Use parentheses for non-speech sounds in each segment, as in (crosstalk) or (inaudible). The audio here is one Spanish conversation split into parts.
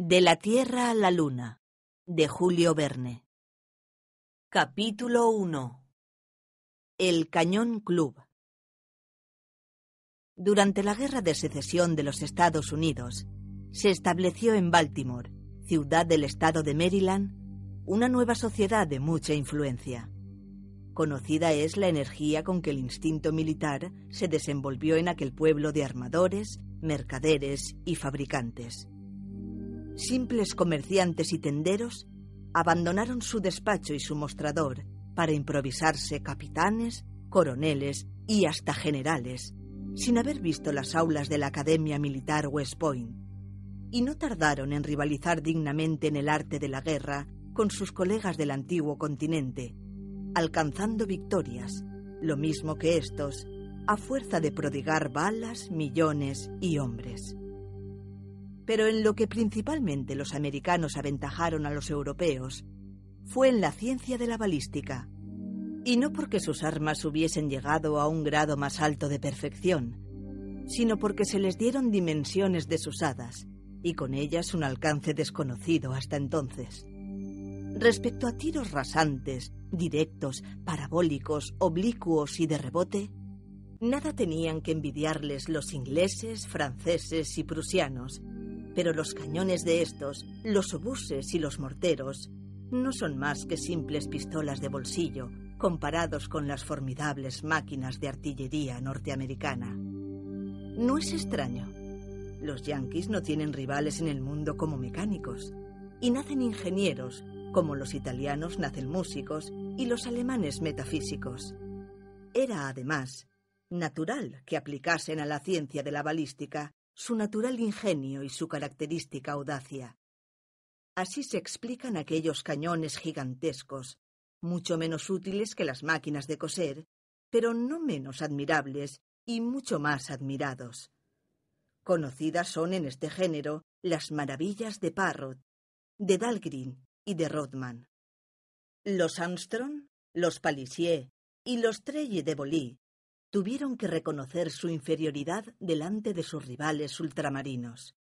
De la Tierra a la Luna, de Julio Verne. Capítulo 1. El Cañón Club. Durante la Guerra de Secesión de los Estados Unidos, se estableció en Baltimore, ciudad del estado de Maryland, una nueva sociedad de mucha influencia. Conocida es la energía con que el instinto militar se desenvolvió en aquel pueblo de armadores, mercaderes y fabricantes simples comerciantes y tenderos abandonaron su despacho y su mostrador para improvisarse capitanes, coroneles y hasta generales, sin haber visto las aulas de la Academia Militar West Point, y no tardaron en rivalizar dignamente en el arte de la guerra con sus colegas del antiguo continente, alcanzando victorias, lo mismo que estos, a fuerza de prodigar balas, millones y hombres. Pero en lo que principalmente los americanos aventajaron a los europeos fue en la ciencia de la balística. Y no porque sus armas hubiesen llegado a un grado más alto de perfección, sino porque se les dieron dimensiones desusadas y con ellas un alcance desconocido hasta entonces. Respecto a tiros rasantes, directos, parabólicos, oblicuos y de rebote, nada tenían que envidiarles los ingleses, franceses y prusianos, pero los cañones de estos, los obuses y los morteros no son más que simples pistolas de bolsillo comparados con las formidables máquinas de artillería norteamericana. No es extraño. Los yanquis no tienen rivales en el mundo como mecánicos y nacen ingenieros, como los italianos nacen músicos y los alemanes metafísicos. Era además natural que aplicasen a la ciencia de la balística su natural ingenio y su característica audacia. Así se explican aquellos cañones gigantescos, mucho menos útiles que las máquinas de coser, pero no menos admirables y mucho más admirados. Conocidas son en este género las maravillas de Parrot, de Dahlgren y de Rodman. Los Armstrong, los Palissier y los Trelle de Bolí tuvieron que reconocer su inferioridad delante de sus rivales ultramarinos.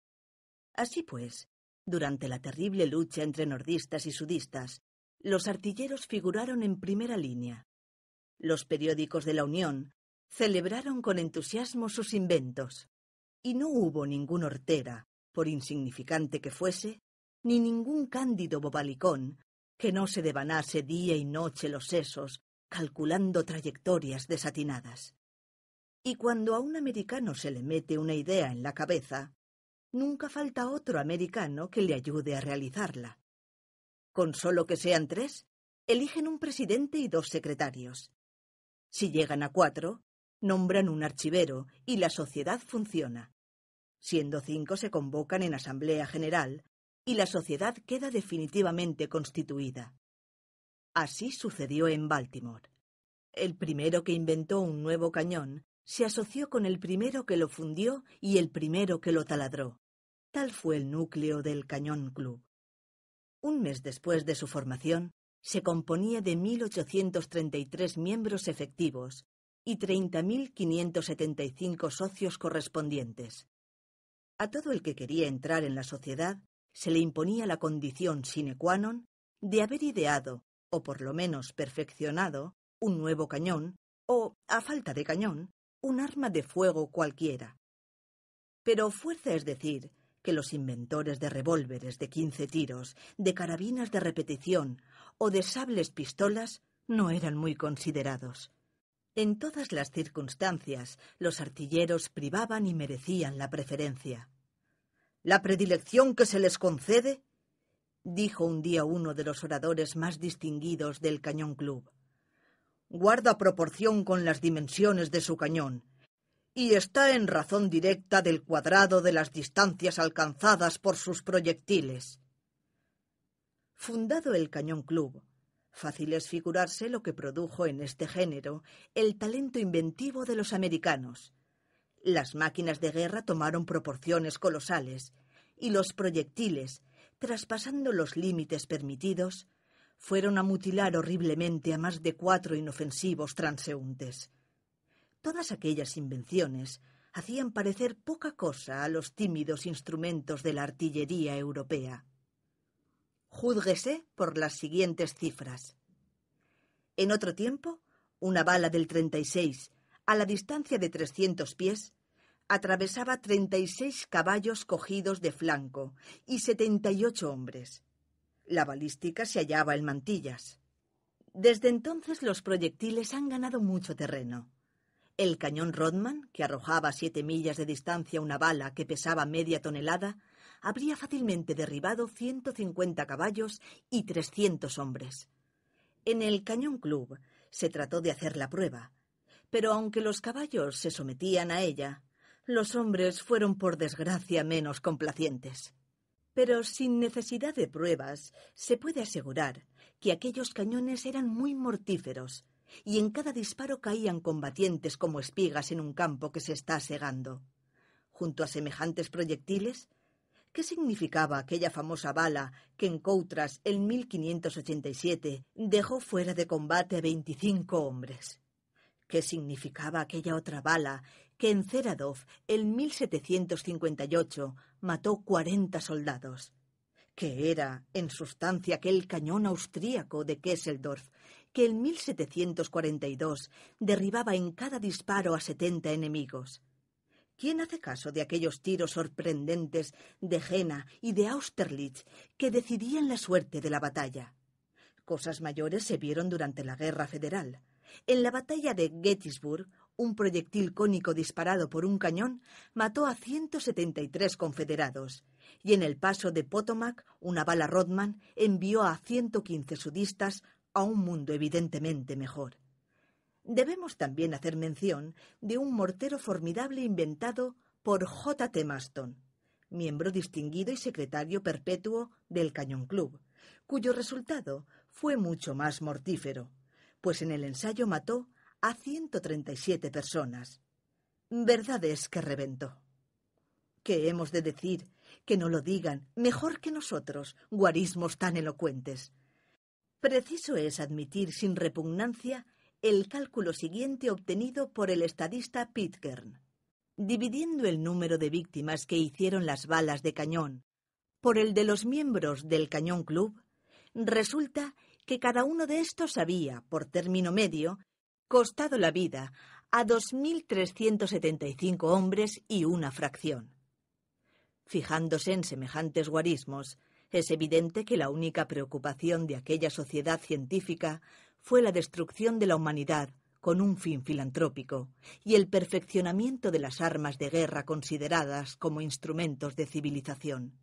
Así pues, durante la terrible lucha entre nordistas y sudistas, los artilleros figuraron en primera línea. Los periódicos de la Unión celebraron con entusiasmo sus inventos, y no hubo ningún hortera, por insignificante que fuese, ni ningún cándido bobalicón que no se devanase día y noche los sesos calculando trayectorias desatinadas. Y cuando a un americano se le mete una idea en la cabeza, nunca falta otro americano que le ayude a realizarla. Con solo que sean tres, eligen un presidente y dos secretarios. Si llegan a cuatro, nombran un archivero y la sociedad funciona. Siendo cinco se convocan en Asamblea General y la sociedad queda definitivamente constituida. Así sucedió en Baltimore. El primero que inventó un nuevo cañón se asoció con el primero que lo fundió y el primero que lo taladró. Tal fue el núcleo del Cañón Club. Un mes después de su formación, se componía de 1.833 miembros efectivos y 30.575 socios correspondientes. A todo el que quería entrar en la sociedad se le imponía la condición sine qua non de haber ideado, o por lo menos perfeccionado, un nuevo cañón, o, a falta de cañón, un arma de fuego cualquiera. Pero fuerza es decir que los inventores de revólveres de quince tiros, de carabinas de repetición o de sables pistolas no eran muy considerados. En todas las circunstancias, los artilleros privaban y merecían la preferencia. La predilección que se les concede dijo un día uno de los oradores más distinguidos del Cañón Club. Guarda proporción con las dimensiones de su cañón y está en razón directa del cuadrado de las distancias alcanzadas por sus proyectiles. Fundado el Cañón Club, fácil es figurarse lo que produjo en este género el talento inventivo de los americanos. Las máquinas de guerra tomaron proporciones colosales y los proyectiles, traspasando los límites permitidos, fueron a mutilar horriblemente a más de cuatro inofensivos transeúntes. Todas aquellas invenciones hacían parecer poca cosa a los tímidos instrumentos de la artillería europea. Júzguese por las siguientes cifras. En otro tiempo, una bala del 36 a la distancia de 300 pies atravesaba 36 caballos cogidos de flanco y 78 hombres. La balística se hallaba en mantillas. Desde entonces los proyectiles han ganado mucho terreno. El cañón Rodman, que arrojaba a siete millas de distancia una bala que pesaba media tonelada, habría fácilmente derribado 150 caballos y 300 hombres. En el Cañón Club se trató de hacer la prueba, pero aunque los caballos se sometían a ella, los hombres fueron por desgracia menos complacientes. Pero sin necesidad de pruebas, se puede asegurar que aquellos cañones eran muy mortíferos, y en cada disparo caían combatientes como espigas en un campo que se está segando. Junto a semejantes proyectiles, ¿qué significaba aquella famosa bala que en Coutras en 1587 dejó fuera de combate a 25 hombres? ¿Qué significaba aquella otra bala que en Ceradov, en 1758, mató 40 soldados, que era, en sustancia, aquel cañón austríaco de Kesseldorf, que en 1742 derribaba en cada disparo a 70 enemigos. ¿Quién hace caso de aquellos tiros sorprendentes de Jena y de Austerlitz que decidían la suerte de la batalla? Cosas mayores se vieron durante la Guerra Federal. En la batalla de Gettysburg, un proyectil cónico disparado por un cañón mató a 173 confederados, y en el paso de Potomac, una bala Rodman envió a 115 sudistas a un mundo evidentemente mejor. Debemos también hacer mención de un mortero formidable inventado por J. T. Maston, miembro distinguido y secretario perpetuo del Cañón Club, cuyo resultado fue mucho más mortífero, pues en el ensayo mató a 137 personas. Verdad es que reventó. ¿Qué hemos de decir? Que no lo digan, mejor que nosotros, guarismos tan elocuentes. Preciso es admitir sin repugnancia el cálculo siguiente obtenido por el estadista Pitcairn. Dividiendo el número de víctimas que hicieron las balas de cañón por el de los miembros del Cañón Club, resulta que cada uno de estos había, por término medio, costado la vida a 2.375 hombres y una fracción. Fijándose en semejantes guarismos, es evidente que la única preocupación de aquella sociedad científica fue la destrucción de la humanidad con un fin filantrópico y el perfeccionamiento de las armas de guerra consideradas como instrumentos de civilización.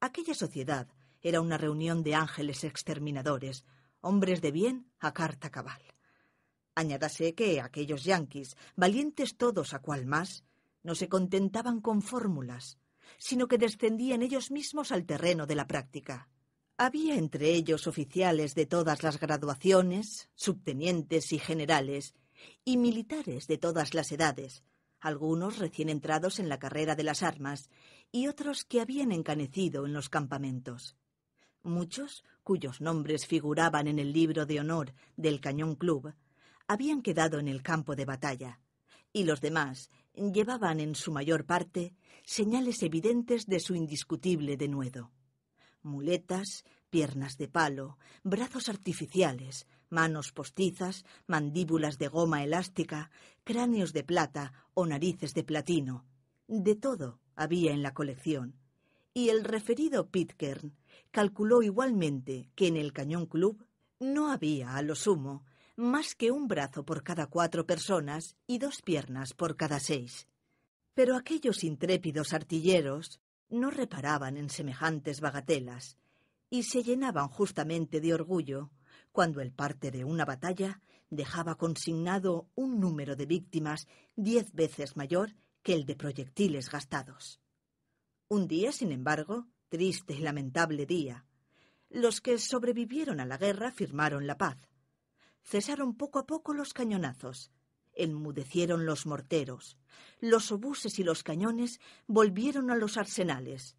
Aquella sociedad era una reunión de ángeles exterminadores, hombres de bien a carta cabal. Añádase que aquellos yanquis, valientes todos a cual más, no se contentaban con fórmulas, sino que descendían ellos mismos al terreno de la práctica. Había entre ellos oficiales de todas las graduaciones, subtenientes y generales, y militares de todas las edades, algunos recién entrados en la carrera de las armas y otros que habían encanecido en los campamentos. Muchos, cuyos nombres figuraban en el libro de honor del Cañón Club, habían quedado en el campo de batalla y los demás llevaban en su mayor parte señales evidentes de su indiscutible denuedo. Muletas, piernas de palo, brazos artificiales, manos postizas, mandíbulas de goma elástica, cráneos de plata o narices de platino. De todo había en la colección. Y el referido Pitcairn calculó igualmente que en el Cañón Club no había, a lo sumo, más que un brazo por cada cuatro personas y dos piernas por cada seis. Pero aquellos intrépidos artilleros no reparaban en semejantes bagatelas y se llenaban justamente de orgullo cuando el parte de una batalla dejaba consignado un número de víctimas diez veces mayor que el de proyectiles gastados. Un día, sin embargo, triste y lamentable día, los que sobrevivieron a la guerra firmaron la paz. Cesaron poco a poco los cañonazos. Enmudecieron los morteros. Los obuses y los cañones volvieron a los arsenales.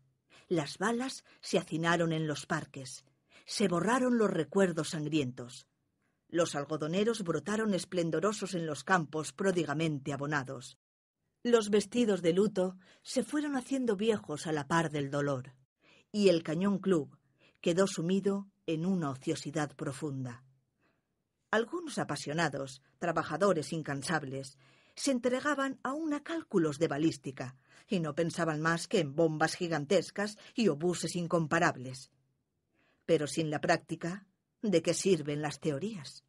Las balas se hacinaron en los parques. Se borraron los recuerdos sangrientos. Los algodoneros brotaron esplendorosos en los campos pródigamente abonados. Los vestidos de luto se fueron haciendo viejos a la par del dolor. Y el Cañón Club quedó sumido en una ociosidad profunda. Algunos apasionados, trabajadores incansables, se entregaban aún a cálculos de balística y no pensaban más que en bombas gigantescas y obuses incomparables. Pero sin la práctica, ¿de qué sirven las teorías?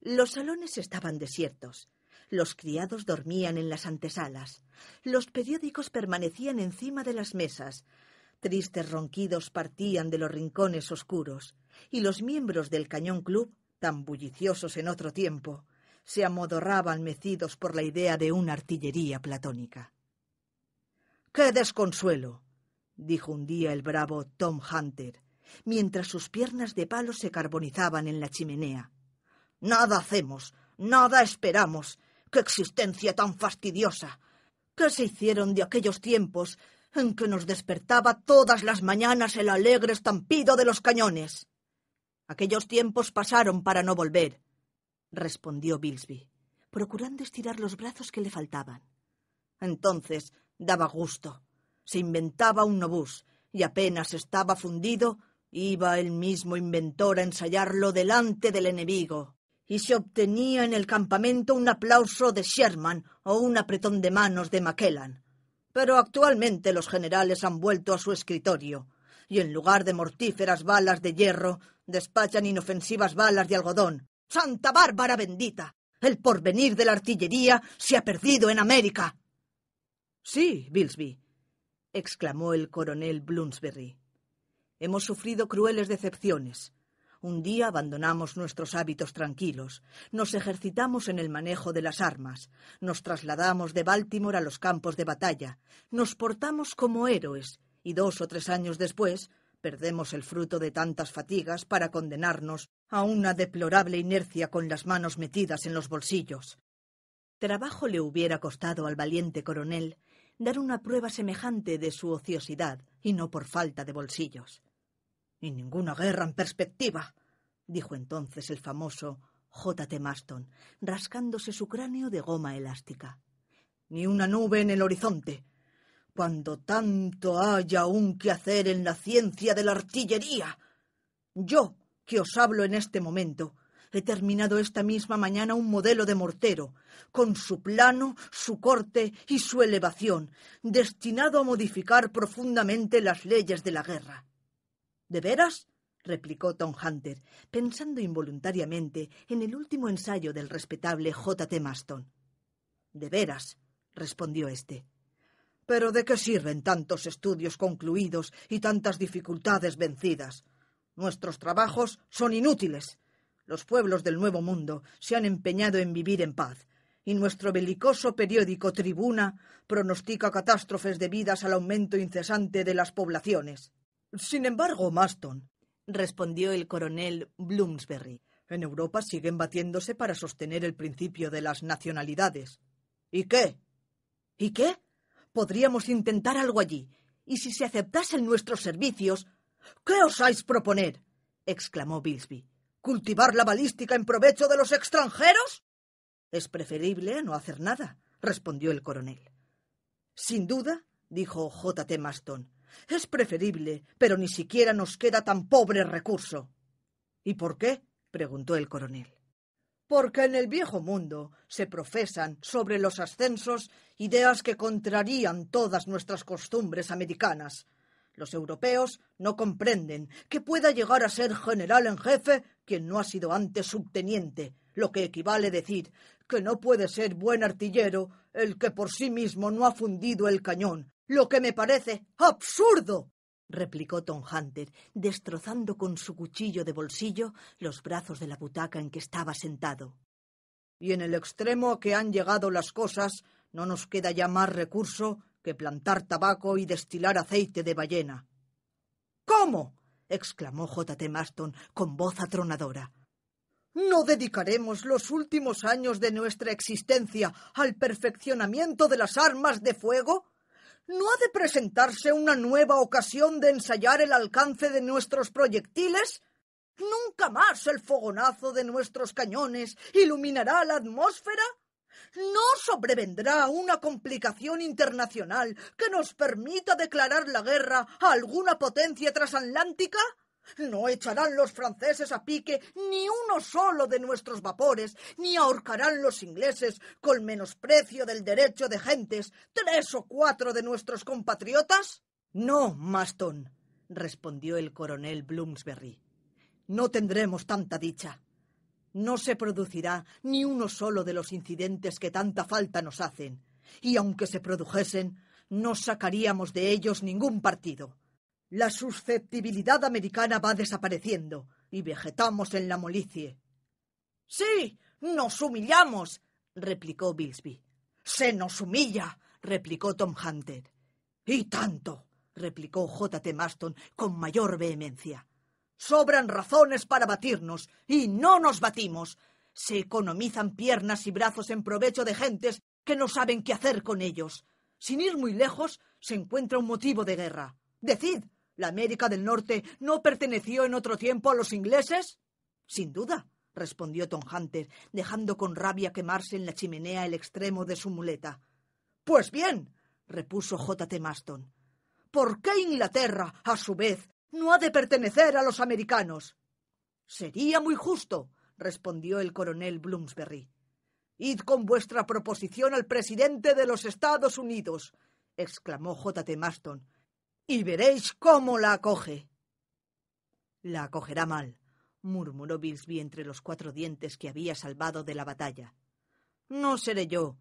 Los salones estaban desiertos, los criados dormían en las antesalas, los periódicos permanecían encima de las mesas, tristes ronquidos partían de los rincones oscuros, y los miembros del Cañón Club tan bulliciosos en otro tiempo, se amodorraban mecidos por la idea de una artillería platónica. ¡Qué desconsuelo! dijo un día el bravo Tom Hunter, mientras sus piernas de palo se carbonizaban en la chimenea. Nada hacemos, nada esperamos. ¡Qué existencia tan fastidiosa! ¿Qué se hicieron de aquellos tiempos en que nos despertaba todas las mañanas el alegre estampido de los cañones? Aquellos tiempos pasaron para no volver, respondió Bilsby, procurando estirar los brazos que le faltaban. Entonces daba gusto. Se inventaba un obús, y apenas estaba fundido, iba el mismo inventor a ensayarlo delante del enemigo, y se obtenía en el campamento un aplauso de Sherman o un apretón de manos de McKellan. Pero actualmente los generales han vuelto a su escritorio, y en lugar de mortíferas balas de hierro Despachan inofensivas balas de algodón. ¡Santa Bárbara bendita! El porvenir de la artillería se ha perdido en América. Sí, Bilsby, exclamó el coronel Bloomsbury. Hemos sufrido crueles decepciones. Un día abandonamos nuestros hábitos tranquilos, nos ejercitamos en el manejo de las armas, nos trasladamos de Baltimore a los campos de batalla, nos portamos como héroes y dos o tres años después Perdemos el fruto de tantas fatigas para condenarnos a una deplorable inercia con las manos metidas en los bolsillos. Trabajo le hubiera costado al valiente coronel dar una prueba semejante de su ociosidad, y no por falta de bolsillos. Y ninguna guerra en perspectiva, dijo entonces el famoso J. T. Maston, rascándose su cráneo de goma elástica. Ni una nube en el horizonte cuando tanto haya aún que hacer en la ciencia de la artillería. Yo, que os hablo en este momento, he terminado esta misma mañana un modelo de mortero, con su plano, su corte y su elevación, destinado a modificar profundamente las leyes de la guerra. ¿De veras? replicó Tom Hunter, pensando involuntariamente en el último ensayo del respetable J. T. Maston. De veras, respondió éste. Pero ¿de qué sirven tantos estudios concluidos y tantas dificultades vencidas? Nuestros trabajos son inútiles. Los pueblos del Nuevo Mundo se han empeñado en vivir en paz, y nuestro belicoso periódico Tribuna pronostica catástrofes debidas al aumento incesante de las poblaciones. Sin embargo, Maston, respondió el coronel Bloomsbury, en Europa siguen batiéndose para sostener el principio de las nacionalidades. ¿Y qué? ¿Y qué? Podríamos intentar algo allí. Y si se aceptasen nuestros servicios. ¿Qué osáis proponer? exclamó Bilsby. ¿Cultivar la balística en provecho de los extranjeros? Es preferible no hacer nada, respondió el coronel. Sin duda, dijo J. T. Maston, es preferible, pero ni siquiera nos queda tan pobre recurso. ¿Y por qué? preguntó el coronel porque en el viejo mundo se profesan sobre los ascensos ideas que contrarían todas nuestras costumbres americanas. Los europeos no comprenden que pueda llegar a ser general en jefe quien no ha sido antes subteniente, lo que equivale decir que no puede ser buen artillero el que por sí mismo no ha fundido el cañón, lo que me parece absurdo replicó Tom Hunter, destrozando con su cuchillo de bolsillo los brazos de la butaca en que estaba sentado. Y en el extremo a que han llegado las cosas, no nos queda ya más recurso que plantar tabaco y destilar aceite de ballena. ¿Cómo? exclamó J. T. Maston con voz atronadora. No dedicaremos los últimos años de nuestra existencia al perfeccionamiento de las armas de fuego. ¿no ha de presentarse una nueva ocasión de ensayar el alcance de nuestros proyectiles? ¿Nunca más el fogonazo de nuestros cañones iluminará la atmósfera? ¿No sobrevendrá una complicación internacional que nos permita declarar la guerra a alguna potencia transatlántica? No echarán los franceses a pique ni uno solo de nuestros vapores, ni ahorcarán los ingleses, con menosprecio del derecho de gentes, tres o cuatro de nuestros compatriotas? No, Maston, respondió el coronel Bloomsbury. No tendremos tanta dicha. No se producirá ni uno solo de los incidentes que tanta falta nos hacen, y aunque se produjesen, no sacaríamos de ellos ningún partido. La susceptibilidad americana va desapareciendo y vegetamos en la molicie. Sí, nos humillamos, replicó Bilsby. Se nos humilla, replicó Tom Hunter. Y tanto, replicó J. T. Maston con mayor vehemencia. Sobran razones para batirnos y no nos batimos. Se economizan piernas y brazos en provecho de gentes que no saben qué hacer con ellos. Sin ir muy lejos, se encuentra un motivo de guerra. Decid, ¿La América del Norte no perteneció en otro tiempo a los ingleses? Sin duda, respondió Tom Hunter, dejando con rabia quemarse en la chimenea el extremo de su muleta. Pues bien, repuso J. T. Maston. ¿Por qué Inglaterra, a su vez, no ha de pertenecer a los americanos? Sería muy justo, respondió el coronel Bloomsbury. Id con vuestra proposición al presidente de los Estados Unidos, exclamó J. T. Maston y veréis cómo la acoge. La acogerá mal, murmuró Bilsby entre los cuatro dientes que había salvado de la batalla. No seré yo,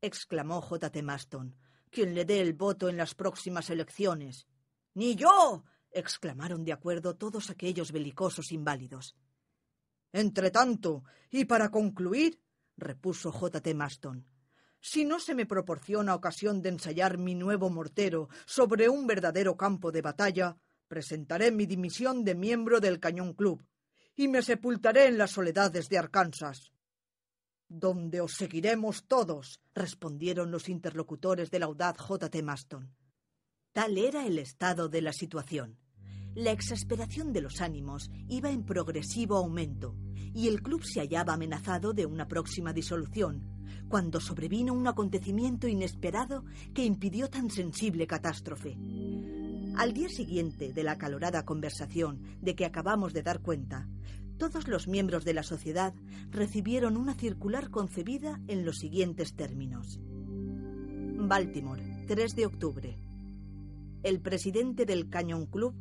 exclamó J. T. Maston, quien le dé el voto en las próximas elecciones. Ni yo, exclamaron de acuerdo todos aquellos belicosos inválidos. Entre tanto, y para concluir, repuso J. T. Maston, si no se me proporciona ocasión de ensayar mi nuevo mortero sobre un verdadero campo de batalla, presentaré mi dimisión de miembro del Cañón Club y me sepultaré en las soledades de Arkansas. Donde os seguiremos todos, respondieron los interlocutores del audaz J.T. Maston. Tal era el estado de la situación. La exasperación de los ánimos iba en progresivo aumento y el club se hallaba amenazado de una próxima disolución, cuando sobrevino un acontecimiento inesperado que impidió tan sensible catástrofe. Al día siguiente de la acalorada conversación de que acabamos de dar cuenta, todos los miembros de la sociedad recibieron una circular concebida en los siguientes términos. Baltimore, 3 de octubre. El presidente del Cañón Club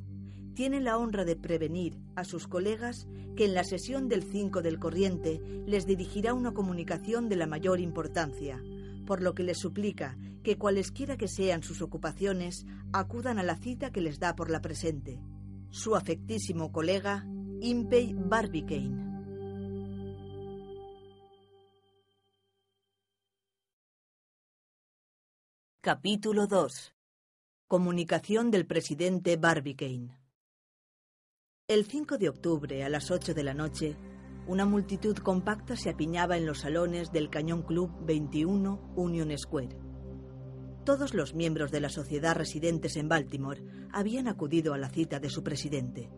tiene la honra de prevenir a sus colegas que en la sesión del 5 del corriente les dirigirá una comunicación de la mayor importancia, por lo que les suplica que cualesquiera que sean sus ocupaciones acudan a la cita que les da por la presente. Su afectísimo colega, Impey Barbicane. Capítulo 2 Comunicación del presidente Barbicane el 5 de octubre, a las 8 de la noche, una multitud compacta se apiñaba en los salones del Cañón Club 21 Union Square. Todos los miembros de la sociedad residentes en Baltimore habían acudido a la cita de su presidente.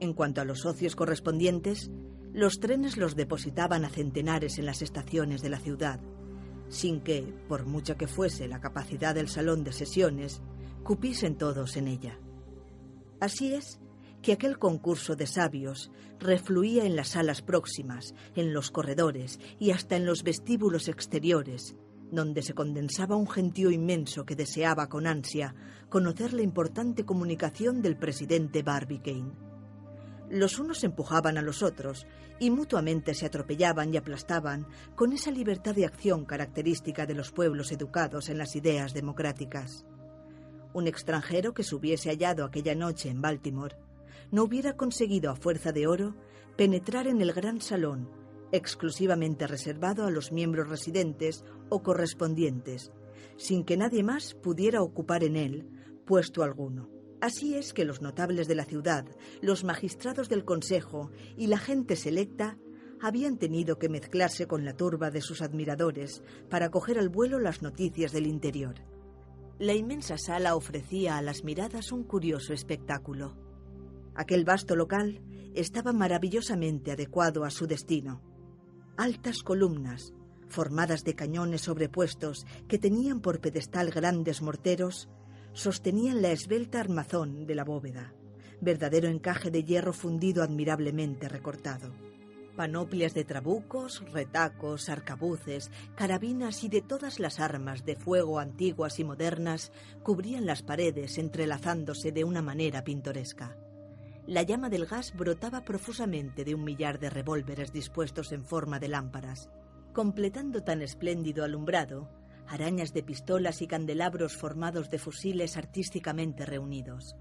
En cuanto a los socios correspondientes, los trenes los depositaban a centenares en las estaciones de la ciudad, sin que, por mucha que fuese la capacidad del salón de sesiones, cupiesen todos en ella. Así es, que aquel concurso de sabios refluía en las salas próximas, en los corredores y hasta en los vestíbulos exteriores, donde se condensaba un gentío inmenso que deseaba con ansia conocer la importante comunicación del presidente Barbicane. Los unos empujaban a los otros y mutuamente se atropellaban y aplastaban con esa libertad de acción característica de los pueblos educados en las ideas democráticas. Un extranjero que se hubiese hallado aquella noche en Baltimore no hubiera conseguido a fuerza de oro penetrar en el gran salón, exclusivamente reservado a los miembros residentes o correspondientes, sin que nadie más pudiera ocupar en él puesto alguno. Así es que los notables de la ciudad, los magistrados del Consejo y la gente selecta habían tenido que mezclarse con la turba de sus admiradores para coger al vuelo las noticias del interior. La inmensa sala ofrecía a las miradas un curioso espectáculo. Aquel vasto local estaba maravillosamente adecuado a su destino. Altas columnas, formadas de cañones sobrepuestos que tenían por pedestal grandes morteros, sostenían la esbelta armazón de la bóveda, verdadero encaje de hierro fundido admirablemente recortado. Panoplias de trabucos, retacos, arcabuces, carabinas y de todas las armas de fuego antiguas y modernas cubrían las paredes entrelazándose de una manera pintoresca la llama del gas brotaba profusamente de un millar de revólveres dispuestos en forma de lámparas, completando tan espléndido alumbrado arañas de pistolas y candelabros formados de fusiles artísticamente reunidos.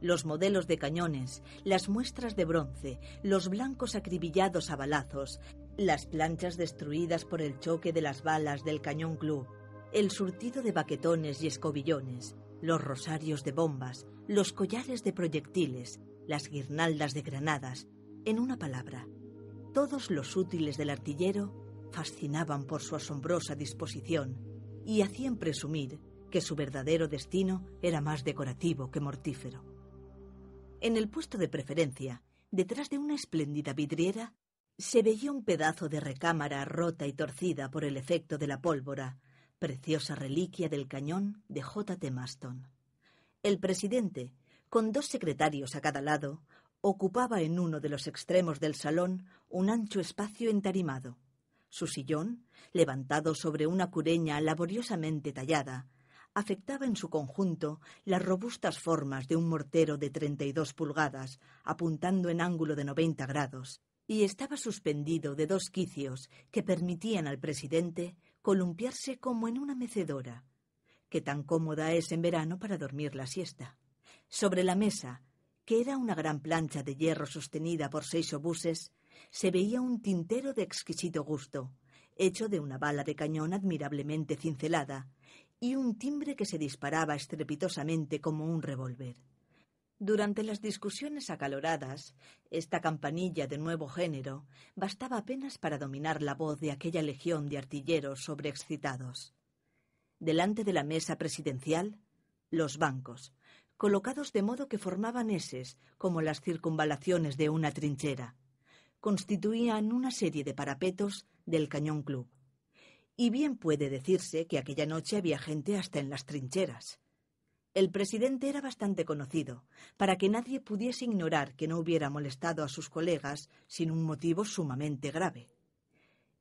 Los modelos de cañones, las muestras de bronce, los blancos acribillados a balazos, las planchas destruidas por el choque de las balas del cañón club, el surtido de baquetones y escobillones, los rosarios de bombas, los collares de proyectiles, las guirnaldas de granadas, en una palabra, todos los útiles del artillero fascinaban por su asombrosa disposición y hacían presumir que su verdadero destino era más decorativo que mortífero. En el puesto de preferencia, detrás de una espléndida vidriera, se veía un pedazo de recámara rota y torcida por el efecto de la pólvora, preciosa reliquia del cañón de J. T. Maston. El presidente, con dos secretarios a cada lado, ocupaba en uno de los extremos del salón un ancho espacio entarimado. Su sillón, levantado sobre una cureña laboriosamente tallada, afectaba en su conjunto las robustas formas de un mortero de treinta y dos pulgadas, apuntando en ángulo de noventa grados, y estaba suspendido de dos quicios que permitían al presidente columpiarse como en una mecedora, que tan cómoda es en verano para dormir la siesta. Sobre la mesa, que era una gran plancha de hierro sostenida por seis obuses, se veía un tintero de exquisito gusto, hecho de una bala de cañón admirablemente cincelada, y un timbre que se disparaba estrepitosamente como un revólver. Durante las discusiones acaloradas, esta campanilla de nuevo género bastaba apenas para dominar la voz de aquella legión de artilleros sobreexcitados. Delante de la mesa presidencial, los bancos, colocados de modo que formaban eses, como las circunvalaciones de una trinchera. Constituían una serie de parapetos del cañón club. Y bien puede decirse que aquella noche había gente hasta en las trincheras. El presidente era bastante conocido, para que nadie pudiese ignorar que no hubiera molestado a sus colegas sin un motivo sumamente grave.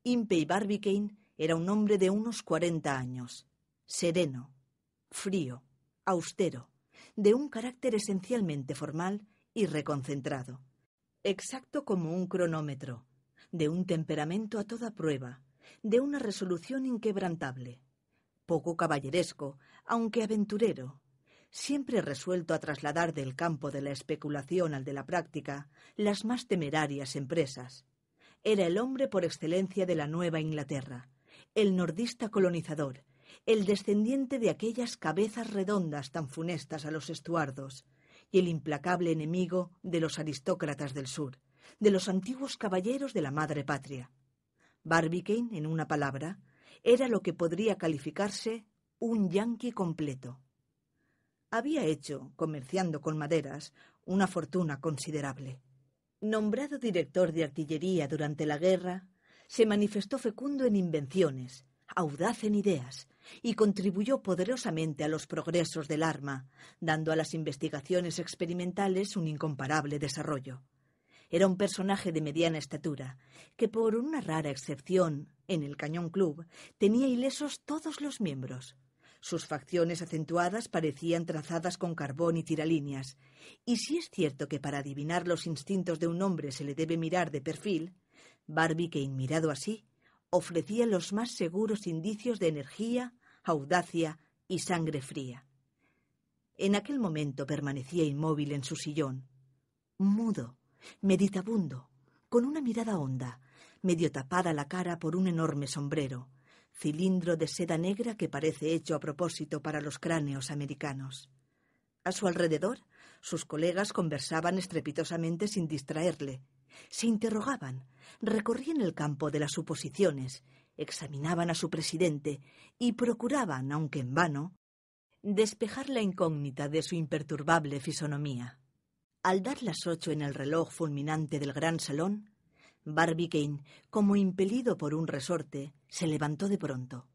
Impey Barbicane era un hombre de unos 40 años, sereno, frío, austero, de un carácter esencialmente formal y reconcentrado, exacto como un cronómetro, de un temperamento a toda prueba, de una resolución inquebrantable, poco caballeresco, aunque aventurero, siempre resuelto a trasladar del campo de la especulación al de la práctica las más temerarias empresas. Era el hombre por excelencia de la Nueva Inglaterra, el nordista colonizador, el descendiente de aquellas cabezas redondas tan funestas a los estuardos, y el implacable enemigo de los aristócratas del sur, de los antiguos caballeros de la madre patria. Barbicane, en una palabra, era lo que podría calificarse un yanqui completo. Había hecho, comerciando con maderas, una fortuna considerable. Nombrado director de artillería durante la guerra, se manifestó fecundo en invenciones, audaz en ideas, y contribuyó poderosamente a los progresos del arma, dando a las investigaciones experimentales un incomparable desarrollo. Era un personaje de mediana estatura, que por una rara excepción, en el Cañón Club, tenía ilesos todos los miembros. Sus facciones acentuadas parecían trazadas con carbón y tiralíneas, y si es cierto que para adivinar los instintos de un hombre se le debe mirar de perfil, Barbicane mirado así, ofrecía los más seguros indicios de energía, audacia y sangre fría. En aquel momento permanecía inmóvil en su sillón, mudo, meditabundo, con una mirada honda, medio tapada la cara por un enorme sombrero, cilindro de seda negra que parece hecho a propósito para los cráneos americanos. A su alrededor, sus colegas conversaban estrepitosamente sin distraerle. Se interrogaban, recorrían el campo de las suposiciones, examinaban a su presidente y procuraban, aunque en vano, despejar la incógnita de su imperturbable fisonomía. Al dar las ocho en el reloj fulminante del gran salón, Barbicane, como impelido por un resorte, se levantó de pronto.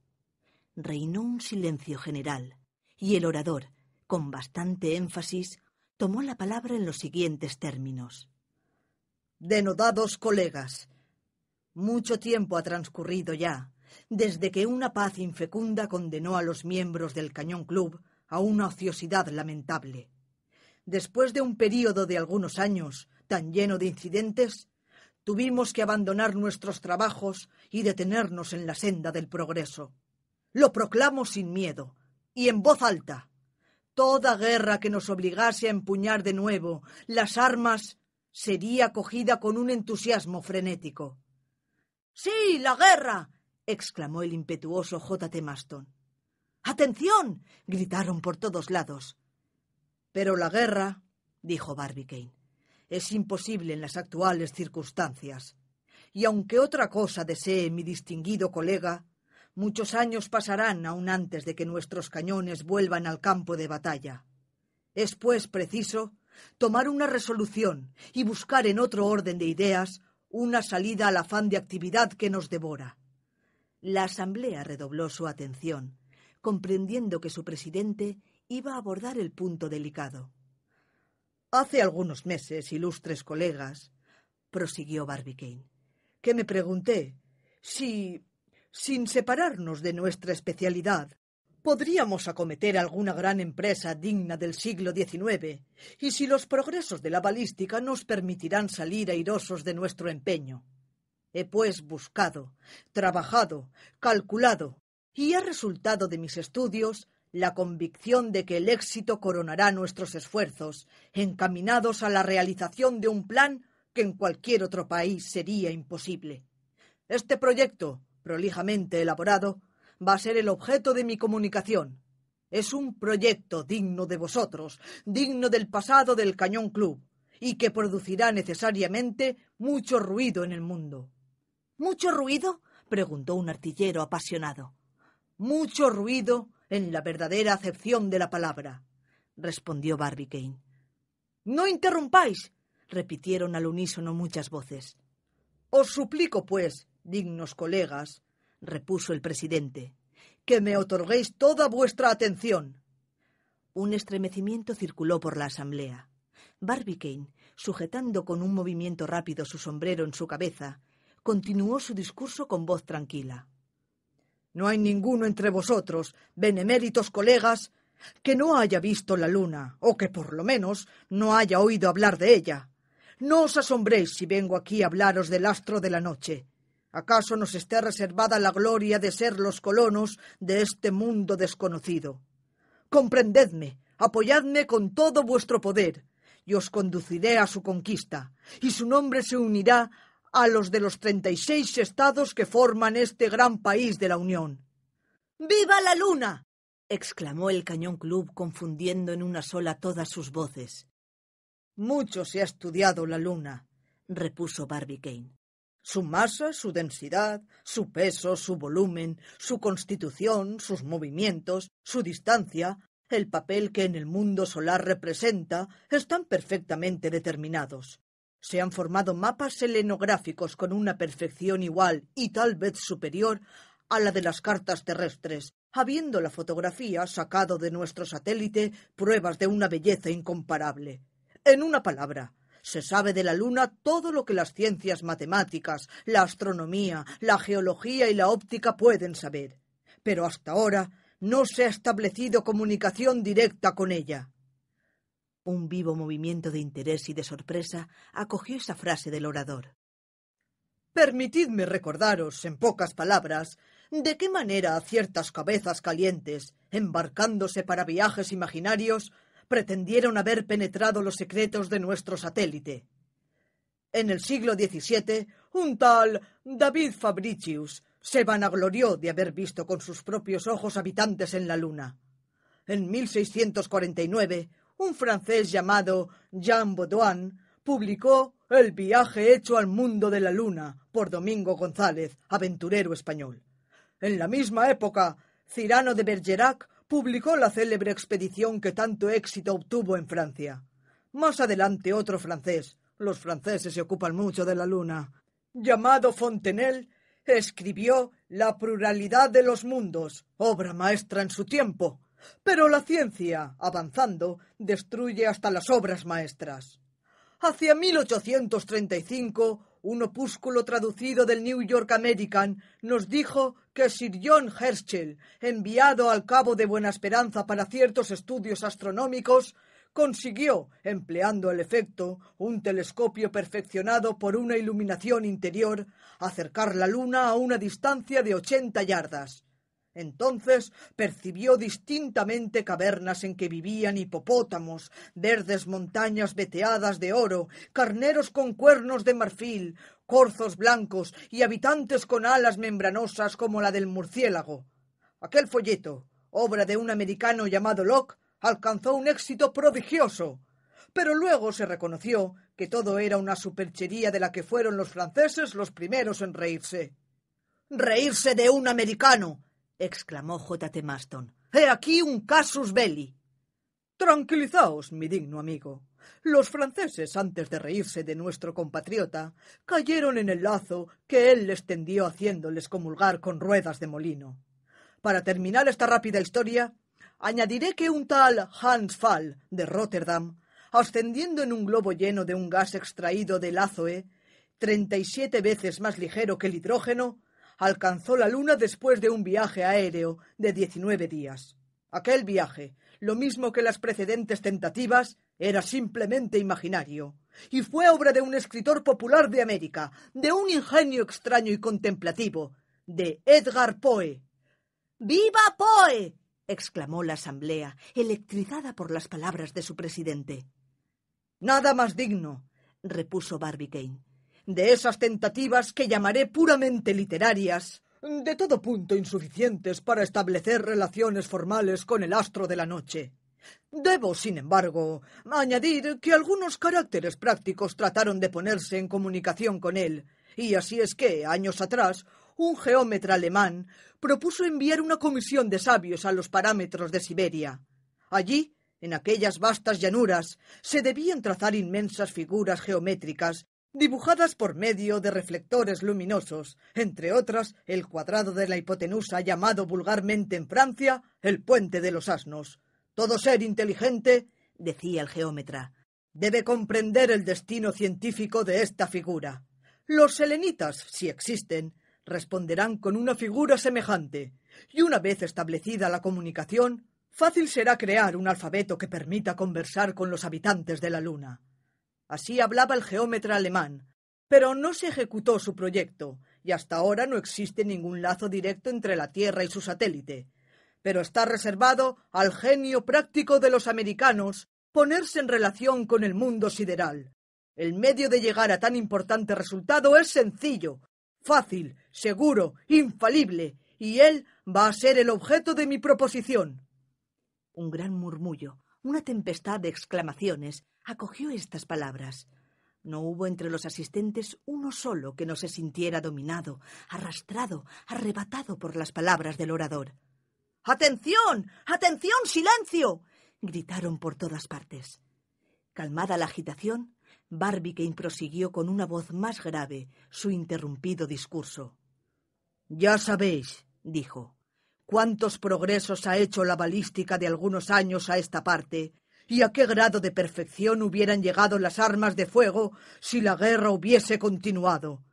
Reinó un silencio general, y el orador, con bastante énfasis, tomó la palabra en los siguientes términos. Denodados colegas, mucho tiempo ha transcurrido ya desde que una paz infecunda condenó a los miembros del Cañón Club a una ociosidad lamentable. Después de un período de algunos años tan lleno de incidentes, tuvimos que abandonar nuestros trabajos y detenernos en la senda del progreso. Lo proclamo sin miedo y en voz alta. Toda guerra que nos obligase a empuñar de nuevo las armas sería acogida con un entusiasmo frenético. Sí, la guerra. exclamó el impetuoso J. T. Maston. ¡Atención! gritaron por todos lados. Pero la guerra, dijo Barbicane, es imposible en las actuales circunstancias. Y aunque otra cosa desee mi distinguido colega, muchos años pasarán aún antes de que nuestros cañones vuelvan al campo de batalla. Es, pues, preciso tomar una resolución y buscar en otro orden de ideas una salida al afán de actividad que nos devora. La Asamblea redobló su atención, comprendiendo que su presidente iba a abordar el punto delicado. Hace algunos meses, ilustres colegas, prosiguió Barbicane, que me pregunté si, sin separarnos de nuestra especialidad, podríamos acometer alguna gran empresa digna del siglo XIX, y si los progresos de la balística nos permitirán salir airosos de nuestro empeño. He pues buscado, trabajado, calculado, y ha resultado de mis estudios la convicción de que el éxito coronará nuestros esfuerzos, encaminados a la realización de un plan que en cualquier otro país sería imposible. Este proyecto, prolijamente elaborado, va a ser el objeto de mi comunicación. Es un proyecto digno de vosotros, digno del pasado del Cañón Club, y que producirá necesariamente mucho ruido en el mundo. ¿Mucho ruido? preguntó un artillero apasionado. Mucho ruido en la verdadera acepción de la palabra, respondió Barbicane. No interrumpáis, repitieron al unísono muchas voces. Os suplico, pues, dignos colegas, repuso el presidente, que me otorguéis toda vuestra atención. Un estremecimiento circuló por la asamblea. Barbicane, sujetando con un movimiento rápido su sombrero en su cabeza, continuó su discurso con voz tranquila. No hay ninguno entre vosotros, beneméritos colegas, que no haya visto la luna, o que por lo menos no haya oído hablar de ella. No os asombréis si vengo aquí a hablaros del astro de la noche, ¿Acaso nos esté reservada la gloria de ser los colonos de este mundo desconocido? Comprendedme, apoyadme con todo vuestro poder, y os conduciré a su conquista, y su nombre se unirá a los de los treinta y seis estados que forman este gran país de la Unión. ¡Viva la luna! exclamó el Cañón Club, confundiendo en una sola todas sus voces. Mucho se ha estudiado la luna, repuso Barbicane. Su masa, su densidad, su peso, su volumen, su constitución, sus movimientos, su distancia, el papel que en el mundo solar representa, están perfectamente determinados. Se han formado mapas selenográficos con una perfección igual y tal vez superior a la de las cartas terrestres, habiendo la fotografía sacado de nuestro satélite pruebas de una belleza incomparable. En una palabra, se sabe de la Luna todo lo que las ciencias matemáticas, la astronomía, la geología y la óptica pueden saber, pero hasta ahora no se ha establecido comunicación directa con ella. Un vivo movimiento de interés y de sorpresa acogió esa frase del orador. Permitidme recordaros, en pocas palabras, de qué manera ciertas cabezas calientes, embarcándose para viajes imaginarios, pretendieron haber penetrado los secretos de nuestro satélite. En el siglo XVII, un tal David Fabricius se vanaglorió de haber visto con sus propios ojos habitantes en la Luna. En 1649, un francés llamado Jean Baudouin publicó El viaje hecho al mundo de la Luna por Domingo González, aventurero español. En la misma época, Cirano de Bergerac publicó la célebre expedición que tanto éxito obtuvo en Francia. Más adelante otro francés, los franceses se ocupan mucho de la luna, llamado Fontenelle, escribió La pluralidad de los mundos, obra maestra en su tiempo. Pero la ciencia, avanzando, destruye hasta las obras maestras. Hacia 1835 un opúsculo traducido del New York American, nos dijo que Sir John Herschel, enviado al Cabo de Buena Esperanza para ciertos estudios astronómicos, consiguió, empleando el efecto, un telescopio perfeccionado por una iluminación interior, acercar la Luna a una distancia de ochenta yardas. Entonces percibió distintamente cavernas en que vivían hipopótamos, verdes montañas veteadas de oro, carneros con cuernos de marfil, corzos blancos y habitantes con alas membranosas como la del murciélago. Aquel folleto, obra de un americano llamado Locke, alcanzó un éxito prodigioso. Pero luego se reconoció que todo era una superchería de la que fueron los franceses los primeros en reírse. Reírse de un americano, exclamó T. Maston. He aquí un casus belli. Tranquilizaos, mi digno amigo. Los franceses, antes de reírse de nuestro compatriota, cayeron en el lazo que él les tendió haciéndoles comulgar con ruedas de molino. Para terminar esta rápida historia, añadiré que un tal Hans Fall, de Rotterdam, ascendiendo en un globo lleno de un gas extraído del Azoe, treinta y siete veces más ligero que el hidrógeno, alcanzó la Luna después de un viaje aéreo de diecinueve días. Aquel viaje, lo mismo que las precedentes tentativas, era simplemente imaginario, y fue obra de un escritor popular de América, de un ingenio extraño y contemplativo, de Edgar Poe. ¡Viva Poe! exclamó la asamblea, electrizada por las palabras de su presidente. Nada más digno, repuso Barbicane de esas tentativas que llamaré puramente literarias, de todo punto insuficientes para establecer relaciones formales con el astro de la noche. Debo, sin embargo, añadir que algunos caracteres prácticos trataron de ponerse en comunicación con él, y así es que, años atrás, un geómetra alemán propuso enviar una comisión de sabios a los parámetros de Siberia. Allí, en aquellas vastas llanuras, se debían trazar inmensas figuras geométricas dibujadas por medio de reflectores luminosos, entre otras el cuadrado de la hipotenusa llamado vulgarmente en Francia el puente de los asnos. Todo ser inteligente, decía el geómetra, debe comprender el destino científico de esta figura. Los selenitas, si existen, responderán con una figura semejante, y una vez establecida la comunicación, fácil será crear un alfabeto que permita conversar con los habitantes de la Luna. Así hablaba el geómetra alemán, pero no se ejecutó su proyecto, y hasta ahora no existe ningún lazo directo entre la Tierra y su satélite. Pero está reservado al genio práctico de los americanos ponerse en relación con el mundo sideral. El medio de llegar a tan importante resultado es sencillo, fácil, seguro, infalible, y él va a ser el objeto de mi proposición. Un gran murmullo, una tempestad de exclamaciones acogió estas palabras. No hubo entre los asistentes uno solo que no se sintiera dominado, arrastrado, arrebatado por las palabras del orador. ¡Atención! ¡Atención! ¡Silencio! gritaron por todas partes. Calmada la agitación, Barbicane prosiguió con una voz más grave su interrumpido discurso. Ya sabéis, dijo, cuántos progresos ha hecho la balística de algunos años a esta parte, y a qué grado de perfección hubieran llegado las armas de fuego si la guerra hubiese continuado.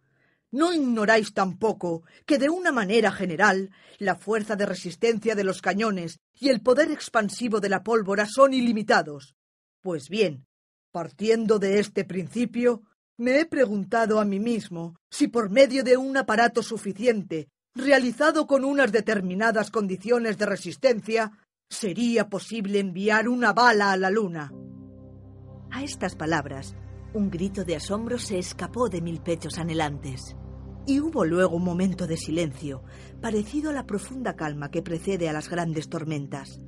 No ignoráis tampoco que de una manera general la fuerza de resistencia de los cañones y el poder expansivo de la pólvora son ilimitados. Pues bien, partiendo de este principio, me he preguntado a mí mismo si por medio de un aparato suficiente realizado con unas determinadas condiciones de resistencia, sería posible enviar una bala a la Luna. A estas palabras, un grito de asombro se escapó de mil pechos anhelantes. Y hubo luego un momento de silencio, parecido a la profunda calma que precede a las grandes tormentas.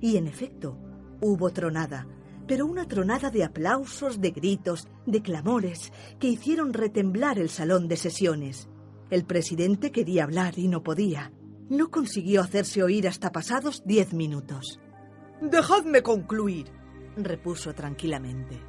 Y en efecto, hubo tronada, pero una tronada de aplausos, de gritos, de clamores, que hicieron retemblar el salón de sesiones. El presidente quería hablar y no podía. No consiguió hacerse oír hasta pasados diez minutos. Dejadme concluir, repuso tranquilamente.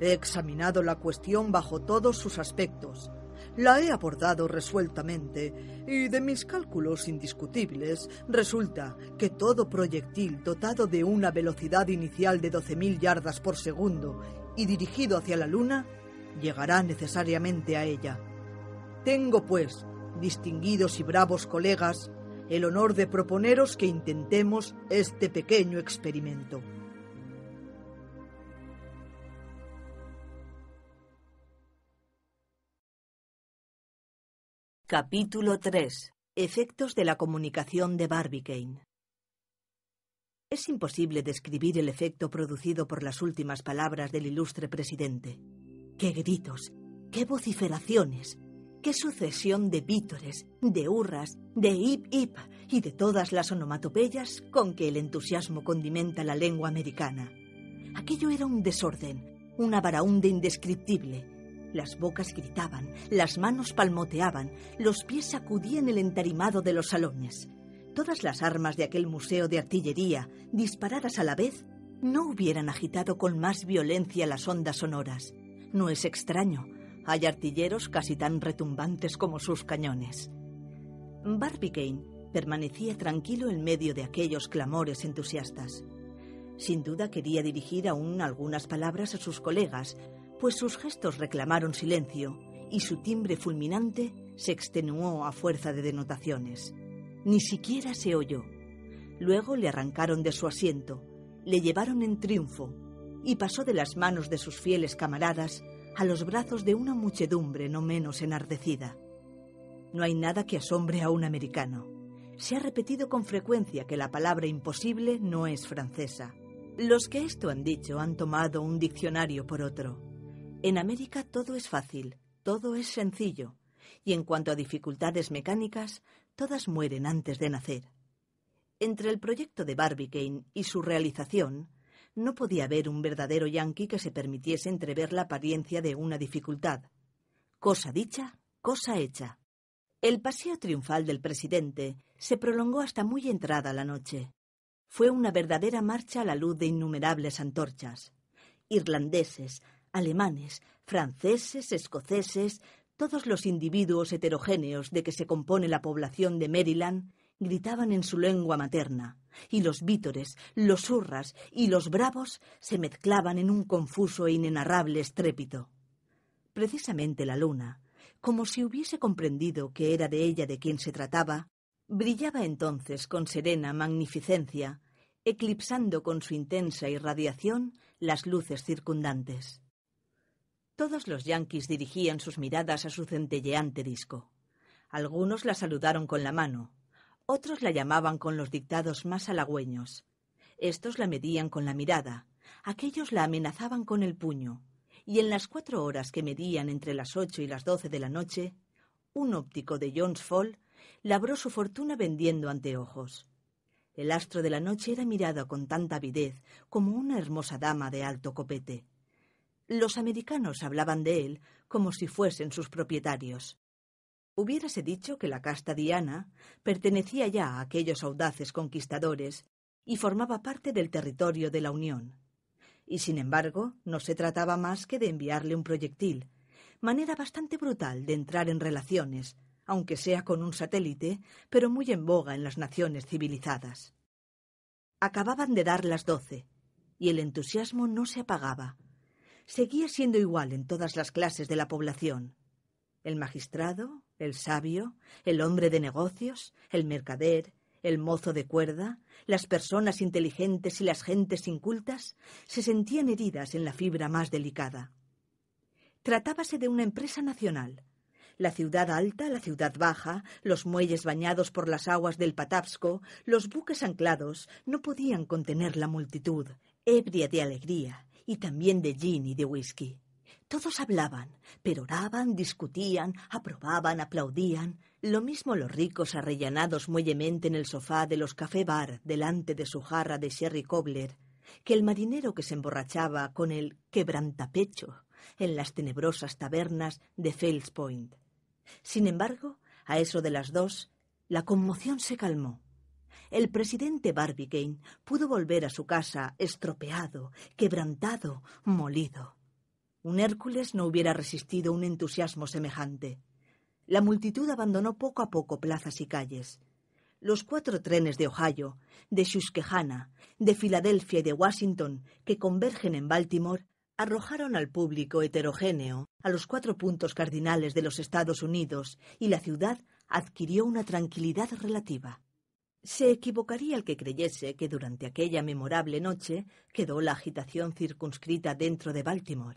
He examinado la cuestión bajo todos sus aspectos. La he abordado resueltamente y de mis cálculos indiscutibles resulta que todo proyectil dotado de una velocidad inicial de 12.000 yardas por segundo y dirigido hacia la Luna llegará necesariamente a ella. Tengo, pues, distinguidos y bravos colegas, el honor de proponeros que intentemos este pequeño experimento. Capítulo 3. Efectos de la comunicación de Barbicane. Es imposible describir el efecto producido por las últimas palabras del ilustre presidente. ¡Qué gritos! ¡Qué vociferaciones! qué sucesión de vítores, de hurras, de hip hip y de todas las onomatopeyas con que el entusiasmo condimenta la lengua americana. Aquello era un desorden, una varaunda indescriptible. Las bocas gritaban, las manos palmoteaban, los pies sacudían el entarimado de los salones. Todas las armas de aquel museo de artillería, disparadas a la vez, no hubieran agitado con más violencia las ondas sonoras. No es extraño, hay artilleros casi tan retumbantes como sus cañones. Barbicane permanecía tranquilo en medio de aquellos clamores entusiastas. Sin duda quería dirigir aún algunas palabras a sus colegas, pues sus gestos reclamaron silencio y su timbre fulminante se extenuó a fuerza de denotaciones. Ni siquiera se oyó. Luego le arrancaron de su asiento, le llevaron en triunfo y pasó de las manos de sus fieles camaradas a los brazos de una muchedumbre no menos enardecida. No hay nada que asombre a un americano. Se ha repetido con frecuencia que la palabra imposible no es francesa. Los que esto han dicho han tomado un diccionario por otro. En América todo es fácil, todo es sencillo, y en cuanto a dificultades mecánicas, todas mueren antes de nacer. Entre el proyecto de Barbicane y su realización, no podía haber un verdadero yanqui que se permitiese entrever la apariencia de una dificultad. Cosa dicha, cosa hecha. El paseo triunfal del presidente se prolongó hasta muy entrada la noche. Fue una verdadera marcha a la luz de innumerables antorchas. Irlandeses, alemanes, franceses, escoceses, todos los individuos heterogéneos de que se compone la población de Maryland gritaban en su lengua materna, y los vítores, los hurras y los bravos se mezclaban en un confuso e inenarrable estrépito. Precisamente la luna, como si hubiese comprendido que era de ella de quien se trataba, brillaba entonces con serena magnificencia, eclipsando con su intensa irradiación las luces circundantes. Todos los yanquis dirigían sus miradas a su centelleante disco. Algunos la saludaron con la mano, otros la llamaban con los dictados más halagüeños. Estos la medían con la mirada, aquellos la amenazaban con el puño, y en las cuatro horas que medían entre las ocho y las doce de la noche, un óptico de Jones Fall labró su fortuna vendiendo anteojos. El astro de la noche era mirado con tanta avidez como una hermosa dama de alto copete. Los americanos hablaban de él como si fuesen sus propietarios. Hubiérase dicho que la casta diana pertenecía ya a aquellos audaces conquistadores y formaba parte del territorio de la Unión. Y sin embargo, no se trataba más que de enviarle un proyectil, manera bastante brutal de entrar en relaciones, aunque sea con un satélite, pero muy en boga en las naciones civilizadas. Acababan de dar las doce, y el entusiasmo no se apagaba. Seguía siendo igual en todas las clases de la población. El magistrado, el sabio, el hombre de negocios, el mercader, el mozo de cuerda, las personas inteligentes y las gentes incultas se sentían heridas en la fibra más delicada. Tratábase de una empresa nacional. La ciudad alta, la ciudad baja, los muelles bañados por las aguas del Patapsco, los buques anclados, no podían contener la multitud, ebria de alegría y también de gin y de whisky. Todos hablaban, peroraban, discutían, aprobaban, aplaudían, lo mismo los ricos arrellanados muellemente en el sofá de los café bar delante de su jarra de sherry cobbler, que el marinero que se emborrachaba con el quebrantapecho en las tenebrosas tabernas de Fells Point. Sin embargo, a eso de las dos, la conmoción se calmó. El presidente Barbicane pudo volver a su casa estropeado, quebrantado, molido. Un Hércules no hubiera resistido un entusiasmo semejante. La multitud abandonó poco a poco plazas y calles. Los cuatro trenes de Ohio, de Susquehanna, de Filadelfia y de Washington, que convergen en Baltimore, arrojaron al público heterogéneo a los cuatro puntos cardinales de los Estados Unidos y la ciudad adquirió una tranquilidad relativa. Se equivocaría el que creyese que durante aquella memorable noche quedó la agitación circunscrita dentro de Baltimore.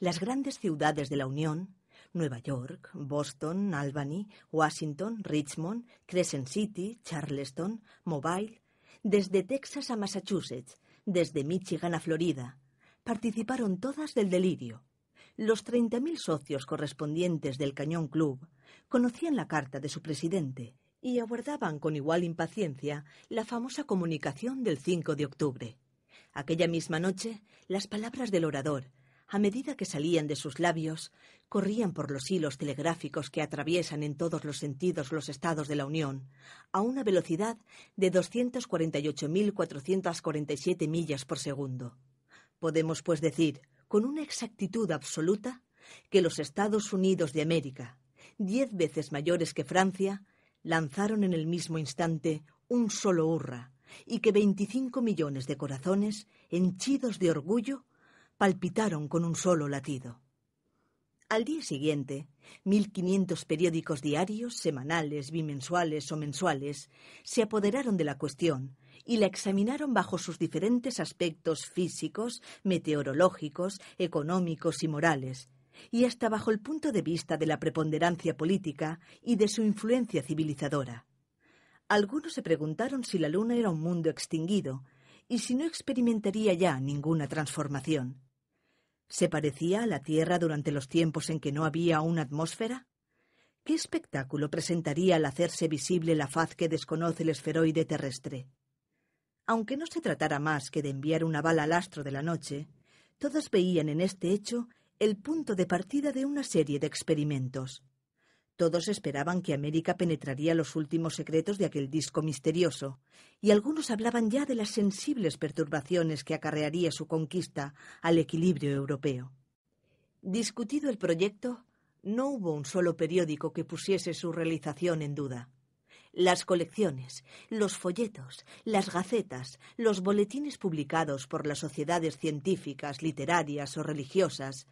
Las grandes ciudades de la Unión, Nueva York, Boston, Albany, Washington, Richmond, Crescent City, Charleston, Mobile, desde Texas a Massachusetts, desde Michigan a Florida, participaron todas del delirio. Los 30.000 socios correspondientes del Cañón Club conocían la carta de su presidente y aguardaban con igual impaciencia la famosa comunicación del 5 de octubre. Aquella misma noche, las palabras del orador, a medida que salían de sus labios, corrían por los hilos telegráficos que atraviesan en todos los sentidos los estados de la Unión, a una velocidad de 248.447 millas por segundo. Podemos, pues, decir, con una exactitud absoluta, que los Estados Unidos de América, diez veces mayores que Francia, lanzaron en el mismo instante un solo hurra, y que veinticinco millones de corazones, henchidos de orgullo, palpitaron con un solo latido. Al día siguiente, 1.500 periódicos diarios, semanales, bimensuales o mensuales se apoderaron de la cuestión y la examinaron bajo sus diferentes aspectos físicos, meteorológicos, económicos y morales, y hasta bajo el punto de vista de la preponderancia política y de su influencia civilizadora. Algunos se preguntaron si la Luna era un mundo extinguido y si no experimentaría ya ninguna transformación. ¿Se parecía a la Tierra durante los tiempos en que no había una atmósfera? ¿Qué espectáculo presentaría al hacerse visible la faz que desconoce el esferoide terrestre? Aunque no se tratara más que de enviar una bala al astro de la noche, todos veían en este hecho el punto de partida de una serie de experimentos. Todos esperaban que América penetraría los últimos secretos de aquel disco misterioso, y algunos hablaban ya de las sensibles perturbaciones que acarrearía su conquista al equilibrio europeo. Discutido el proyecto, no hubo un solo periódico que pusiese su realización en duda. Las colecciones, los folletos, las gacetas, los boletines publicados por las sociedades científicas, literarias o religiosas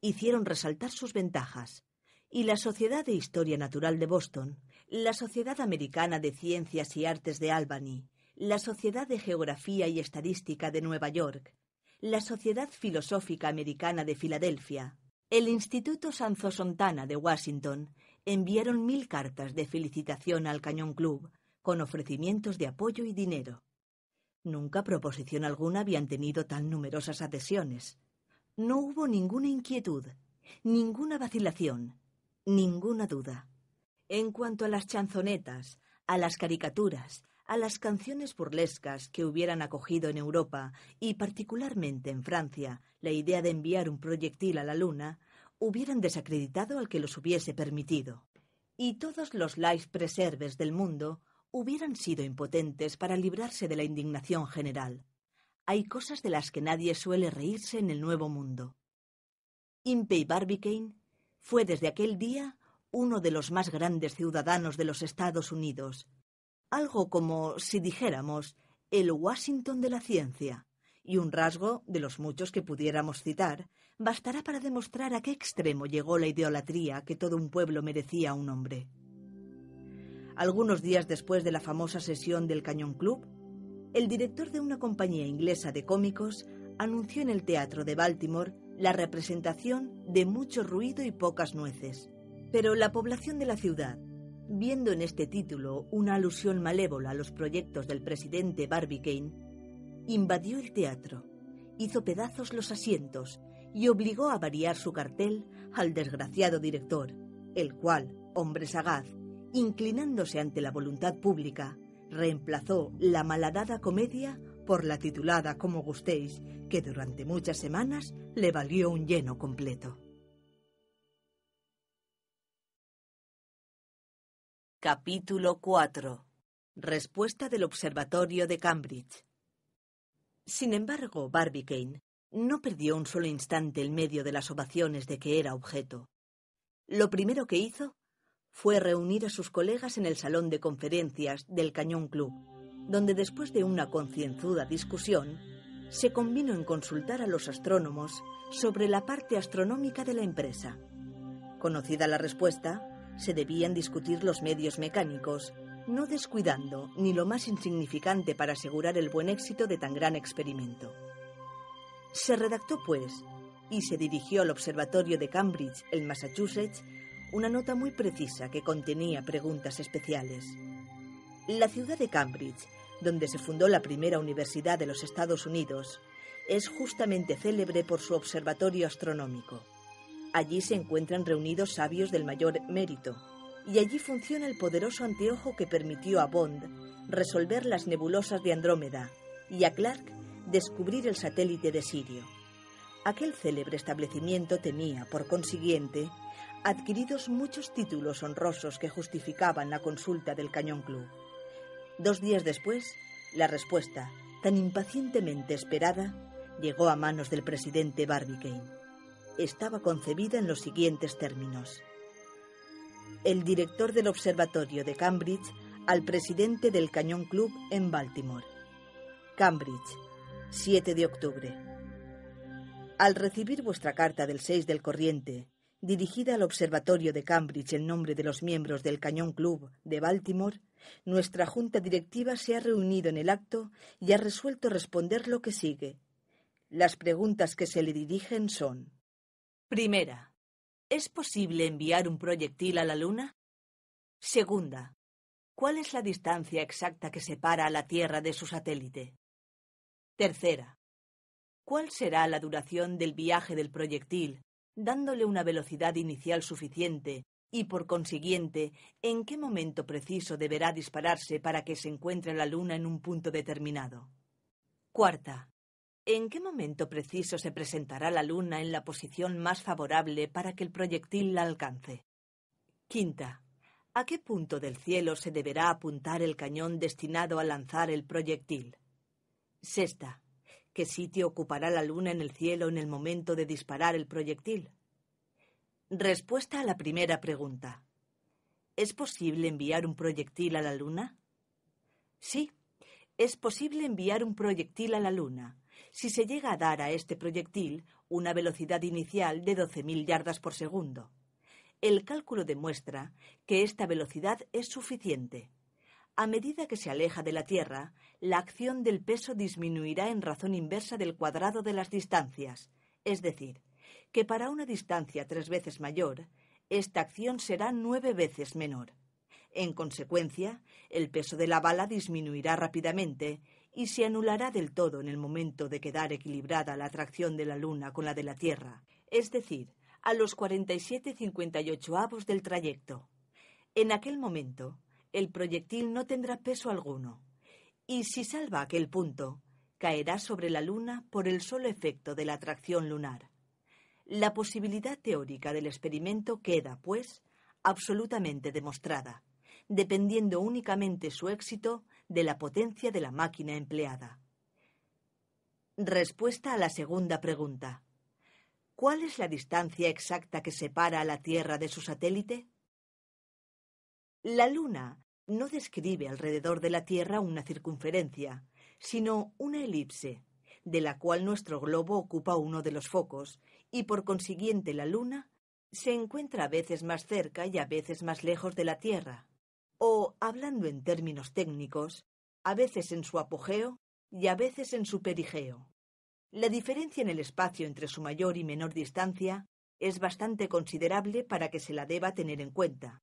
hicieron resaltar sus ventajas y la Sociedad de Historia Natural de Boston, la Sociedad Americana de Ciencias y Artes de Albany, la Sociedad de Geografía y Estadística de Nueva York, la Sociedad Filosófica Americana de Filadelfia, el Instituto Sanzo Sontana de Washington enviaron mil cartas de felicitación al Cañón Club, con ofrecimientos de apoyo y dinero. Nunca proposición alguna habían tenido tan numerosas adhesiones. No hubo ninguna inquietud, ninguna vacilación, Ninguna duda. En cuanto a las chanzonetas, a las caricaturas, a las canciones burlescas que hubieran acogido en Europa y particularmente en Francia la idea de enviar un proyectil a la Luna, hubieran desacreditado al que los hubiese permitido. Y todos los life preserves del mundo hubieran sido impotentes para librarse de la indignación general. Hay cosas de las que nadie suele reírse en el Nuevo Mundo. Impey Barbicane fue desde aquel día uno de los más grandes ciudadanos de los Estados Unidos. Algo como, si dijéramos, el Washington de la ciencia, y un rasgo de los muchos que pudiéramos citar, bastará para demostrar a qué extremo llegó la idolatría que todo un pueblo merecía a un hombre. Algunos días después de la famosa sesión del Cañón Club, el director de una compañía inglesa de cómicos anunció en el teatro de Baltimore la representación de mucho ruido y pocas nueces. Pero la población de la ciudad, viendo en este título una alusión malévola a los proyectos del presidente Barbicane, invadió el teatro, hizo pedazos los asientos y obligó a variar su cartel al desgraciado director, el cual, hombre sagaz, inclinándose ante la voluntad pública, reemplazó la malhadada comedia por la titulada como gustéis, que durante muchas semanas le valió un lleno completo. Capítulo 4. Respuesta del Observatorio de Cambridge. Sin embargo, Barbicane no perdió un solo instante el medio de las ovaciones de que era objeto. Lo primero que hizo fue reunir a sus colegas en el salón de conferencias del Cañón Club donde después de una concienzuda discusión, se convino en consultar a los astrónomos sobre la parte astronómica de la empresa. Conocida la respuesta, se debían discutir los medios mecánicos, no descuidando ni lo más insignificante para asegurar el buen éxito de tan gran experimento. Se redactó, pues, y se dirigió al Observatorio de Cambridge, en Massachusetts, una nota muy precisa que contenía preguntas especiales. La ciudad de Cambridge donde se fundó la primera universidad de los Estados Unidos, es justamente célebre por su observatorio astronómico. Allí se encuentran reunidos sabios del mayor mérito, y allí funciona el poderoso anteojo que permitió a Bond resolver las nebulosas de Andrómeda y a Clark descubrir el satélite de Sirio. Aquel célebre establecimiento tenía, por consiguiente, adquiridos muchos títulos honrosos que justificaban la consulta del Cañón Club. Dos días después, la respuesta, tan impacientemente esperada, llegó a manos del presidente Barbicane. Estaba concebida en los siguientes términos. El director del Observatorio de Cambridge al presidente del Cañón Club en Baltimore. Cambridge, 7 de octubre. Al recibir vuestra carta del 6 del corriente, dirigida al Observatorio de Cambridge en nombre de los miembros del Cañón Club de Baltimore, nuestra junta directiva se ha reunido en el acto y ha resuelto responder lo que sigue. Las preguntas que se le dirigen son. Primera. ¿Es posible enviar un proyectil a la Luna? Segunda. ¿Cuál es la distancia exacta que separa a la Tierra de su satélite? Tercera. ¿Cuál será la duración del viaje del proyectil dándole una velocidad inicial suficiente y, por consiguiente, en qué momento preciso deberá dispararse para que se encuentre la Luna en un punto determinado. Cuarta. ¿En qué momento preciso se presentará la Luna en la posición más favorable para que el proyectil la alcance? Quinta. ¿A qué punto del cielo se deberá apuntar el cañón destinado a lanzar el proyectil? Sexta. ¿Qué sitio ocupará la luna en el cielo en el momento de disparar el proyectil? Respuesta a la primera pregunta. ¿Es posible enviar un proyectil a la luna? Sí, es posible enviar un proyectil a la luna si se llega a dar a este proyectil una velocidad inicial de 12.000 yardas por segundo. El cálculo demuestra que esta velocidad es suficiente. A medida que se aleja de la Tierra, la acción del peso disminuirá en razón inversa del cuadrado de las distancias, es decir, que para una distancia tres veces mayor, esta acción será nueve veces menor. En consecuencia, el peso de la bala disminuirá rápidamente y se anulará del todo en el momento de quedar equilibrada la atracción de la Luna con la de la Tierra, es decir, a los 47,58 avos del trayecto. En aquel momento, el proyectil no tendrá peso alguno. Y si salva aquel punto, caerá sobre la Luna por el solo efecto de la atracción lunar. La posibilidad teórica del experimento queda, pues, absolutamente demostrada, dependiendo únicamente su éxito de la potencia de la máquina empleada. Respuesta a la segunda pregunta. ¿Cuál es la distancia exacta que separa a la Tierra de su satélite? La Luna no describe alrededor de la Tierra una circunferencia, sino una elipse, de la cual nuestro globo ocupa uno de los focos, y por consiguiente la Luna se encuentra a veces más cerca y a veces más lejos de la Tierra, o, hablando en términos técnicos, a veces en su apogeo y a veces en su perigeo. La diferencia en el espacio entre su mayor y menor distancia es bastante considerable para que se la deba tener en cuenta,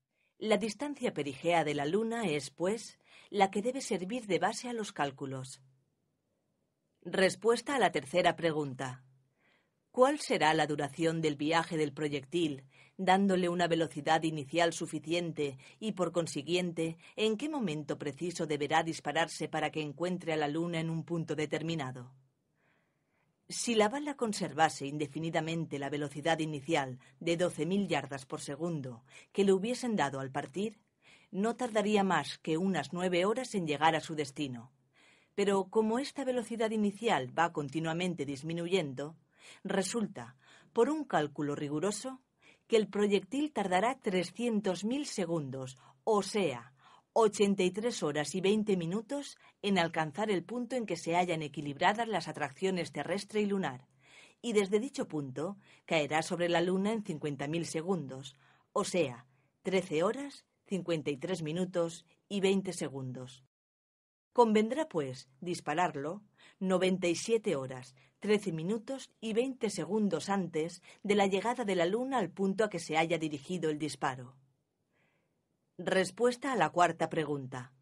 La distancia perigea de la Luna es, pues, la que debe servir de base a los cálculos. Respuesta a la tercera pregunta. ¿Cuál será la duración del viaje del proyectil, dándole una velocidad inicial suficiente y, por consiguiente, en qué momento preciso deberá dispararse para que encuentre a la Luna en un punto determinado? Si la bala conservase indefinidamente la velocidad inicial de 12.000 yardas por segundo que le hubiesen dado al partir, no tardaría más que unas nueve horas en llegar a su destino. Pero como esta velocidad inicial va continuamente disminuyendo, resulta, por un cálculo riguroso, que el proyectil tardará 300.000 segundos, o sea, 83 horas y 20 minutos en alcanzar el punto en que se hayan equilibradas las atracciones terrestre y lunar, y desde dicho punto caerá sobre la Luna en 50.000 segundos, o sea, 13 horas, 53 minutos y 20 segundos. Convendrá, pues, dispararlo 97 horas, 13 minutos y 20 segundos antes de la llegada de la Luna al punto a que se haya dirigido el disparo. Respuesta a la cuarta pregunta.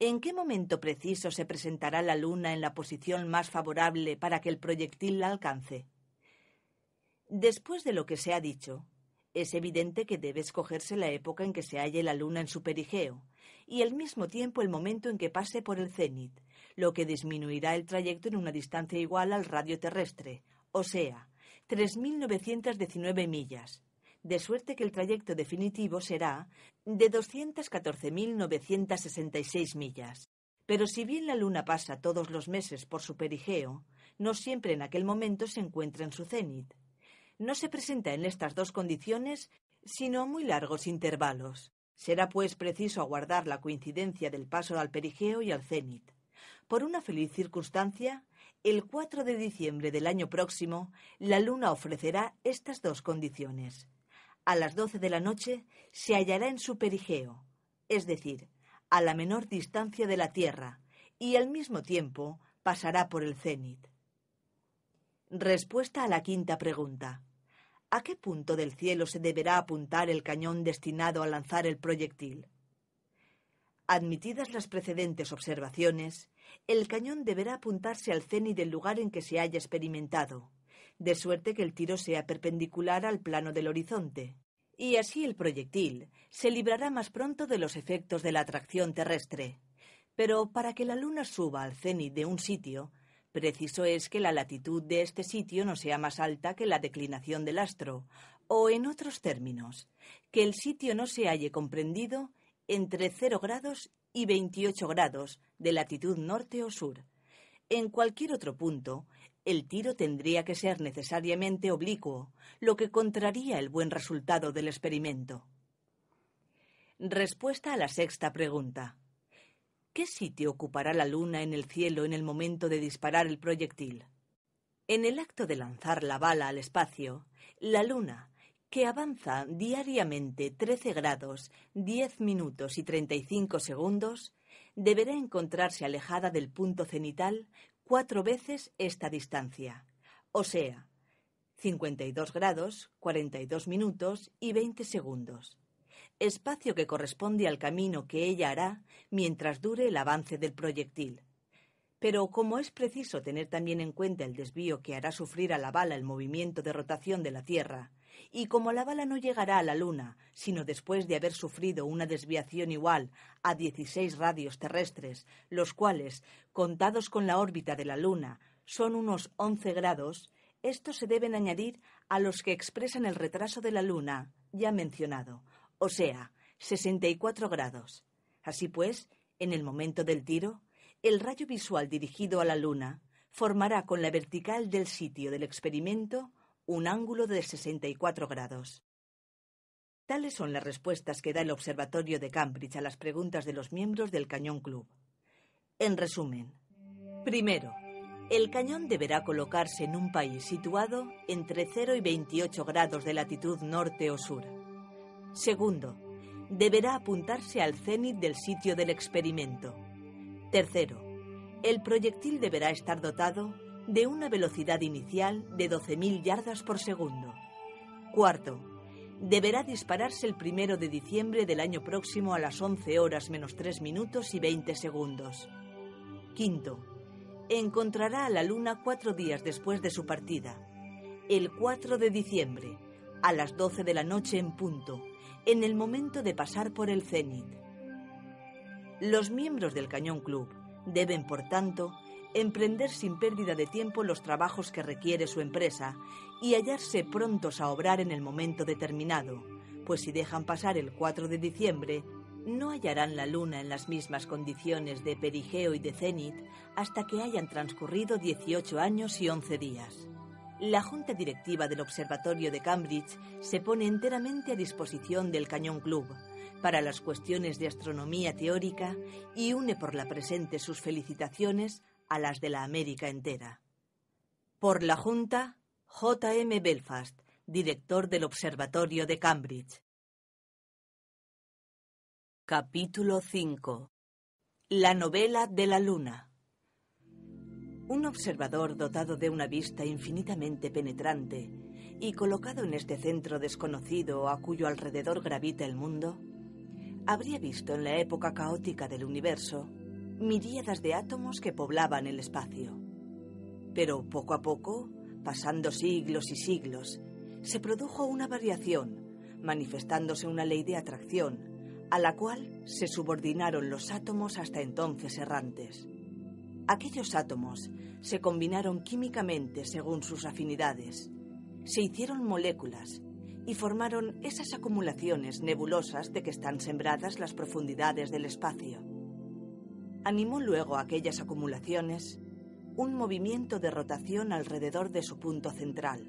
¿En qué momento preciso se presentará la Luna en la posición más favorable para que el proyectil la alcance? Después de lo que se ha dicho, es evidente que debe escogerse la época en que se halle la Luna en su perigeo y al mismo tiempo el momento en que pase por el cenit, lo que disminuirá el trayecto en una distancia igual al radio terrestre, o sea, 3.919 millas, de suerte que el trayecto definitivo será de 214.966 millas. Pero si bien la Luna pasa todos los meses por su perigeo, no siempre en aquel momento se encuentra en su cenit. No se presenta en estas dos condiciones, sino a muy largos intervalos. Será pues preciso aguardar la coincidencia del paso al perigeo y al cenit. Por una feliz circunstancia, el 4 de diciembre del año próximo, la Luna ofrecerá estas dos condiciones a las doce de la noche se hallará en su perigeo, es decir, a la menor distancia de la Tierra, y al mismo tiempo pasará por el cenit. Respuesta a la quinta pregunta. ¿A qué punto del cielo se deberá apuntar el cañón destinado a lanzar el proyectil? Admitidas las precedentes observaciones, el cañón deberá apuntarse al cenit del lugar en que se haya experimentado, de suerte que el tiro sea perpendicular al plano del horizonte. Y así el proyectil se librará más pronto de los efectos de la atracción terrestre. Pero para que la luna suba al cenit de un sitio, preciso es que la latitud de este sitio no sea más alta que la declinación del astro, o en otros términos, que el sitio no se halle comprendido entre 0 grados y 28 grados de latitud norte o sur. En cualquier otro punto, el tiro tendría que ser necesariamente oblicuo, lo que contraría el buen resultado del experimento. Respuesta a la sexta pregunta. ¿Qué sitio ocupará la luna en el cielo en el momento de disparar el proyectil? En el acto de lanzar la bala al espacio, la luna, que avanza diariamente 13 grados, 10 minutos y 35 segundos, deberá encontrarse alejada del punto cenital cuatro veces esta distancia, o sea, 52 grados, 42 minutos y 20 segundos, espacio que corresponde al camino que ella hará mientras dure el avance del proyectil. Pero como es preciso tener también en cuenta el desvío que hará sufrir a la bala el movimiento de rotación de la Tierra, y como la bala no llegará a la Luna, sino después de haber sufrido una desviación igual a 16 radios terrestres, los cuales, contados con la órbita de la Luna, son unos 11 grados, estos se deben añadir a los que expresan el retraso de la Luna ya mencionado, o sea, 64 grados. Así pues, en el momento del tiro, el rayo visual dirigido a la Luna formará con la vertical del sitio del experimento un ángulo de 64 grados. Tales son las respuestas que da el Observatorio de Cambridge a las preguntas de los miembros del Cañón Club. En resumen, primero, el cañón deberá colocarse en un país situado entre 0 y 28 grados de latitud norte o sur. Segundo, deberá apuntarse al cenit del sitio del experimento. Tercero, el proyectil deberá estar dotado de una velocidad inicial de 12.000 yardas por segundo. Cuarto, deberá dispararse el primero de diciembre del año próximo a las 11 horas menos 3 minutos y 20 segundos. Quinto, encontrará a la Luna cuatro días después de su partida, el 4 de diciembre, a las 12 de la noche en punto, en el momento de pasar por el cenit. Los miembros del Cañón Club deben, por tanto, emprender sin pérdida de tiempo los trabajos que requiere su empresa y hallarse prontos a obrar en el momento determinado, pues si dejan pasar el 4 de diciembre, no hallarán la luna en las mismas condiciones de perigeo y de cenit hasta que hayan transcurrido 18 años y 11 días. La junta directiva del Observatorio de Cambridge se pone enteramente a disposición del Cañón Club para las cuestiones de astronomía teórica y une por la presente sus felicitaciones a las de la América entera. Por la Junta, J. M. Belfast, director del Observatorio de Cambridge. Capítulo 5. La novela de la luna. Un observador dotado de una vista infinitamente penetrante y colocado en este centro desconocido a cuyo alrededor gravita el mundo, habría visto en la época caótica del universo miríadas de átomos que poblaban el espacio. Pero poco a poco, pasando siglos y siglos, se produjo una variación, manifestándose una ley de atracción, a la cual se subordinaron los átomos hasta entonces errantes. Aquellos átomos se combinaron químicamente según sus afinidades, se hicieron moléculas y formaron esas acumulaciones nebulosas de que están sembradas las profundidades del espacio. Animó luego aquellas acumulaciones un movimiento de rotación alrededor de su punto central.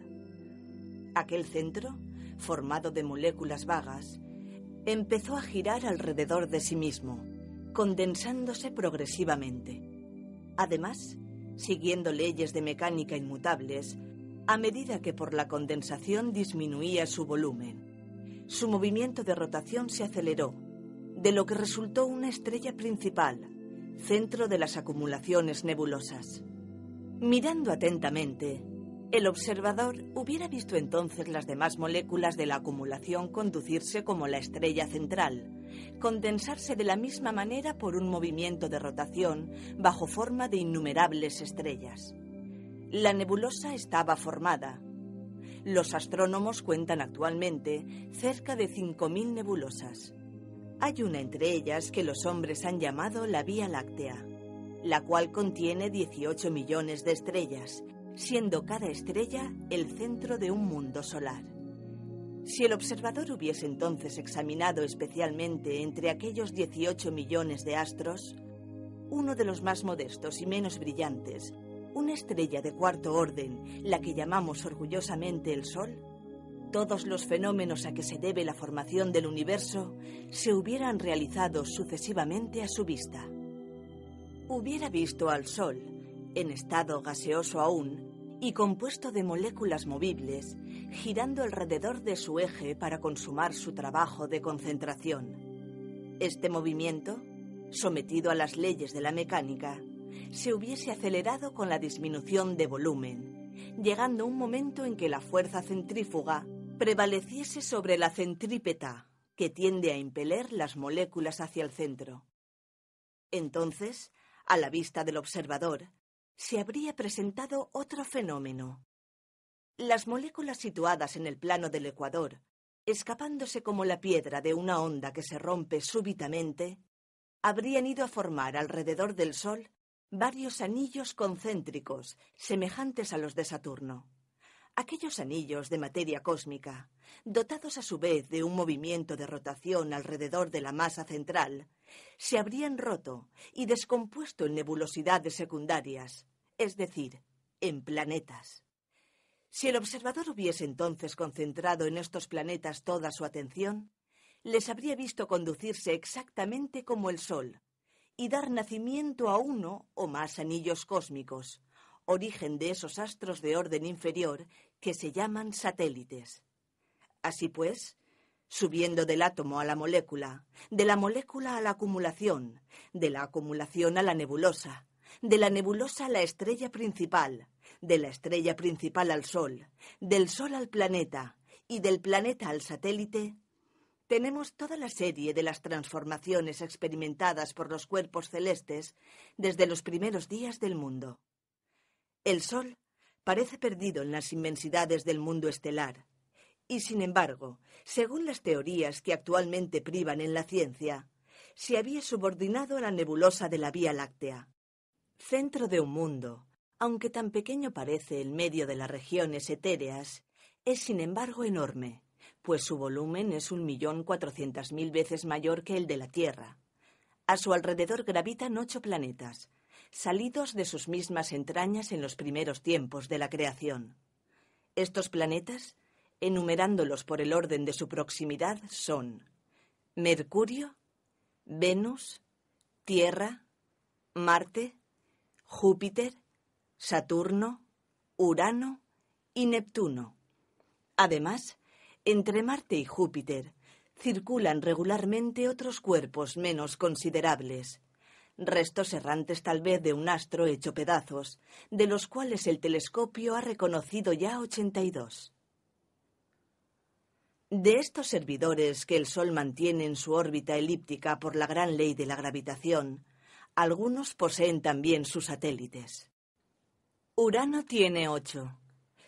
Aquel centro, formado de moléculas vagas, empezó a girar alrededor de sí mismo, condensándose progresivamente. Además, siguiendo leyes de mecánica inmutables, a medida que por la condensación disminuía su volumen, su movimiento de rotación se aceleró, de lo que resultó una estrella principal, centro de las acumulaciones nebulosas. Mirando atentamente, el observador hubiera visto entonces las demás moléculas de la acumulación conducirse como la estrella central, condensarse de la misma manera por un movimiento de rotación bajo forma de innumerables estrellas. La nebulosa estaba formada. Los astrónomos cuentan actualmente cerca de 5.000 nebulosas. Hay una entre ellas que los hombres han llamado la Vía Láctea, la cual contiene 18 millones de estrellas, siendo cada estrella el centro de un mundo solar. Si el observador hubiese entonces examinado especialmente entre aquellos 18 millones de astros, uno de los más modestos y menos brillantes, una estrella de cuarto orden, la que llamamos orgullosamente el Sol, todos los fenómenos a que se debe la formación del universo se hubieran realizado sucesivamente a su vista. Hubiera visto al Sol, en estado gaseoso aún, y compuesto de moléculas movibles, girando alrededor de su eje para consumar su trabajo de concentración. Este movimiento, sometido a las leyes de la mecánica, se hubiese acelerado con la disminución de volumen, llegando un momento en que la fuerza centrífuga prevaleciese sobre la centrípeta, que tiende a impeler las moléculas hacia el centro. Entonces, a la vista del observador, se habría presentado otro fenómeno. Las moléculas situadas en el plano del ecuador, escapándose como la piedra de una onda que se rompe súbitamente, habrían ido a formar alrededor del Sol varios anillos concéntricos semejantes a los de Saturno. Aquellos anillos de materia cósmica, dotados a su vez de un movimiento de rotación alrededor de la masa central, se habrían roto y descompuesto en nebulosidades secundarias, es decir, en planetas. Si el observador hubiese entonces concentrado en estos planetas toda su atención, les habría visto conducirse exactamente como el Sol y dar nacimiento a uno o más anillos cósmicos, origen de esos astros de orden inferior que se llaman satélites. Así pues, subiendo del átomo a la molécula, de la molécula a la acumulación, de la acumulación a la nebulosa, de la nebulosa a la estrella principal, de la estrella principal al Sol, del Sol al planeta y del planeta al satélite, tenemos toda la serie de las transformaciones experimentadas por los cuerpos celestes desde los primeros días del mundo. El Sol parece perdido en las inmensidades del mundo estelar. Y sin embargo, según las teorías que actualmente privan en la ciencia, se había subordinado a la nebulosa de la Vía Láctea. Centro de un mundo, aunque tan pequeño parece el medio de las regiones etéreas, es sin embargo enorme, pues su volumen es un millón cuatrocientas mil veces mayor que el de la Tierra. A su alrededor gravitan ocho planetas, salidos de sus mismas entrañas en los primeros tiempos de la creación. Estos planetas, enumerándolos por el orden de su proximidad, son Mercurio, Venus, Tierra, Marte, Júpiter, Saturno, Urano y Neptuno. Además, entre Marte y Júpiter circulan regularmente otros cuerpos menos considerables, restos errantes tal vez de un astro hecho pedazos, de los cuales el telescopio ha reconocido ya 82. De estos servidores que el Sol mantiene en su órbita elíptica por la gran ley de la gravitación, algunos poseen también sus satélites. Urano tiene ocho,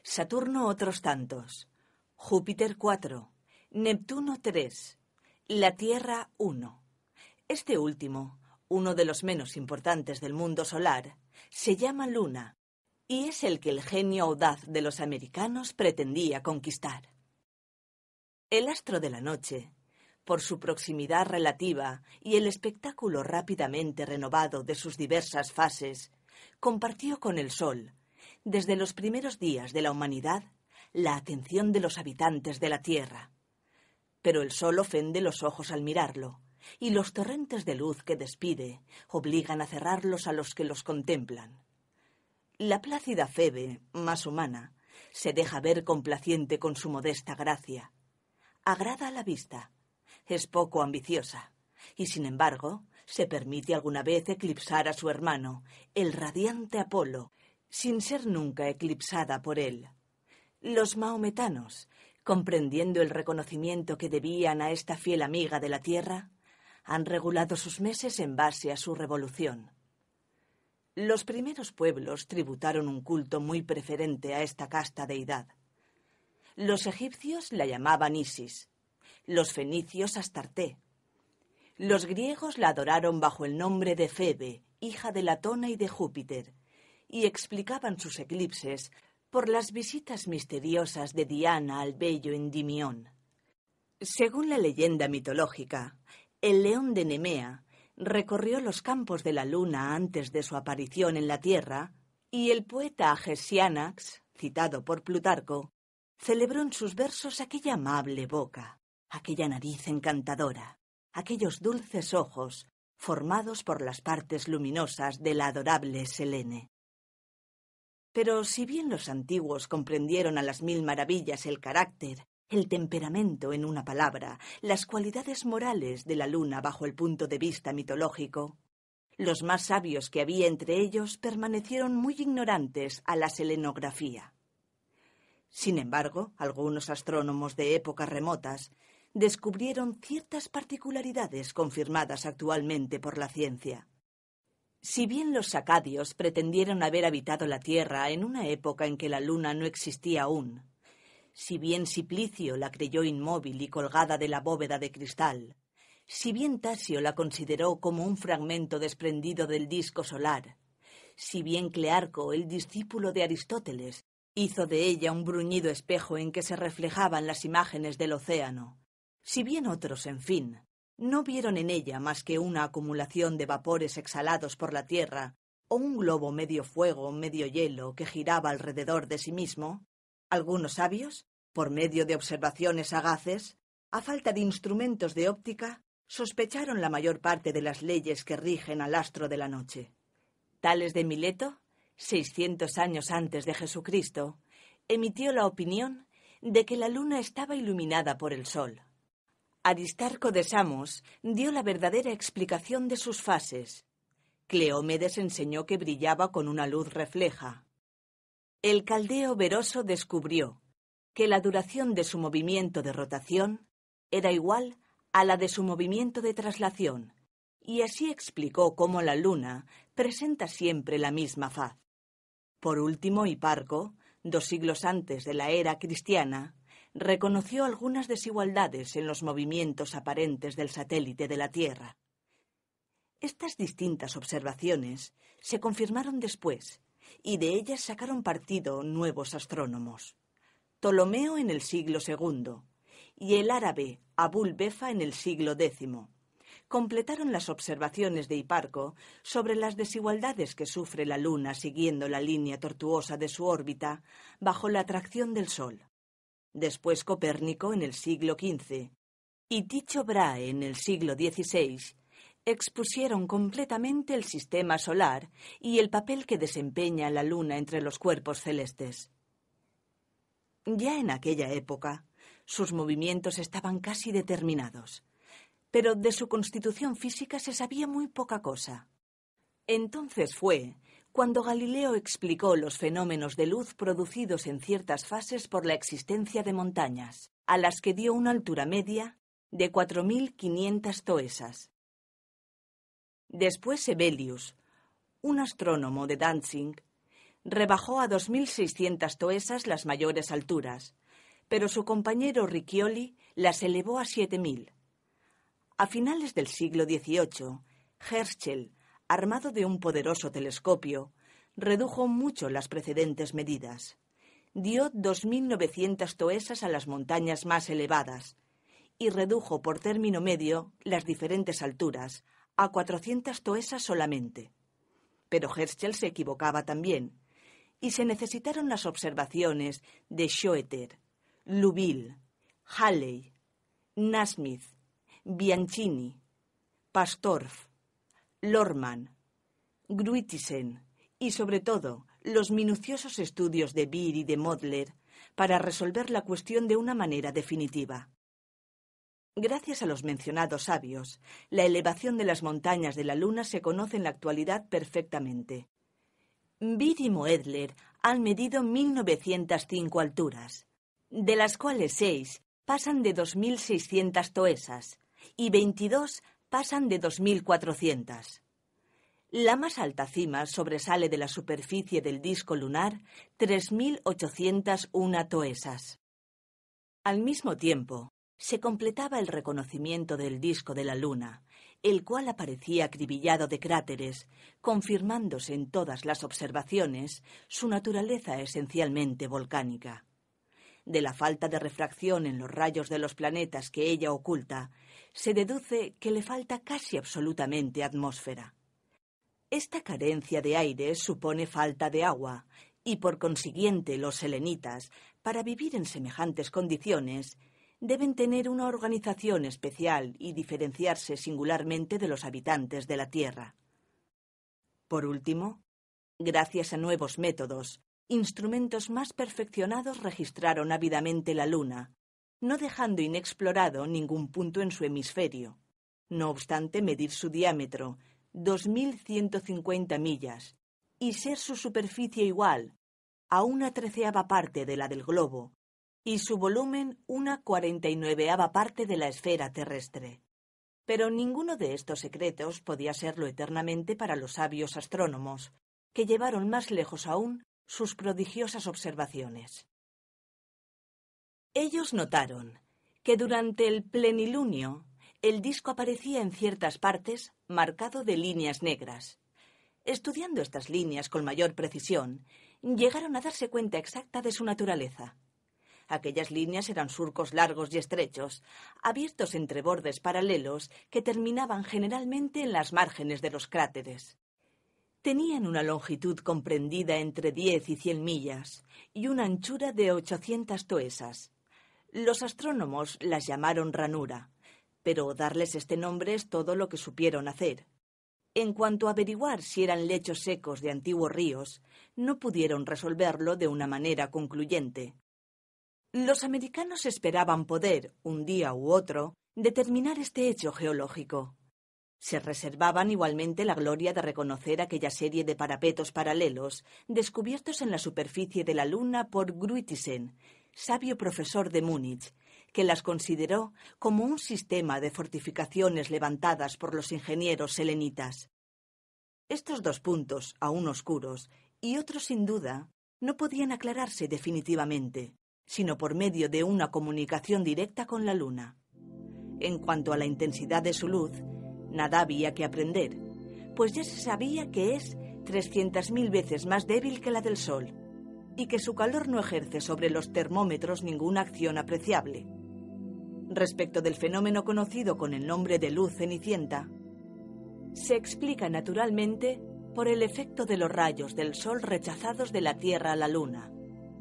Saturno otros tantos, Júpiter cuatro, Neptuno tres, la Tierra uno. Este último, uno de los menos importantes del mundo solar, se llama Luna y es el que el genio audaz de los americanos pretendía conquistar. El astro de la noche, por su proximidad relativa y el espectáculo rápidamente renovado de sus diversas fases, compartió con el Sol, desde los primeros días de la humanidad, la atención de los habitantes de la Tierra. Pero el Sol ofende los ojos al mirarlo y los torrentes de luz que despide obligan a cerrarlos a los que los contemplan. La plácida Febe, más humana, se deja ver complaciente con su modesta gracia. Agrada a la vista, es poco ambiciosa, y sin embargo, se permite alguna vez eclipsar a su hermano, el radiante Apolo, sin ser nunca eclipsada por él. Los maometanos, comprendiendo el reconocimiento que debían a esta fiel amiga de la tierra, han regulado sus meses en base a su revolución. Los primeros pueblos tributaron un culto muy preferente a esta casta deidad. Los egipcios la llamaban Isis, los fenicios Astarte. Los griegos la adoraron bajo el nombre de Febe, hija de Latona y de Júpiter, y explicaban sus eclipses por las visitas misteriosas de Diana al bello Endimión. Según la leyenda mitológica, el león de Nemea recorrió los campos de la luna antes de su aparición en la Tierra y el poeta Agesianax, citado por Plutarco, celebró en sus versos aquella amable boca, aquella nariz encantadora, aquellos dulces ojos formados por las partes luminosas de la adorable Selene. Pero si bien los antiguos comprendieron a las mil maravillas el carácter el temperamento en una palabra, las cualidades morales de la luna bajo el punto de vista mitológico. Los más sabios que había entre ellos permanecieron muy ignorantes a la selenografía. Sin embargo, algunos astrónomos de épocas remotas descubrieron ciertas particularidades confirmadas actualmente por la ciencia. Si bien los acadios pretendieron haber habitado la Tierra en una época en que la Luna no existía aún, si bien Siplicio la creyó inmóvil y colgada de la bóveda de cristal, si bien Tasio la consideró como un fragmento desprendido del disco solar, si bien Clearco, el discípulo de Aristóteles, hizo de ella un bruñido espejo en que se reflejaban las imágenes del océano, si bien otros, en fin, no vieron en ella más que una acumulación de vapores exhalados por la tierra o un globo medio fuego, medio hielo que giraba alrededor de sí mismo, algunos sabios, por medio de observaciones sagaces, a falta de instrumentos de óptica, sospecharon la mayor parte de las leyes que rigen al astro de la noche. Tales de Mileto, 600 años antes de Jesucristo, emitió la opinión de que la luna estaba iluminada por el sol. Aristarco de Samos dio la verdadera explicación de sus fases. Cleómedes enseñó que brillaba con una luz refleja. El caldeo veroso descubrió que la duración de su movimiento de rotación era igual a la de su movimiento de traslación, y así explicó cómo la Luna presenta siempre la misma faz. Por último, Hiparco, dos siglos antes de la era cristiana, reconoció algunas desigualdades en los movimientos aparentes del satélite de la Tierra. Estas distintas observaciones se confirmaron después, y de ellas sacaron partido nuevos astrónomos. Ptolomeo en el siglo II y el árabe Abul Befa en el siglo X completaron las observaciones de Hiparco sobre las desigualdades que sufre la Luna siguiendo la línea tortuosa de su órbita bajo la atracción del Sol. Después Copérnico en el siglo XV y Ticho Brahe en el siglo XVI expusieron completamente el sistema solar y el papel que desempeña la Luna entre los cuerpos celestes. Ya en aquella época, sus movimientos estaban casi determinados, pero de su constitución física se sabía muy poca cosa. Entonces fue cuando Galileo explicó los fenómenos de luz producidos en ciertas fases por la existencia de montañas, a las que dio una altura media de 4.500 toesas, Después Sebelius, un astrónomo de Danzig, rebajó a 2.600 toesas las mayores alturas, pero su compañero Riccioli las elevó a 7.000. A finales del siglo XVIII, Herschel, armado de un poderoso telescopio, redujo mucho las precedentes medidas. Dio 2.900 toesas a las montañas más elevadas y redujo por término medio las diferentes alturas a 400 toesas solamente. Pero Herschel se equivocaba también, y se necesitaron las observaciones de Schoeter, Lubil, Halley, Nasmith, Bianchini, Pastorf, Lormann, Gruitisen y sobre todo los minuciosos estudios de Beer y de Modler para resolver la cuestión de una manera definitiva. Gracias a los mencionados sabios, la elevación de las montañas de la Luna se conoce en la actualidad perfectamente. Bid y Moedler han medido 1.905 alturas, de las cuales 6 pasan de 2.600 toesas y 22 pasan de 2.400. La más alta cima sobresale de la superficie del disco lunar 3.801 toesas. Al mismo tiempo, se completaba el reconocimiento del disco de la Luna, el cual aparecía acribillado de cráteres, confirmándose en todas las observaciones su naturaleza esencialmente volcánica. De la falta de refracción en los rayos de los planetas que ella oculta, se deduce que le falta casi absolutamente atmósfera. Esta carencia de aire supone falta de agua, y por consiguiente los selenitas, para vivir en semejantes condiciones, deben tener una organización especial y diferenciarse singularmente de los habitantes de la Tierra. Por último, gracias a nuevos métodos, instrumentos más perfeccionados registraron ávidamente la Luna, no dejando inexplorado ningún punto en su hemisferio. No obstante, medir su diámetro, 2.150 millas, y ser su superficie igual a una treceava parte de la del globo, y su volumen una cuarenta y nueveava parte de la esfera terrestre. Pero ninguno de estos secretos podía serlo eternamente para los sabios astrónomos, que llevaron más lejos aún sus prodigiosas observaciones. Ellos notaron que durante el plenilunio el disco aparecía en ciertas partes marcado de líneas negras. Estudiando estas líneas con mayor precisión, llegaron a darse cuenta exacta de su naturaleza. Aquellas líneas eran surcos largos y estrechos, abiertos entre bordes paralelos que terminaban generalmente en las márgenes de los cráteres. Tenían una longitud comprendida entre diez y cien millas y una anchura de ochocientas toesas. Los astrónomos las llamaron ranura, pero darles este nombre es todo lo que supieron hacer. En cuanto a averiguar si eran lechos secos de antiguos ríos, no pudieron resolverlo de una manera concluyente. Los americanos esperaban poder, un día u otro, determinar este hecho geológico. Se reservaban igualmente la gloria de reconocer aquella serie de parapetos paralelos descubiertos en la superficie de la Luna por Gruitisen, sabio profesor de Múnich, que las consideró como un sistema de fortificaciones levantadas por los ingenieros selenitas. Estos dos puntos, aún oscuros, y otros sin duda, no podían aclararse definitivamente sino por medio de una comunicación directa con la Luna. En cuanto a la intensidad de su luz, nada había que aprender, pues ya se sabía que es 300.000 veces más débil que la del Sol y que su calor no ejerce sobre los termómetros ninguna acción apreciable. Respecto del fenómeno conocido con el nombre de luz cenicienta, se explica naturalmente por el efecto de los rayos del Sol rechazados de la Tierra a la Luna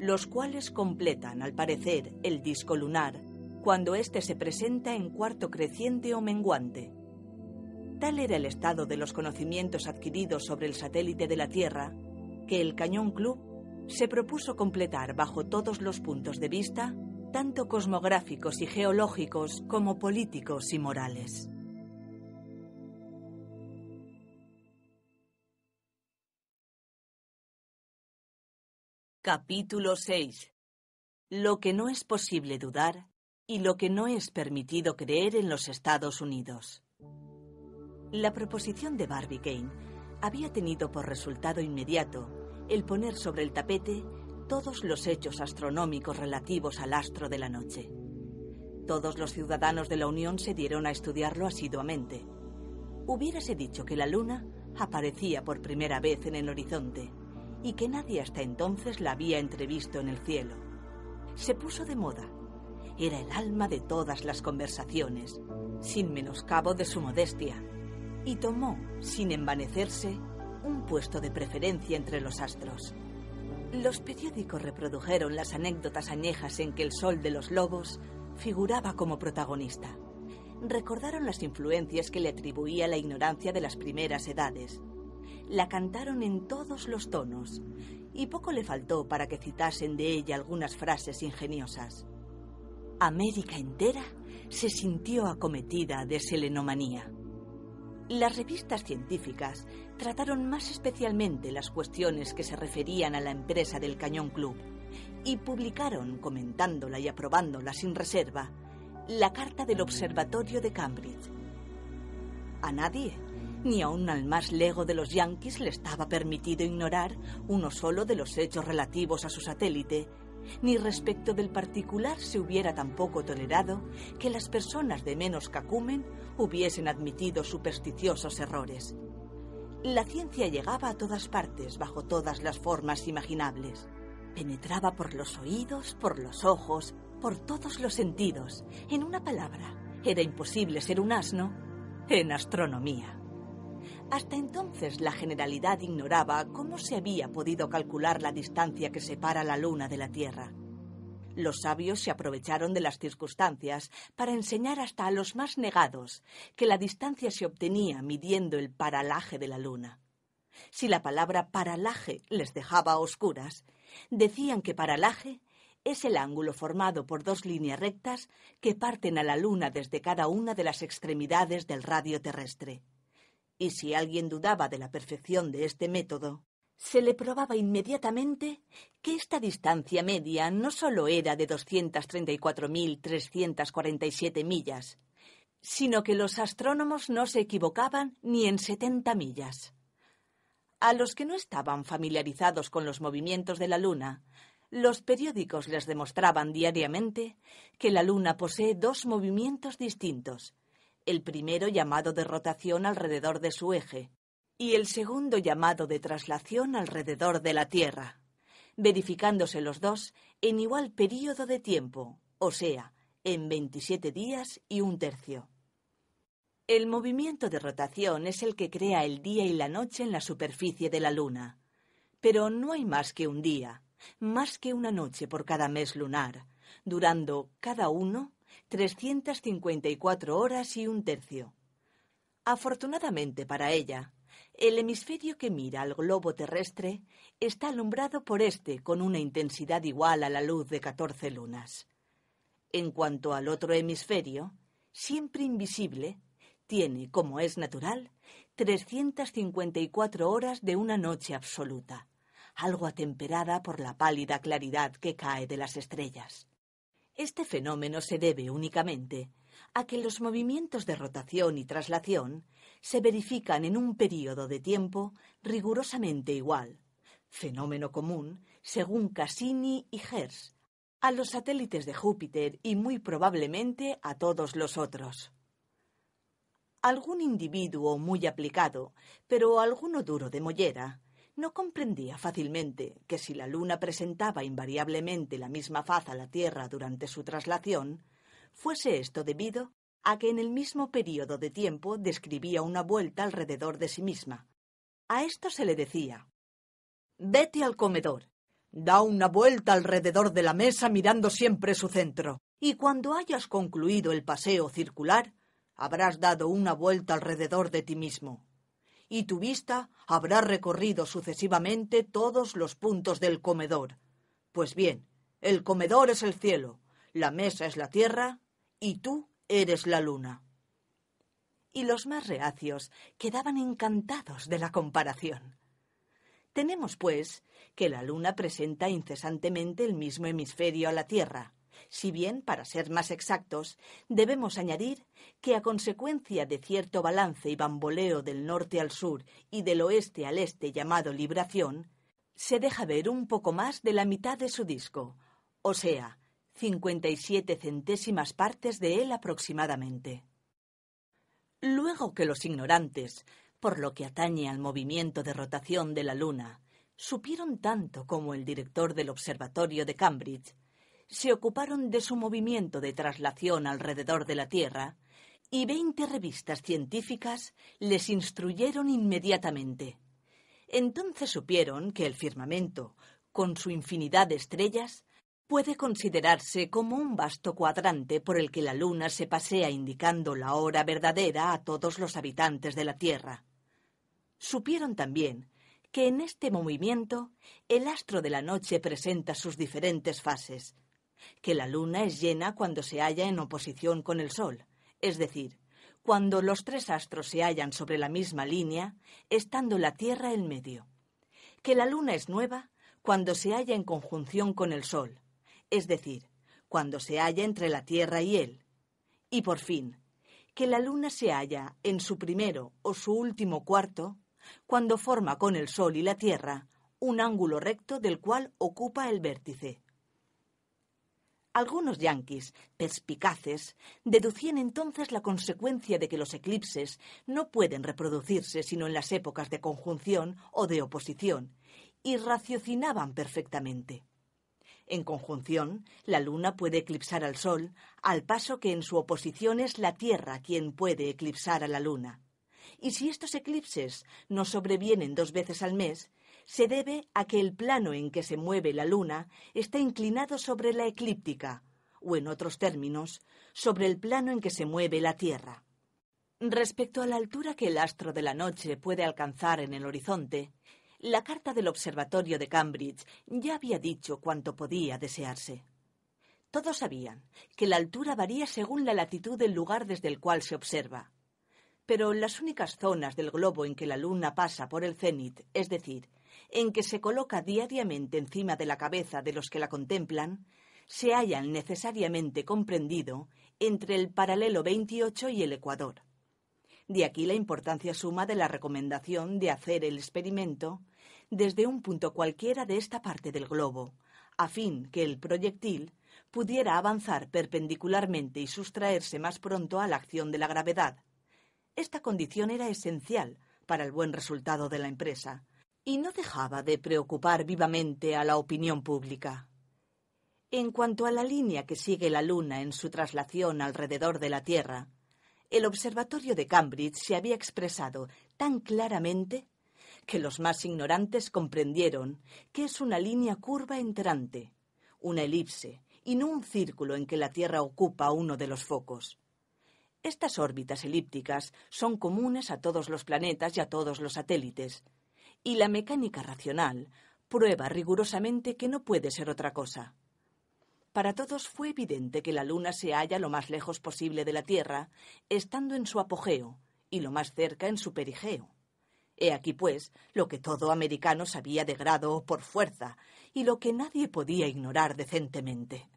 los cuales completan, al parecer, el disco lunar, cuando éste se presenta en cuarto creciente o menguante. Tal era el estado de los conocimientos adquiridos sobre el satélite de la Tierra, que el Cañón Club se propuso completar bajo todos los puntos de vista, tanto cosmográficos y geológicos como políticos y morales. Capítulo 6. Lo que no es posible dudar y lo que no es permitido creer en los Estados Unidos. La proposición de Kane había tenido por resultado inmediato el poner sobre el tapete todos los hechos astronómicos relativos al astro de la noche. Todos los ciudadanos de la Unión se dieron a estudiarlo asiduamente. Hubiérase dicho que la luna aparecía por primera vez en el horizonte y que nadie hasta entonces la había entrevisto en el cielo. Se puso de moda. Era el alma de todas las conversaciones, sin menoscabo de su modestia, y tomó, sin envanecerse, un puesto de preferencia entre los astros. Los periódicos reprodujeron las anécdotas añejas en que el Sol de los Lobos figuraba como protagonista. Recordaron las influencias que le atribuía la ignorancia de las primeras edades, la cantaron en todos los tonos, y poco le faltó para que citasen de ella algunas frases ingeniosas. América entera se sintió acometida de selenomanía. Las revistas científicas trataron más especialmente las cuestiones que se referían a la empresa del Cañón Club y publicaron, comentándola y aprobándola sin reserva, la carta del Observatorio de Cambridge. A nadie ni aún al más lego de los yanquis le estaba permitido ignorar uno solo de los hechos relativos a su satélite, ni respecto del particular se hubiera tampoco tolerado que las personas de menos cacumen hubiesen admitido supersticiosos errores. La ciencia llegaba a todas partes bajo todas las formas imaginables. Penetraba por los oídos, por los ojos, por todos los sentidos. En una palabra, era imposible ser un asno en astronomía. Hasta entonces la generalidad ignoraba cómo se había podido calcular la distancia que separa la Luna de la Tierra. Los sabios se aprovecharon de las circunstancias para enseñar hasta a los más negados que la distancia se obtenía midiendo el paralaje de la Luna. Si la palabra paralaje les dejaba a oscuras, decían que paralaje es el ángulo formado por dos líneas rectas que parten a la Luna desde cada una de las extremidades del radio terrestre y si alguien dudaba de la perfección de este método, se le probaba inmediatamente que esta distancia media no solo era de 234.347 millas, sino que los astrónomos no se equivocaban ni en 70 millas. A los que no estaban familiarizados con los movimientos de la Luna, los periódicos les demostraban diariamente que la Luna posee dos movimientos distintos, el primero llamado de rotación alrededor de su eje y el segundo llamado de traslación alrededor de la Tierra, verificándose los dos en igual período de tiempo, o sea, en 27 días y un tercio. El movimiento de rotación es el que crea el día y la noche en la superficie de la Luna. Pero no hay más que un día, más que una noche por cada mes lunar, durando cada uno 354 horas y un tercio. Afortunadamente para ella, el hemisferio que mira al globo terrestre está alumbrado por este con una intensidad igual a la luz de 14 lunas. En cuanto al otro hemisferio, siempre invisible, tiene, como es natural, 354 horas de una noche absoluta, algo atemperada por la pálida claridad que cae de las estrellas. Este fenómeno se debe únicamente a que los movimientos de rotación y traslación se verifican en un período de tiempo rigurosamente igual, fenómeno común, según Cassini y Hertz, a los satélites de Júpiter y muy probablemente a todos los otros. Algún individuo muy aplicado, pero alguno duro de mollera, no comprendía fácilmente que si la Luna presentaba invariablemente la misma faz a la Tierra durante su traslación, fuese esto debido a que en el mismo periodo de tiempo describía una vuelta alrededor de sí misma. A esto se le decía Vete al comedor, da una vuelta alrededor de la mesa mirando siempre su centro, y cuando hayas concluido el paseo circular, habrás dado una vuelta alrededor de ti mismo y tu vista habrá recorrido sucesivamente todos los puntos del comedor. Pues bien, el comedor es el cielo, la mesa es la tierra y tú eres la luna. Y los más reacios quedaban encantados de la comparación. Tenemos, pues, que la luna presenta incesantemente el mismo hemisferio a la tierra, si bien, para ser más exactos, debemos añadir que a consecuencia de cierto balance y bamboleo del norte al sur y del oeste al este llamado libración, se deja ver un poco más de la mitad de su disco, o sea, cincuenta y siete centésimas partes de él aproximadamente. Luego que los ignorantes, por lo que atañe al movimiento de rotación de la Luna, supieron tanto como el director del Observatorio de Cambridge, se ocuparon de su movimiento de traslación alrededor de la Tierra y 20 revistas científicas les instruyeron inmediatamente. Entonces supieron que el firmamento, con su infinidad de estrellas, puede considerarse como un vasto cuadrante por el que la Luna se pasea indicando la hora verdadera a todos los habitantes de la Tierra. Supieron también que en este movimiento el astro de la noche presenta sus diferentes fases, que la luna es llena cuando se halla en oposición con el Sol, es decir, cuando los tres astros se hallan sobre la misma línea, estando la Tierra en medio. Que la luna es nueva cuando se halla en conjunción con el Sol, es decir, cuando se halla entre la Tierra y él. Y por fin, que la luna se halla en su primero o su último cuarto, cuando forma con el Sol y la Tierra un ángulo recto del cual ocupa el vértice. Algunos yanquis, perspicaces, deducían entonces la consecuencia de que los eclipses no pueden reproducirse sino en las épocas de conjunción o de oposición, y raciocinaban perfectamente. En conjunción, la Luna puede eclipsar al Sol, al paso que en su oposición es la Tierra quien puede eclipsar a la Luna. Y si estos eclipses no sobrevienen dos veces al mes, se debe a que el plano en que se mueve la Luna está inclinado sobre la eclíptica, o en otros términos, sobre el plano en que se mueve la Tierra. Respecto a la altura que el astro de la noche puede alcanzar en el horizonte, la carta del Observatorio de Cambridge ya había dicho cuanto podía desearse. Todos sabían que la altura varía según la latitud del lugar desde el cual se observa. Pero las únicas zonas del globo en que la Luna pasa por el cénit, es decir, en que se coloca diariamente encima de la cabeza de los que la contemplan, se hayan necesariamente comprendido entre el paralelo 28 y el ecuador. De aquí la importancia suma de la recomendación de hacer el experimento desde un punto cualquiera de esta parte del globo, a fin que el proyectil pudiera avanzar perpendicularmente y sustraerse más pronto a la acción de la gravedad. Esta condición era esencial para el buen resultado de la empresa, y no dejaba de preocupar vivamente a la opinión pública. En cuanto a la línea que sigue la Luna en su traslación alrededor de la Tierra, el Observatorio de Cambridge se había expresado tan claramente que los más ignorantes comprendieron que es una línea curva entrante, una elipse, y no un círculo en que la Tierra ocupa uno de los focos. Estas órbitas elípticas son comunes a todos los planetas y a todos los satélites, y la mecánica racional prueba rigurosamente que no puede ser otra cosa. Para todos fue evidente que la Luna se halla lo más lejos posible de la Tierra, estando en su apogeo y lo más cerca en su perigeo. He aquí, pues, lo que todo americano sabía de grado o por fuerza, y lo que nadie podía ignorar decentemente.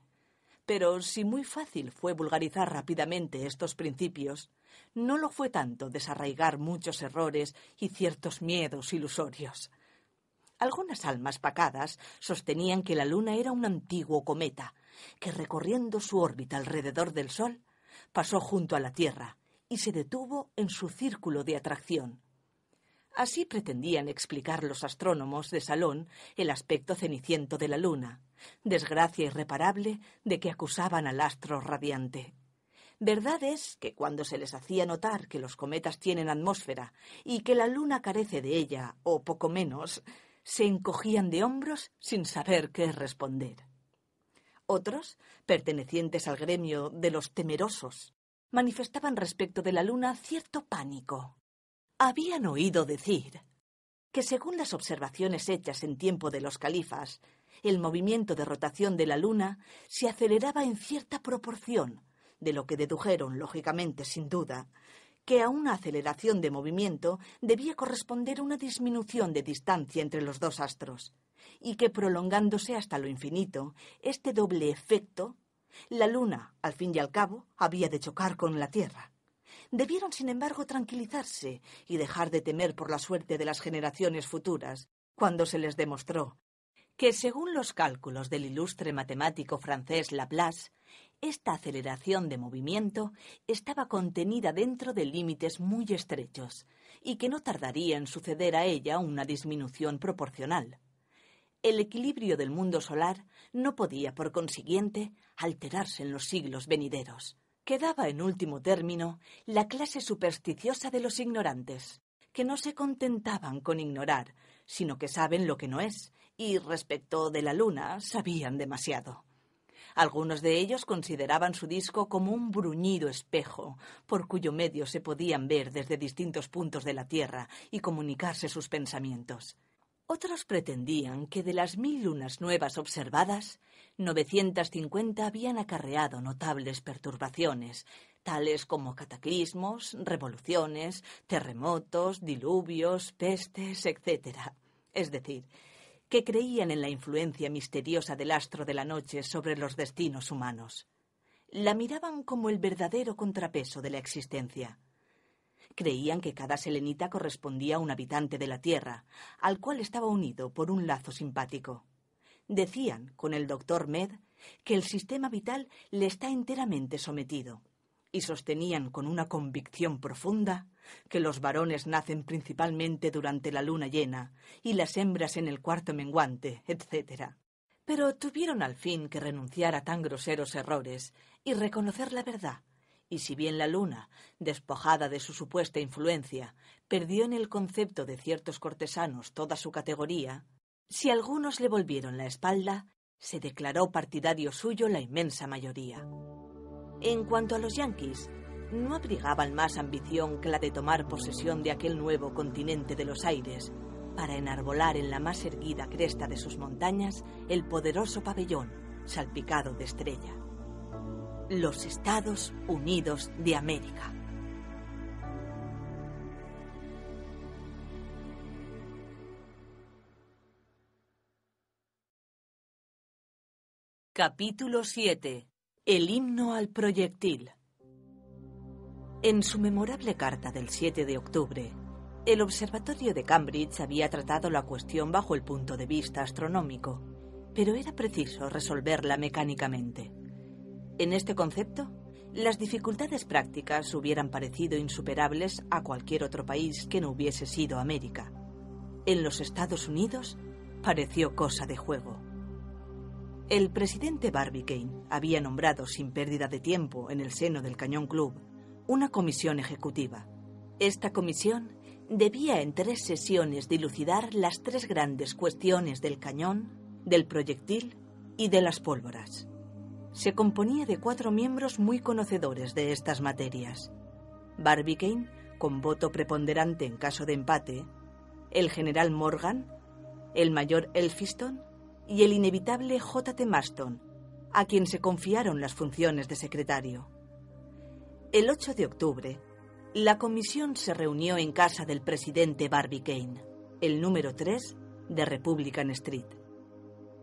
Pero si muy fácil fue vulgarizar rápidamente estos principios, no lo fue tanto desarraigar muchos errores y ciertos miedos ilusorios. Algunas almas pacadas sostenían que la Luna era un antiguo cometa, que recorriendo su órbita alrededor del Sol, pasó junto a la Tierra y se detuvo en su círculo de atracción. Así pretendían explicar los astrónomos de Salón el aspecto ceniciento de la Luna, desgracia irreparable de que acusaban al astro radiante. Verdad es que cuando se les hacía notar que los cometas tienen atmósfera y que la luna carece de ella, o poco menos, se encogían de hombros sin saber qué responder. Otros, pertenecientes al gremio de los temerosos, manifestaban respecto de la luna cierto pánico. Habían oído decir que según las observaciones hechas en tiempo de los califas, el movimiento de rotación de la Luna se aceleraba en cierta proporción, de lo que dedujeron, lógicamente sin duda, que a una aceleración de movimiento debía corresponder una disminución de distancia entre los dos astros, y que prolongándose hasta lo infinito, este doble efecto, la Luna, al fin y al cabo, había de chocar con la Tierra. Debieron, sin embargo, tranquilizarse y dejar de temer por la suerte de las generaciones futuras, cuando se les demostró que según los cálculos del ilustre matemático francés Laplace, esta aceleración de movimiento estaba contenida dentro de límites muy estrechos y que no tardaría en suceder a ella una disminución proporcional. El equilibrio del mundo solar no podía, por consiguiente, alterarse en los siglos venideros. Quedaba en último término la clase supersticiosa de los ignorantes, que no se contentaban con ignorar, sino que saben lo que no es y respecto de la luna sabían demasiado. Algunos de ellos consideraban su disco como un bruñido espejo, por cuyo medio se podían ver desde distintos puntos de la Tierra y comunicarse sus pensamientos. Otros pretendían que de las mil lunas nuevas observadas, cincuenta habían acarreado notables perturbaciones, tales como cataclismos, revoluciones, terremotos, diluvios, pestes, etc. Es decir, que creían en la influencia misteriosa del astro de la noche sobre los destinos humanos. La miraban como el verdadero contrapeso de la existencia. Creían que cada selenita correspondía a un habitante de la Tierra, al cual estaba unido por un lazo simpático. Decían, con el doctor Med, que el sistema vital le está enteramente sometido, y sostenían con una convicción profunda que los varones nacen principalmente durante la luna llena y las hembras en el cuarto menguante, etc. Pero tuvieron al fin que renunciar a tan groseros errores y reconocer la verdad. Y si bien la luna, despojada de su supuesta influencia, perdió en el concepto de ciertos cortesanos toda su categoría, si algunos le volvieron la espalda, se declaró partidario suyo la inmensa mayoría. En cuanto a los yanquis, no abrigaban más ambición que la de tomar posesión de aquel nuevo continente de los aires, para enarbolar en la más erguida cresta de sus montañas el poderoso pabellón, salpicado de estrella. Los Estados Unidos de América. Capítulo 7. El himno al proyectil. En su memorable carta del 7 de octubre, el Observatorio de Cambridge había tratado la cuestión bajo el punto de vista astronómico, pero era preciso resolverla mecánicamente. En este concepto, las dificultades prácticas hubieran parecido insuperables a cualquier otro país que no hubiese sido América. En los Estados Unidos, pareció cosa de juego. El presidente Barbicane había nombrado sin pérdida de tiempo en el seno del Cañón Club una comisión ejecutiva. Esta comisión debía en tres sesiones dilucidar las tres grandes cuestiones del cañón, del proyectil y de las pólvoras. Se componía de cuatro miembros muy conocedores de estas materias. Barbicane, con voto preponderante en caso de empate, el general Morgan, el mayor Elphiston y el inevitable J.T. Maston, a quien se confiaron las funciones de secretario. El 8 de octubre, la comisión se reunió en casa del presidente Kane, el número 3 de Republican Street.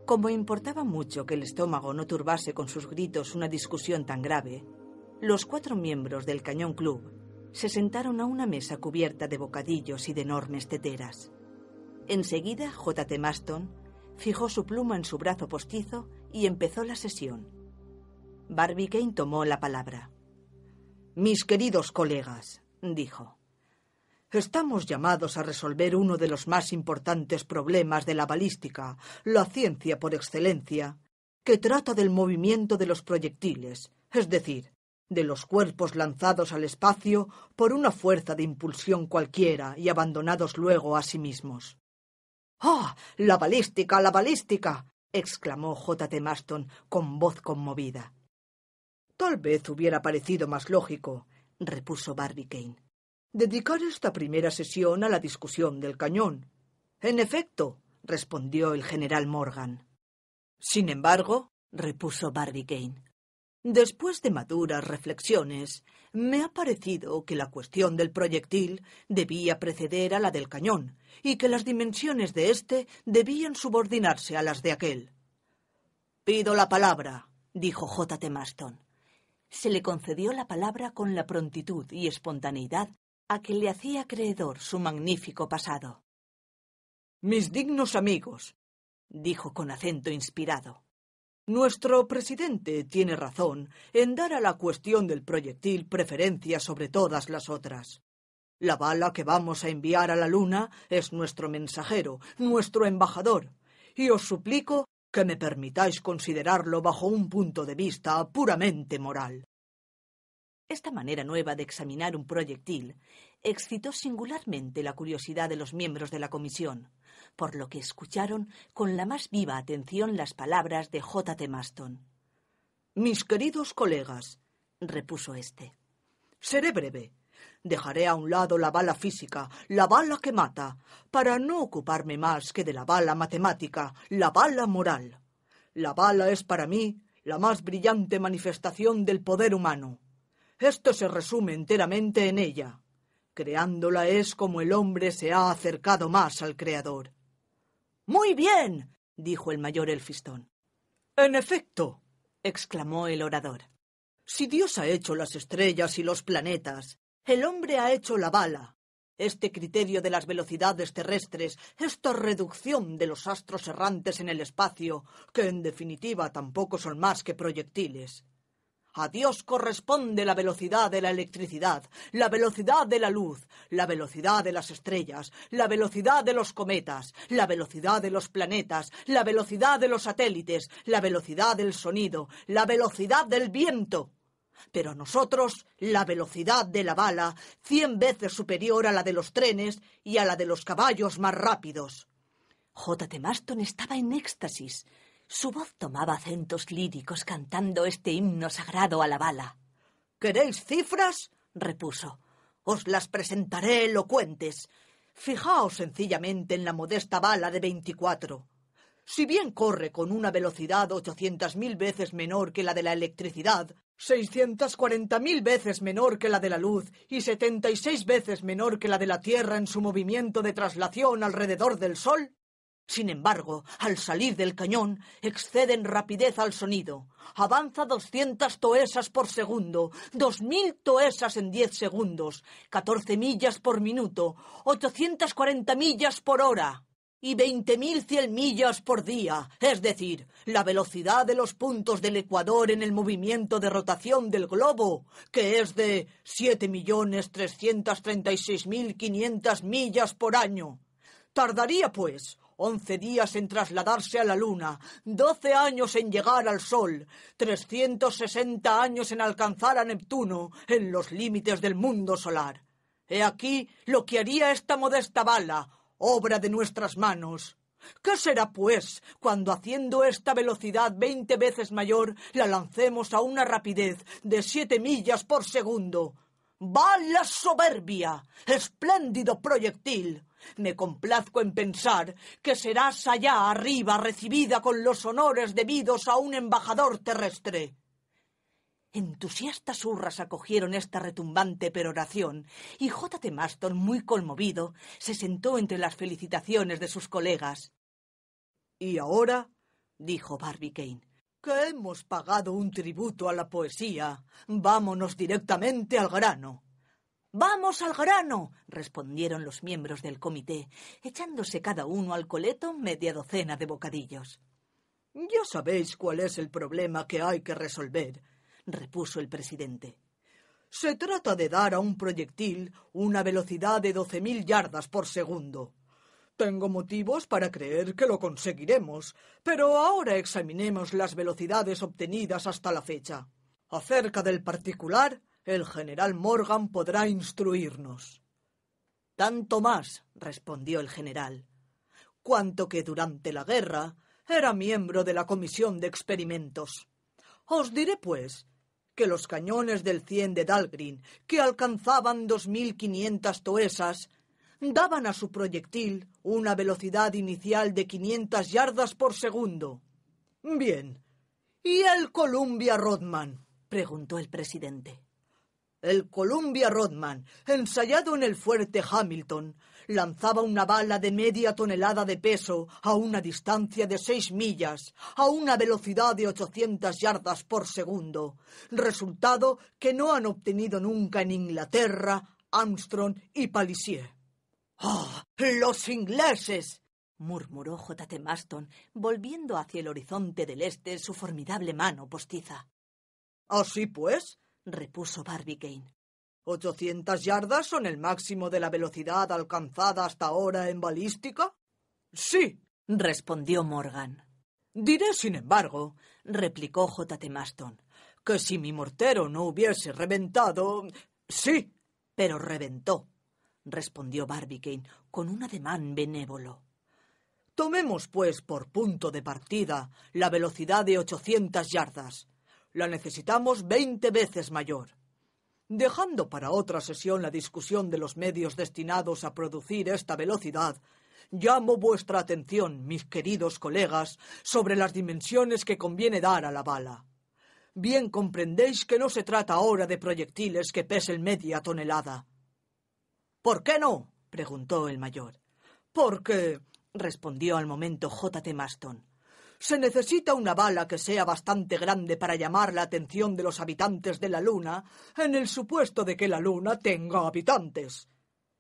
Como importaba mucho que el estómago no turbase con sus gritos una discusión tan grave, los cuatro miembros del Cañón Club se sentaron a una mesa cubierta de bocadillos y de enormes teteras. Enseguida, J.T. Maston fijó su pluma en su brazo postizo y empezó la sesión. Kane tomó la palabra. Mis queridos colegas, dijo, estamos llamados a resolver uno de los más importantes problemas de la balística, la ciencia por excelencia, que trata del movimiento de los proyectiles, es decir, de los cuerpos lanzados al espacio por una fuerza de impulsión cualquiera y abandonados luego a sí mismos. ¡Ah! la balística, la balística! exclamó J. T. Maston con voz conmovida. Tal vez hubiera parecido más lógico, repuso Barbicane, dedicar esta primera sesión a la discusión del cañón. En efecto, respondió el general Morgan. Sin embargo, repuso Barbicane, después de maduras reflexiones, me ha parecido que la cuestión del proyectil debía preceder a la del cañón y que las dimensiones de éste debían subordinarse a las de aquel. Pido la palabra, dijo J. T. Maston se le concedió la palabra con la prontitud y espontaneidad a que le hacía creedor su magnífico pasado. Mis dignos amigos, dijo con acento inspirado, nuestro presidente tiene razón en dar a la cuestión del proyectil preferencia sobre todas las otras. La bala que vamos a enviar a la Luna es nuestro mensajero, nuestro embajador, y os suplico que me permitáis considerarlo bajo un punto de vista puramente moral. Esta manera nueva de examinar un proyectil excitó singularmente la curiosidad de los miembros de la comisión, por lo que escucharon con la más viva atención las palabras de J. T. Maston. Mis queridos colegas, repuso éste, seré breve. Dejaré a un lado la bala física, la bala que mata, para no ocuparme más que de la bala matemática, la bala moral. La bala es para mí la más brillante manifestación del poder humano. Esto se resume enteramente en ella. Creándola es como el hombre se ha acercado más al Creador. Muy bien, dijo el mayor Elfistón. En efecto, exclamó el orador. Si Dios ha hecho las estrellas y los planetas, el hombre ha hecho la bala. Este criterio de las velocidades terrestres, esta reducción de los astros errantes en el espacio, que en definitiva tampoco son más que proyectiles. A Dios corresponde la velocidad de la electricidad, la velocidad de la luz, la velocidad de las estrellas, la velocidad de los cometas, la velocidad de los planetas, la velocidad de los satélites, la velocidad del sonido, la velocidad del viento pero a nosotros la velocidad de la bala cien veces superior a la de los trenes y a la de los caballos más rápidos. J. T. Maston estaba en éxtasis. Su voz tomaba acentos líricos cantando este himno sagrado a la bala. ¿Queréis cifras? repuso. Os las presentaré elocuentes. Fijaos sencillamente en la modesta bala de veinticuatro. Si bien corre con una velocidad ochocientas mil veces menor que la de la electricidad, 640.000 veces menor que la de la luz y 76 veces menor que la de la Tierra en su movimiento de traslación alrededor del Sol? Sin embargo, al salir del cañón, excede en rapidez al sonido. Avanza 200 toesas por segundo, 2.000 toesas en 10 segundos, 14 millas por minuto, 840 millas por hora y veinte cien millas por día, es decir, la velocidad de los puntos del Ecuador en el movimiento de rotación del globo, que es de siete millones treinta y seis mil quinientas millas por año. Tardaría, pues, once días en trasladarse a la Luna, doce años en llegar al Sol, trescientos sesenta años en alcanzar a Neptuno en los límites del mundo solar. He aquí lo que haría esta modesta bala, obra de nuestras manos. ¿Qué será, pues, cuando haciendo esta velocidad veinte veces mayor la lancemos a una rapidez de siete millas por segundo? ¡Va la soberbia! ¡Espléndido proyectil! Me complazco en pensar que serás allá arriba recibida con los honores debidos a un embajador terrestre. Entusiastas hurras acogieron esta retumbante peroración y J. T. Maston, muy conmovido, se sentó entre las felicitaciones de sus colegas. Y ahora, dijo Barbicane, que hemos pagado un tributo a la poesía, vámonos directamente al grano. ¡Vamos al grano! respondieron los miembros del comité, echándose cada uno al coleto media docena de bocadillos. Ya sabéis cuál es el problema que hay que resolver, repuso el presidente. Se trata de dar a un proyectil una velocidad de 12.000 yardas por segundo. Tengo motivos para creer que lo conseguiremos, pero ahora examinemos las velocidades obtenidas hasta la fecha. Acerca del particular, el general Morgan podrá instruirnos. Tanto más, respondió el general, cuanto que durante la guerra era miembro de la Comisión de Experimentos. Os diré, pues, que los cañones del 100 de Dahlgren, que alcanzaban dos mil quinientas toesas, daban a su proyectil una velocidad inicial de 500 yardas por segundo. Bien. ¿Y el Columbia Rodman? preguntó el presidente. El Columbia Rodman, ensayado en el fuerte Hamilton, lanzaba una bala de media tonelada de peso a una distancia de seis millas, a una velocidad de ochocientas yardas por segundo, resultado que no han obtenido nunca en Inglaterra Armstrong y Palisier. ¡Ah! ¡Los ingleses! murmuró J. T. Maston, volviendo hacia el horizonte del este su formidable mano postiza. Así pues, repuso Barbicane. ¿Ochocientas yardas son el máximo de la velocidad alcanzada hasta ahora en balística? Sí, respondió Morgan. Diré, sin embargo, replicó J. T. Maston, que si mi mortero no hubiese reventado. Sí, pero reventó, respondió Barbicane con un ademán benévolo. Tomemos, pues, por punto de partida la velocidad de ochocientas yardas, la necesitamos veinte veces mayor. Dejando para otra sesión la discusión de los medios destinados a producir esta velocidad, llamo vuestra atención, mis queridos colegas, sobre las dimensiones que conviene dar a la bala. Bien comprendéis que no se trata ahora de proyectiles que pesen media tonelada. ¿Por qué no? preguntó el mayor. Porque respondió al momento J. T. Maston se necesita una bala que sea bastante grande para llamar la atención de los habitantes de la Luna, en el supuesto de que la Luna tenga habitantes.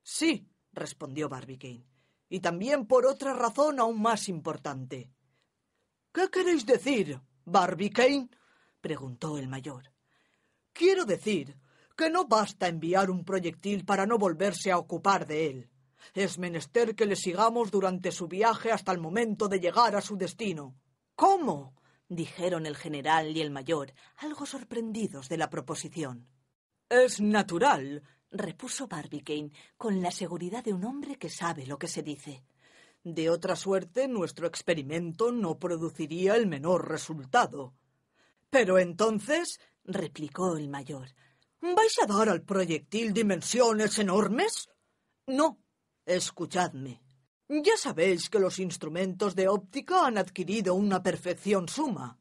Sí, respondió Barbicane, y también por otra razón aún más importante. ¿Qué queréis decir, Barbicane? preguntó el mayor. Quiero decir que no basta enviar un proyectil para no volverse a ocupar de él. Es menester que le sigamos durante su viaje hasta el momento de llegar a su destino. ¿Cómo? dijeron el general y el mayor, algo sorprendidos de la proposición. Es natural, repuso Barbicane, con la seguridad de un hombre que sabe lo que se dice. De otra suerte, nuestro experimento no produciría el menor resultado. Pero entonces, replicó el mayor, ¿vais a dar al proyectil dimensiones enormes? No, escuchadme. Ya sabéis que los instrumentos de óptica han adquirido una perfección suma.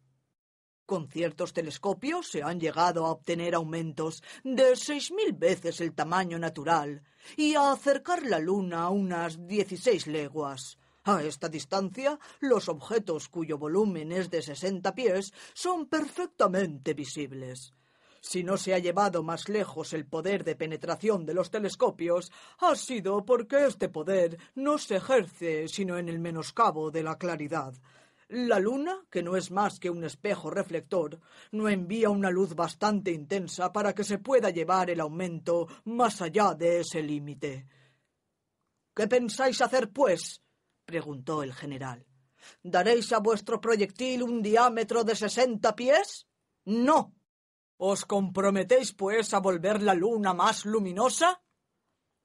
Con ciertos telescopios se han llegado a obtener aumentos de seis mil veces el tamaño natural y a acercar la Luna a unas dieciséis leguas. A esta distancia, los objetos cuyo volumen es de sesenta pies son perfectamente visibles. Si no se ha llevado más lejos el poder de penetración de los telescopios, ha sido porque este poder no se ejerce sino en el menoscabo de la claridad. La luna, que no es más que un espejo reflector, no envía una luz bastante intensa para que se pueda llevar el aumento más allá de ese límite. ¿Qué pensáis hacer, pues? preguntó el general. ¿Daréis a vuestro proyectil un diámetro de sesenta pies? No. ¿Os comprometéis, pues, a volver la luna más luminosa?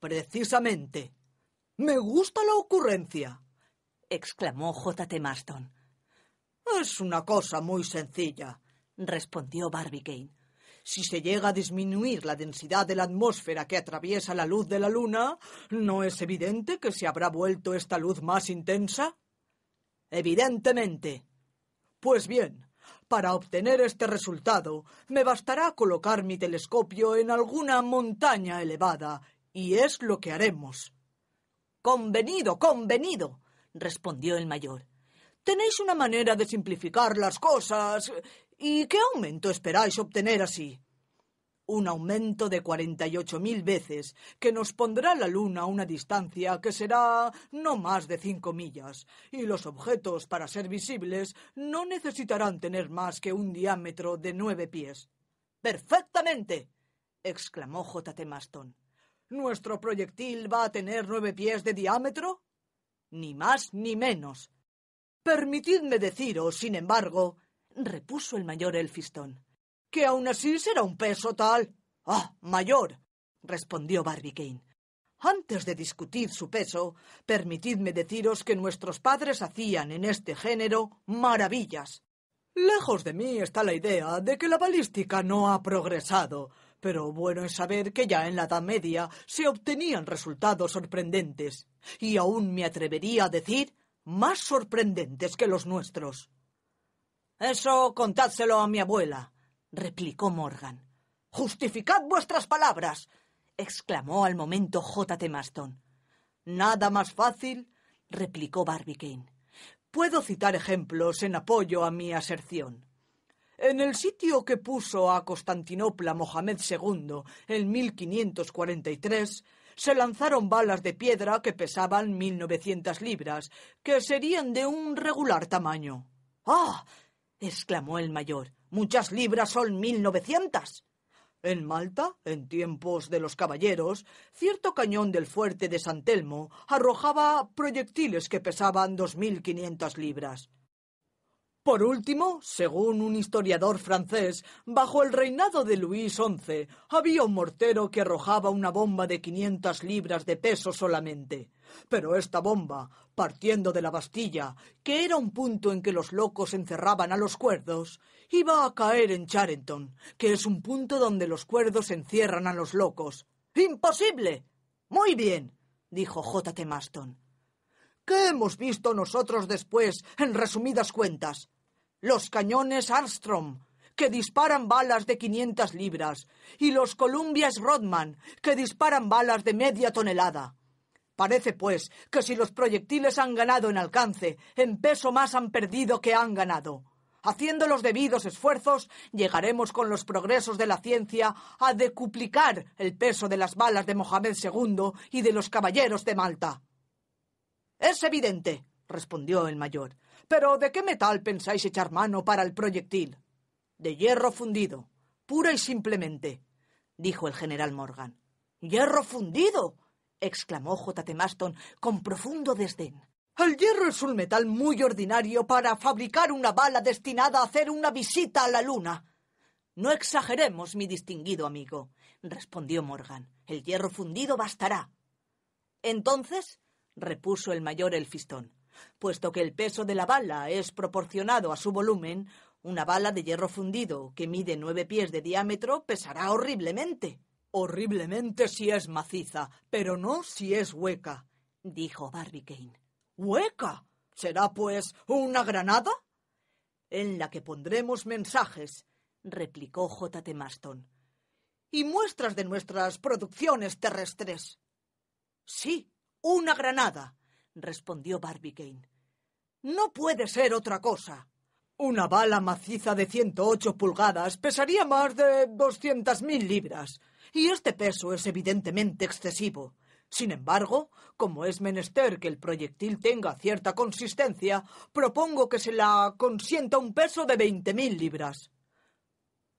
Precisamente. Me gusta la ocurrencia, exclamó J. T. Marston. Es una cosa muy sencilla, respondió Barbicane. Si se llega a disminuir la densidad de la atmósfera que atraviesa la luz de la luna, ¿no es evidente que se habrá vuelto esta luz más intensa? Evidentemente. Pues bien, para obtener este resultado, me bastará colocar mi telescopio en alguna montaña elevada, y es lo que haremos. Convenido, convenido, respondió el mayor. Tenéis una manera de simplificar las cosas. ¿Y qué aumento esperáis obtener así? un aumento de cuarenta y ocho mil veces, que nos pondrá la Luna a una distancia que será no más de cinco millas, y los objetos, para ser visibles, no necesitarán tener más que un diámetro de nueve pies. ¡Perfectamente! exclamó J. T. Maston. ¿Nuestro proyectil va a tener nueve pies de diámetro? Ni más ni menos. Permitidme deciros, sin embargo, repuso el mayor Elfistón, que aún así será un peso tal. Ah, mayor, respondió Barbicane. Antes de discutir su peso, permitidme deciros que nuestros padres hacían en este género maravillas. Lejos de mí está la idea de que la balística no ha progresado, pero bueno es saber que ya en la Edad Media se obtenían resultados sorprendentes, y aún me atrevería a decir más sorprendentes que los nuestros. Eso contádselo a mi abuela, replicó Morgan. Justificad vuestras palabras, exclamó al momento J. T. Maston. Nada más fácil, replicó Barbicane. Puedo citar ejemplos en apoyo a mi aserción. En el sitio que puso a Constantinopla Mohamed II en 1543, se lanzaron balas de piedra que pesaban 1900 libras, que serían de un regular tamaño. ¡Ah! exclamó el mayor. Muchas libras son mil novecientas. En Malta, en tiempos de los caballeros, cierto cañón del fuerte de San Telmo arrojaba proyectiles que pesaban dos mil quinientas libras. Por último, según un historiador francés, bajo el reinado de Luis XI había un mortero que arrojaba una bomba de quinientas libras de peso solamente. Pero esta bomba, partiendo de la Bastilla, que era un punto en que los locos encerraban a los cuerdos, iba a caer en Charenton, que es un punto donde los cuerdos encierran a los locos. ¡Imposible! Muy bien, dijo J. T. Maston. ¿Qué hemos visto nosotros después, en resumidas cuentas? Los cañones Armstrong, que disparan balas de 500 libras, y los Columbias Rodman, que disparan balas de media tonelada. Parece, pues, que si los proyectiles han ganado en alcance, en peso más han perdido que han ganado. Haciendo los debidos esfuerzos, llegaremos con los progresos de la ciencia a decuplicar el peso de las balas de Mohamed II y de los caballeros de Malta. Es evidente, respondió el mayor. Pero ¿de qué metal pensáis echar mano para el proyectil? De hierro fundido, pura y simplemente, dijo el general Morgan. ¿Hierro fundido? exclamó J. T. Maston con profundo desdén. El hierro es un metal muy ordinario para fabricar una bala destinada a hacer una visita a la luna. No exageremos, mi distinguido amigo, respondió Morgan. El hierro fundido bastará. Entonces, repuso el mayor Elfistón, puesto que el peso de la bala es proporcionado a su volumen, una bala de hierro fundido que mide nueve pies de diámetro pesará horriblemente. Horriblemente si es maciza, pero no si es hueca, dijo Barbicane. ¿Hueca? ¿Será pues una granada? En la que pondremos mensajes, replicó J. T. Maston. Y muestras de nuestras producciones terrestres. Sí, una granada, respondió Barbicane. No puede ser otra cosa. Una bala maciza de ciento ocho pulgadas pesaría más de doscientas mil libras y este peso es evidentemente excesivo. Sin embargo, como es menester que el proyectil tenga cierta consistencia, propongo que se la consienta un peso de veinte mil libras.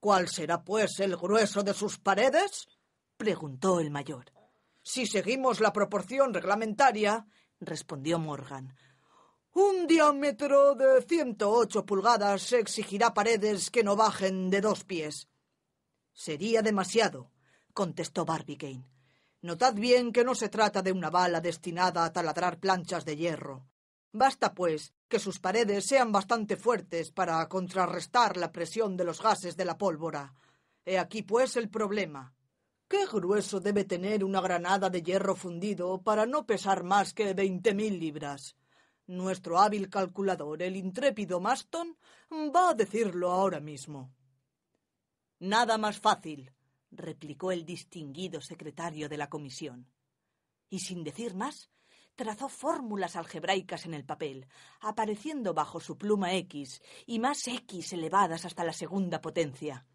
¿Cuál será, pues, el grueso de sus paredes? preguntó el mayor. Si seguimos la proporción reglamentaria, respondió Morgan, un diámetro de 108 pulgadas exigirá paredes que no bajen de dos pies. Sería demasiado, contestó Barbicane. Notad bien que no se trata de una bala destinada a taladrar planchas de hierro. Basta, pues, que sus paredes sean bastante fuertes para contrarrestar la presión de los gases de la pólvora. He aquí, pues, el problema. ¿Qué grueso debe tener una granada de hierro fundido para no pesar más que veinte mil libras? Nuestro hábil calculador, el intrépido Maston, va a decirlo ahora mismo. Nada más fácil, replicó el distinguido secretario de la comisión. Y sin decir más, trazó fórmulas algebraicas en el papel, apareciendo bajo su pluma X y más X elevadas hasta la segunda potencia.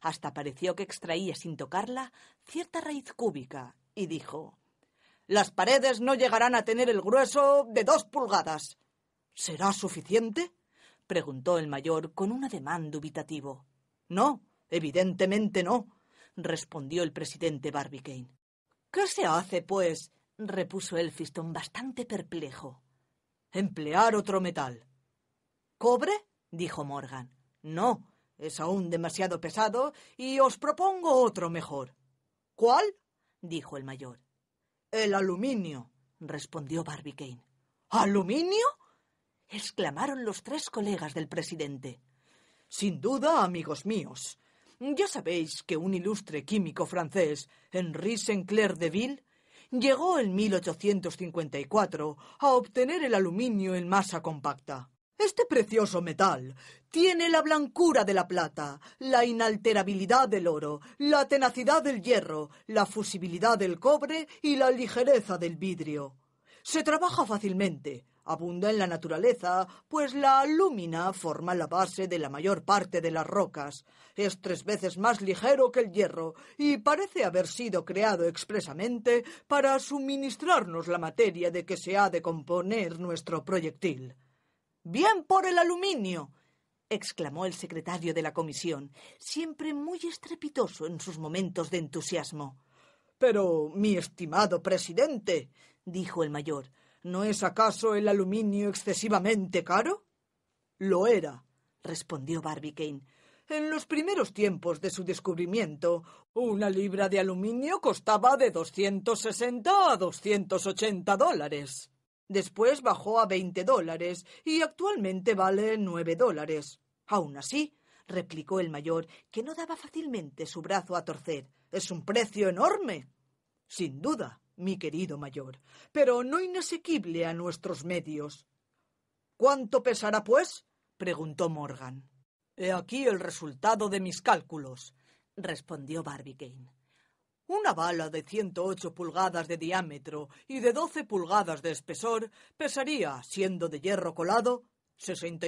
Hasta pareció que extraía sin tocarla cierta raíz cúbica y dijo Las paredes no llegarán a tener el grueso de dos pulgadas. ¿Será suficiente? preguntó el mayor con un ademán dubitativo. No, evidentemente no, respondió el presidente Barbicane. ¿Qué se hace, pues? repuso Elphiston bastante perplejo. Emplear otro metal. ¿Cobre? dijo Morgan. No, es aún demasiado pesado y os propongo otro mejor. ¿Cuál? dijo el mayor. El aluminio, respondió Barbicane. ¿Aluminio? exclamaron los tres colegas del presidente. Sin duda, amigos míos, ya sabéis que un ilustre químico francés, Henri Sinclair Ville, llegó en 1854 a obtener el aluminio en masa compacta. Este precioso metal tiene la blancura de la plata, la inalterabilidad del oro, la tenacidad del hierro, la fusibilidad del cobre y la ligereza del vidrio. Se trabaja fácilmente, Abunda en la naturaleza, pues la alúmina forma la base de la mayor parte de las rocas. Es tres veces más ligero que el hierro y parece haber sido creado expresamente para suministrarnos la materia de que se ha de componer nuestro proyectil. Bien por el aluminio, exclamó el secretario de la comisión, siempre muy estrepitoso en sus momentos de entusiasmo. Pero, mi estimado presidente, dijo el mayor, ¿No es acaso el aluminio excesivamente caro? Lo era, respondió Barbicane. En los primeros tiempos de su descubrimiento, una libra de aluminio costaba de 260 a 280 dólares. Después bajó a 20 dólares y actualmente vale 9 dólares. Aún así, replicó el mayor, que no daba fácilmente su brazo a torcer, es un precio enorme. Sin duda, mi querido mayor, pero no inasequible a nuestros medios. ¿Cuánto pesará, pues? preguntó Morgan. He aquí el resultado de mis cálculos, respondió Barbicane. Una bala de ciento ocho pulgadas de diámetro y de doce pulgadas de espesor pesaría, siendo de hierro colado,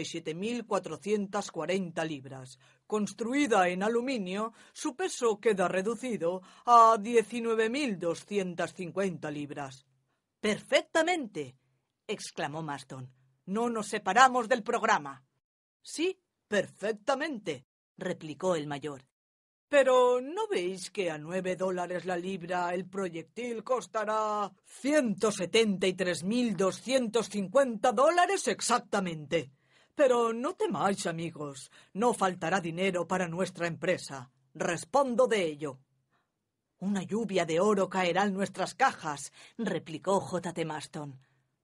siete mil cuarenta libras. Construida en aluminio, su peso queda reducido a cincuenta libras. Perfectamente, exclamó Maston. No nos separamos del programa. Sí, perfectamente, replicó el mayor. Pero ¿no veis que a nueve dólares la libra el proyectil costará Ciento setenta y tres mil doscientos cincuenta dólares exactamente? Pero no temáis, amigos, no faltará dinero para nuestra empresa. Respondo de ello. Una lluvia de oro caerá en nuestras cajas, replicó J. T. Maston.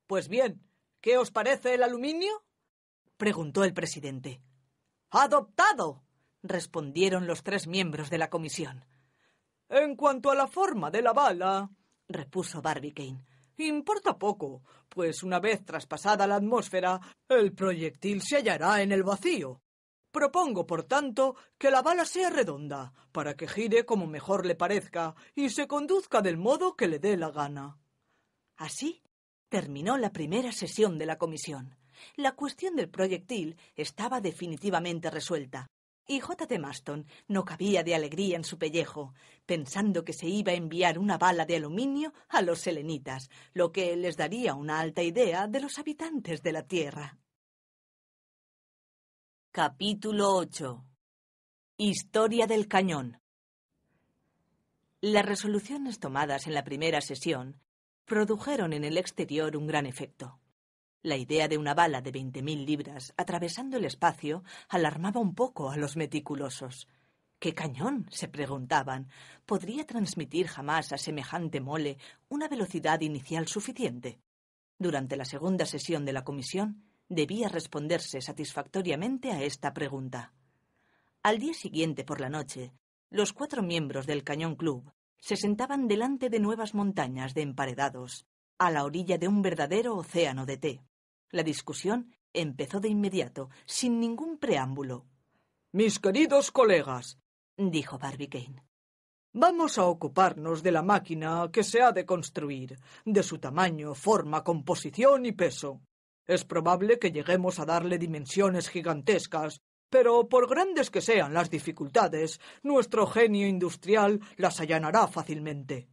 Pues bien, ¿qué os parece el aluminio? preguntó el presidente. Adoptado, respondieron los tres miembros de la comisión. En cuanto a la forma de la bala, repuso Barbicane, importa poco, pues una vez traspasada la atmósfera, el proyectil se hallará en el vacío. Propongo, por tanto, que la bala sea redonda, para que gire como mejor le parezca y se conduzca del modo que le dé la gana. Así terminó la primera sesión de la comisión. La cuestión del proyectil estaba definitivamente resuelta. Y J. T. Maston no cabía de alegría en su pellejo, pensando que se iba a enviar una bala de aluminio a los selenitas, lo que les daría una alta idea de los habitantes de la Tierra. Capítulo 8 Historia del cañón Las resoluciones tomadas en la primera sesión produjeron en el exterior un gran efecto. La idea de una bala de mil libras atravesando el espacio alarmaba un poco a los meticulosos. ¿Qué cañón? se preguntaban. ¿Podría transmitir jamás a semejante mole una velocidad inicial suficiente? Durante la segunda sesión de la comisión, debía responderse satisfactoriamente a esta pregunta. Al día siguiente por la noche, los cuatro miembros del Cañón Club se sentaban delante de nuevas montañas de emparedados, a la orilla de un verdadero océano de té. La discusión empezó de inmediato, sin ningún preámbulo. Mis queridos colegas, dijo Barbicane. Vamos a ocuparnos de la máquina que se ha de construir, de su tamaño, forma, composición y peso. Es probable que lleguemos a darle dimensiones gigantescas, pero por grandes que sean las dificultades, nuestro genio industrial las allanará fácilmente.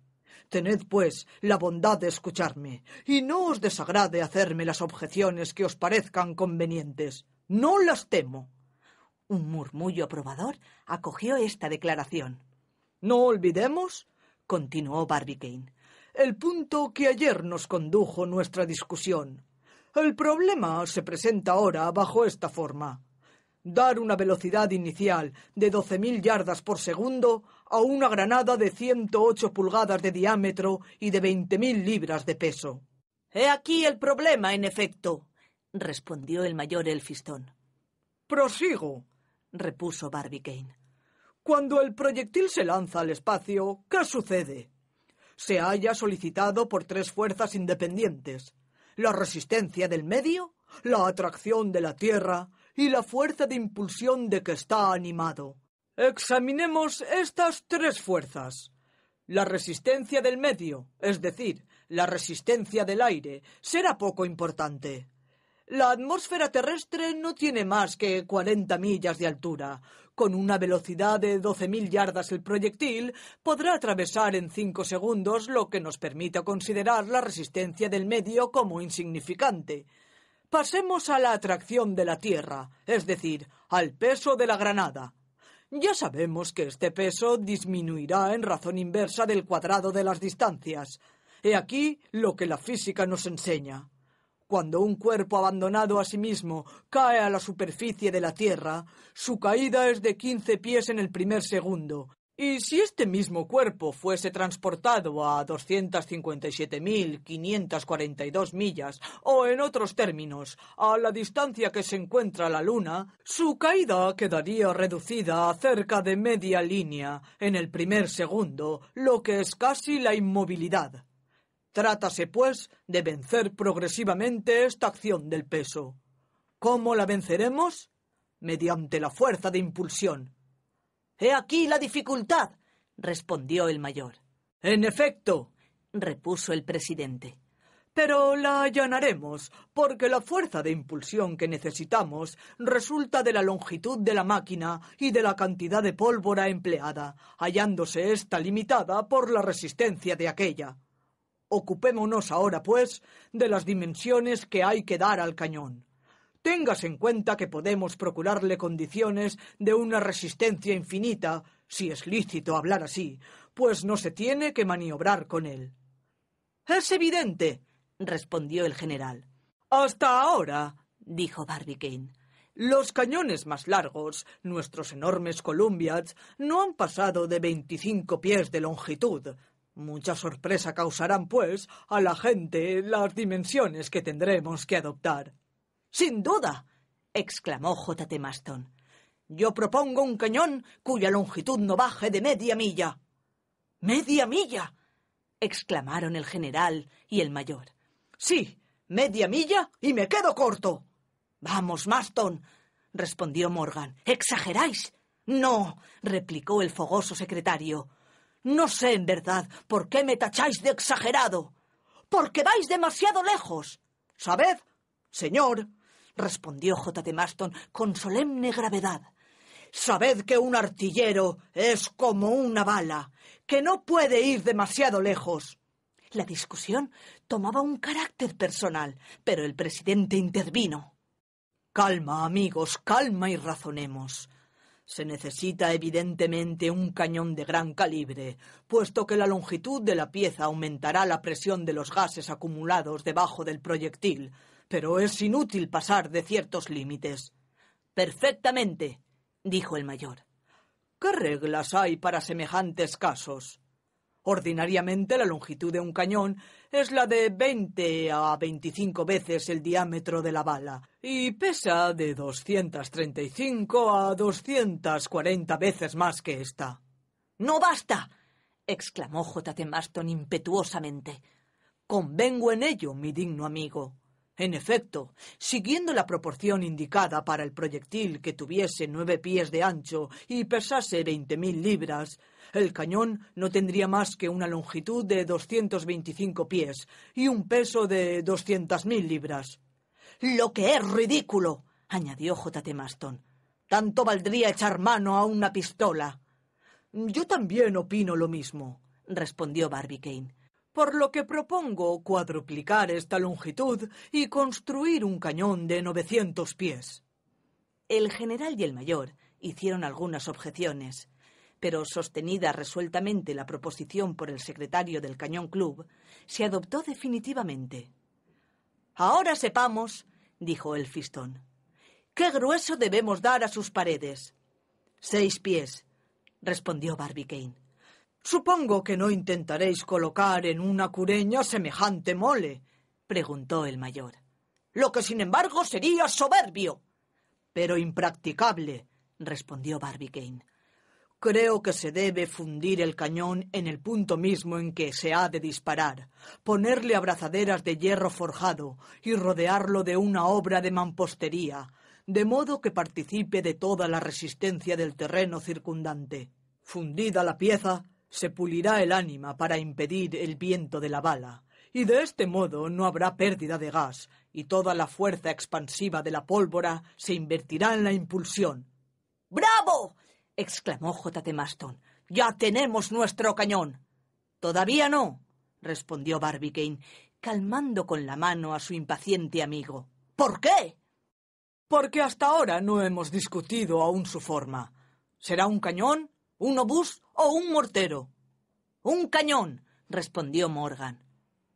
Tened, pues, la bondad de escucharme, y no os desagrade hacerme las objeciones que os parezcan convenientes. No las temo. Un murmullo aprobador acogió esta declaración. No olvidemos, continuó Barbicane, el punto que ayer nos condujo nuestra discusión. El problema se presenta ahora bajo esta forma. Dar una velocidad inicial de doce mil yardas por segundo a una granada de 108 pulgadas de diámetro y de 20.000 libras de peso. He aquí el problema, en efecto, respondió el mayor Elfistón. Prosigo, repuso Barbicane. Cuando el proyectil se lanza al espacio, ¿qué sucede? Se halla solicitado por tres fuerzas independientes: la resistencia del medio, la atracción de la Tierra y la fuerza de impulsión de que está animado. Examinemos estas tres fuerzas. La resistencia del medio, es decir, la resistencia del aire, será poco importante. La atmósfera terrestre no tiene más que 40 millas de altura. Con una velocidad de 12.000 yardas el proyectil podrá atravesar en 5 segundos lo que nos permita considerar la resistencia del medio como insignificante. Pasemos a la atracción de la Tierra, es decir, al peso de la granada. Ya sabemos que este peso disminuirá en razón inversa del cuadrado de las distancias. He aquí lo que la física nos enseña. Cuando un cuerpo abandonado a sí mismo cae a la superficie de la Tierra, su caída es de quince pies en el primer segundo y si este mismo cuerpo fuese transportado a 257.542 millas, o en otros términos, a la distancia que se encuentra la Luna, su caída quedaría reducida a cerca de media línea en el primer segundo, lo que es casi la inmovilidad. Trátase, pues, de vencer progresivamente esta acción del peso. ¿Cómo la venceremos? Mediante la fuerza de impulsión He aquí la dificultad, respondió el mayor. En efecto, repuso el presidente. Pero la allanaremos, porque la fuerza de impulsión que necesitamos resulta de la longitud de la máquina y de la cantidad de pólvora empleada, hallándose ésta limitada por la resistencia de aquella. Ocupémonos ahora, pues, de las dimensiones que hay que dar al cañón. Téngase en cuenta que podemos procurarle condiciones de una resistencia infinita, si es lícito hablar así, pues no se tiene que maniobrar con él. Es evidente, respondió el general. Hasta ahora, dijo Barbicane. Los cañones más largos, nuestros enormes Columbiads, no han pasado de veinticinco pies de longitud. Mucha sorpresa causarán, pues, a la gente las dimensiones que tendremos que adoptar. Sin duda, exclamó T. Maston. Yo propongo un cañón cuya longitud no baje de media milla. ¡Media milla! exclamaron el general y el mayor. Sí, media milla y me quedo corto. Vamos, Maston, respondió Morgan. ¿Exageráis? No, replicó el fogoso secretario. No sé, en verdad, por qué me tacháis de exagerado. Porque vais demasiado lejos. ¿Sabed? Señor, respondió J. T. Maston con solemne gravedad. Sabed que un artillero es como una bala, que no puede ir demasiado lejos. La discusión tomaba un carácter personal, pero el presidente intervino. Calma, amigos, calma y razonemos. Se necesita evidentemente un cañón de gran calibre, puesto que la longitud de la pieza aumentará la presión de los gases acumulados debajo del proyectil, pero es inútil pasar de ciertos límites. Perfectamente, dijo el mayor. ¿Qué reglas hay para semejantes casos? Ordinariamente la longitud de un cañón es la de veinte a veinticinco veces el diámetro de la bala y pesa de treinta y cinco a cuarenta veces más que esta. No basta, exclamó J. T. Maston impetuosamente. Convengo en ello, mi digno amigo. En efecto, siguiendo la proporción indicada para el proyectil que tuviese nueve pies de ancho y pesase veinte mil libras, el cañón no tendría más que una longitud de doscientos veinticinco pies y un peso de doscientas mil libras. Lo que es ridículo, añadió J. T. Maston. Tanto valdría echar mano a una pistola. Yo también opino lo mismo, respondió Barbicane por lo que propongo cuadruplicar esta longitud y construir un cañón de 900 pies. El general y el mayor hicieron algunas objeciones, pero sostenida resueltamente la proposición por el secretario del Cañón Club, se adoptó definitivamente. Ahora sepamos, dijo el fistón, qué grueso debemos dar a sus paredes. Seis pies, respondió Barbicane. Supongo que no intentaréis colocar en una cureña semejante mole, preguntó el mayor. Lo que, sin embargo, sería soberbio. Pero impracticable, respondió Barbicane. Creo que se debe fundir el cañón en el punto mismo en que se ha de disparar, ponerle abrazaderas de hierro forjado y rodearlo de una obra de mampostería, de modo que participe de toda la resistencia del terreno circundante. Fundida la pieza, se pulirá el ánima para impedir el viento de la bala, y de este modo no habrá pérdida de gas, y toda la fuerza expansiva de la pólvora se invertirá en la impulsión. ¡Bravo! exclamó J. T. Maston. Ya tenemos nuestro cañón. Todavía no, respondió Barbicane, calmando con la mano a su impaciente amigo. ¿Por qué? Porque hasta ahora no hemos discutido aún su forma. Será un cañón ¿Un obús o un mortero? Un cañón, respondió Morgan.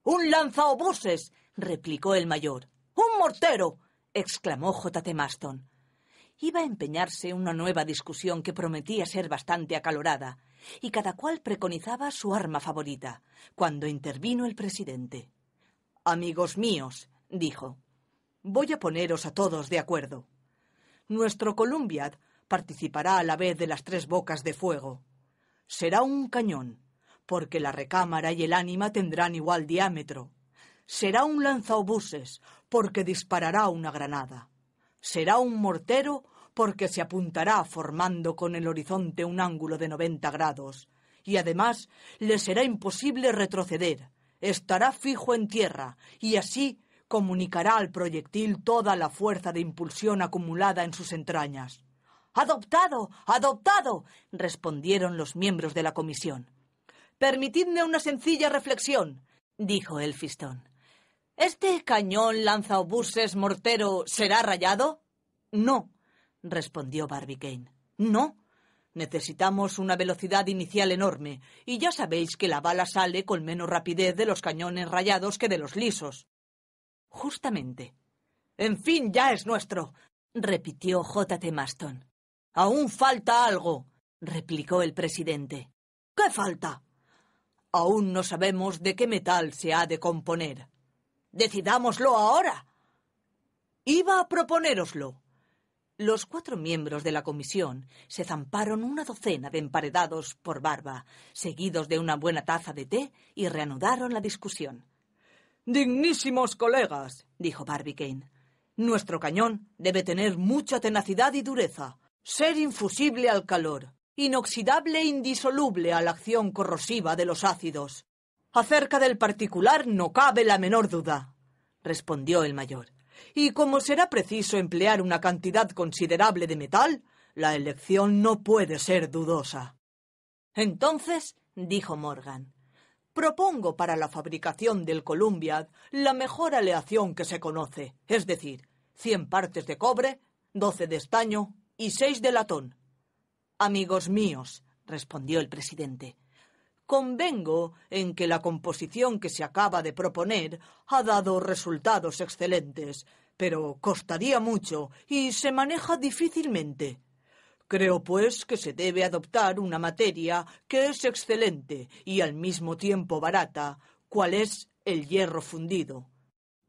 Un lanzaobuses, replicó el mayor. ¡Un mortero! exclamó J. T. Maston. Iba a empeñarse una nueva discusión que prometía ser bastante acalorada, y cada cual preconizaba su arma favorita, cuando intervino el presidente. Amigos míos, dijo, voy a poneros a todos de acuerdo. Nuestro Columbia participará a la vez de las tres bocas de fuego. Será un cañón, porque la recámara y el ánima tendrán igual diámetro. Será un lanzaobuses, porque disparará una granada. Será un mortero, porque se apuntará formando con el horizonte un ángulo de 90 grados, y además le será imposible retroceder. Estará fijo en tierra, y así comunicará al proyectil toda la fuerza de impulsión acumulada en sus entrañas. Adoptado, adoptado, respondieron los miembros de la comisión. Permitidme una sencilla reflexión, dijo Elfiston. ¿Este cañón lanzaobuses mortero será rayado? No, respondió Barbicane. No. Necesitamos una velocidad inicial enorme, y ya sabéis que la bala sale con menos rapidez de los cañones rayados que de los lisos. Justamente. En fin, ya es nuestro, repitió J. T. Maston. Aún falta algo, replicó el presidente. ¿Qué falta? Aún no sabemos de qué metal se ha de componer. Decidámoslo ahora. Iba a proponéroslo. Los cuatro miembros de la comisión se zamparon una docena de emparedados por barba, seguidos de una buena taza de té, y reanudaron la discusión. Dignísimos colegas, dijo Barbicane, nuestro cañón debe tener mucha tenacidad y dureza ser infusible al calor, inoxidable e indisoluble a la acción corrosiva de los ácidos. Acerca del particular no cabe la menor duda, respondió el mayor. Y como será preciso emplear una cantidad considerable de metal, la elección no puede ser dudosa. Entonces, dijo Morgan, propongo para la fabricación del Columbia la mejor aleación que se conoce, es decir, cien partes de cobre, doce de estaño, y seis de latón. Amigos míos, respondió el presidente, convengo en que la composición que se acaba de proponer ha dado resultados excelentes, pero costaría mucho y se maneja difícilmente. Creo, pues, que se debe adoptar una materia que es excelente y al mismo tiempo barata, cual es el hierro fundido.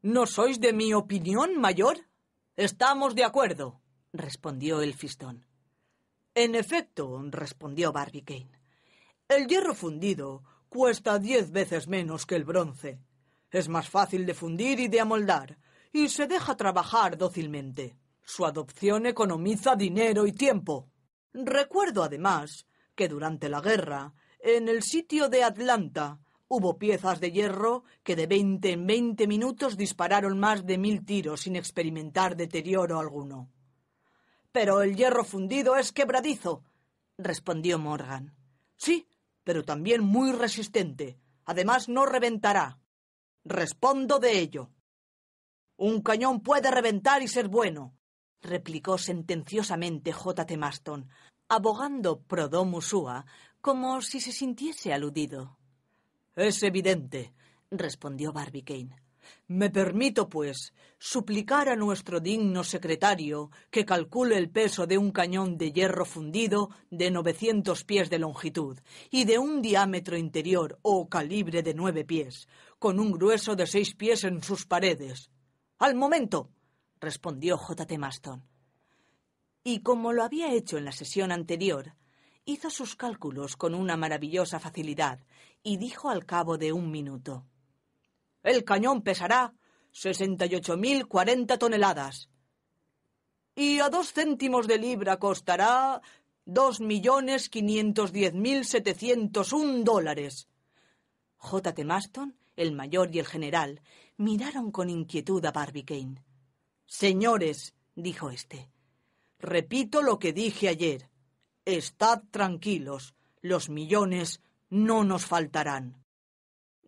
¿No sois de mi opinión, mayor? Estamos de acuerdo respondió el fistón. En efecto, respondió Barbicane. El hierro fundido cuesta diez veces menos que el bronce. Es más fácil de fundir y de amoldar, y se deja trabajar dócilmente. Su adopción economiza dinero y tiempo. Recuerdo además que durante la guerra, en el sitio de Atlanta, hubo piezas de hierro que de veinte en veinte minutos dispararon más de mil tiros sin experimentar deterioro alguno. Pero el hierro fundido es quebradizo, respondió Morgan. Sí, pero también muy resistente. Además, no reventará. Respondo de ello. Un cañón puede reventar y ser bueno, replicó sentenciosamente J. T. Maston, abogando pro domo sua como si se sintiese aludido. Es evidente, respondió Barbicane. Me permito, pues, suplicar a nuestro digno secretario que calcule el peso de un cañón de hierro fundido de 900 pies de longitud y de un diámetro interior o calibre de nueve pies, con un grueso de seis pies en sus paredes. Al momento, respondió J. T. Maston. Y como lo había hecho en la sesión anterior, hizo sus cálculos con una maravillosa facilidad y dijo al cabo de un minuto. El cañón pesará sesenta y ocho mil cuarenta toneladas. Y a dos céntimos de libra costará dos millones quinientos diez mil setecientos un dólares. J. T. Maston, el mayor y el general miraron con inquietud a Barbicane. Señores, dijo éste, repito lo que dije ayer. Estad tranquilos, los millones no nos faltarán.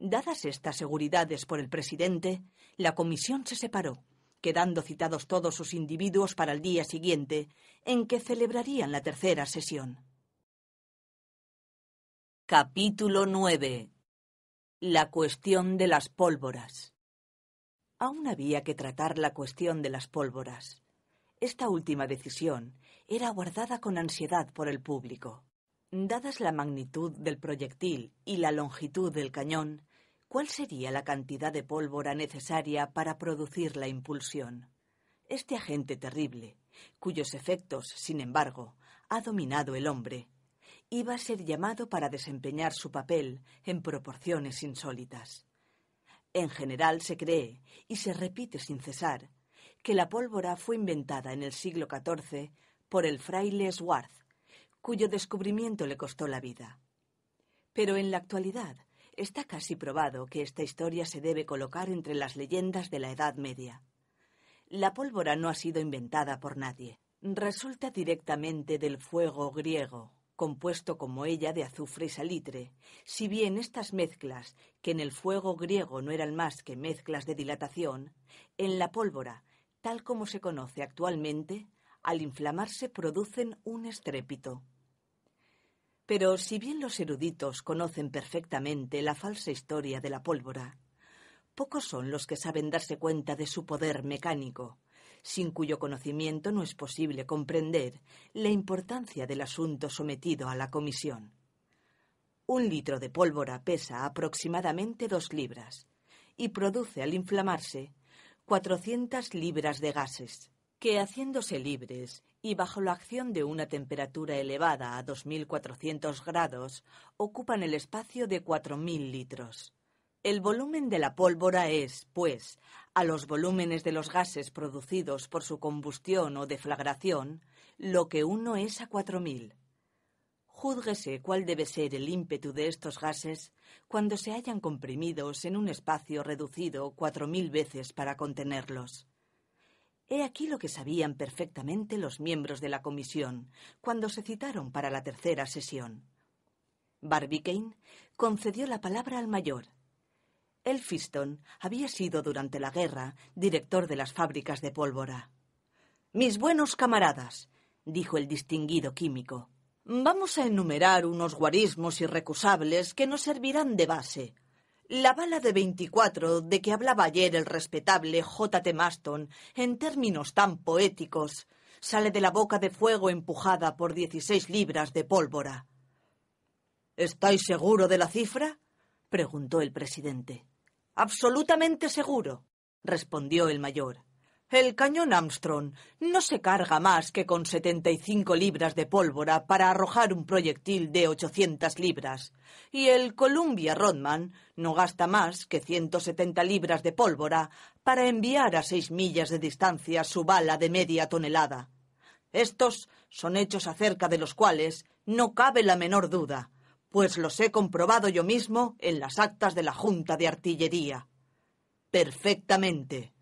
Dadas estas seguridades por el presidente, la comisión se separó, quedando citados todos sus individuos para el día siguiente, en que celebrarían la tercera sesión. Capítulo 9. La cuestión de las pólvoras. Aún había que tratar la cuestión de las pólvoras. Esta última decisión era guardada con ansiedad por el público. Dadas la magnitud del proyectil y la longitud del cañón, ¿Cuál sería la cantidad de pólvora necesaria para producir la impulsión? Este agente terrible, cuyos efectos, sin embargo, ha dominado el hombre, iba a ser llamado para desempeñar su papel en proporciones insólitas. En general se cree, y se repite sin cesar, que la pólvora fue inventada en el siglo XIV por el fraile Swarth, cuyo descubrimiento le costó la vida. Pero en la actualidad Está casi probado que esta historia se debe colocar entre las leyendas de la Edad Media. La pólvora no ha sido inventada por nadie. Resulta directamente del fuego griego, compuesto como ella de azufre y salitre, si bien estas mezclas, que en el fuego griego no eran más que mezclas de dilatación, en la pólvora, tal como se conoce actualmente, al inflamarse producen un estrépito. Pero si bien los eruditos conocen perfectamente la falsa historia de la pólvora, pocos son los que saben darse cuenta de su poder mecánico, sin cuyo conocimiento no es posible comprender la importancia del asunto sometido a la comisión. Un litro de pólvora pesa aproximadamente dos libras y produce al inflamarse 400 libras de gases que haciéndose libres y bajo la acción de una temperatura elevada a 2.400 grados, ocupan el espacio de 4.000 litros. El volumen de la pólvora es, pues, a los volúmenes de los gases producidos por su combustión o deflagración, lo que uno es a 4.000. Júzguese cuál debe ser el ímpetu de estos gases cuando se hayan comprimidos en un espacio reducido 4.000 veces para contenerlos. He aquí lo que sabían perfectamente los miembros de la comisión cuando se citaron para la tercera sesión. Barbicane concedió la palabra al mayor. Elphiston había sido durante la guerra director de las fábricas de pólvora. Mis buenos camaradas, dijo el distinguido químico, vamos a enumerar unos guarismos irrecusables que nos servirán de base la bala de 24 de que hablaba ayer el respetable J.T. Maston, en términos tan poéticos, sale de la boca de fuego empujada por 16 libras de pólvora. ¿Estáis seguro de la cifra? preguntó el presidente. Absolutamente seguro, respondió el mayor. El cañón Armstrong no se carga más que con 75 libras de pólvora para arrojar un proyectil de 800 libras, y el Columbia Rodman no gasta más que 170 libras de pólvora para enviar a seis millas de distancia su bala de media tonelada. Estos son hechos acerca de los cuales no cabe la menor duda, pues los he comprobado yo mismo en las actas de la Junta de Artillería. Perfectamente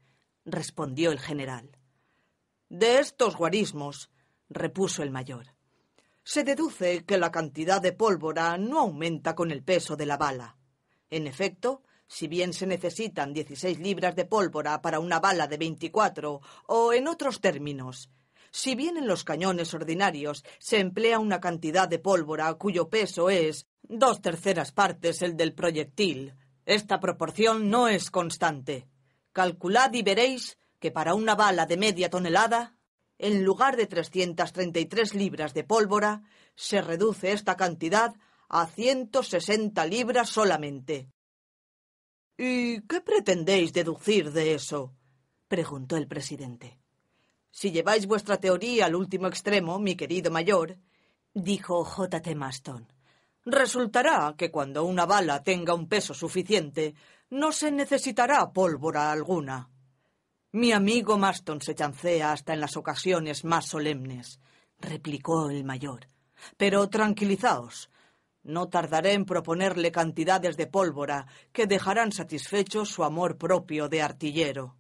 respondió el general. De estos guarismos, repuso el mayor, se deduce que la cantidad de pólvora no aumenta con el peso de la bala. En efecto, si bien se necesitan 16 libras de pólvora para una bala de 24, o en otros términos, si bien en los cañones ordinarios se emplea una cantidad de pólvora cuyo peso es dos terceras partes el del proyectil, esta proporción no es constante. Calculad y veréis que para una bala de media tonelada, en lugar de tres libras de pólvora, se reduce esta cantidad a 160 libras solamente. ¿Y qué pretendéis deducir de eso? preguntó el presidente. Si lleváis vuestra teoría al último extremo, mi querido mayor, dijo J. T. Maston, resultará que cuando una bala tenga un peso suficiente, no se necesitará pólvora alguna. Mi amigo Maston se chancea hasta en las ocasiones más solemnes, replicó el mayor. Pero tranquilizaos. No tardaré en proponerle cantidades de pólvora que dejarán satisfecho su amor propio de artillero.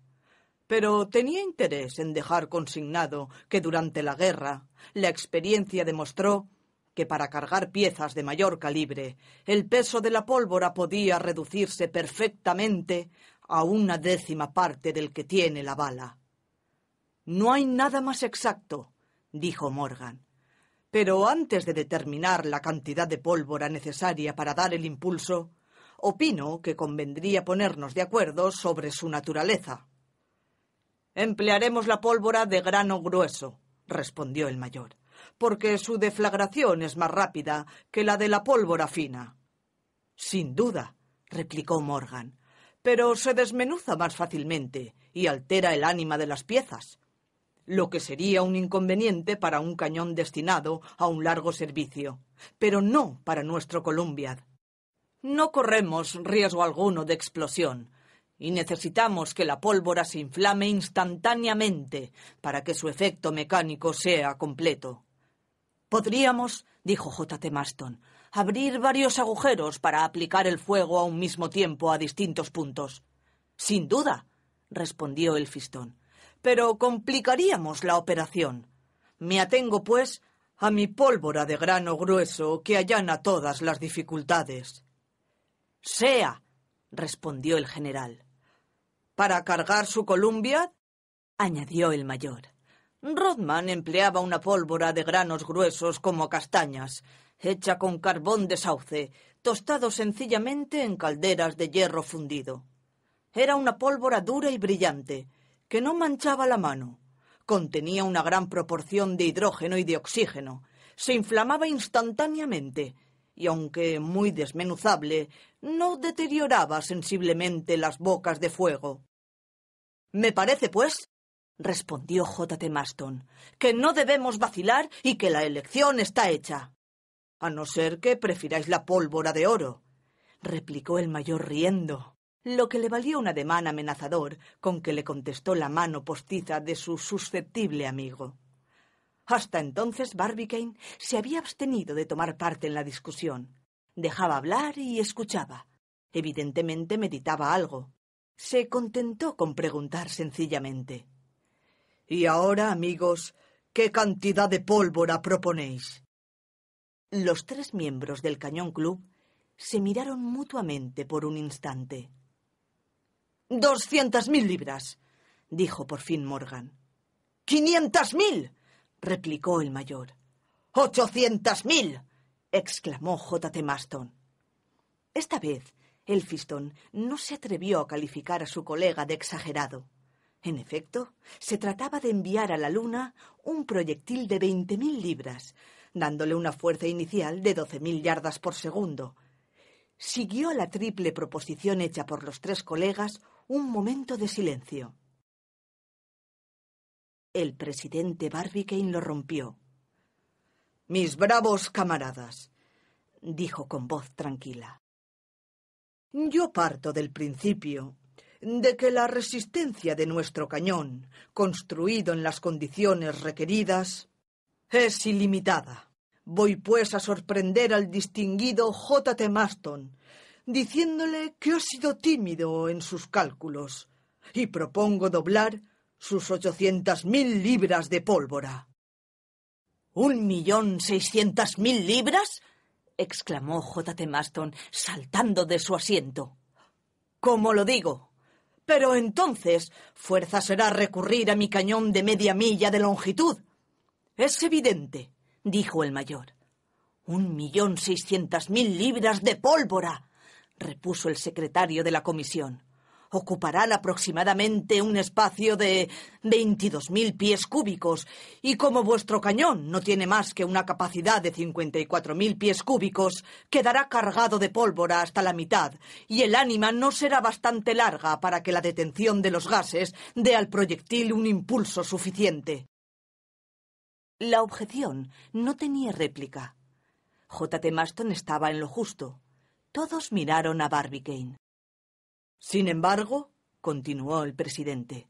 Pero tenía interés en dejar consignado que durante la guerra la experiencia demostró que para cargar piezas de mayor calibre el peso de la pólvora podía reducirse perfectamente a una décima parte del que tiene la bala. No hay nada más exacto, dijo Morgan. Pero antes de determinar la cantidad de pólvora necesaria para dar el impulso, opino que convendría ponernos de acuerdo sobre su naturaleza. Emplearemos la pólvora de grano grueso, respondió el mayor porque su deflagración es más rápida que la de la pólvora fina. Sin duda, replicó Morgan, pero se desmenuza más fácilmente y altera el ánima de las piezas, lo que sería un inconveniente para un cañón destinado a un largo servicio, pero no para nuestro Columbia. No corremos riesgo alguno de explosión, y necesitamos que la pólvora se inflame instantáneamente para que su efecto mecánico sea completo. Podríamos, dijo T. Maston, abrir varios agujeros para aplicar el fuego a un mismo tiempo a distintos puntos. Sin duda, respondió el fistón, pero complicaríamos la operación. Me atengo, pues, a mi pólvora de grano grueso que allana todas las dificultades. Sea, respondió el general. Para cargar su Columbia, añadió el mayor. Rodman empleaba una pólvora de granos gruesos como castañas, hecha con carbón de sauce, tostado sencillamente en calderas de hierro fundido. Era una pólvora dura y brillante, que no manchaba la mano. Contenía una gran proporción de hidrógeno y de oxígeno. Se inflamaba instantáneamente y, aunque muy desmenuzable, no deterioraba sensiblemente las bocas de fuego. Me parece, pues, respondió T. Maston, que no debemos vacilar y que la elección está hecha. A no ser que prefiráis la pólvora de oro, replicó el mayor riendo, lo que le valió un ademán amenazador con que le contestó la mano postiza de su susceptible amigo. Hasta entonces Barbicane se había abstenido de tomar parte en la discusión. Dejaba hablar y escuchaba. Evidentemente meditaba algo. Se contentó con preguntar sencillamente. Y ahora, amigos, ¿qué cantidad de pólvora proponéis? Los tres miembros del Cañón Club se miraron mutuamente por un instante. Doscientas mil libras, dijo por fin Morgan. Quinientas mil, replicó el mayor. Ochocientas mil, exclamó J.T. Maston. Esta vez, Elphiston no se atrevió a calificar a su colega de exagerado. En efecto, se trataba de enviar a la Luna un proyectil de 20.000 libras, dándole una fuerza inicial de 12.000 yardas por segundo. Siguió la triple proposición hecha por los tres colegas un momento de silencio. El presidente Barbicane lo rompió. Mis bravos camaradas, dijo con voz tranquila. Yo parto del principio de que la resistencia de nuestro cañón, construido en las condiciones requeridas, es ilimitada. Voy pues a sorprender al distinguido J. T. Maston, diciéndole que ha sido tímido en sus cálculos, y propongo doblar sus ochocientas mil libras de pólvora. ¿Un millón seiscientas mil libras? exclamó J. T. Maston, saltando de su asiento. ¿Cómo lo digo, pero entonces, fuerza será recurrir a mi cañón de media milla de longitud. Es evidente, dijo el mayor. Un millón seiscientas mil libras de pólvora, repuso el secretario de la comisión ocuparán aproximadamente un espacio de 22.000 pies cúbicos y como vuestro cañón no tiene más que una capacidad de 54.000 pies cúbicos, quedará cargado de pólvora hasta la mitad y el ánima no será bastante larga para que la detención de los gases dé al proyectil un impulso suficiente. La objeción no tenía réplica. J. T. Maston estaba en lo justo. Todos miraron a Barbicane. Sin embargo, continuó el presidente,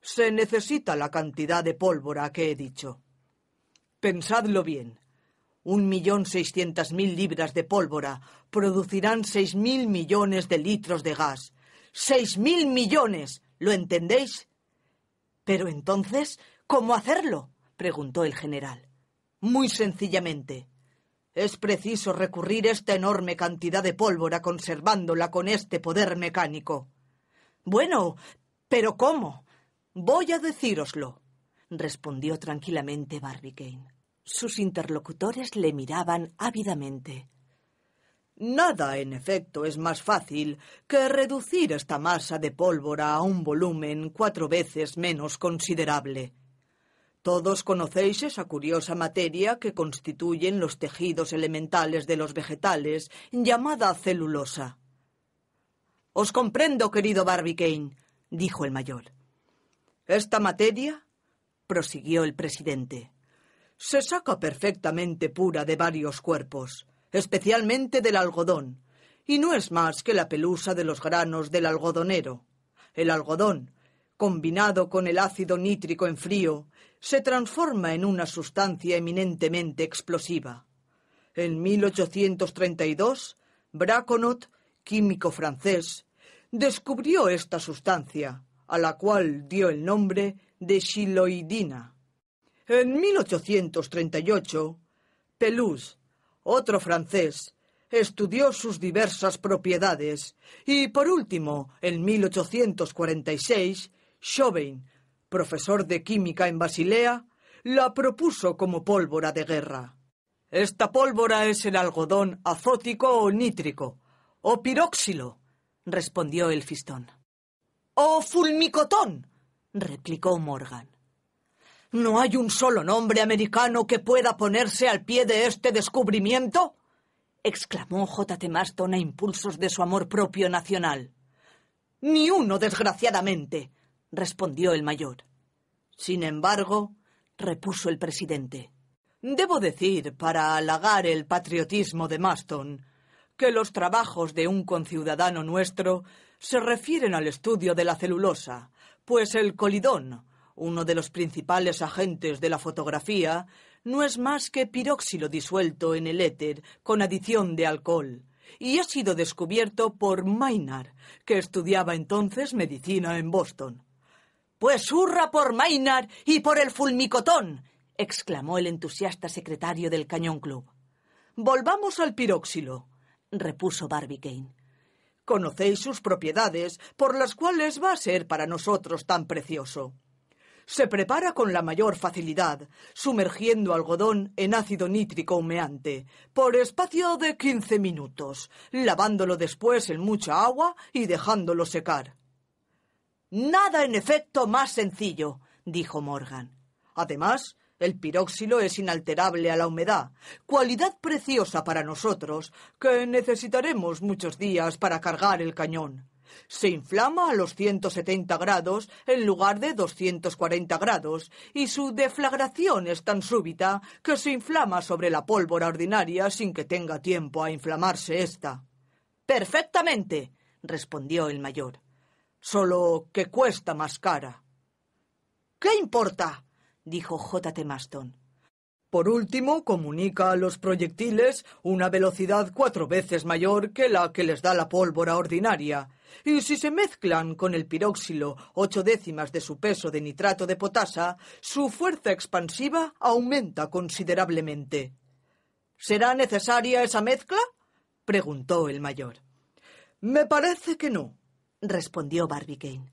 se necesita la cantidad de pólvora que he dicho. Pensadlo bien. Un millón seiscientas mil libras de pólvora producirán seis mil millones de litros de gas. ¡Seis mil millones! ¿Lo entendéis? Pero entonces, ¿cómo hacerlo? preguntó el general. Muy sencillamente. Es preciso recurrir esta enorme cantidad de pólvora conservándola con este poder mecánico. Bueno, pero ¿cómo? Voy a decíroslo, respondió tranquilamente Barbicane. Sus interlocutores le miraban ávidamente. Nada, en efecto, es más fácil que reducir esta masa de pólvora a un volumen cuatro veces menos considerable. Todos conocéis esa curiosa materia que constituyen los tejidos elementales de los vegetales, llamada celulosa. Os comprendo, querido Barbicane, dijo el mayor. Esta materia, prosiguió el presidente, se saca perfectamente pura de varios cuerpos, especialmente del algodón, y no es más que la pelusa de los granos del algodonero. El algodón, combinado con el ácido nítrico en frío, se transforma en una sustancia eminentemente explosiva. En 1832, Braconot, químico francés, descubrió esta sustancia, a la cual dio el nombre de xiloidina. En 1838, Pelouse, otro francés, estudió sus diversas propiedades y, por último, en 1846, Chauvin, profesor de química en Basilea, la propuso como pólvora de guerra. Esta pólvora es el algodón azótico o nítrico, o piróxilo, respondió el fistón. O fulmicotón, replicó Morgan. ¿No hay un solo nombre americano que pueda ponerse al pie de este descubrimiento? exclamó T. Maston a impulsos de su amor propio nacional. Ni uno, desgraciadamente, respondió el mayor. Sin embargo, repuso el presidente, debo decir, para halagar el patriotismo de Maston, que los trabajos de un conciudadano nuestro se refieren al estudio de la celulosa, pues el colidón, uno de los principales agentes de la fotografía, no es más que piróxilo disuelto en el éter con adición de alcohol, y ha sido descubierto por Maynard, que estudiaba entonces medicina en Boston. Pues hurra por Maynard y por el fulmicotón, exclamó el entusiasta secretario del Cañón Club. Volvamos al piróxilo, repuso Barbicane. Conocéis sus propiedades, por las cuales va a ser para nosotros tan precioso. Se prepara con la mayor facilidad, sumergiendo algodón en ácido nítrico humeante, por espacio de quince minutos, lavándolo después en mucha agua y dejándolo secar. Nada en efecto más sencillo, dijo Morgan. Además, el piróxilo es inalterable a la humedad, cualidad preciosa para nosotros, que necesitaremos muchos días para cargar el cañón. Se inflama a los 170 grados en lugar de 240 grados, y su deflagración es tan súbita que se inflama sobre la pólvora ordinaria sin que tenga tiempo a inflamarse ésta. Perfectamente, respondió el mayor solo que cuesta más cara. ¿Qué importa? dijo J. T. Maston. Por último, comunica a los proyectiles una velocidad cuatro veces mayor que la que les da la pólvora ordinaria, y si se mezclan con el piróxilo ocho décimas de su peso de nitrato de potasa, su fuerza expansiva aumenta considerablemente. ¿Será necesaria esa mezcla? preguntó el mayor. Me parece que no, respondió Barbicane.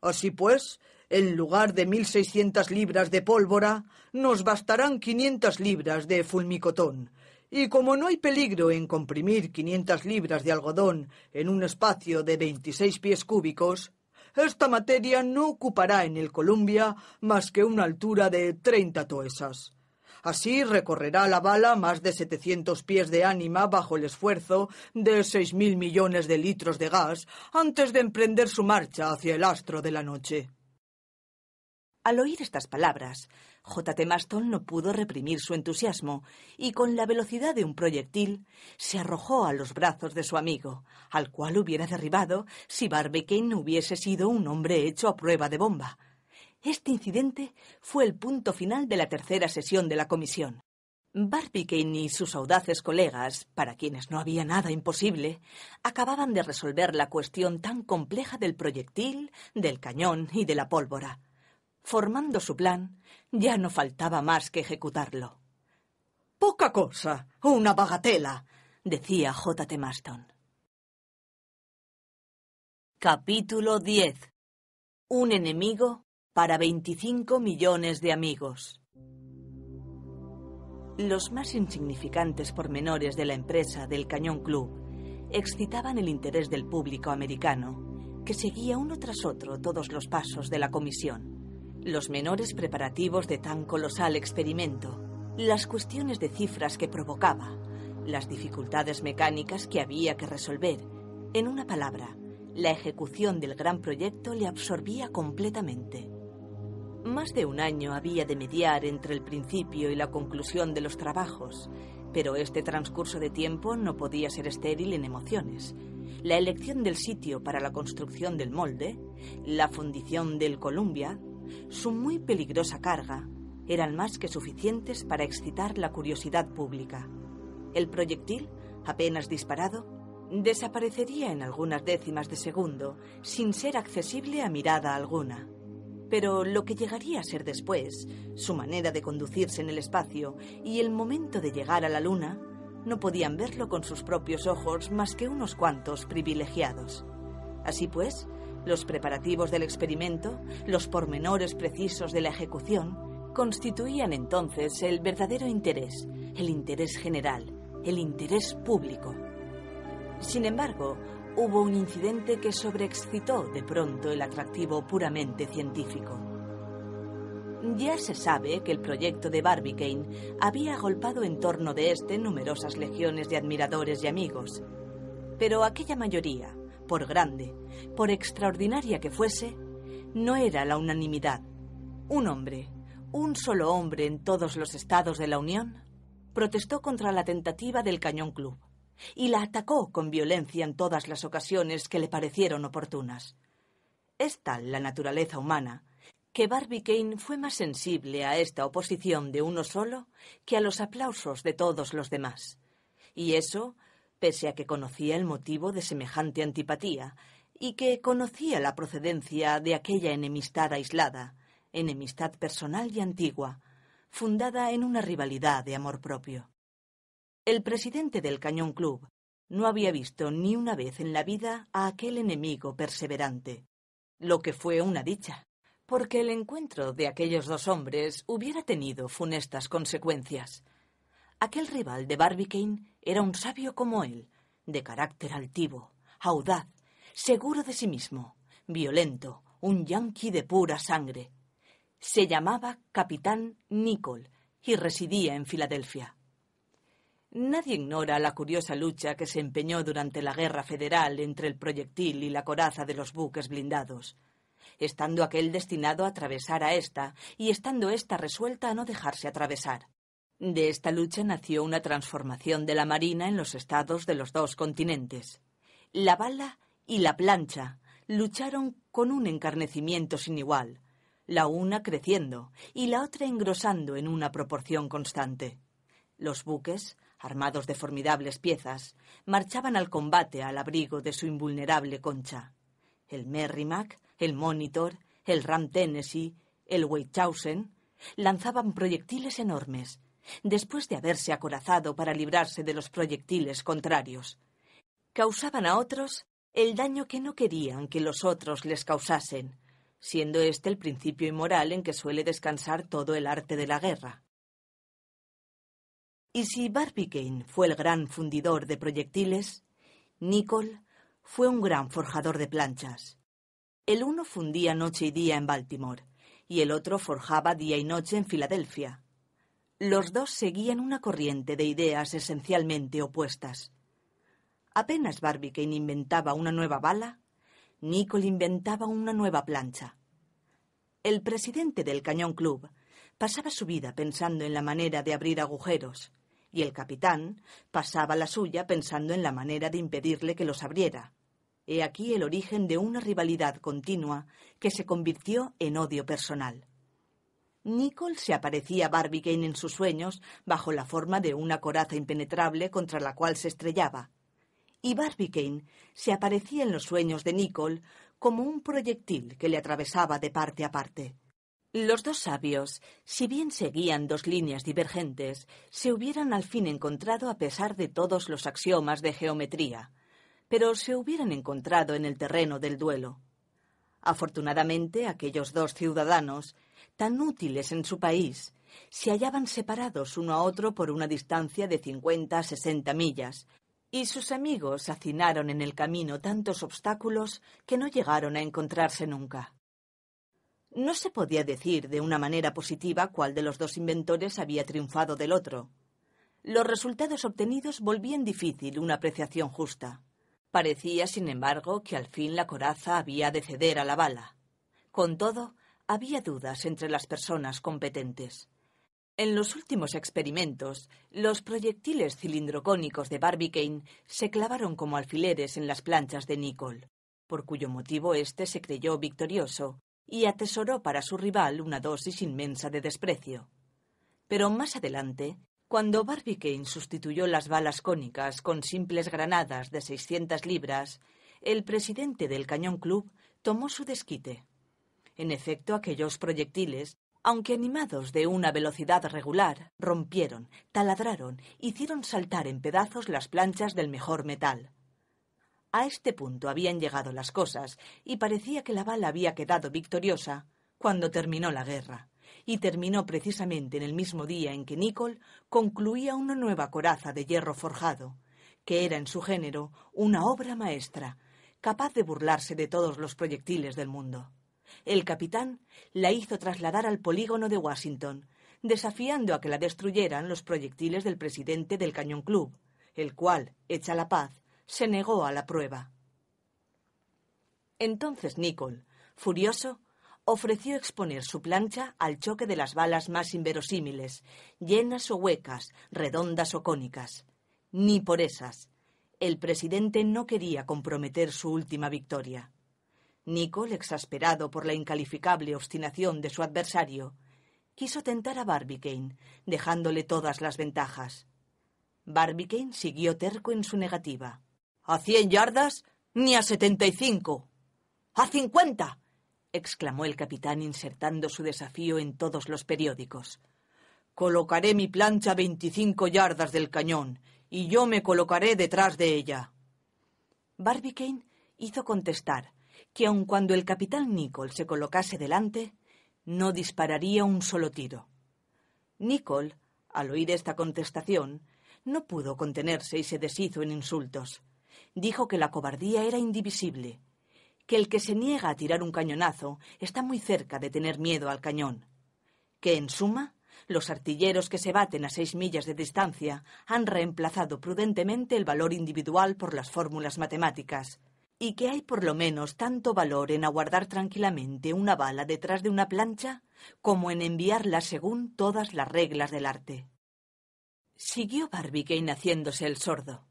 Así pues, en lugar de 1.600 libras de pólvora, nos bastarán quinientas libras de fulmicotón. Y como no hay peligro en comprimir quinientas libras de algodón en un espacio de veintiséis pies cúbicos, esta materia no ocupará en el Columbia más que una altura de treinta toesas. Así recorrerá la bala más de 700 pies de ánima bajo el esfuerzo de mil millones de litros de gas antes de emprender su marcha hacia el astro de la noche. Al oír estas palabras, J. T. Maston no pudo reprimir su entusiasmo y con la velocidad de un proyectil se arrojó a los brazos de su amigo, al cual hubiera derribado si Barbicane hubiese sido un hombre hecho a prueba de bomba. Este incidente fue el punto final de la tercera sesión de la comisión. Barbicane y sus audaces colegas, para quienes no había nada imposible, acababan de resolver la cuestión tan compleja del proyectil, del cañón y de la pólvora. Formando su plan, ya no faltaba más que ejecutarlo. Poca cosa, una bagatela, decía J. T. Maston. Capítulo 10. Un enemigo para 25 millones de amigos. Los más insignificantes pormenores de la empresa del Cañón Club excitaban el interés del público americano, que seguía uno tras otro todos los pasos de la comisión. Los menores preparativos de tan colosal experimento, las cuestiones de cifras que provocaba, las dificultades mecánicas que había que resolver. En una palabra, la ejecución del gran proyecto le absorbía completamente. Más de un año había de mediar entre el principio y la conclusión de los trabajos, pero este transcurso de tiempo no podía ser estéril en emociones. La elección del sitio para la construcción del molde, la fundición del Columbia, su muy peligrosa carga, eran más que suficientes para excitar la curiosidad pública. El proyectil, apenas disparado, desaparecería en algunas décimas de segundo, sin ser accesible a mirada alguna pero lo que llegaría a ser después, su manera de conducirse en el espacio y el momento de llegar a la Luna, no podían verlo con sus propios ojos más que unos cuantos privilegiados. Así pues, los preparativos del experimento, los pormenores precisos de la ejecución, constituían entonces el verdadero interés, el interés general, el interés público. Sin embargo, hubo un incidente que sobreexcitó de pronto el atractivo puramente científico. Ya se sabe que el proyecto de Barbicane había agolpado en torno de este numerosas legiones de admiradores y amigos. Pero aquella mayoría, por grande, por extraordinaria que fuese, no era la unanimidad. Un hombre, un solo hombre en todos los estados de la Unión, protestó contra la tentativa del Cañón Club y la atacó con violencia en todas las ocasiones que le parecieron oportunas. Es tal la naturaleza humana que Barbicane fue más sensible a esta oposición de uno solo que a los aplausos de todos los demás. Y eso, pese a que conocía el motivo de semejante antipatía y que conocía la procedencia de aquella enemistad aislada, enemistad personal y antigua, fundada en una rivalidad de amor propio. El presidente del Cañón Club no había visto ni una vez en la vida a aquel enemigo perseverante, lo que fue una dicha, porque el encuentro de aquellos dos hombres hubiera tenido funestas consecuencias. Aquel rival de Barbicane era un sabio como él, de carácter altivo, audaz, seguro de sí mismo, violento, un yanqui de pura sangre. Se llamaba Capitán Nicol y residía en Filadelfia. Nadie ignora la curiosa lucha que se empeñó durante la Guerra Federal entre el proyectil y la coraza de los buques blindados, estando aquel destinado a atravesar a esta y estando esta resuelta a no dejarse atravesar. De esta lucha nació una transformación de la Marina en los estados de los dos continentes. La bala y la plancha lucharon con un encarnecimiento sin igual, la una creciendo y la otra engrosando en una proporción constante. Los buques, armados de formidables piezas, marchaban al combate al abrigo de su invulnerable concha. El Merrimack, el Monitor, el Ram Tennessee, el Weichhausen, lanzaban proyectiles enormes, después de haberse acorazado para librarse de los proyectiles contrarios. Causaban a otros el daño que no querían que los otros les causasen, siendo este el principio inmoral en que suele descansar todo el arte de la guerra. Y si Barbicane fue el gran fundidor de proyectiles, Nicol fue un gran forjador de planchas. El uno fundía noche y día en Baltimore y el otro forjaba día y noche en Filadelfia. Los dos seguían una corriente de ideas esencialmente opuestas. Apenas Barbicane inventaba una nueva bala, Nicol inventaba una nueva plancha. El presidente del Cañón Club pasaba su vida pensando en la manera de abrir agujeros, y el capitán pasaba la suya pensando en la manera de impedirle que los abriera. He aquí el origen de una rivalidad continua que se convirtió en odio personal. Nicole se aparecía a Barbicane en sus sueños bajo la forma de una coraza impenetrable contra la cual se estrellaba. Y Barbicane se aparecía en los sueños de Nicole como un proyectil que le atravesaba de parte a parte. Los dos sabios, si bien seguían dos líneas divergentes, se hubieran al fin encontrado a pesar de todos los axiomas de geometría, pero se hubieran encontrado en el terreno del duelo. Afortunadamente, aquellos dos ciudadanos, tan útiles en su país, se hallaban separados uno a otro por una distancia de cincuenta a sesenta millas, y sus amigos hacinaron en el camino tantos obstáculos que no llegaron a encontrarse nunca. No se podía decir de una manera positiva cuál de los dos inventores había triunfado del otro. Los resultados obtenidos volvían difícil una apreciación justa. Parecía, sin embargo, que al fin la coraza había de ceder a la bala. Con todo, había dudas entre las personas competentes. En los últimos experimentos, los proyectiles cilindrocónicos de Barbicane se clavaron como alfileres en las planchas de Nicol, por cuyo motivo éste se creyó victorioso, y atesoró para su rival una dosis inmensa de desprecio. Pero más adelante, cuando Barbicane sustituyó las balas cónicas con simples granadas de 600 libras, el presidente del Cañón Club tomó su desquite. En efecto, aquellos proyectiles, aunque animados de una velocidad regular, rompieron, taladraron, hicieron saltar en pedazos las planchas del mejor metal. A este punto habían llegado las cosas y parecía que la bala había quedado victoriosa cuando terminó la guerra, y terminó precisamente en el mismo día en que Nicol concluía una nueva coraza de hierro forjado, que era en su género una obra maestra, capaz de burlarse de todos los proyectiles del mundo. El capitán la hizo trasladar al polígono de Washington, desafiando a que la destruyeran los proyectiles del presidente del Cañón Club, el cual, hecha la paz, se negó a la prueba. Entonces Nicol, furioso, ofreció exponer su plancha al choque de las balas más inverosímiles, llenas o huecas, redondas o cónicas. Ni por esas. El presidente no quería comprometer su última victoria. Nicol, exasperado por la incalificable obstinación de su adversario, quiso tentar a Barbicane, dejándole todas las ventajas. Barbicane siguió terco en su negativa. A cien yardas, ni a setenta y cinco. A cincuenta. exclamó el capitán insertando su desafío en todos los periódicos. Colocaré mi plancha a veinticinco yardas del cañón y yo me colocaré detrás de ella. Barbicane hizo contestar que aun cuando el capitán Nicholl se colocase delante, no dispararía un solo tiro. Nicholl, al oír esta contestación, no pudo contenerse y se deshizo en insultos dijo que la cobardía era indivisible, que el que se niega a tirar un cañonazo está muy cerca de tener miedo al cañón, que en suma, los artilleros que se baten a seis millas de distancia han reemplazado prudentemente el valor individual por las fórmulas matemáticas, y que hay por lo menos tanto valor en aguardar tranquilamente una bala detrás de una plancha como en enviarla según todas las reglas del arte. Siguió Barbicane haciéndose el sordo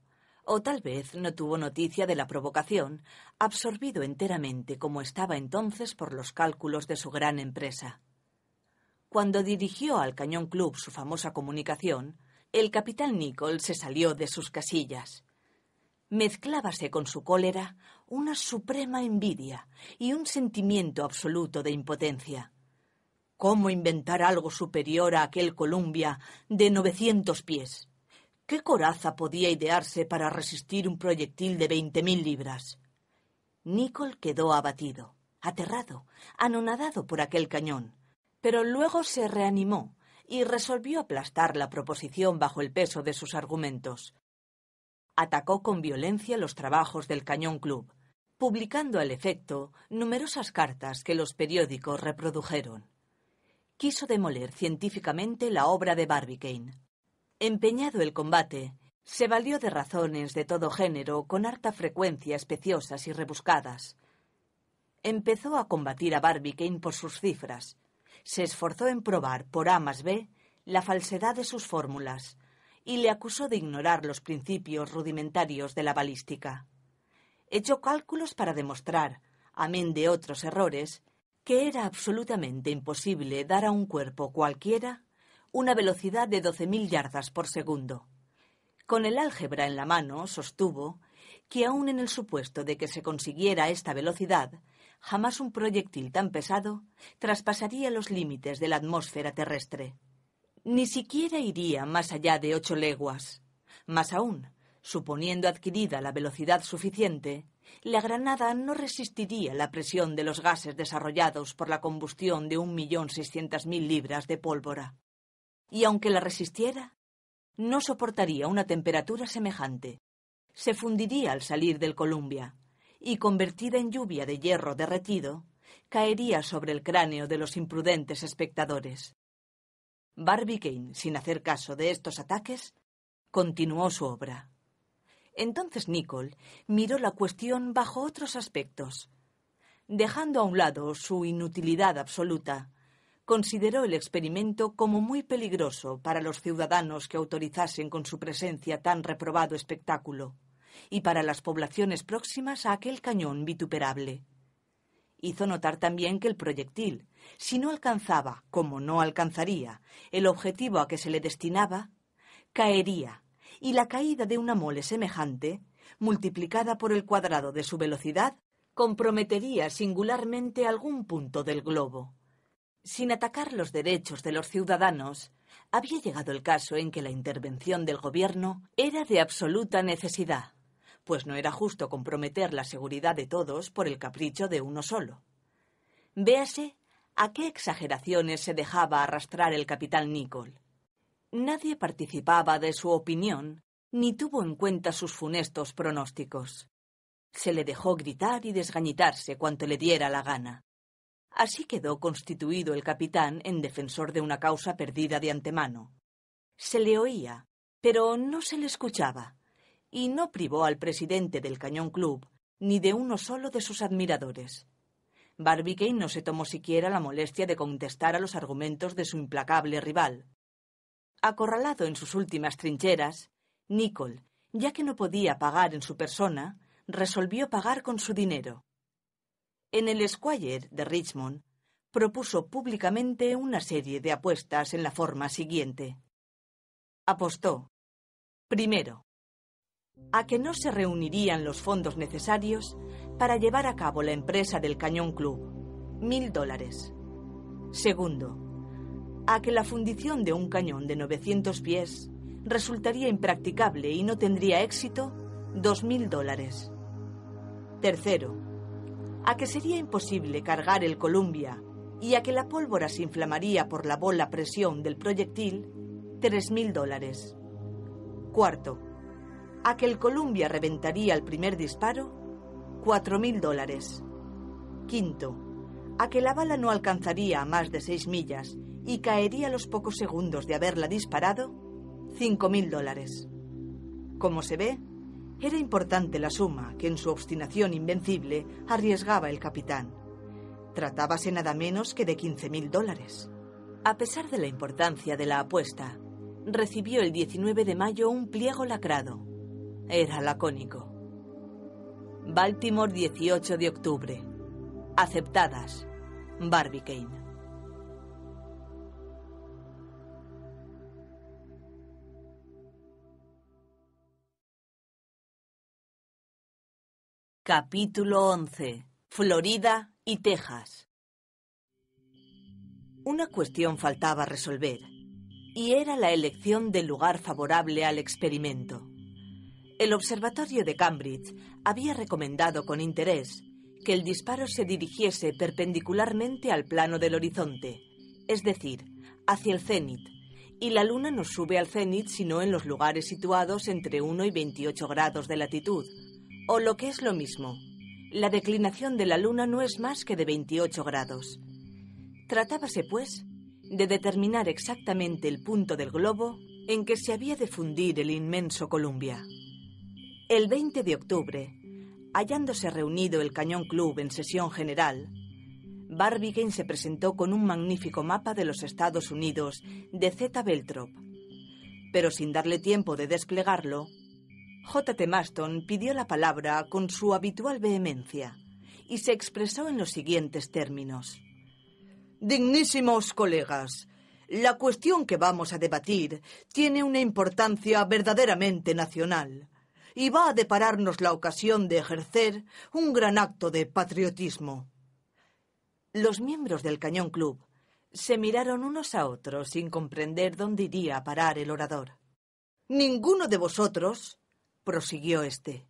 o tal vez no tuvo noticia de la provocación, absorbido enteramente como estaba entonces por los cálculos de su gran empresa. Cuando dirigió al Cañón Club su famosa comunicación, el capitán Nicol se salió de sus casillas. Mezclábase con su cólera una suprema envidia y un sentimiento absoluto de impotencia. ¿Cómo inventar algo superior a aquel Columbia de 900 pies? ¿Qué coraza podía idearse para resistir un proyectil de veinte mil libras? Nicol quedó abatido, aterrado, anonadado por aquel cañón, pero luego se reanimó y resolvió aplastar la proposición bajo el peso de sus argumentos. Atacó con violencia los trabajos del Cañón Club, publicando al efecto numerosas cartas que los periódicos reprodujeron. Quiso demoler científicamente la obra de Barbicane, Empeñado el combate, se valió de razones de todo género con harta frecuencia especiosas y rebuscadas. Empezó a combatir a Barbicane por sus cifras. Se esforzó en probar por A más B la falsedad de sus fórmulas y le acusó de ignorar los principios rudimentarios de la balística. Echó cálculos para demostrar, amén de otros errores, que era absolutamente imposible dar a un cuerpo cualquiera una velocidad de 12.000 yardas por segundo. Con el álgebra en la mano, sostuvo que aun en el supuesto de que se consiguiera esta velocidad, jamás un proyectil tan pesado traspasaría los límites de la atmósfera terrestre. Ni siquiera iría más allá de ocho leguas. Más aún, suponiendo adquirida la velocidad suficiente, la granada no resistiría la presión de los gases desarrollados por la combustión de un millón mil libras de pólvora y aunque la resistiera, no soportaría una temperatura semejante. Se fundiría al salir del Columbia, y convertida en lluvia de hierro derretido, caería sobre el cráneo de los imprudentes espectadores. Barbicane, sin hacer caso de estos ataques, continuó su obra. Entonces Nicole miró la cuestión bajo otros aspectos, dejando a un lado su inutilidad absoluta consideró el experimento como muy peligroso para los ciudadanos que autorizasen con su presencia tan reprobado espectáculo y para las poblaciones próximas a aquel cañón vituperable. Hizo notar también que el proyectil, si no alcanzaba, como no alcanzaría, el objetivo a que se le destinaba, caería, y la caída de una mole semejante, multiplicada por el cuadrado de su velocidad, comprometería singularmente algún punto del globo. Sin atacar los derechos de los ciudadanos, había llegado el caso en que la intervención del gobierno era de absoluta necesidad, pues no era justo comprometer la seguridad de todos por el capricho de uno solo. Véase a qué exageraciones se dejaba arrastrar el capitán Nicol. Nadie participaba de su opinión ni tuvo en cuenta sus funestos pronósticos. Se le dejó gritar y desgañitarse cuanto le diera la gana. Así quedó constituido el capitán en defensor de una causa perdida de antemano. Se le oía, pero no se le escuchaba, y no privó al presidente del Cañón Club ni de uno solo de sus admiradores. Barbicane no se tomó siquiera la molestia de contestar a los argumentos de su implacable rival. Acorralado en sus últimas trincheras, Nicol, ya que no podía pagar en su persona, resolvió pagar con su dinero en el Squire de Richmond, propuso públicamente una serie de apuestas en la forma siguiente. Apostó, primero, a que no se reunirían los fondos necesarios para llevar a cabo la empresa del Cañón Club, mil dólares. Segundo, a que la fundición de un cañón de 900 pies resultaría impracticable y no tendría éxito, dos mil dólares. Tercero, a que sería imposible cargar el Columbia y a que la pólvora se inflamaría por la bola presión del proyectil, 3.000 dólares. Cuarto, a que el Columbia reventaría al primer disparo, 4.000 dólares. Quinto, a que la bala no alcanzaría a más de 6 millas y caería los pocos segundos de haberla disparado, 5.000 dólares. Como se ve, era importante la suma que en su obstinación invencible arriesgaba el capitán. Tratábase nada menos que de 15.000 mil dólares. A pesar de la importancia de la apuesta, recibió el 19 de mayo un pliego lacrado. Era lacónico. Baltimore 18 de octubre. Aceptadas. Barbicane. Capítulo 11. Florida y Texas. Una cuestión faltaba resolver, y era la elección del lugar favorable al experimento. El Observatorio de Cambridge había recomendado con interés que el disparo se dirigiese perpendicularmente al plano del horizonte, es decir, hacia el cenit, y la luna no sube al cenit sino en los lugares situados entre 1 y 28 grados de latitud, o lo que es lo mismo, la declinación de la Luna no es más que de 28 grados. Tratábase, pues, de determinar exactamente el punto del globo en que se había de fundir el inmenso Columbia. El 20 de octubre, hallándose reunido el Cañón Club en sesión general, Barbicane se presentó con un magnífico mapa de los Estados Unidos de Z. Beltrop. Pero sin darle tiempo de desplegarlo, J.T. Maston pidió la palabra con su habitual vehemencia y se expresó en los siguientes términos. Dignísimos colegas, la cuestión que vamos a debatir tiene una importancia verdaderamente nacional y va a depararnos la ocasión de ejercer un gran acto de patriotismo. Los miembros del Cañón Club se miraron unos a otros sin comprender dónde iría a parar el orador. Ninguno de vosotros, prosiguió este.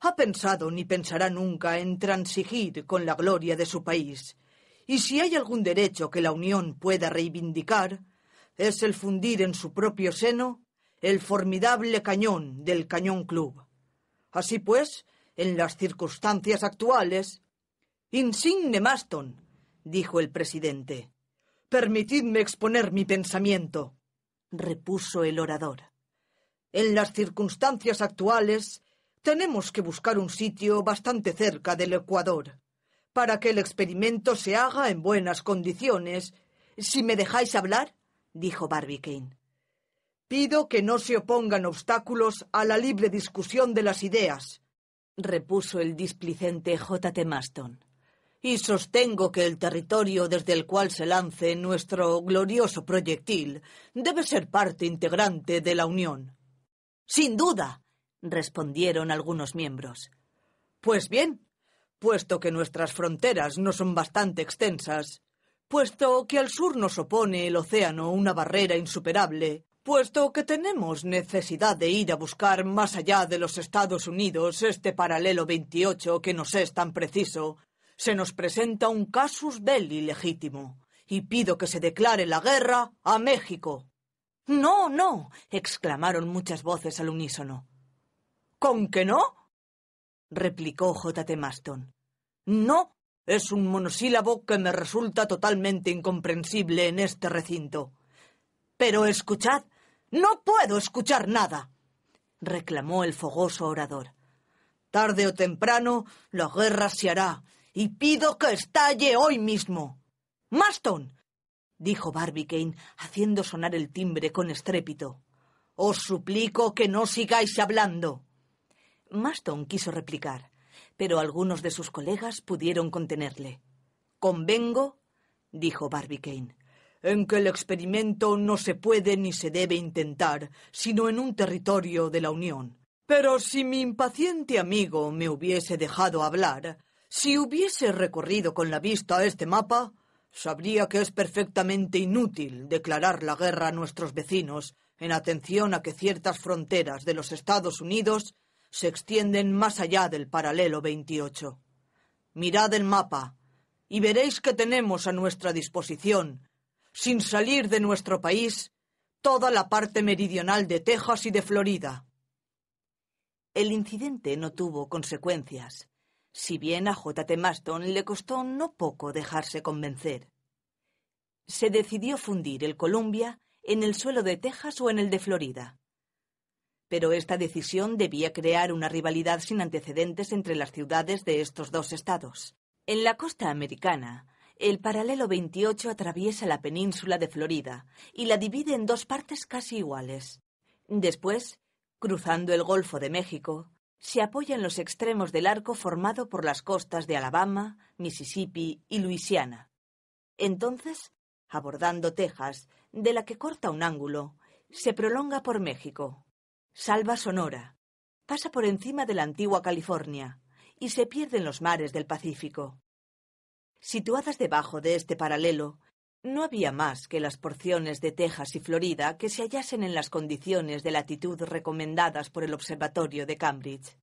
Ha pensado ni pensará nunca en transigir con la gloria de su país. Y si hay algún derecho que la Unión pueda reivindicar, es el fundir en su propio seno el formidable cañón del Cañón Club. Así pues, en las circunstancias actuales. Insigne Maston, dijo el presidente. Permitidme exponer mi pensamiento, repuso el orador. En las circunstancias actuales, tenemos que buscar un sitio bastante cerca del Ecuador, para que el experimento se haga en buenas condiciones. Si me dejáis hablar, dijo Barbicane. Pido que no se opongan obstáculos a la libre discusión de las ideas, repuso el displicente J. T. Maston. Y sostengo que el territorio desde el cual se lance nuestro glorioso proyectil debe ser parte integrante de la Unión. Sin duda, respondieron algunos miembros. Pues bien, puesto que nuestras fronteras no son bastante extensas, puesto que al sur nos opone el océano una barrera insuperable, puesto que tenemos necesidad de ir a buscar más allá de los Estados Unidos este paralelo veintiocho que nos es tan preciso, se nos presenta un casus belli legítimo, y pido que se declare la guerra a México. No, no, exclamaron muchas voces al unísono. ¿Con qué no? replicó J. T. Maston. No, es un monosílabo que me resulta totalmente incomprensible en este recinto. Pero escuchad, no puedo escuchar nada, reclamó el fogoso orador. Tarde o temprano la guerra se hará, y pido que estalle hoy mismo. Maston, dijo Barbicane, haciendo sonar el timbre con estrépito. Os suplico que no sigáis hablando. Maston quiso replicar, pero algunos de sus colegas pudieron contenerle. Convengo, dijo Barbicane, en que el experimento no se puede ni se debe intentar, sino en un territorio de la Unión. Pero si mi impaciente amigo me hubiese dejado hablar, si hubiese recorrido con la vista este mapa, sabría que es perfectamente inútil declarar la guerra a nuestros vecinos en atención a que ciertas fronteras de los Estados Unidos se extienden más allá del paralelo 28. Mirad el mapa y veréis que tenemos a nuestra disposición, sin salir de nuestro país, toda la parte meridional de Texas y de Florida. El incidente no tuvo consecuencias si bien a J.T. Maston le costó no poco dejarse convencer. Se decidió fundir el Columbia en el suelo de Texas o en el de Florida. Pero esta decisión debía crear una rivalidad sin antecedentes entre las ciudades de estos dos estados. En la costa americana, el paralelo 28 atraviesa la península de Florida y la divide en dos partes casi iguales. Después, cruzando el Golfo de México, se apoya en los extremos del arco formado por las costas de Alabama, Mississippi y Luisiana. Entonces, abordando Texas, de la que corta un ángulo, se prolonga por México, salva Sonora, pasa por encima de la antigua California y se pierde en los mares del Pacífico. Situadas debajo de este paralelo, no había más que las porciones de Texas y Florida que se hallasen en las condiciones de latitud recomendadas por el Observatorio de Cambridge.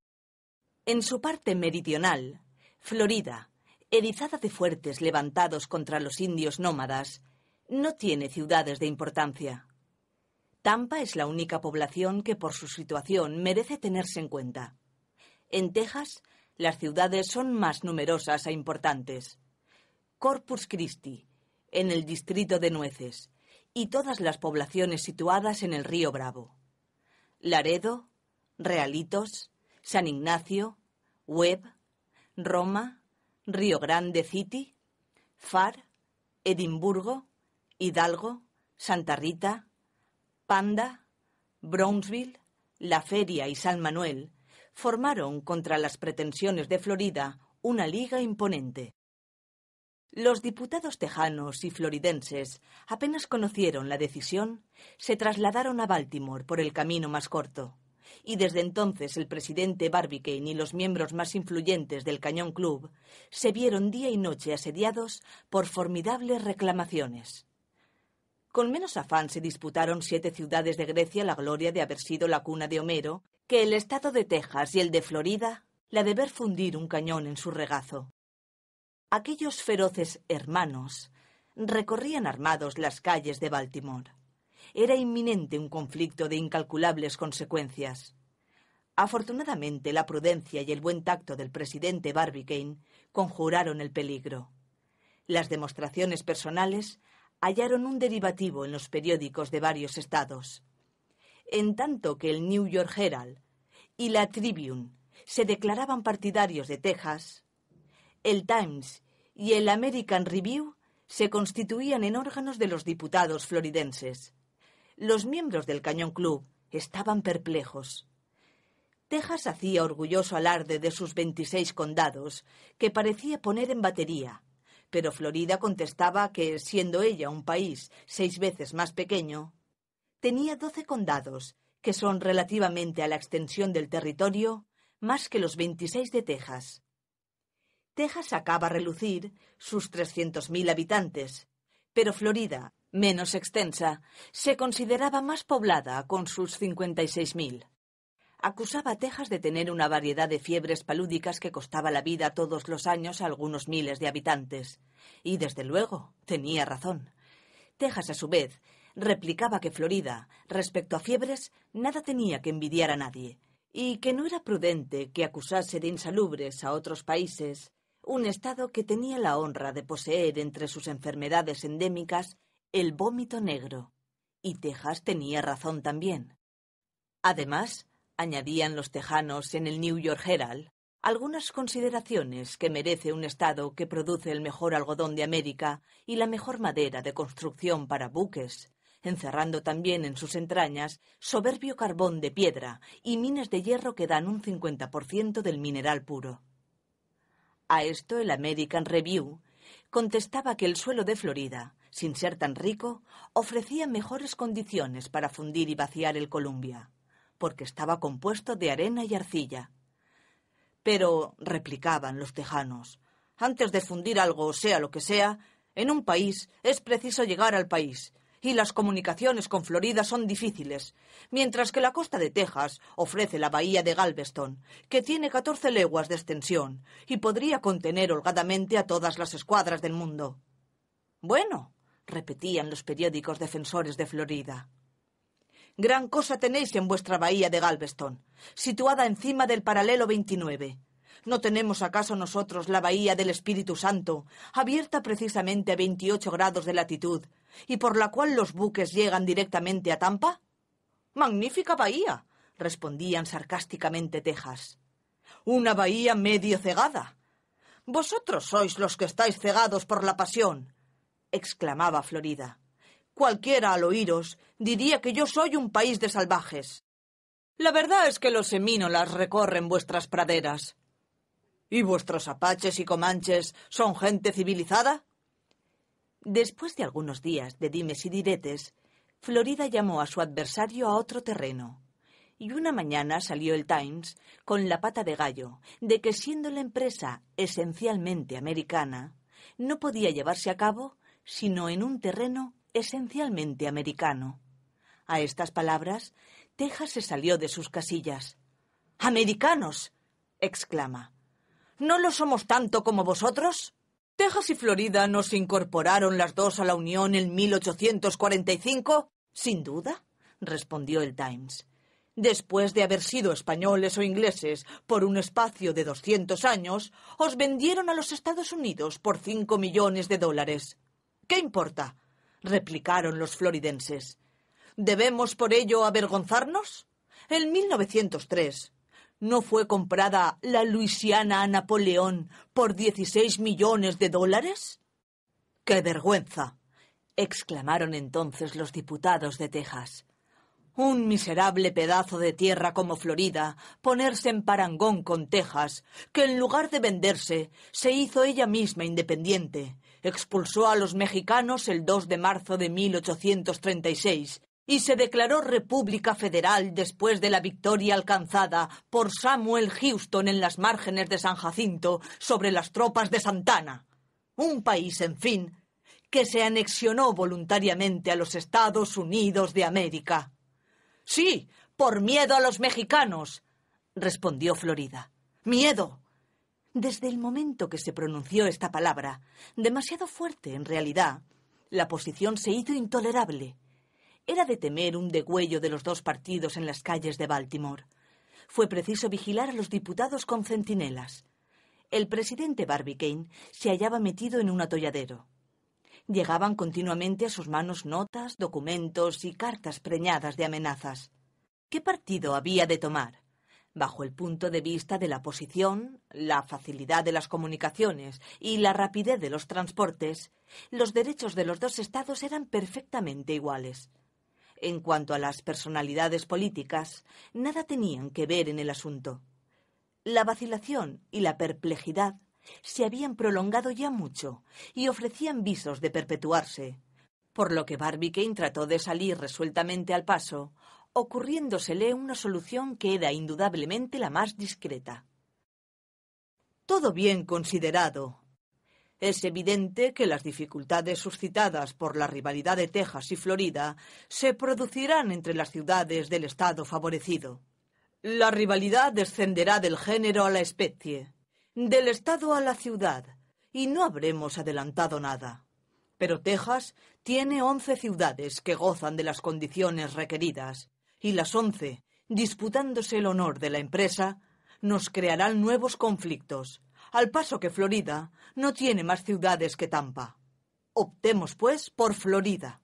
En su parte meridional, Florida, erizada de fuertes levantados contra los indios nómadas, no tiene ciudades de importancia. Tampa es la única población que por su situación merece tenerse en cuenta. En Texas, las ciudades son más numerosas e importantes. Corpus Christi, en el distrito de Nueces, y todas las poblaciones situadas en el río Bravo. Laredo, Realitos, San Ignacio, Webb, Roma, Río Grande City, Far, Edimburgo, Hidalgo, Santa Rita, Panda, Brownsville, La Feria y San Manuel formaron contra las pretensiones de Florida una liga imponente. Los diputados tejanos y floridenses apenas conocieron la decisión, se trasladaron a Baltimore por el camino más corto, y desde entonces el presidente Barbicane y los miembros más influyentes del Cañón Club se vieron día y noche asediados por formidables reclamaciones. Con menos afán se disputaron siete ciudades de Grecia la gloria de haber sido la cuna de Homero que el estado de Texas y el de Florida la de ver fundir un cañón en su regazo aquellos feroces hermanos recorrían armados las calles de Baltimore. Era inminente un conflicto de incalculables consecuencias. Afortunadamente, la prudencia y el buen tacto del presidente Barbicane conjuraron el peligro. Las demostraciones personales hallaron un derivativo en los periódicos de varios estados. En tanto que el New York Herald y la Tribune se declaraban partidarios de Texas, el Times y el American Review se constituían en órganos de los diputados floridenses. Los miembros del Cañón Club estaban perplejos. Texas hacía orgulloso alarde de sus 26 condados, que parecía poner en batería, pero Florida contestaba que, siendo ella un país seis veces más pequeño, tenía 12 condados, que son relativamente a la extensión del territorio, más que los 26 de Texas. Texas acaba relucir sus 300.000 habitantes, pero Florida, menos extensa, se consideraba más poblada con sus 56.000. Acusaba a Texas de tener una variedad de fiebres palúdicas que costaba la vida todos los años a algunos miles de habitantes. Y desde luego, tenía razón. Texas, a su vez, replicaba que Florida, respecto a fiebres, nada tenía que envidiar a nadie, y que no era prudente que acusase de insalubres a otros países un estado que tenía la honra de poseer entre sus enfermedades endémicas el vómito negro. Y Texas tenía razón también. Además, añadían los tejanos en el New York Herald, algunas consideraciones que merece un estado que produce el mejor algodón de América y la mejor madera de construcción para buques, encerrando también en sus entrañas soberbio carbón de piedra y minas de hierro que dan un 50% del mineral puro. A esto el American Review contestaba que el suelo de Florida, sin ser tan rico, ofrecía mejores condiciones para fundir y vaciar el Columbia, porque estaba compuesto de arena y arcilla. Pero, replicaban los tejanos, antes de fundir algo, sea lo que sea, en un país es preciso llegar al país, y las comunicaciones con Florida son difíciles, mientras que la costa de Texas ofrece la bahía de Galveston, que tiene 14 leguas de extensión y podría contener holgadamente a todas las escuadras del mundo. Bueno, repetían los periódicos defensores de Florida. Gran cosa tenéis en vuestra bahía de Galveston, situada encima del paralelo 29. ¿No tenemos acaso nosotros la bahía del Espíritu Santo, abierta precisamente a 28 grados de latitud y por la cual los buques llegan directamente a Tampa? Magnífica bahía, respondían sarcásticamente Texas. Una bahía medio cegada. Vosotros sois los que estáis cegados por la pasión, exclamaba Florida. Cualquiera al oíros diría que yo soy un país de salvajes. La verdad es que los semínolas recorren vuestras praderas. ¿Y vuestros apaches y comanches son gente civilizada? Después de algunos días de dimes y diretes, Florida llamó a su adversario a otro terreno. Y una mañana salió el Times con la pata de gallo de que siendo la empresa esencialmente americana, no podía llevarse a cabo sino en un terreno esencialmente americano. A estas palabras, Texas se salió de sus casillas. ¡Americanos! exclama. ¿No lo somos tanto como vosotros? Texas y Florida nos incorporaron las dos a la Unión en 1845? Sin duda, respondió el Times. Después de haber sido españoles o ingleses por un espacio de 200 años, os vendieron a los Estados Unidos por cinco millones de dólares. ¿Qué importa? replicaron los floridenses. ¿Debemos por ello avergonzarnos? En 1903, no fue comprada la Luisiana a Napoleón por 16 millones de dólares? ¡Qué vergüenza! exclamaron entonces los diputados de Texas. Un miserable pedazo de tierra como Florida, ponerse en parangón con Texas, que en lugar de venderse, se hizo ella misma independiente, expulsó a los mexicanos el 2 de marzo de 1836 y se declaró República Federal después de la victoria alcanzada por Samuel Houston en las márgenes de San Jacinto sobre las tropas de Santana. Un país, en fin, que se anexionó voluntariamente a los Estados Unidos de América. Sí, por miedo a los mexicanos, respondió Florida. Miedo. Desde el momento que se pronunció esta palabra, demasiado fuerte en realidad, la posición se hizo intolerable era de temer un degüello de los dos partidos en las calles de Baltimore. Fue preciso vigilar a los diputados con centinelas. El presidente Barbicane se hallaba metido en un atolladero. Llegaban continuamente a sus manos notas, documentos y cartas preñadas de amenazas. ¿Qué partido había de tomar? Bajo el punto de vista de la posición, la facilidad de las comunicaciones y la rapidez de los transportes, los derechos de los dos estados eran perfectamente iguales. En cuanto a las personalidades políticas, nada tenían que ver en el asunto. La vacilación y la perplejidad se habían prolongado ya mucho y ofrecían visos de perpetuarse, por lo que Barbicane trató de salir resueltamente al paso, ocurriéndosele una solución que era indudablemente la más discreta. Todo bien considerado, es evidente que las dificultades suscitadas por la rivalidad de Texas y Florida se producirán entre las ciudades del estado favorecido. La rivalidad descenderá del género a la especie, del estado a la ciudad, y no habremos adelantado nada. Pero Texas tiene once ciudades que gozan de las condiciones requeridas, y las once, disputándose el honor de la empresa, nos crearán nuevos conflictos, al paso que Florida no tiene más ciudades que Tampa. Optemos, pues, por Florida.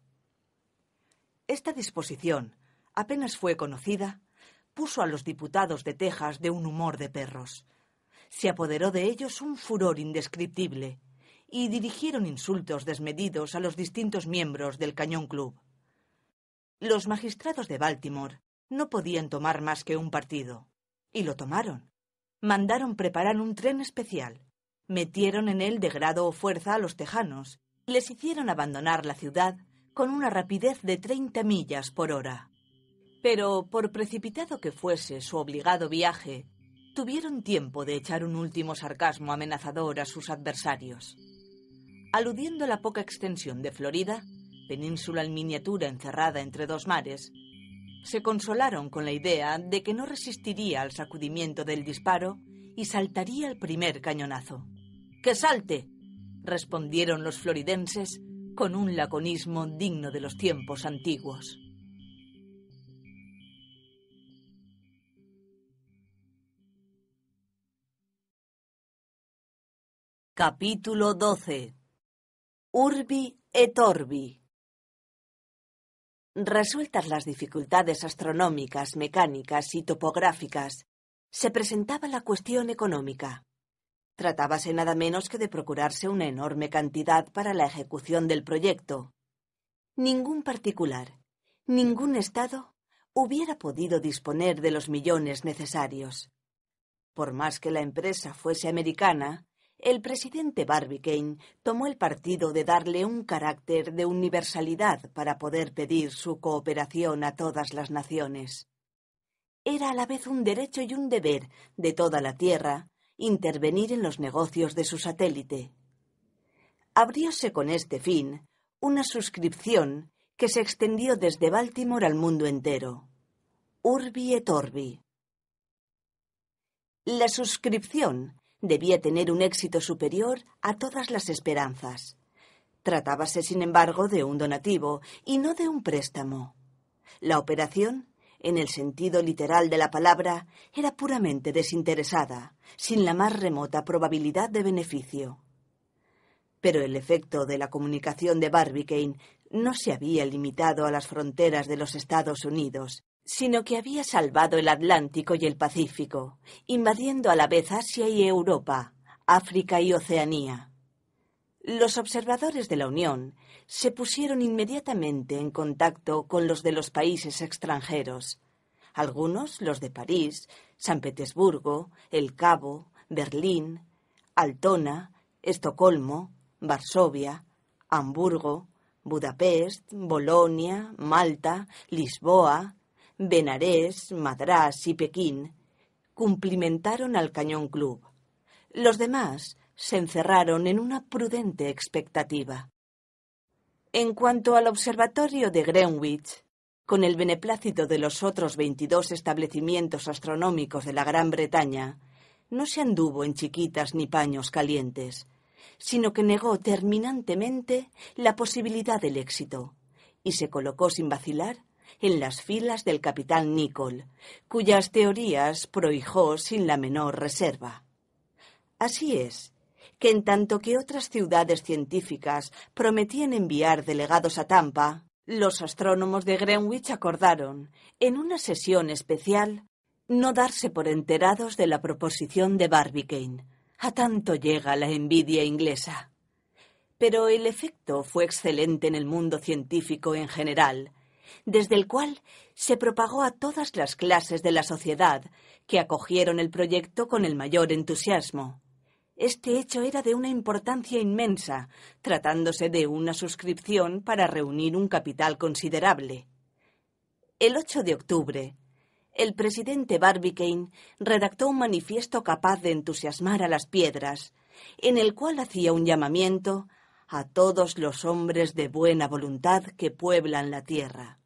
Esta disposición, apenas fue conocida, puso a los diputados de Texas de un humor de perros. Se apoderó de ellos un furor indescriptible y dirigieron insultos desmedidos a los distintos miembros del Cañón Club. Los magistrados de Baltimore no podían tomar más que un partido, y lo tomaron. Mandaron preparar un tren especial Metieron en él de grado o fuerza a los tejanos y les hicieron abandonar la ciudad con una rapidez de 30 millas por hora. Pero, por precipitado que fuese su obligado viaje, tuvieron tiempo de echar un último sarcasmo amenazador a sus adversarios. Aludiendo a la poca extensión de Florida, península en miniatura encerrada entre dos mares, se consolaron con la idea de que no resistiría al sacudimiento del disparo y saltaría el primer cañonazo que salte, respondieron los floridenses con un laconismo digno de los tiempos antiguos. Capítulo 12. Urbi et Orbi. Resueltas las dificultades astronómicas, mecánicas y topográficas, se presentaba la cuestión económica. Tratábase nada menos que de procurarse una enorme cantidad para la ejecución del proyecto. Ningún particular, ningún Estado hubiera podido disponer de los millones necesarios. Por más que la empresa fuese americana, el presidente Barbicane tomó el partido de darle un carácter de universalidad para poder pedir su cooperación a todas las naciones. Era a la vez un derecho y un deber de toda la Tierra intervenir en los negocios de su satélite. Abrióse con este fin una suscripción que se extendió desde Baltimore al mundo entero. Urbi et Orbi. La suscripción debía tener un éxito superior a todas las esperanzas. Tratábase, sin embargo, de un donativo y no de un préstamo. La operación en el sentido literal de la palabra, era puramente desinteresada, sin la más remota probabilidad de beneficio. Pero el efecto de la comunicación de Barbicane no se había limitado a las fronteras de los Estados Unidos, sino que había salvado el Atlántico y el Pacífico, invadiendo a la vez Asia y Europa, África y Oceanía. Los observadores de la Unión se pusieron inmediatamente en contacto con los de los países extranjeros, algunos los de París, San Petersburgo, El Cabo, Berlín, Altona, Estocolmo, Varsovia, Hamburgo, Budapest, Bolonia, Malta, Lisboa, Benarés, Madras y Pekín, cumplimentaron al Cañón Club. Los demás se encerraron en una prudente expectativa. En cuanto al observatorio de Greenwich, con el beneplácito de los otros 22 establecimientos astronómicos de la Gran Bretaña, no se anduvo en chiquitas ni paños calientes, sino que negó terminantemente la posibilidad del éxito y se colocó sin vacilar en las filas del capitán Nicol, cuyas teorías prohijó sin la menor reserva. Así es, en tanto que otras ciudades científicas prometían enviar delegados a Tampa, los astrónomos de Greenwich acordaron, en una sesión especial, no darse por enterados de la proposición de Barbicane. A tanto llega la envidia inglesa. Pero el efecto fue excelente en el mundo científico en general, desde el cual se propagó a todas las clases de la sociedad, que acogieron el proyecto con el mayor entusiasmo. Este hecho era de una importancia inmensa, tratándose de una suscripción para reunir un capital considerable. El 8 de octubre, el presidente Barbicane redactó un manifiesto capaz de entusiasmar a las piedras, en el cual hacía un llamamiento a todos los hombres de buena voluntad que pueblan la tierra.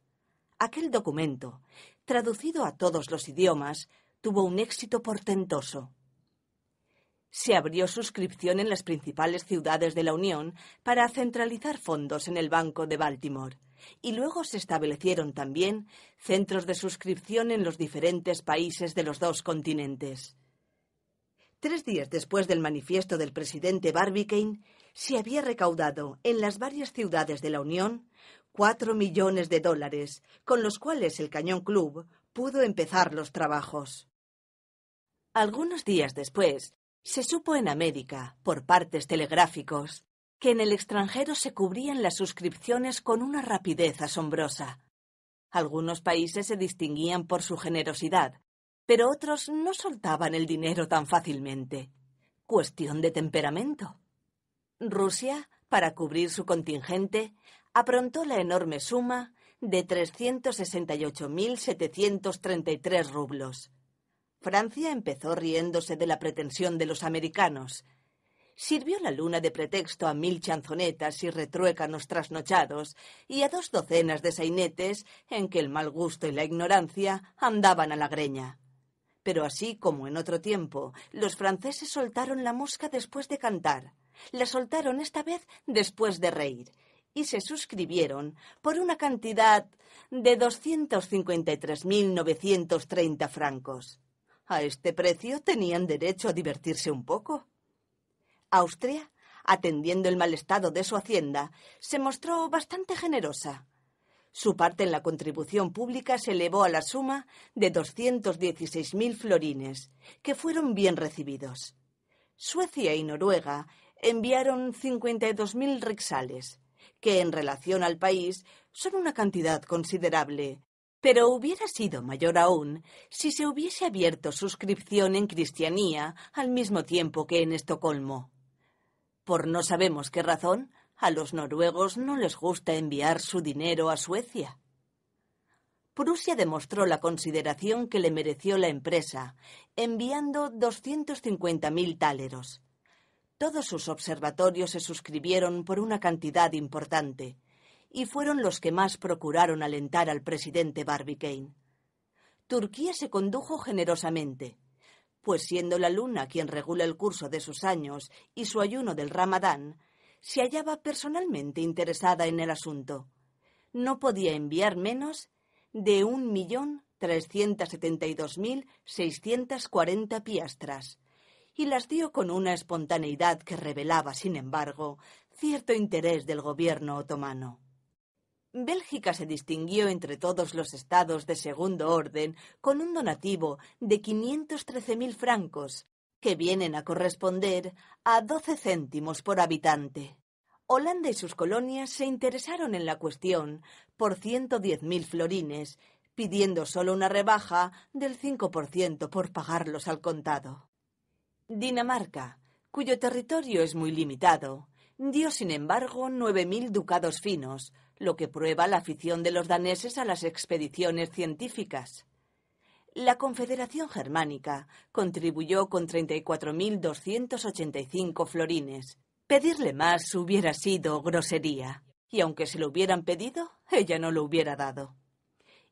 Aquel documento, traducido a todos los idiomas, tuvo un éxito portentoso se abrió suscripción en las principales ciudades de la Unión para centralizar fondos en el Banco de Baltimore, y luego se establecieron también centros de suscripción en los diferentes países de los dos continentes. Tres días después del manifiesto del presidente Barbicane, se había recaudado en las varias ciudades de la Unión cuatro millones de dólares, con los cuales el Cañón Club pudo empezar los trabajos. Algunos días después, se supo en América, por partes telegráficos, que en el extranjero se cubrían las suscripciones con una rapidez asombrosa. Algunos países se distinguían por su generosidad, pero otros no soltaban el dinero tan fácilmente. Cuestión de temperamento. Rusia, para cubrir su contingente, aprontó la enorme suma de 368.733 rublos, Francia empezó riéndose de la pretensión de los americanos. Sirvió la luna de pretexto a mil chanzonetas y retruécanos trasnochados y a dos docenas de sainetes en que el mal gusto y la ignorancia andaban a la greña. Pero así como en otro tiempo, los franceses soltaron la mosca después de cantar, la soltaron esta vez después de reír, y se suscribieron por una cantidad de 253.930 francos. A este precio tenían derecho a divertirse un poco. Austria, atendiendo el mal estado de su hacienda, se mostró bastante generosa. Su parte en la contribución pública se elevó a la suma de 216.000 florines, que fueron bien recibidos. Suecia y Noruega enviaron 52.000 rexales, que en relación al país son una cantidad considerable, pero hubiera sido mayor aún si se hubiese abierto suscripción en Cristianía al mismo tiempo que en Estocolmo. Por no sabemos qué razón, a los noruegos no les gusta enviar su dinero a Suecia. Prusia demostró la consideración que le mereció la empresa, enviando 250.000 táleros. Todos sus observatorios se suscribieron por una cantidad importante, y fueron los que más procuraron alentar al presidente Barbicane. Turquía se condujo generosamente, pues siendo la luna quien regula el curso de sus años y su ayuno del Ramadán, se hallaba personalmente interesada en el asunto. No podía enviar menos de un millón trescientas setenta y dos mil cuarenta piastras, y las dio con una espontaneidad que revelaba, sin embargo, cierto interés del gobierno otomano. Bélgica se distinguió entre todos los estados de segundo orden con un donativo de 513.000 francos, que vienen a corresponder a 12 céntimos por habitante. Holanda y sus colonias se interesaron en la cuestión por 110.000 florines, pidiendo solo una rebaja del 5% por pagarlos al contado. Dinamarca, cuyo territorio es muy limitado, dio sin embargo nueve mil ducados finos, lo que prueba la afición de los daneses a las expediciones científicas. La Confederación Germánica contribuyó con 34.285 florines. Pedirle más hubiera sido grosería, y aunque se lo hubieran pedido, ella no lo hubiera dado.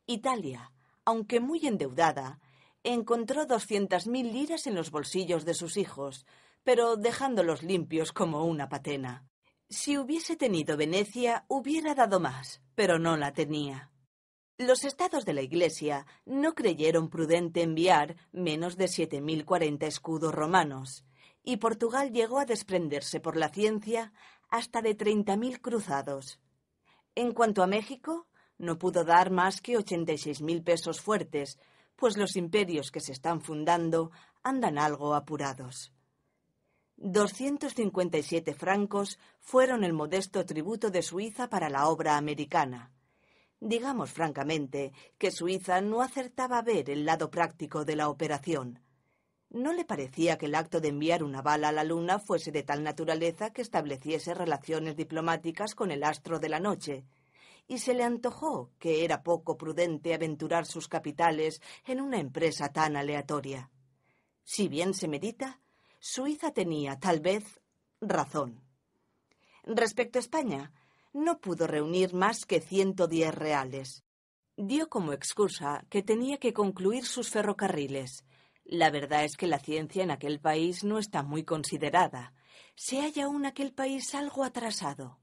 Italia, aunque muy endeudada, encontró 200.000 liras en los bolsillos de sus hijos, pero dejándolos limpios como una patena. Si hubiese tenido Venecia, hubiera dado más, pero no la tenía. Los estados de la Iglesia no creyeron prudente enviar menos de siete mil cuarenta escudos romanos, y Portugal llegó a desprenderse por la ciencia hasta de mil cruzados. En cuanto a México, no pudo dar más que ochenta y seis mil pesos fuertes, pues los imperios que se están fundando andan algo apurados. 257 francos fueron el modesto tributo de Suiza para la obra americana. Digamos francamente que Suiza no acertaba a ver el lado práctico de la operación. No le parecía que el acto de enviar una bala a la luna fuese de tal naturaleza que estableciese relaciones diplomáticas con el astro de la noche, y se le antojó que era poco prudente aventurar sus capitales en una empresa tan aleatoria. Si bien se medita, Suiza tenía, tal vez, razón. Respecto a España, no pudo reunir más que 110 reales. Dio como excusa que tenía que concluir sus ferrocarriles. La verdad es que la ciencia en aquel país no está muy considerada. Se halla aún aquel país algo atrasado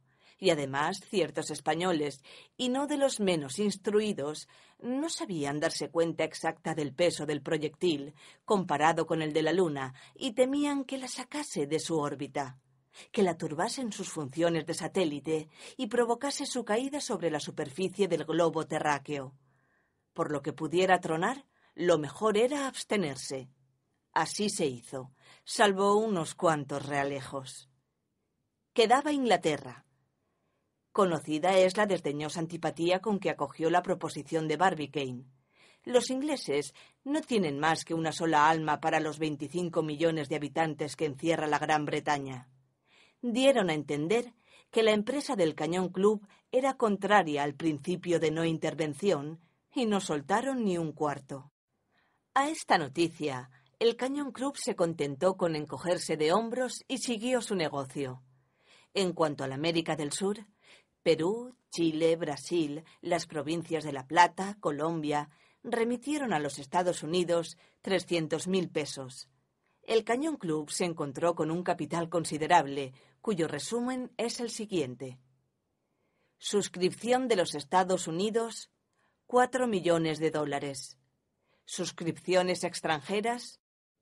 y además ciertos españoles, y no de los menos instruidos, no sabían darse cuenta exacta del peso del proyectil, comparado con el de la Luna, y temían que la sacase de su órbita, que la turbasen en sus funciones de satélite y provocase su caída sobre la superficie del globo terráqueo. Por lo que pudiera tronar, lo mejor era abstenerse. Así se hizo, salvo unos cuantos realejos. Quedaba Inglaterra, Conocida es la desdeñosa antipatía con que acogió la proposición de Barbicane. Los ingleses no tienen más que una sola alma para los 25 millones de habitantes que encierra la Gran Bretaña. Dieron a entender que la empresa del Cañón Club era contraria al principio de no intervención y no soltaron ni un cuarto. A esta noticia, el Cañón Club se contentó con encogerse de hombros y siguió su negocio. En cuanto a la América del Sur, Perú, Chile, Brasil, las provincias de La Plata, Colombia, remitieron a los Estados Unidos 300.000 pesos. El Cañón Club se encontró con un capital considerable, cuyo resumen es el siguiente. Suscripción de los Estados Unidos, 4 millones de dólares. Suscripciones extranjeras,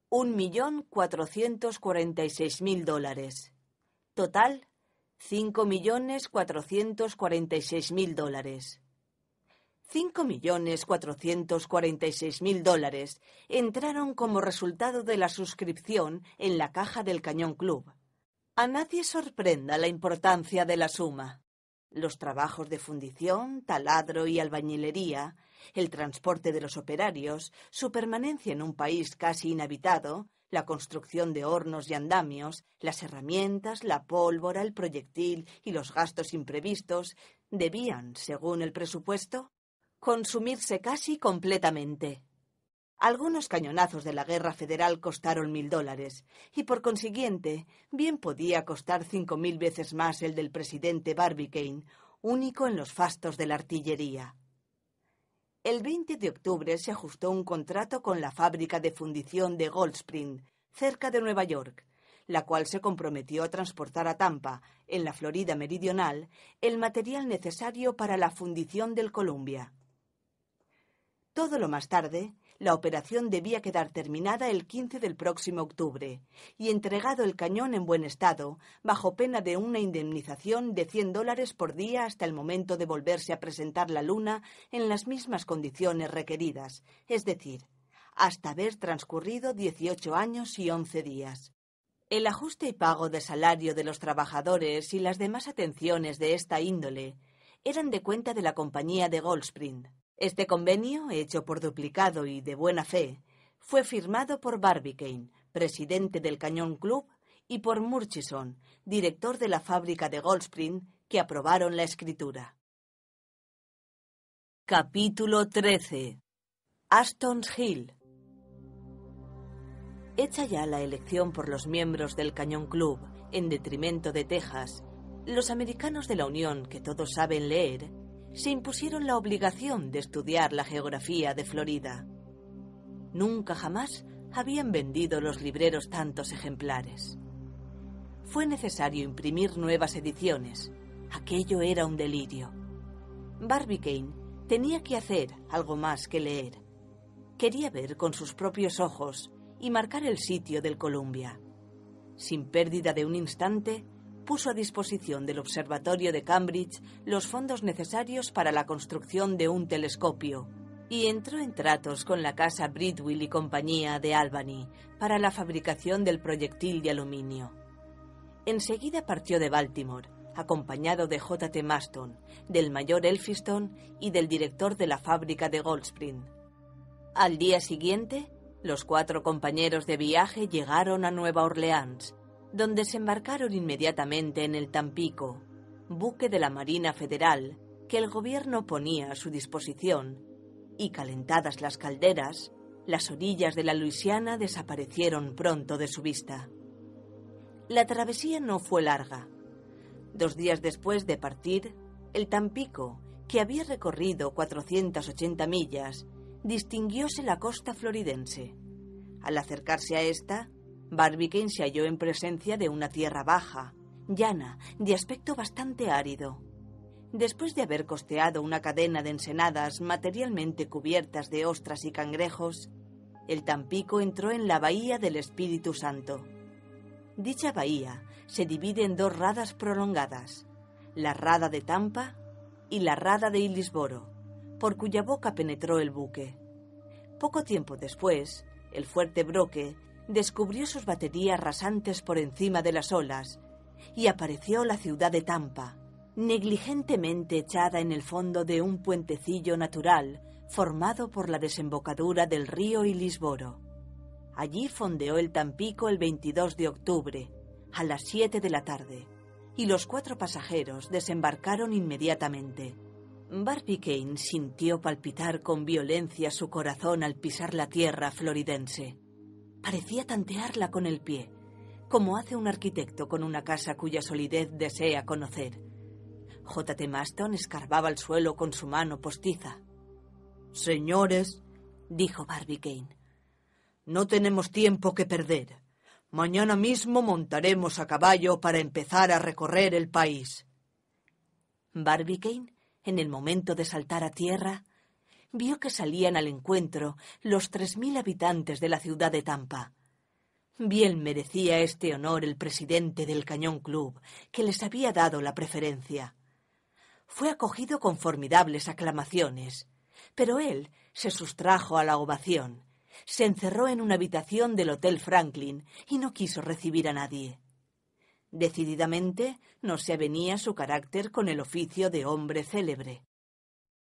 1.446.000 dólares. Total, Cinco millones cuatrocientos y seis mil dólares. Cinco millones cuatrocientos cuarenta y seis mil dólares entraron como resultado de la suscripción en la caja del Cañón Club. A nadie sorprenda la importancia de la suma. Los trabajos de fundición, taladro y albañilería, el transporte de los operarios, su permanencia en un país casi inhabitado, la construcción de hornos y andamios, las herramientas, la pólvora, el proyectil y los gastos imprevistos, debían, según el presupuesto, consumirse casi completamente. Algunos cañonazos de la guerra federal costaron mil dólares, y por consiguiente, bien podía costar cinco mil veces más el del presidente Barbicane, único en los fastos de la artillería. El 20 de octubre se ajustó un contrato con la fábrica de fundición de Goldspring, cerca de Nueva York, la cual se comprometió a transportar a Tampa, en la Florida Meridional, el material necesario para la fundición del Columbia. Todo lo más tarde, la operación debía quedar terminada el 15 del próximo octubre y entregado el cañón en buen estado, bajo pena de una indemnización de cien dólares por día hasta el momento de volverse a presentar la Luna en las mismas condiciones requeridas, es decir, hasta haber transcurrido 18 años y once días. El ajuste y pago de salario de los trabajadores y las demás atenciones de esta índole eran de cuenta de la compañía de Goldsprint. Este convenio, hecho por duplicado y de buena fe, fue firmado por Barbicane, presidente del Cañón Club, y por Murchison, director de la fábrica de Goldspring, que aprobaron la escritura. Capítulo 13. Aston's Hill. Hecha ya la elección por los miembros del Cañón Club, en detrimento de Texas, los americanos de la Unión, que todos saben leer, se impusieron la obligación de estudiar la geografía de Florida. Nunca jamás habían vendido los libreros tantos ejemplares. Fue necesario imprimir nuevas ediciones. Aquello era un delirio. Barbicane tenía que hacer algo más que leer. Quería ver con sus propios ojos y marcar el sitio del Columbia. Sin pérdida de un instante, puso a disposición del Observatorio de Cambridge los fondos necesarios para la construcción de un telescopio y entró en tratos con la casa Bridwell y compañía de Albany para la fabricación del proyectil de aluminio. Enseguida partió de Baltimore, acompañado de J.T. Maston, del mayor Elphiston y del director de la fábrica de Goldspring. Al día siguiente, los cuatro compañeros de viaje llegaron a Nueva Orleans, donde se embarcaron inmediatamente en el Tampico, buque de la Marina Federal que el gobierno ponía a su disposición, y calentadas las calderas, las orillas de la Luisiana desaparecieron pronto de su vista. La travesía no fue larga. Dos días después de partir, el Tampico, que había recorrido 480 millas, distinguióse la costa floridense. Al acercarse a esta, Barbicane se halló en presencia de una tierra baja, llana, de aspecto bastante árido. Después de haber costeado una cadena de ensenadas materialmente cubiertas de ostras y cangrejos, el Tampico entró en la bahía del Espíritu Santo. Dicha bahía se divide en dos radas prolongadas, la rada de Tampa y la rada de Ilisboro, por cuya boca penetró el buque. Poco tiempo después, el fuerte Broque descubrió sus baterías rasantes por encima de las olas y apareció la ciudad de Tampa, negligentemente echada en el fondo de un puentecillo natural formado por la desembocadura del río Ilisboro. Allí fondeó el Tampico el 22 de octubre, a las 7 de la tarde, y los cuatro pasajeros desembarcaron inmediatamente. Barbie Kane sintió palpitar con violencia su corazón al pisar la tierra floridense. Parecía tantearla con el pie, como hace un arquitecto con una casa cuya solidez desea conocer. J.T. Maston escarbaba el suelo con su mano postiza. Señores, dijo Barbicane, no tenemos tiempo que perder. Mañana mismo montaremos a caballo para empezar a recorrer el país. Barbicane, en el momento de saltar a tierra, vio que salían al encuentro los tres mil habitantes de la ciudad de Tampa. Bien merecía este honor el presidente del Cañón Club, que les había dado la preferencia. Fue acogido con formidables aclamaciones, pero él se sustrajo a la ovación, se encerró en una habitación del Hotel Franklin y no quiso recibir a nadie. Decididamente no se avenía su carácter con el oficio de hombre célebre.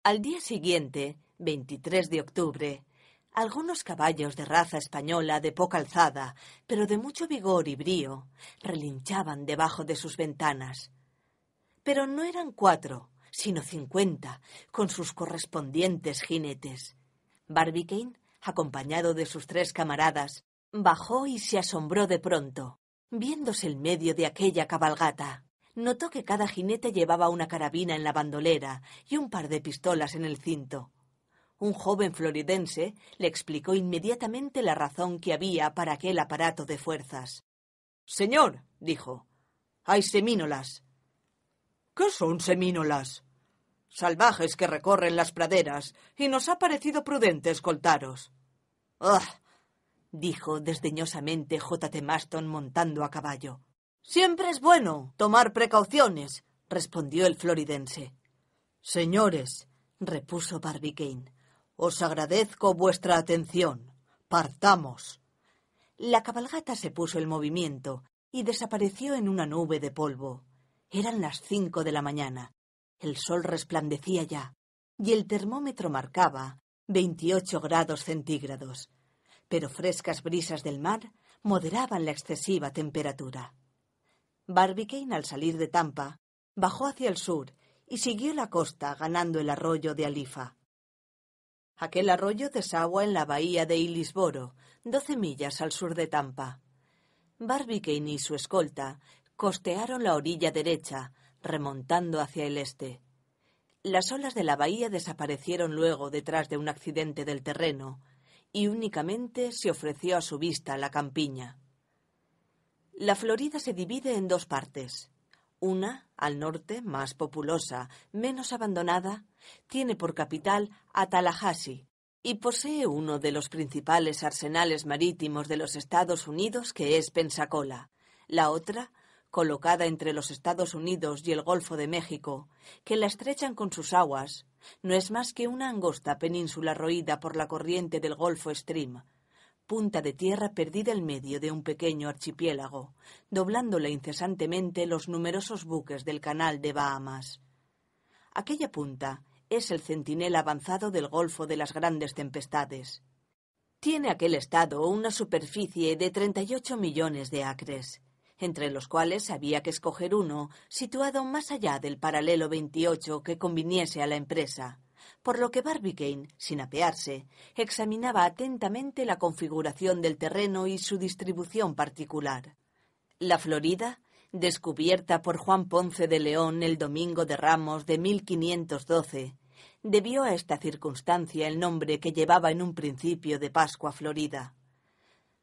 Al día siguiente, 23 de octubre. Algunos caballos de raza española de poca alzada, pero de mucho vigor y brío, relinchaban debajo de sus ventanas. Pero no eran cuatro, sino cincuenta, con sus correspondientes jinetes. Barbicane, acompañado de sus tres camaradas, bajó y se asombró de pronto, viéndose en medio de aquella cabalgata. Notó que cada jinete llevaba una carabina en la bandolera y un par de pistolas en el cinto un joven floridense le explicó inmediatamente la razón que había para aquel aparato de fuerzas. Señor, dijo, hay semínolas. ¿Qué son semínolas? Salvajes que recorren las praderas, y nos ha parecido prudente escoltaros. ¡Ah! dijo desdeñosamente J. T. Maston montando a caballo. Siempre es bueno tomar precauciones, respondió el floridense. Señores, repuso Barbicane, os agradezco vuestra atención. Partamos. La cabalgata se puso en movimiento y desapareció en una nube de polvo. Eran las cinco de la mañana. El sol resplandecía ya y el termómetro marcaba veintiocho grados centígrados, pero frescas brisas del mar moderaban la excesiva temperatura. Barbicane, al salir de Tampa, bajó hacia el sur y siguió la costa ganando el arroyo de Alifa. Aquel arroyo desagua en la bahía de Ilisboro, doce millas al sur de Tampa. Barbicane y su escolta costearon la orilla derecha, remontando hacia el este. Las olas de la bahía desaparecieron luego detrás de un accidente del terreno, y únicamente se ofreció a su vista la campiña. La Florida se divide en dos partes. Una, al norte, más populosa, menos abandonada, tiene por capital a Tallahassee y posee uno de los principales arsenales marítimos de los Estados Unidos, que es Pensacola. La otra, colocada entre los Estados Unidos y el Golfo de México, que la estrechan con sus aguas, no es más que una angosta península roída por la corriente del Golfo Stream, punta de tierra perdida en medio de un pequeño archipiélago, doblándola incesantemente los numerosos buques del canal de Bahamas. Aquella punta es el centinela avanzado del Golfo de las Grandes Tempestades. Tiene aquel estado una superficie de 38 millones de acres, entre los cuales había que escoger uno situado más allá del paralelo 28 que conviniese a la empresa por lo que Barbicane, sin apearse, examinaba atentamente la configuración del terreno y su distribución particular. La Florida, descubierta por Juan Ponce de León el domingo de Ramos de 1512, debió a esta circunstancia el nombre que llevaba en un principio de Pascua Florida.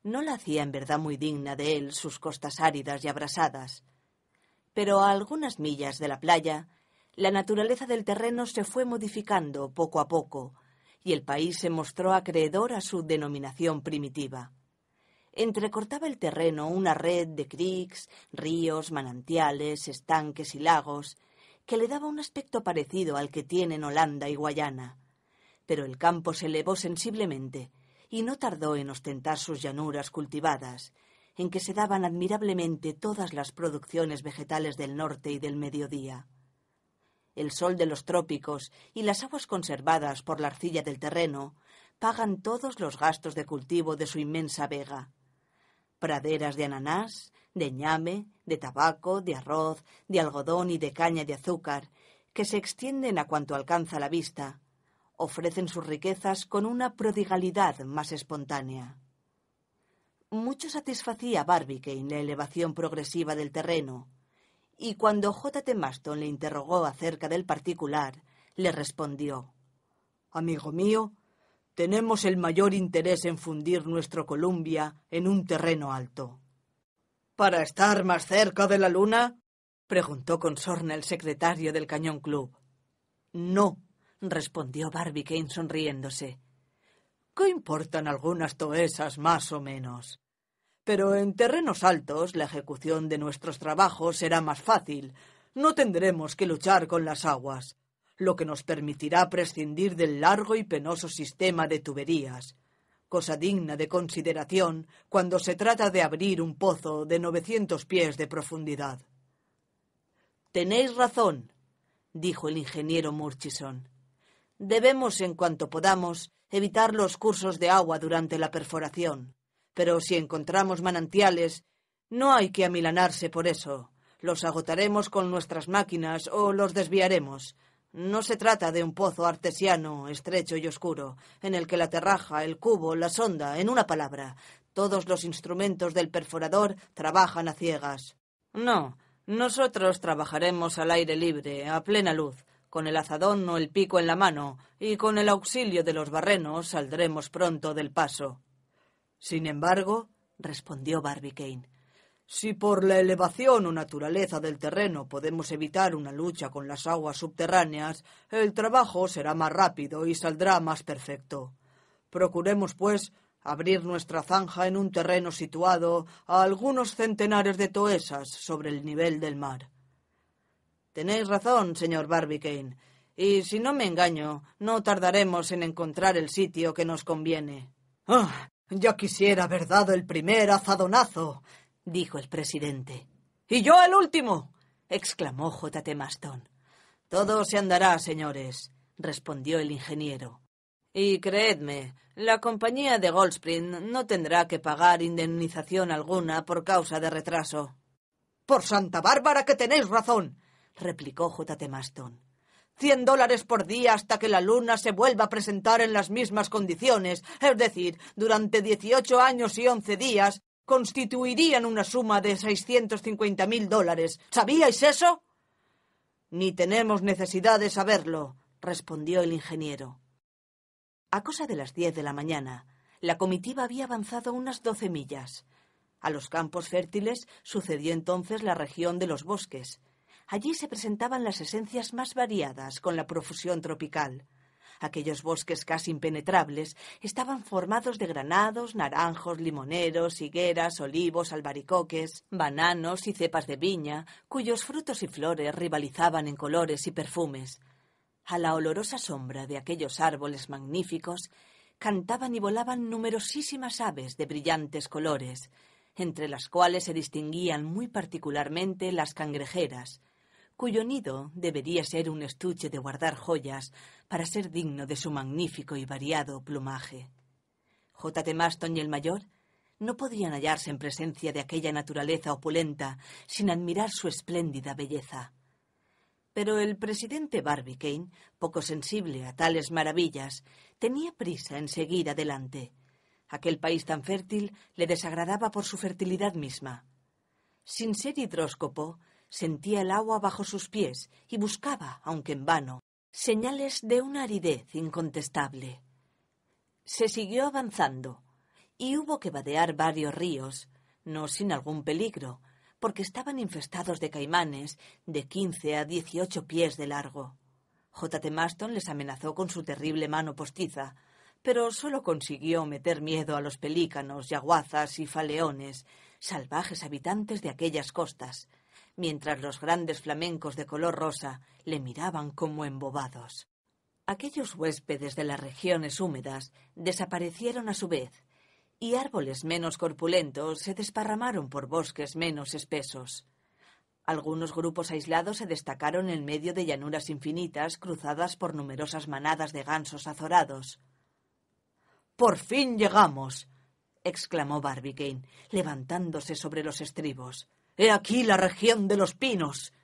No la hacía en verdad muy digna de él sus costas áridas y abrasadas, pero a algunas millas de la playa la naturaleza del terreno se fue modificando poco a poco y el país se mostró acreedor a su denominación primitiva. Entrecortaba el terreno una red de creeks, ríos, manantiales, estanques y lagos, que le daba un aspecto parecido al que tienen Holanda y Guayana. Pero el campo se elevó sensiblemente y no tardó en ostentar sus llanuras cultivadas, en que se daban admirablemente todas las producciones vegetales del norte y del mediodía el sol de los trópicos y las aguas conservadas por la arcilla del terreno pagan todos los gastos de cultivo de su inmensa vega. Praderas de ananás, de ñame, de tabaco, de arroz, de algodón y de caña de azúcar, que se extienden a cuanto alcanza la vista, ofrecen sus riquezas con una prodigalidad más espontánea. Mucho satisfacía a Barbicane la elevación progresiva del terreno, y cuando J. T. Maston le interrogó acerca del particular, le respondió Amigo mío, tenemos el mayor interés en fundir nuestro Columbia en un terreno alto. ¿Para estar más cerca de la luna? preguntó con sorna el secretario del Cañón Club. No, respondió Barbicane sonriéndose. ¿Qué importan algunas toesas más o menos? Pero en terrenos altos la ejecución de nuestros trabajos será más fácil. No tendremos que luchar con las aguas, lo que nos permitirá prescindir del largo y penoso sistema de tuberías, cosa digna de consideración cuando se trata de abrir un pozo de 900 pies de profundidad. Tenéis razón, dijo el ingeniero Murchison. Debemos, en cuanto podamos, evitar los cursos de agua durante la perforación. Pero si encontramos manantiales, no hay que amilanarse por eso. Los agotaremos con nuestras máquinas o los desviaremos. No se trata de un pozo artesiano, estrecho y oscuro, en el que la terraja, el cubo, la sonda, en una palabra, todos los instrumentos del perforador trabajan a ciegas. No, nosotros trabajaremos al aire libre, a plena luz, con el azadón o el pico en la mano, y con el auxilio de los barrenos saldremos pronto del paso. Sin embargo, respondió Barbicane, si por la elevación o naturaleza del terreno podemos evitar una lucha con las aguas subterráneas, el trabajo será más rápido y saldrá más perfecto. Procuremos, pues, abrir nuestra zanja en un terreno situado a algunos centenares de toesas sobre el nivel del mar. Tenéis razón, señor Barbicane, y si no me engaño, no tardaremos en encontrar el sitio que nos conviene. Ah, ya quisiera haber dado el primer azadonazo, dijo el presidente. Y yo el último, exclamó J. T. Maston. Todo se andará, señores, respondió el ingeniero. Y creedme, la compañía de Goldspring no tendrá que pagar indemnización alguna por causa de retraso. Por Santa Bárbara que tenéis razón, replicó J. T. Maston. Cien dólares por día hasta que la luna se vuelva a presentar en las mismas condiciones, es decir, durante dieciocho años y once días, constituirían una suma de cincuenta mil dólares. ¿Sabíais eso? Ni tenemos necesidad de saberlo, respondió el ingeniero. A cosa de las diez de la mañana, la comitiva había avanzado unas doce millas. A los campos fértiles sucedió entonces la región de los bosques. Allí se presentaban las esencias más variadas con la profusión tropical. Aquellos bosques casi impenetrables estaban formados de granados, naranjos, limoneros, higueras, olivos, albaricoques, bananos y cepas de viña, cuyos frutos y flores rivalizaban en colores y perfumes. A la olorosa sombra de aquellos árboles magníficos cantaban y volaban numerosísimas aves de brillantes colores, entre las cuales se distinguían muy particularmente las cangrejeras, cuyo nido debería ser un estuche de guardar joyas para ser digno de su magnífico y variado plumaje. J. T. Maston y el mayor no podían hallarse en presencia de aquella naturaleza opulenta sin admirar su espléndida belleza. Pero el presidente Barbicane, poco sensible a tales maravillas, tenía prisa en seguir adelante. Aquel país tan fértil le desagradaba por su fertilidad misma. Sin ser hidróscopo, Sentía el agua bajo sus pies y buscaba, aunque en vano, señales de una aridez incontestable. Se siguió avanzando y hubo que vadear varios ríos, no sin algún peligro, porque estaban infestados de caimanes de quince a dieciocho pies de largo. J. T. Maston les amenazó con su terrible mano postiza, pero solo consiguió meter miedo a los pelícanos, yaguazas y faleones, salvajes habitantes de aquellas costas, mientras los grandes flamencos de color rosa le miraban como embobados. Aquellos huéspedes de las regiones húmedas desaparecieron a su vez, y árboles menos corpulentos se desparramaron por bosques menos espesos. Algunos grupos aislados se destacaron en medio de llanuras infinitas cruzadas por numerosas manadas de gansos azorados. ¡Por fin llegamos! exclamó Barbicane, levantándose sobre los estribos. He aquí la región de los pinos.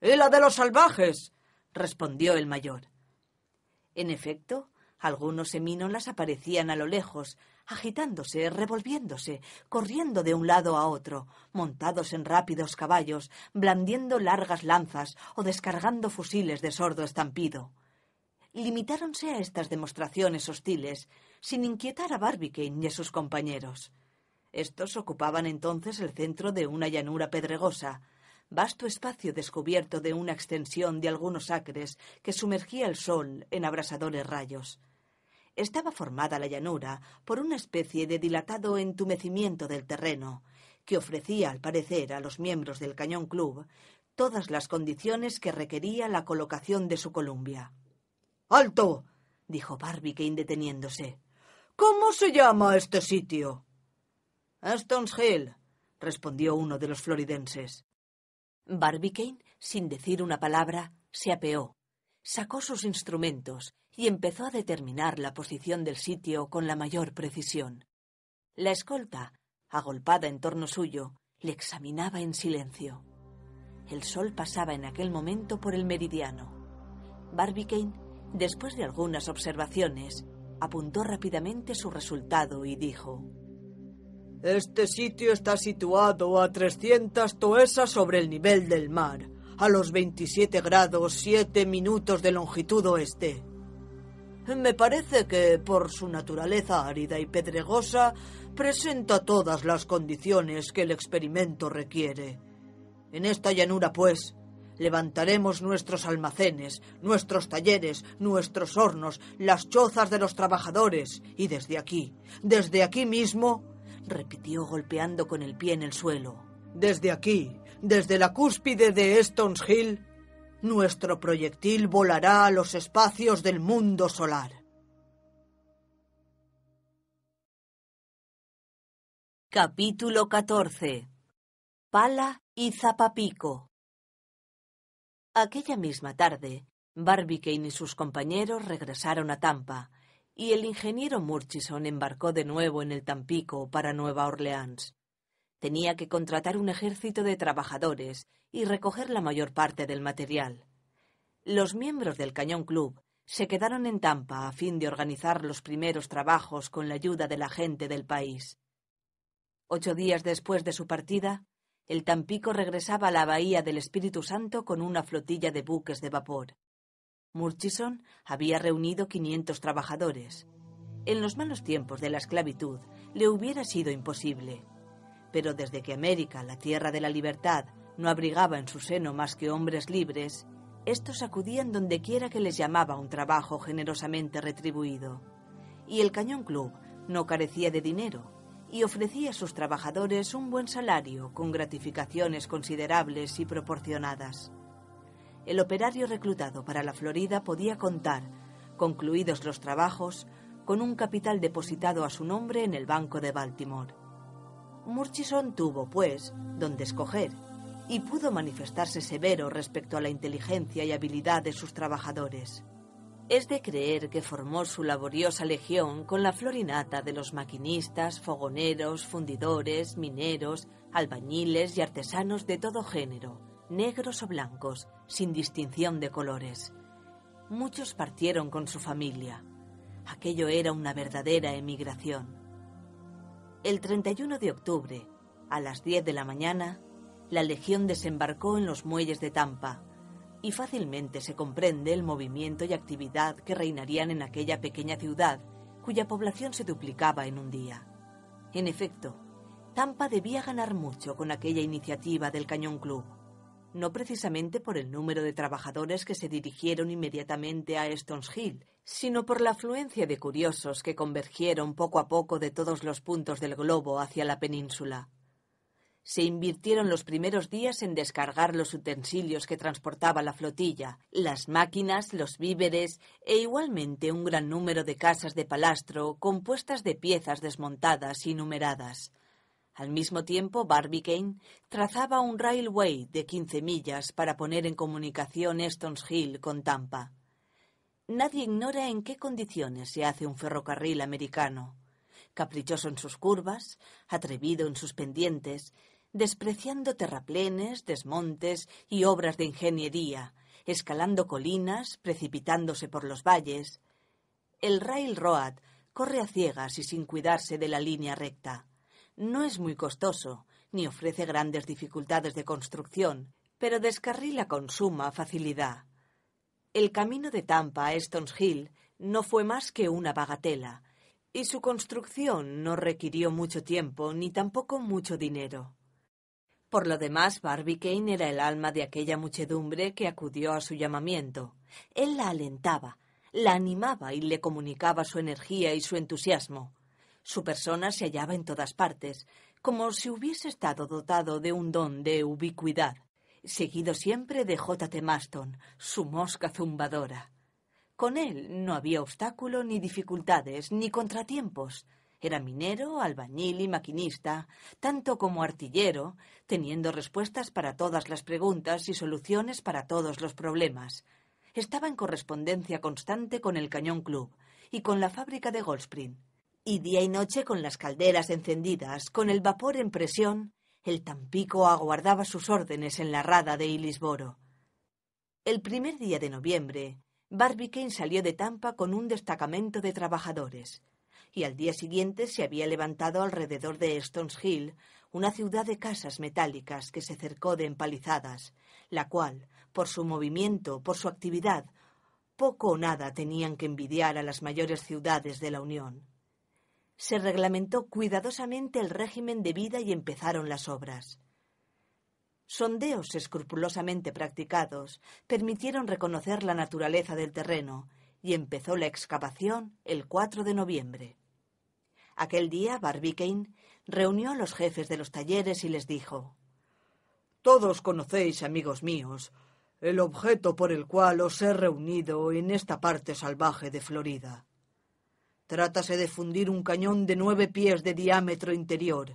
—¡Es la de los salvajes! respondió el mayor. En efecto, algunos semínolas aparecían a lo lejos, agitándose, revolviéndose, corriendo de un lado a otro, montados en rápidos caballos, blandiendo largas lanzas o descargando fusiles de sordo estampido. Limitáronse a estas demostraciones hostiles, sin inquietar a Barbicane y a sus compañeros. Estos ocupaban entonces el centro de una llanura pedregosa, vasto espacio descubierto de una extensión de algunos acres que sumergía el sol en abrasadores rayos. Estaba formada la llanura por una especie de dilatado entumecimiento del terreno, que ofrecía al parecer a los miembros del Cañón Club todas las condiciones que requería la colocación de su columbia. ¡Alto! dijo Barbie, que indeteniéndose. ¿Cómo se llama este sitio? —Aston's Hill —respondió uno de los floridenses. Barbicane, sin decir una palabra, se apeó, sacó sus instrumentos y empezó a determinar la posición del sitio con la mayor precisión. La escolta, agolpada en torno suyo, le examinaba en silencio. El sol pasaba en aquel momento por el meridiano. Barbicane, después de algunas observaciones, apuntó rápidamente su resultado y dijo: este sitio está situado a 300 toesas sobre el nivel del mar, a los 27 grados 7 minutos de longitud oeste. Me parece que, por su naturaleza árida y pedregosa, presenta todas las condiciones que el experimento requiere. En esta llanura, pues, levantaremos nuestros almacenes, nuestros talleres, nuestros hornos, las chozas de los trabajadores, y desde aquí, desde aquí mismo, repitió golpeando con el pie en el suelo. Desde aquí, desde la cúspide de Stones Hill, nuestro proyectil volará a los espacios del mundo solar. Capítulo 14. Pala y Zapapico. Aquella misma tarde, Barbicane y sus compañeros regresaron a Tampa y el ingeniero Murchison embarcó de nuevo en el Tampico para Nueva Orleans. Tenía que contratar un ejército de trabajadores y recoger la mayor parte del material. Los miembros del Cañón Club se quedaron en Tampa a fin de organizar los primeros trabajos con la ayuda de la gente del país. Ocho días después de su partida, el Tampico regresaba a la bahía del Espíritu Santo con una flotilla de buques de vapor. Murchison había reunido 500 trabajadores. En los malos tiempos de la esclavitud le hubiera sido imposible. Pero desde que América, la tierra de la libertad, no abrigaba en su seno más que hombres libres, estos acudían dondequiera que les llamaba un trabajo generosamente retribuido. Y el Cañón Club no carecía de dinero y ofrecía a sus trabajadores un buen salario con gratificaciones considerables y proporcionadas el operario reclutado para la Florida podía contar, concluidos los trabajos, con un capital depositado a su nombre en el Banco de Baltimore. Murchison tuvo, pues, donde escoger, y pudo manifestarse severo respecto a la inteligencia y habilidad de sus trabajadores. Es de creer que formó su laboriosa legión con la florinata de los maquinistas, fogoneros, fundidores, mineros, albañiles y artesanos de todo género, negros o blancos, sin distinción de colores. Muchos partieron con su familia. Aquello era una verdadera emigración. El 31 de octubre, a las 10 de la mañana, la Legión desembarcó en los muelles de Tampa, y fácilmente se comprende el movimiento y actividad que reinarían en aquella pequeña ciudad cuya población se duplicaba en un día. En efecto, Tampa debía ganar mucho con aquella iniciativa del Cañón Club no precisamente por el número de trabajadores que se dirigieron inmediatamente a Stones Hill, sino por la afluencia de curiosos que convergieron poco a poco de todos los puntos del globo hacia la península. Se invirtieron los primeros días en descargar los utensilios que transportaba la flotilla, las máquinas, los víveres e igualmente un gran número de casas de palastro compuestas de piezas desmontadas y numeradas al mismo tiempo, Barbicane trazaba un railway de quince millas para poner en comunicación Eston's Hill con Tampa. Nadie ignora en qué condiciones se hace un ferrocarril americano. Caprichoso en sus curvas, atrevido en sus pendientes, despreciando terraplenes, desmontes y obras de ingeniería, escalando colinas, precipitándose por los valles. El railroad corre a ciegas y sin cuidarse de la línea recta no es muy costoso, ni ofrece grandes dificultades de construcción, pero descarrila con suma facilidad. El camino de Tampa a Stones Hill no fue más que una bagatela, y su construcción no requirió mucho tiempo ni tampoco mucho dinero. Por lo demás, Barbicane era el alma de aquella muchedumbre que acudió a su llamamiento. Él la alentaba, la animaba y le comunicaba su energía y su entusiasmo. Su persona se hallaba en todas partes, como si hubiese estado dotado de un don de ubicuidad, seguido siempre de T. Maston, su mosca zumbadora. Con él no había obstáculo ni dificultades ni contratiempos. Era minero, albañil y maquinista, tanto como artillero, teniendo respuestas para todas las preguntas y soluciones para todos los problemas. Estaba en correspondencia constante con el Cañón Club y con la fábrica de Goldspring. Y día y noche con las calderas encendidas, con el vapor en presión, el Tampico aguardaba sus órdenes en la rada de Ilisboro. El primer día de noviembre, Barbicane salió de Tampa con un destacamento de trabajadores, y al día siguiente se había levantado alrededor de Stones Hill, una ciudad de casas metálicas que se cercó de empalizadas, la cual, por su movimiento, por su actividad, poco o nada tenían que envidiar a las mayores ciudades de la Unión se reglamentó cuidadosamente el régimen de vida y empezaron las obras. Sondeos escrupulosamente practicados permitieron reconocer la naturaleza del terreno y empezó la excavación el 4 de noviembre. Aquel día Barbicane reunió a los jefes de los talleres y les dijo Todos conocéis, amigos míos, el objeto por el cual os he reunido en esta parte salvaje de Florida. Trátase de fundir un cañón de nueve pies de diámetro interior,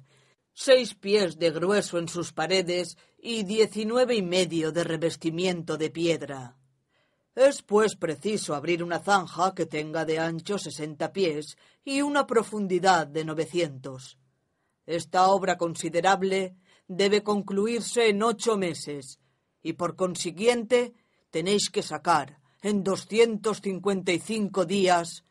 seis pies de grueso en sus paredes y diecinueve y medio de revestimiento de piedra. Es pues preciso abrir una zanja que tenga de ancho sesenta pies y una profundidad de novecientos. Esta obra considerable debe concluirse en ocho meses, y por consiguiente tenéis que sacar en doscientos cincuenta y cinco días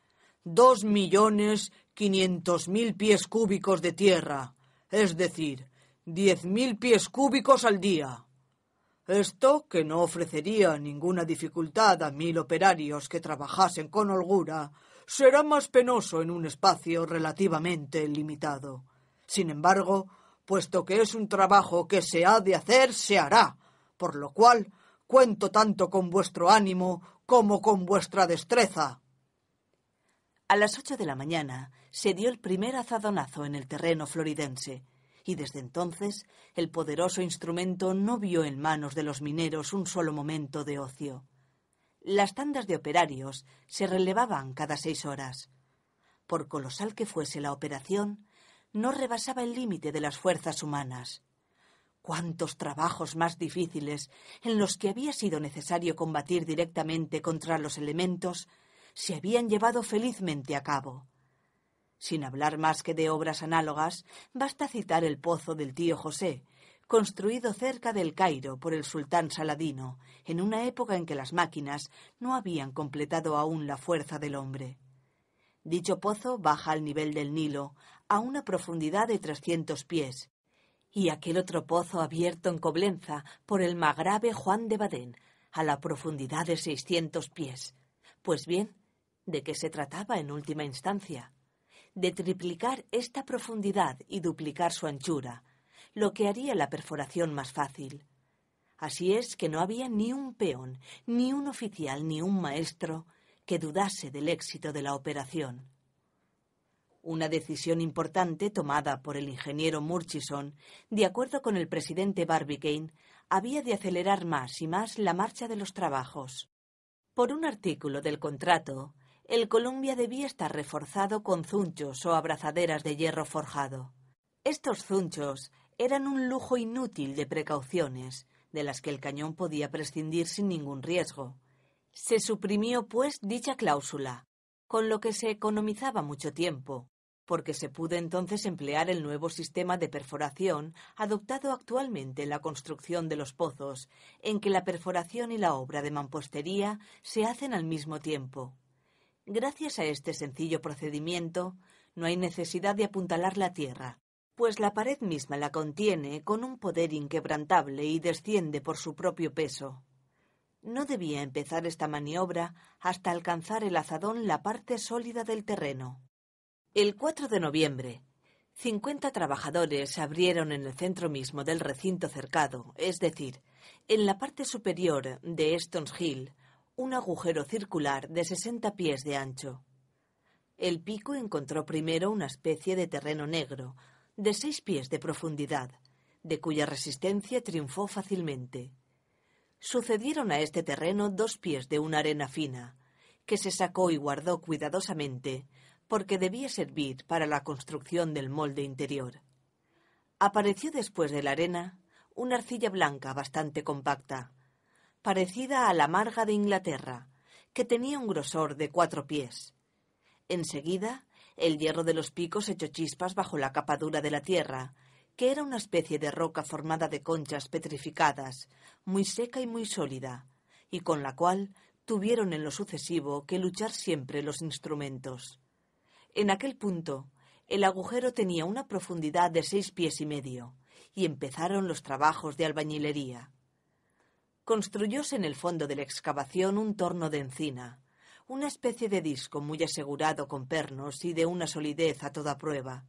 dos millones quinientos mil pies cúbicos de tierra, es decir, diez mil pies cúbicos al día. Esto que no ofrecería ninguna dificultad a mil operarios que trabajasen con holgura, será más penoso en un espacio relativamente limitado. Sin embargo, puesto que es un trabajo que se ha de hacer, se hará, por lo cual cuento tanto con vuestro ánimo como con vuestra destreza. A las ocho de la mañana se dio el primer azadonazo en el terreno floridense, y desde entonces el poderoso instrumento no vio en manos de los mineros un solo momento de ocio. Las tandas de operarios se relevaban cada seis horas. Por colosal que fuese la operación, no rebasaba el límite de las fuerzas humanas. Cuántos trabajos más difíciles en los que había sido necesario combatir directamente contra los elementos se habían llevado felizmente a cabo. Sin hablar más que de obras análogas, basta citar el pozo del tío José, construido cerca del Cairo por el sultán Saladino, en una época en que las máquinas no habían completado aún la fuerza del hombre. Dicho pozo baja al nivel del Nilo, a una profundidad de 300 pies, y aquel otro pozo abierto en Coblenza por el magrave Juan de Badén, a la profundidad de 600 pies. Pues bien, ¿De qué se trataba en última instancia? De triplicar esta profundidad y duplicar su anchura, lo que haría la perforación más fácil. Así es que no había ni un peón, ni un oficial, ni un maestro que dudase del éxito de la operación. Una decisión importante tomada por el ingeniero Murchison, de acuerdo con el presidente Barbicane, había de acelerar más y más la marcha de los trabajos. Por un artículo del contrato, el Columbia debía estar reforzado con zunchos o abrazaderas de hierro forjado. Estos zunchos eran un lujo inútil de precauciones, de las que el cañón podía prescindir sin ningún riesgo. Se suprimió, pues, dicha cláusula, con lo que se economizaba mucho tiempo, porque se pudo entonces emplear el nuevo sistema de perforación adoptado actualmente en la construcción de los pozos, en que la perforación y la obra de mampostería se hacen al mismo tiempo. Gracias a este sencillo procedimiento, no hay necesidad de apuntalar la tierra, pues la pared misma la contiene con un poder inquebrantable y desciende por su propio peso. No debía empezar esta maniobra hasta alcanzar el azadón la parte sólida del terreno. El 4 de noviembre, 50 trabajadores se abrieron en el centro mismo del recinto cercado, es decir, en la parte superior de Stones Hill, un agujero circular de 60 pies de ancho. El pico encontró primero una especie de terreno negro, de 6 pies de profundidad, de cuya resistencia triunfó fácilmente. Sucedieron a este terreno dos pies de una arena fina, que se sacó y guardó cuidadosamente, porque debía servir para la construcción del molde interior. Apareció después de la arena una arcilla blanca bastante compacta parecida a la marga de Inglaterra, que tenía un grosor de cuatro pies. Enseguida, el hierro de los picos echó chispas bajo la capadura de la tierra, que era una especie de roca formada de conchas petrificadas, muy seca y muy sólida, y con la cual tuvieron en lo sucesivo que luchar siempre los instrumentos. En aquel punto, el agujero tenía una profundidad de seis pies y medio, y empezaron los trabajos de albañilería construyóse en el fondo de la excavación un torno de encina, una especie de disco muy asegurado con pernos y de una solidez a toda prueba.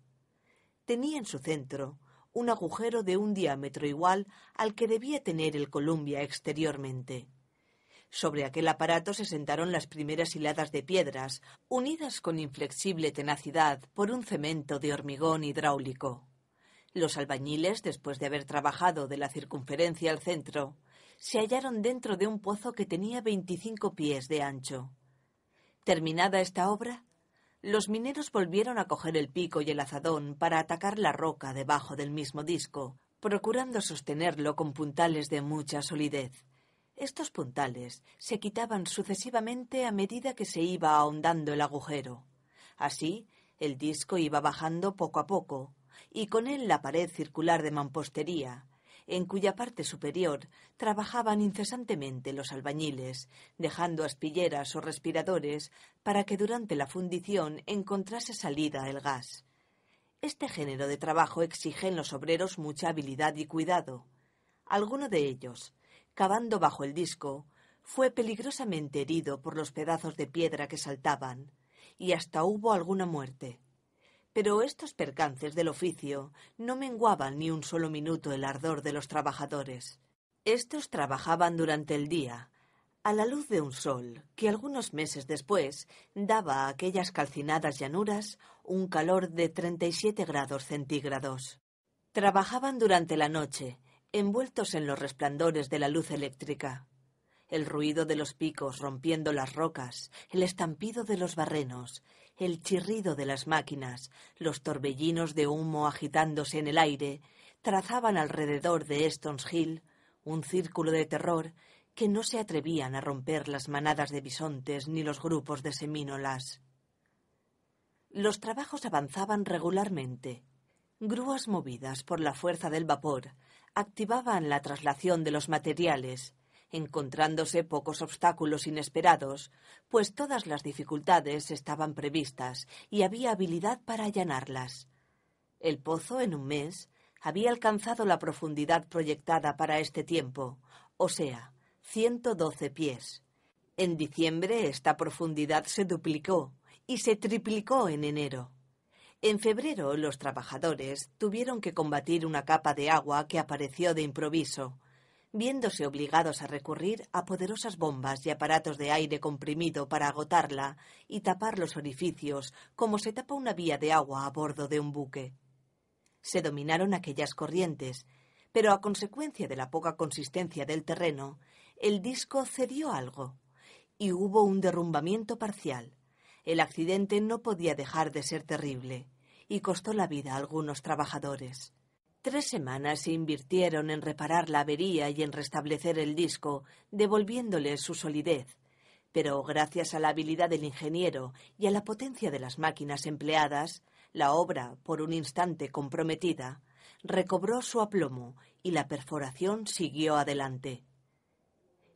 Tenía en su centro un agujero de un diámetro igual al que debía tener el Columbia exteriormente. Sobre aquel aparato se sentaron las primeras hiladas de piedras, unidas con inflexible tenacidad por un cemento de hormigón hidráulico. Los albañiles, después de haber trabajado de la circunferencia al centro, se hallaron dentro de un pozo que tenía 25 pies de ancho. Terminada esta obra, los mineros volvieron a coger el pico y el azadón para atacar la roca debajo del mismo disco, procurando sostenerlo con puntales de mucha solidez. Estos puntales se quitaban sucesivamente a medida que se iba ahondando el agujero. Así, el disco iba bajando poco a poco, y con él la pared circular de mampostería, en cuya parte superior trabajaban incesantemente los albañiles, dejando aspilleras o respiradores para que durante la fundición encontrase salida el gas. Este género de trabajo exige en los obreros mucha habilidad y cuidado. Alguno de ellos, cavando bajo el disco, fue peligrosamente herido por los pedazos de piedra que saltaban, y hasta hubo alguna muerte. Pero estos percances del oficio no menguaban ni un solo minuto el ardor de los trabajadores. Estos trabajaban durante el día, a la luz de un sol que algunos meses después daba a aquellas calcinadas llanuras un calor de 37 grados centígrados. Trabajaban durante la noche, envueltos en los resplandores de la luz eléctrica. El ruido de los picos rompiendo las rocas, el estampido de los barrenos, el chirrido de las máquinas, los torbellinos de humo agitándose en el aire, trazaban alrededor de Eston's Hill un círculo de terror que no se atrevían a romper las manadas de bisontes ni los grupos de semínolas. Los trabajos avanzaban regularmente. Grúas movidas por la fuerza del vapor activaban la traslación de los materiales, encontrándose pocos obstáculos inesperados, pues todas las dificultades estaban previstas y había habilidad para allanarlas. El pozo, en un mes, había alcanzado la profundidad proyectada para este tiempo, o sea, 112 pies. En diciembre esta profundidad se duplicó y se triplicó en enero. En febrero los trabajadores tuvieron que combatir una capa de agua que apareció de improviso, viéndose obligados a recurrir a poderosas bombas y aparatos de aire comprimido para agotarla y tapar los orificios como se tapa una vía de agua a bordo de un buque. Se dominaron aquellas corrientes, pero a consecuencia de la poca consistencia del terreno, el disco cedió algo y hubo un derrumbamiento parcial. El accidente no podía dejar de ser terrible y costó la vida a algunos trabajadores. Tres semanas se invirtieron en reparar la avería y en restablecer el disco, devolviéndole su solidez. Pero gracias a la habilidad del ingeniero y a la potencia de las máquinas empleadas, la obra, por un instante comprometida, recobró su aplomo y la perforación siguió adelante.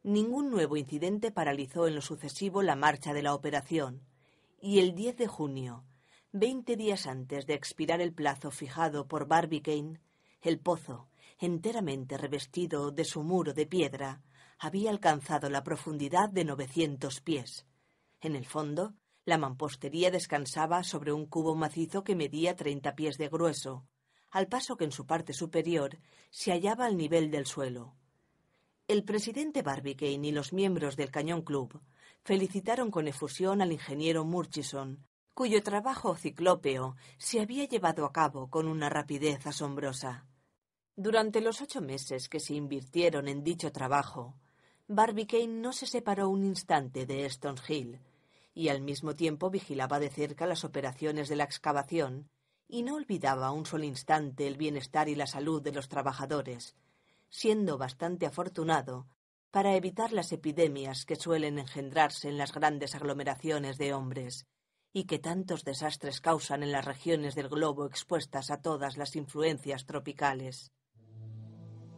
Ningún nuevo incidente paralizó en lo sucesivo la marcha de la operación, y el 10 de junio, veinte días antes de expirar el plazo fijado por Barbicane, el pozo, enteramente revestido de su muro de piedra, había alcanzado la profundidad de novecientos pies. En el fondo, la mampostería descansaba sobre un cubo macizo que medía treinta pies de grueso, al paso que en su parte superior se hallaba al nivel del suelo. El presidente Barbicane y los miembros del Cañón Club felicitaron con efusión al ingeniero Murchison, cuyo trabajo ciclópeo se había llevado a cabo con una rapidez asombrosa. Durante los ocho meses que se invirtieron en dicho trabajo, Barbicane no se separó un instante de Stone Hill y al mismo tiempo vigilaba de cerca las operaciones de la excavación y no olvidaba un solo instante el bienestar y la salud de los trabajadores, siendo bastante afortunado para evitar las epidemias que suelen engendrarse en las grandes aglomeraciones de hombres y que tantos desastres causan en las regiones del globo expuestas a todas las influencias tropicales.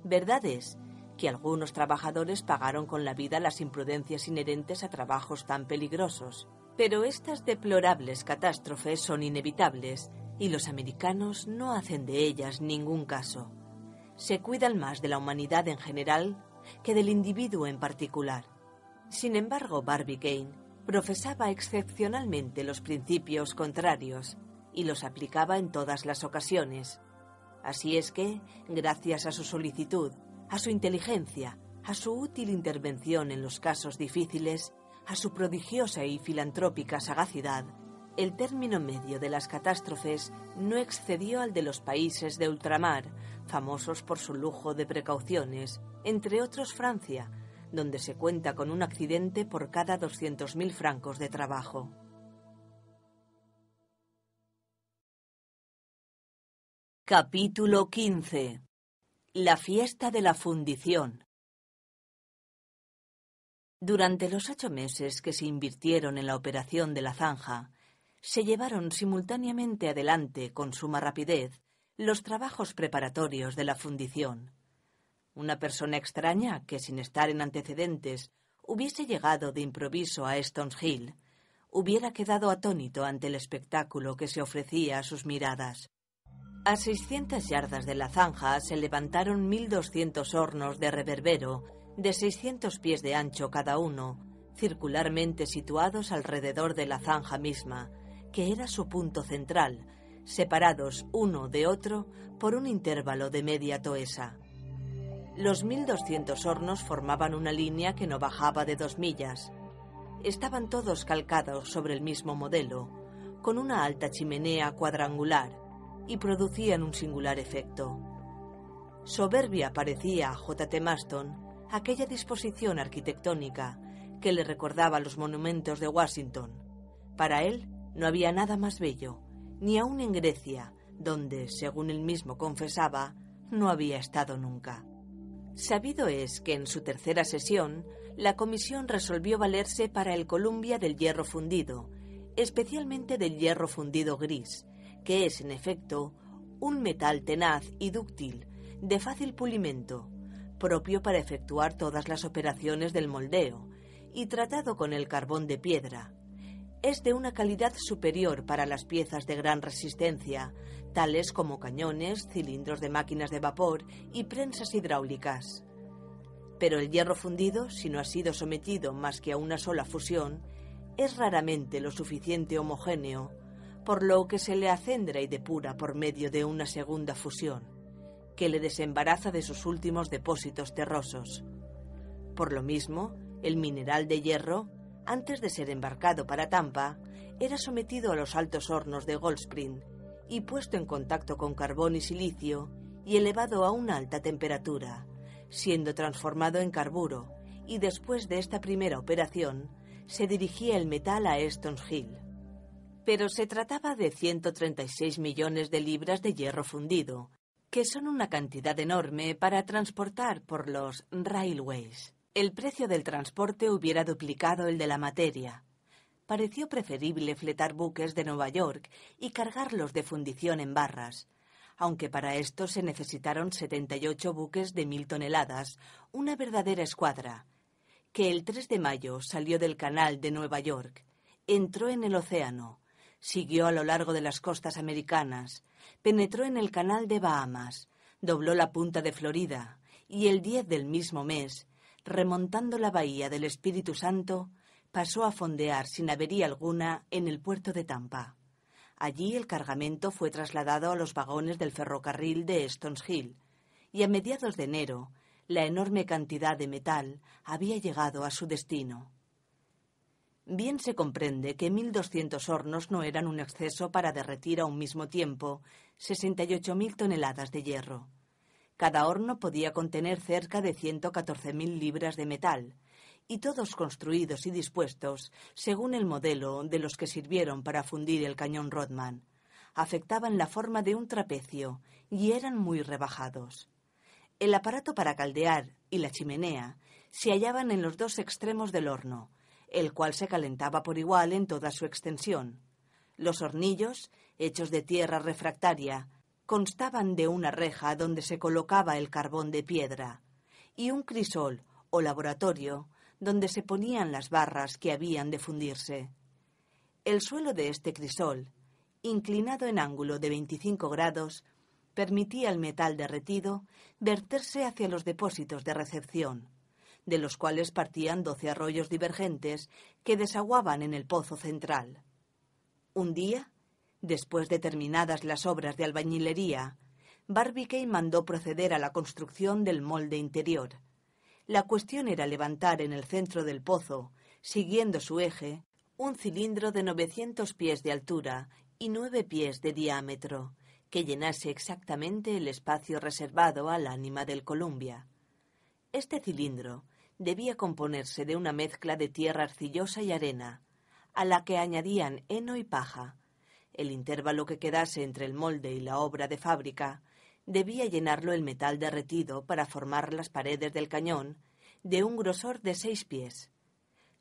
Verdad es que algunos trabajadores pagaron con la vida las imprudencias inherentes a trabajos tan peligrosos. Pero estas deplorables catástrofes son inevitables y los americanos no hacen de ellas ningún caso. Se cuidan más de la humanidad en general que del individuo en particular. Sin embargo, Barbie Kane profesaba excepcionalmente los principios contrarios y los aplicaba en todas las ocasiones. Así es que, gracias a su solicitud, a su inteligencia, a su útil intervención en los casos difíciles, a su prodigiosa y filantrópica sagacidad, el término medio de las catástrofes no excedió al de los países de ultramar, famosos por su lujo de precauciones, entre otros Francia, donde se cuenta con un accidente por cada 200.000 francos de trabajo. Capítulo 15. La fiesta de la fundición. Durante los ocho meses que se invirtieron en la operación de la zanja, se llevaron simultáneamente adelante con suma rapidez los trabajos preparatorios de la fundición. Una persona extraña que, sin estar en antecedentes, hubiese llegado de improviso a Stones Hill, hubiera quedado atónito ante el espectáculo que se ofrecía a sus miradas. A 600 yardas de la zanja se levantaron 1.200 hornos de reverbero de 600 pies de ancho cada uno, circularmente situados alrededor de la zanja misma, que era su punto central, separados uno de otro por un intervalo de media toesa. Los 1.200 hornos formaban una línea que no bajaba de dos millas. Estaban todos calcados sobre el mismo modelo, con una alta chimenea cuadrangular, y producían un singular efecto. Soberbia parecía a J.T. Maston aquella disposición arquitectónica que le recordaba los monumentos de Washington. Para él no había nada más bello, ni aún en Grecia, donde, según él mismo confesaba, no había estado nunca. Sabido es que en su tercera sesión, la comisión resolvió valerse para el Columbia del hierro fundido, especialmente del hierro fundido gris, que es en efecto un metal tenaz y dúctil, de fácil pulimento, propio para efectuar todas las operaciones del moldeo, y tratado con el carbón de piedra. Es de una calidad superior para las piezas de gran resistencia, tales como cañones, cilindros de máquinas de vapor y prensas hidráulicas. Pero el hierro fundido, si no ha sido sometido más que a una sola fusión, es raramente lo suficiente homogéneo por lo que se le acendra y depura por medio de una segunda fusión, que le desembaraza de sus últimos depósitos terrosos. Por lo mismo, el mineral de hierro, antes de ser embarcado para Tampa, era sometido a los altos hornos de Goldspring y puesto en contacto con carbón y silicio y elevado a una alta temperatura, siendo transformado en carburo, y después de esta primera operación, se dirigía el metal a Eston's Hill pero se trataba de 136 millones de libras de hierro fundido, que son una cantidad enorme para transportar por los railways. El precio del transporte hubiera duplicado el de la materia. Pareció preferible fletar buques de Nueva York y cargarlos de fundición en barras, aunque para esto se necesitaron 78 buques de mil toneladas, una verdadera escuadra, que el 3 de mayo salió del canal de Nueva York, entró en el océano, Siguió a lo largo de las costas americanas, penetró en el canal de Bahamas, dobló la punta de Florida y el 10 del mismo mes, remontando la bahía del Espíritu Santo, pasó a fondear sin avería alguna en el puerto de Tampa. Allí el cargamento fue trasladado a los vagones del ferrocarril de Stones Hill, y a mediados de enero la enorme cantidad de metal había llegado a su destino. Bien se comprende que 1.200 hornos no eran un exceso para derretir a un mismo tiempo 68.000 toneladas de hierro. Cada horno podía contener cerca de 114.000 libras de metal, y todos construidos y dispuestos según el modelo de los que sirvieron para fundir el cañón Rodman. Afectaban la forma de un trapecio y eran muy rebajados. El aparato para caldear y la chimenea se hallaban en los dos extremos del horno, el cual se calentaba por igual en toda su extensión. Los hornillos, hechos de tierra refractaria, constaban de una reja donde se colocaba el carbón de piedra y un crisol o laboratorio donde se ponían las barras que habían de fundirse. El suelo de este crisol, inclinado en ángulo de 25 grados, permitía al metal derretido verterse hacia los depósitos de recepción, de los cuales partían doce arroyos divergentes que desaguaban en el pozo central. Un día, después de terminadas las obras de albañilería, Barbicane mandó proceder a la construcción del molde interior. La cuestión era levantar en el centro del pozo, siguiendo su eje, un cilindro de 900 pies de altura y 9 pies de diámetro, que llenase exactamente el espacio reservado al ánima del Columbia. Este cilindro debía componerse de una mezcla de tierra arcillosa y arena, a la que añadían heno y paja. El intervalo que quedase entre el molde y la obra de fábrica debía llenarlo el metal derretido para formar las paredes del cañón, de un grosor de seis pies.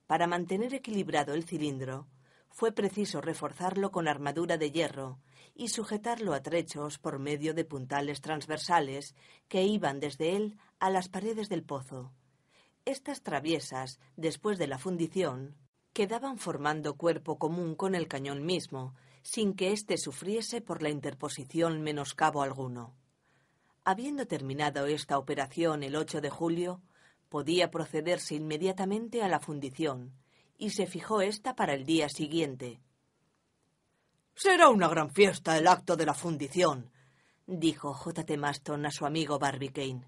Para mantener equilibrado el cilindro, fue preciso reforzarlo con armadura de hierro y sujetarlo a trechos por medio de puntales transversales que iban desde él a las paredes del pozo. Estas traviesas, después de la fundición, quedaban formando cuerpo común con el cañón mismo, sin que éste sufriese por la interposición menoscabo alguno. Habiendo terminado esta operación el 8 de julio, podía procederse inmediatamente a la fundición, y se fijó esta para el día siguiente. Será una gran fiesta el acto de la fundición, dijo J. T. Maston a su amigo Barbicane.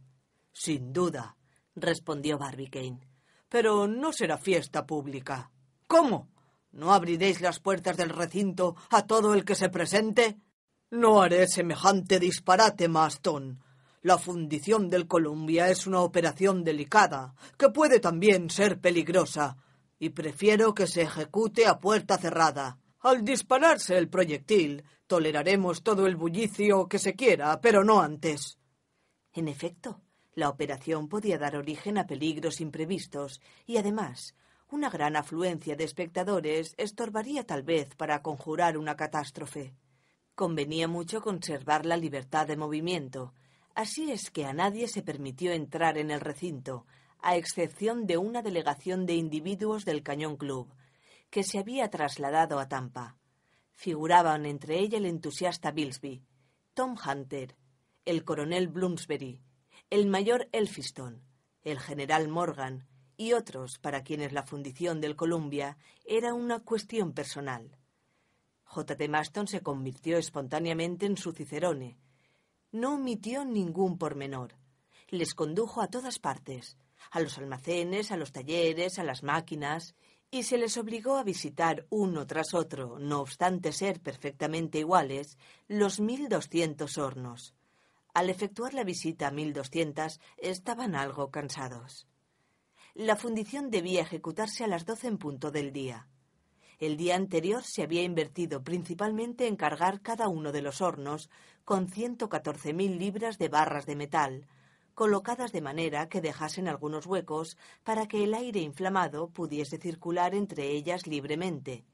Sin duda, respondió Barbicane. Pero no será fiesta pública. ¿Cómo? ¿No abriréis las puertas del recinto a todo el que se presente? No haré semejante disparate, Maston. La fundición del Columbia es una operación delicada, que puede también ser peligrosa, y prefiero que se ejecute a puerta cerrada. Al dispararse el proyectil, toleraremos todo el bullicio que se quiera, pero no antes. En efecto, la operación podía dar origen a peligros imprevistos y además, una gran afluencia de espectadores estorbaría tal vez para conjurar una catástrofe. Convenía mucho conservar la libertad de movimiento, así es que a nadie se permitió entrar en el recinto, a excepción de una delegación de individuos del Cañón Club, que se había trasladado a Tampa. Figuraban entre ella el entusiasta Bilsby, Tom Hunter, el coronel Bloomsbury, el mayor Elphiston, el general Morgan y otros para quienes la fundición del Columbia era una cuestión personal. J.T. Maston se convirtió espontáneamente en su cicerone. No omitió ningún pormenor. Les condujo a todas partes, a los almacenes, a los talleres, a las máquinas, y se les obligó a visitar uno tras otro, no obstante ser perfectamente iguales, los 1.200 hornos. Al efectuar la visita a 1200 estaban algo cansados. La fundición debía ejecutarse a las 12 en punto del día. El día anterior se había invertido principalmente en cargar cada uno de los hornos con 114.000 libras de barras de metal, colocadas de manera que dejasen algunos huecos para que el aire inflamado pudiese circular entre ellas libremente,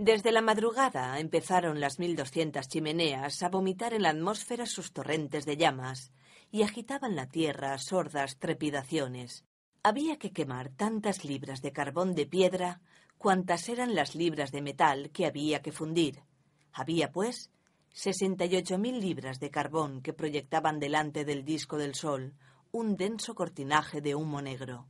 desde la madrugada empezaron las mil doscientas chimeneas a vomitar en la atmósfera sus torrentes de llamas y agitaban la tierra sordas trepidaciones. Había que quemar tantas libras de carbón de piedra cuantas eran las libras de metal que había que fundir. Había, pues, sesenta y ocho mil libras de carbón que proyectaban delante del disco del sol un denso cortinaje de humo negro.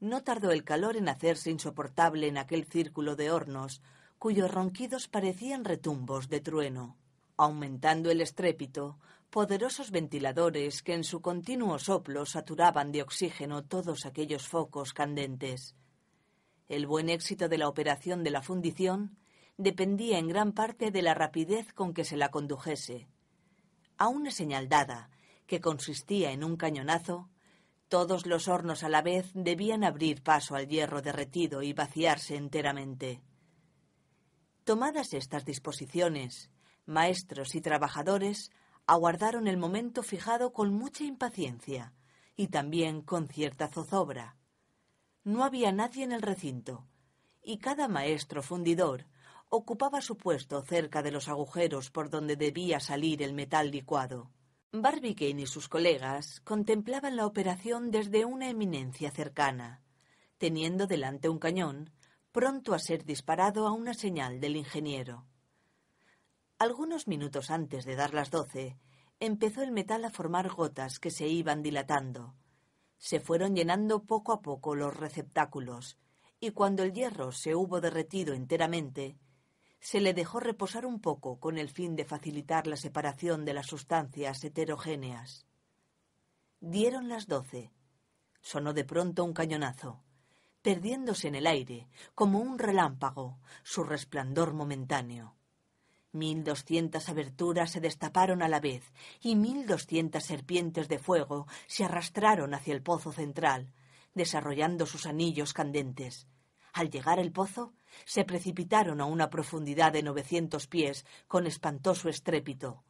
No tardó el calor en hacerse insoportable en aquel círculo de hornos, cuyos ronquidos parecían retumbos de trueno. Aumentando el estrépito, poderosos ventiladores que en su continuo soplo saturaban de oxígeno todos aquellos focos candentes. El buen éxito de la operación de la fundición dependía en gran parte de la rapidez con que se la condujese. A una señal dada, que consistía en un cañonazo, todos los hornos a la vez debían abrir paso al hierro derretido y vaciarse enteramente. Tomadas estas disposiciones, maestros y trabajadores aguardaron el momento fijado con mucha impaciencia y también con cierta zozobra. No había nadie en el recinto, y cada maestro fundidor ocupaba su puesto cerca de los agujeros por donde debía salir el metal licuado. Barbicane y sus colegas contemplaban la operación desde una eminencia cercana, teniendo delante un cañón pronto a ser disparado a una señal del ingeniero. Algunos minutos antes de dar las doce, empezó el metal a formar gotas que se iban dilatando. Se fueron llenando poco a poco los receptáculos, y cuando el hierro se hubo derretido enteramente, se le dejó reposar un poco con el fin de facilitar la separación de las sustancias heterogéneas. Dieron las doce. Sonó de pronto un cañonazo perdiéndose en el aire, como un relámpago, su resplandor momentáneo. Mil doscientas aberturas se destaparon a la vez y mil doscientas serpientes de fuego se arrastraron hacia el pozo central, desarrollando sus anillos candentes. Al llegar el pozo, se precipitaron a una profundidad de novecientos pies con espantoso estrépito.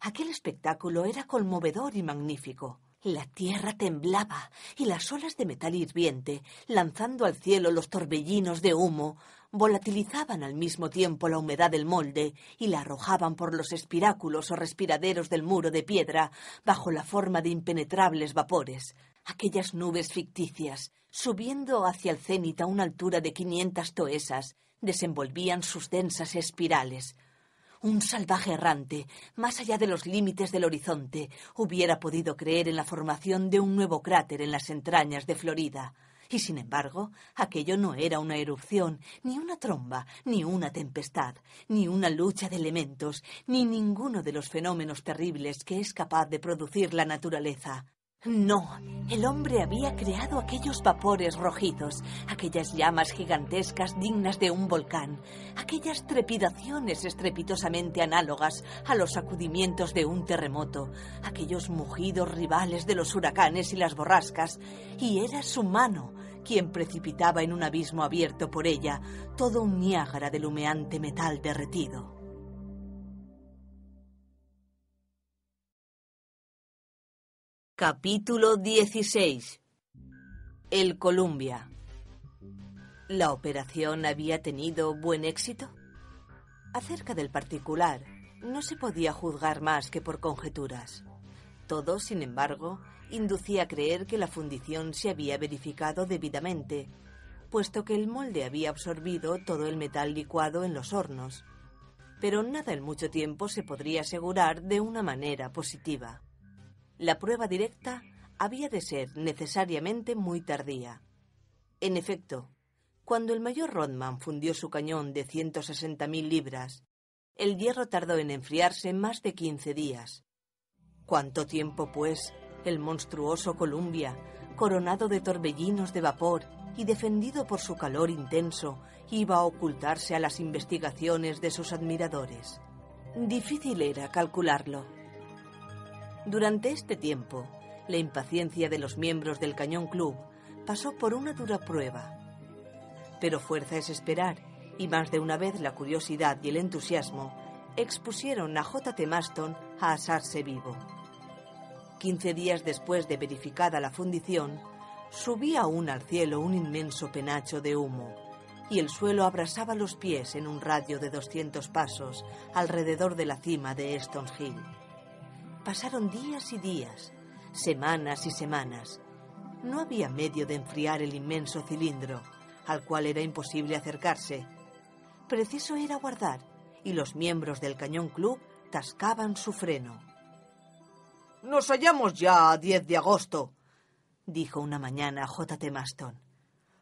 Aquel espectáculo era conmovedor y magnífico. La tierra temblaba y las olas de metal hirviente, lanzando al cielo los torbellinos de humo, volatilizaban al mismo tiempo la humedad del molde y la arrojaban por los espiráculos o respiraderos del muro de piedra bajo la forma de impenetrables vapores. Aquellas nubes ficticias, subiendo hacia el cénit a una altura de quinientas toesas, desenvolvían sus densas espirales un salvaje errante, más allá de los límites del horizonte, hubiera podido creer en la formación de un nuevo cráter en las entrañas de Florida. Y sin embargo, aquello no era una erupción, ni una tromba, ni una tempestad, ni una lucha de elementos, ni ninguno de los fenómenos terribles que es capaz de producir la naturaleza. No, el hombre había creado aquellos vapores rojizos, aquellas llamas gigantescas dignas de un volcán, aquellas trepidaciones estrepitosamente análogas a los sacudimientos de un terremoto, aquellos mugidos rivales de los huracanes y las borrascas, y era su mano quien precipitaba en un abismo abierto por ella todo un Niágara de humeante metal derretido. Capítulo 16. El Columbia. ¿La operación había tenido buen éxito? Acerca del particular, no se podía juzgar más que por conjeturas. Todo, sin embargo, inducía a creer que la fundición se había verificado debidamente, puesto que el molde había absorbido todo el metal licuado en los hornos. Pero nada en mucho tiempo se podría asegurar de una manera positiva la prueba directa había de ser necesariamente muy tardía. En efecto, cuando el mayor Rodman fundió su cañón de 160.000 libras, el hierro tardó en enfriarse más de 15 días. ¿Cuánto tiempo, pues, el monstruoso Columbia, coronado de torbellinos de vapor y defendido por su calor intenso, iba a ocultarse a las investigaciones de sus admiradores? Difícil era calcularlo. Durante este tiempo, la impaciencia de los miembros del Cañón Club pasó por una dura prueba. Pero fuerza es esperar, y más de una vez la curiosidad y el entusiasmo expusieron a J.T. Maston a asarse vivo. Quince días después de verificada la fundición, subía aún al cielo un inmenso penacho de humo, y el suelo abrasaba los pies en un radio de 200 pasos alrededor de la cima de Stone Hill. Pasaron días y días, semanas y semanas. No había medio de enfriar el inmenso cilindro, al cual era imposible acercarse. Preciso era guardar, y los miembros del Cañón Club tascaban su freno. Nos hallamos ya a 10 de agosto, dijo una mañana J.T. Maston.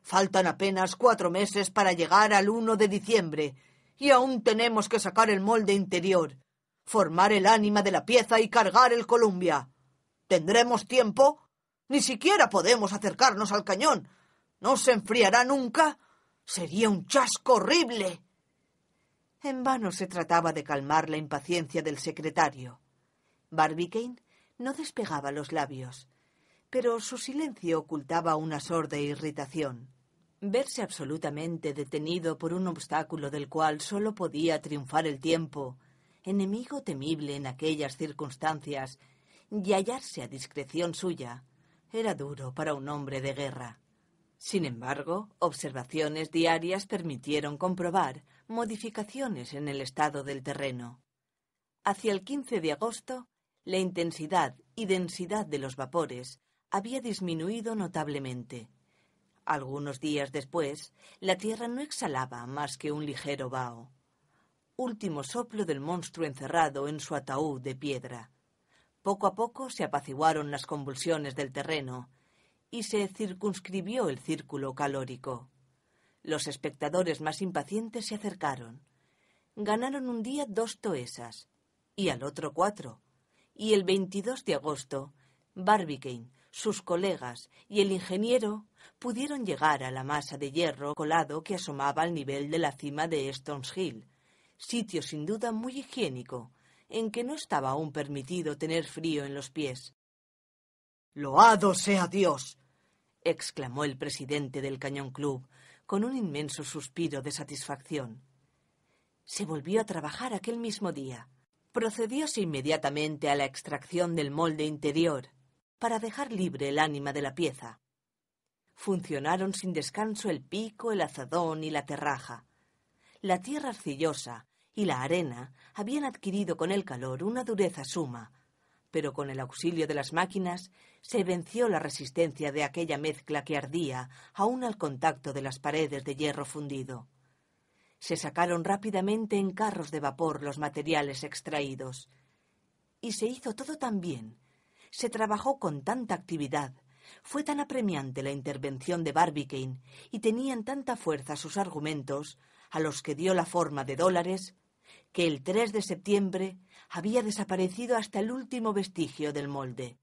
Faltan apenas cuatro meses para llegar al 1 de diciembre, y aún tenemos que sacar el molde interior, formar el ánima de la pieza y cargar el Columbia. ¿Tendremos tiempo? Ni siquiera podemos acercarnos al cañón. ¿No se enfriará nunca? Sería un chasco horrible. En vano se trataba de calmar la impaciencia del secretario. Barbicane no despegaba los labios, pero su silencio ocultaba una sorda irritación. Verse absolutamente detenido por un obstáculo del cual solo podía triunfar el tiempo enemigo temible en aquellas circunstancias, y hallarse a discreción suya, era duro para un hombre de guerra. Sin embargo, observaciones diarias permitieron comprobar modificaciones en el estado del terreno. Hacia el 15 de agosto, la intensidad y densidad de los vapores había disminuido notablemente. Algunos días después, la tierra no exhalaba más que un ligero vaho último soplo del monstruo encerrado en su ataúd de piedra. Poco a poco se apaciguaron las convulsiones del terreno y se circunscribió el círculo calórico. Los espectadores más impacientes se acercaron. Ganaron un día dos toesas y al otro cuatro. Y el 22 de agosto, Barbicane, sus colegas y el ingeniero pudieron llegar a la masa de hierro colado que asomaba al nivel de la cima de Stones Hill, sitio sin duda muy higiénico, en que no estaba aún permitido tener frío en los pies. Loado sea Dios, exclamó el presidente del Cañón Club, con un inmenso suspiro de satisfacción. Se volvió a trabajar aquel mismo día. Procedióse inmediatamente a la extracción del molde interior, para dejar libre el ánima de la pieza. Funcionaron sin descanso el pico, el azadón y la terraja. La tierra arcillosa, y la arena habían adquirido con el calor una dureza suma, pero con el auxilio de las máquinas se venció la resistencia de aquella mezcla que ardía aún al contacto de las paredes de hierro fundido. Se sacaron rápidamente en carros de vapor los materiales extraídos. Y se hizo todo tan bien, se trabajó con tanta actividad, fue tan apremiante la intervención de Barbicane y tenían tanta fuerza sus argumentos a los que dio la forma de dólares, que el 3 de septiembre había desaparecido hasta el último vestigio del molde.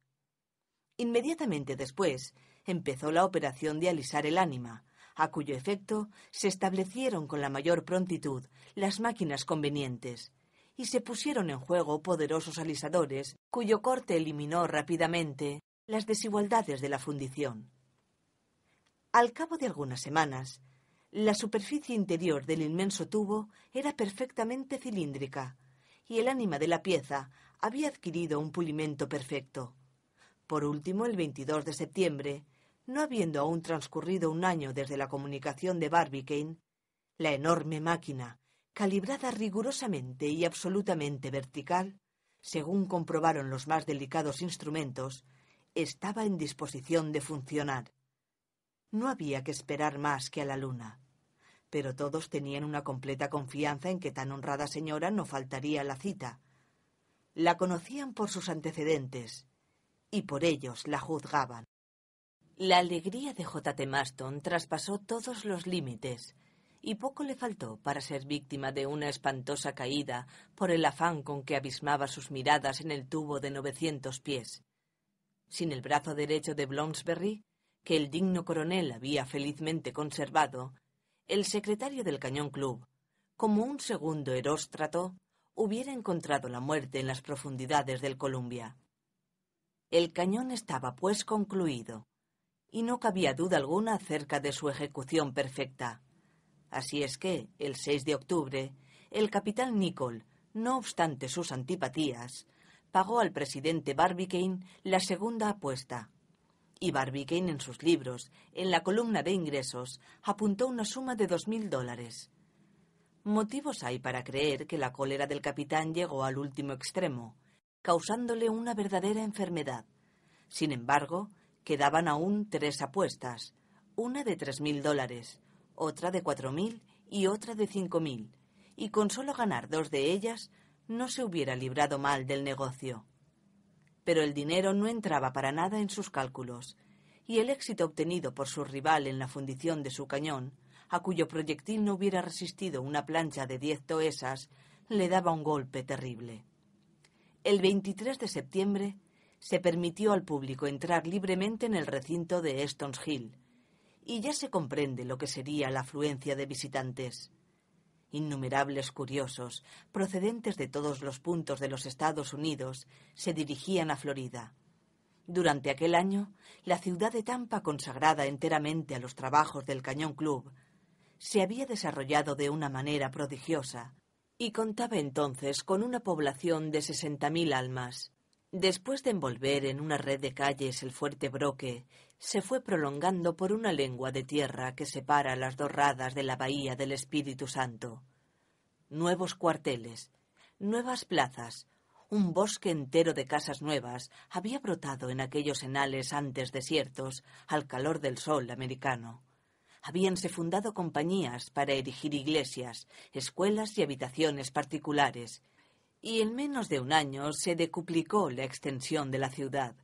Inmediatamente después empezó la operación de alisar el ánima, a cuyo efecto se establecieron con la mayor prontitud las máquinas convenientes, y se pusieron en juego poderosos alisadores cuyo corte eliminó rápidamente las desigualdades de la fundición. Al cabo de algunas semanas, la superficie interior del inmenso tubo era perfectamente cilíndrica y el ánima de la pieza había adquirido un pulimento perfecto. Por último, el 22 de septiembre, no habiendo aún transcurrido un año desde la comunicación de Barbicane, la enorme máquina, calibrada rigurosamente y absolutamente vertical, según comprobaron los más delicados instrumentos, estaba en disposición de funcionar. No había que esperar más que a la luna. Pero todos tenían una completa confianza en que tan honrada señora no faltaría a la cita. La conocían por sus antecedentes y por ellos la juzgaban. La alegría de J.T. Maston traspasó todos los límites y poco le faltó para ser víctima de una espantosa caída por el afán con que abismaba sus miradas en el tubo de 900 pies. Sin el brazo derecho de Bloomsbury, que el digno coronel había felizmente conservado, el secretario del Cañón Club, como un segundo eróstrato, hubiera encontrado la muerte en las profundidades del Columbia. El cañón estaba pues concluido, y no cabía duda alguna acerca de su ejecución perfecta. Así es que, el 6 de octubre, el capitán Nicol, no obstante sus antipatías, pagó al presidente Barbicane la segunda apuesta, y Barbicane en sus libros, en la columna de ingresos, apuntó una suma de dos mil dólares. Motivos hay para creer que la cólera del capitán llegó al último extremo, causándole una verdadera enfermedad. Sin embargo, quedaban aún tres apuestas, una de tres mil dólares, otra de cuatro mil y otra de cinco mil, y con solo ganar dos de ellas no se hubiera librado mal del negocio pero el dinero no entraba para nada en sus cálculos, y el éxito obtenido por su rival en la fundición de su cañón, a cuyo proyectil no hubiera resistido una plancha de diez toesas, le daba un golpe terrible. El 23 de septiembre se permitió al público entrar libremente en el recinto de Eston's Hill, y ya se comprende lo que sería la afluencia de visitantes. Innumerables curiosos, procedentes de todos los puntos de los Estados Unidos, se dirigían a Florida. Durante aquel año, la ciudad de Tampa, consagrada enteramente a los trabajos del Cañón Club, se había desarrollado de una manera prodigiosa y contaba entonces con una población de sesenta mil almas. Después de envolver en una red de calles el fuerte Broque se fue prolongando por una lengua de tierra que separa las dos radas de la bahía del Espíritu Santo. Nuevos cuarteles, nuevas plazas, un bosque entero de casas nuevas había brotado en aquellos enales antes desiertos al calor del sol americano. Habíanse fundado compañías para erigir iglesias, escuelas y habitaciones particulares, y en menos de un año se decuplicó la extensión de la ciudad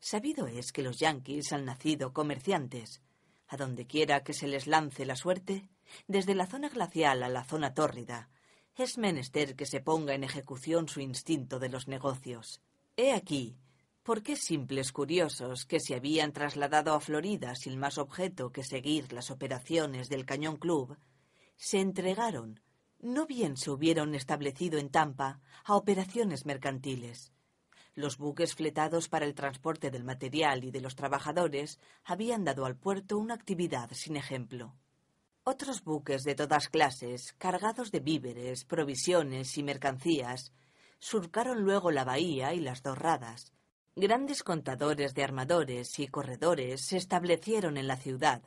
Sabido es que los yanquis han nacido comerciantes. A donde quiera que se les lance la suerte, desde la zona glacial a la zona tórrida, es menester que se ponga en ejecución su instinto de los negocios. He aquí por qué simples curiosos que se habían trasladado a Florida sin más objeto que seguir las operaciones del Cañón Club, se entregaron, no bien se hubieron establecido en Tampa, a operaciones mercantiles. Los buques fletados para el transporte del material y de los trabajadores habían dado al puerto una actividad sin ejemplo. Otros buques de todas clases, cargados de víveres, provisiones y mercancías, surcaron luego la bahía y las dorradas. Grandes contadores de armadores y corredores se establecieron en la ciudad,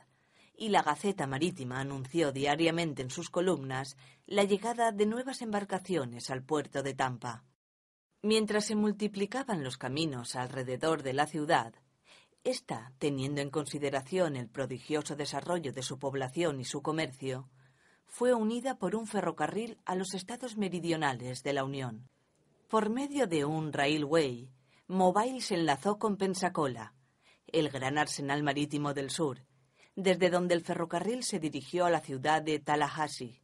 y la Gaceta Marítima anunció diariamente en sus columnas la llegada de nuevas embarcaciones al puerto de Tampa. Mientras se multiplicaban los caminos alrededor de la ciudad, ésta, teniendo en consideración el prodigioso desarrollo de su población y su comercio, fue unida por un ferrocarril a los estados meridionales de la Unión. Por medio de un railway, Mobile se enlazó con Pensacola, el gran arsenal marítimo del sur, desde donde el ferrocarril se dirigió a la ciudad de Tallahassee,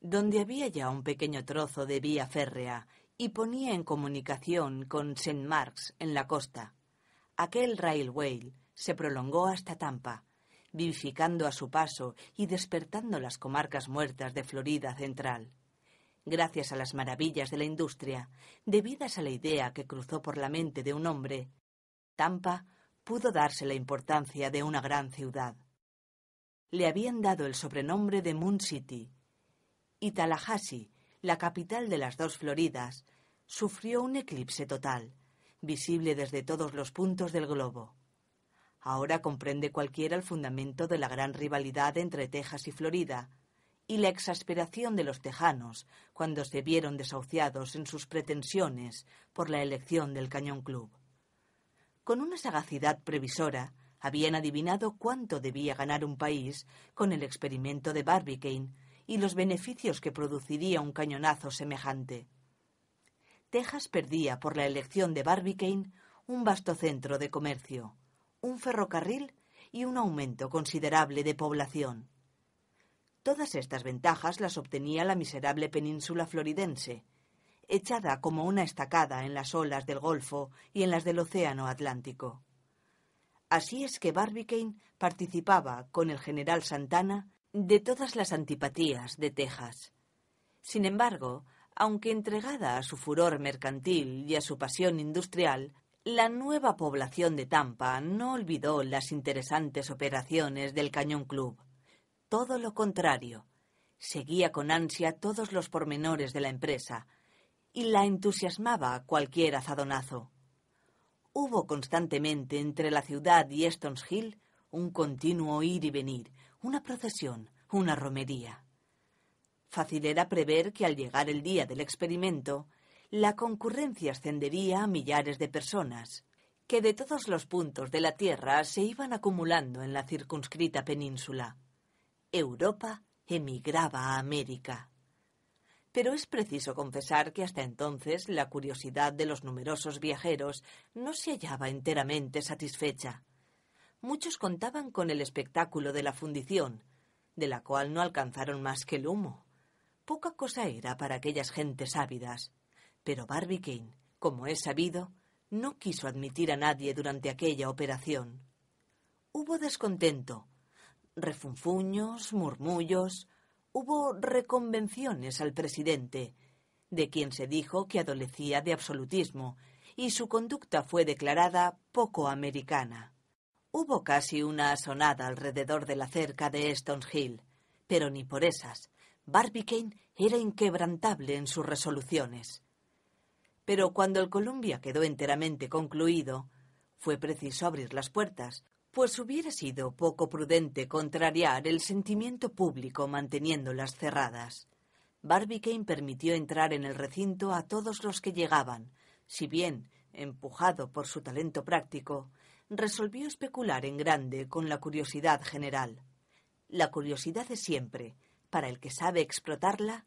donde había ya un pequeño trozo de vía férrea y ponía en comunicación con St. Marks en la costa. Aquel railway se prolongó hasta Tampa, vivificando a su paso y despertando las comarcas muertas de Florida Central. Gracias a las maravillas de la industria, debidas a la idea que cruzó por la mente de un hombre, Tampa pudo darse la importancia de una gran ciudad. Le habían dado el sobrenombre de Moon City y Tallahassee la capital de las dos Floridas, sufrió un eclipse total, visible desde todos los puntos del globo. Ahora comprende cualquiera el fundamento de la gran rivalidad entre Texas y Florida, y la exasperación de los tejanos cuando se vieron desahuciados en sus pretensiones por la elección del Cañón Club. Con una sagacidad previsora, habían adivinado cuánto debía ganar un país con el experimento de Barbicane y los beneficios que produciría un cañonazo semejante. Texas perdía por la elección de Barbicane un vasto centro de comercio, un ferrocarril y un aumento considerable de población. Todas estas ventajas las obtenía la miserable península floridense, echada como una estacada en las olas del Golfo y en las del Océano Atlántico. Así es que Barbicane participaba con el general Santana de todas las antipatías de Texas. Sin embargo, aunque entregada a su furor mercantil y a su pasión industrial, la nueva población de Tampa no olvidó las interesantes operaciones del Cañón Club. Todo lo contrario, seguía con ansia todos los pormenores de la empresa y la entusiasmaba cualquier azadonazo. Hubo constantemente entre la ciudad y Eston's Hill un continuo ir y venir, una procesión, una romería. Fácil era prever que al llegar el día del experimento, la concurrencia ascendería a millares de personas, que de todos los puntos de la Tierra se iban acumulando en la circunscrita península. Europa emigraba a América. Pero es preciso confesar que hasta entonces la curiosidad de los numerosos viajeros no se hallaba enteramente satisfecha muchos contaban con el espectáculo de la fundición, de la cual no alcanzaron más que el humo. Poca cosa era para aquellas gentes ávidas. Pero Barbicane, como es sabido, no quiso admitir a nadie durante aquella operación. Hubo descontento, refunfuños, murmullos, hubo reconvenciones al presidente, de quien se dijo que adolecía de absolutismo, y su conducta fue declarada poco americana. Hubo casi una asonada alrededor de la cerca de Hill, pero ni por esas. Barbicane era inquebrantable en sus resoluciones. Pero cuando el Columbia quedó enteramente concluido, fue preciso abrir las puertas, pues hubiera sido poco prudente contrariar el sentimiento público manteniéndolas cerradas. Barbicane permitió entrar en el recinto a todos los que llegaban, si bien, empujado por su talento práctico, resolvió especular en grande con la curiosidad general. La curiosidad es siempre, para el que sabe explotarla,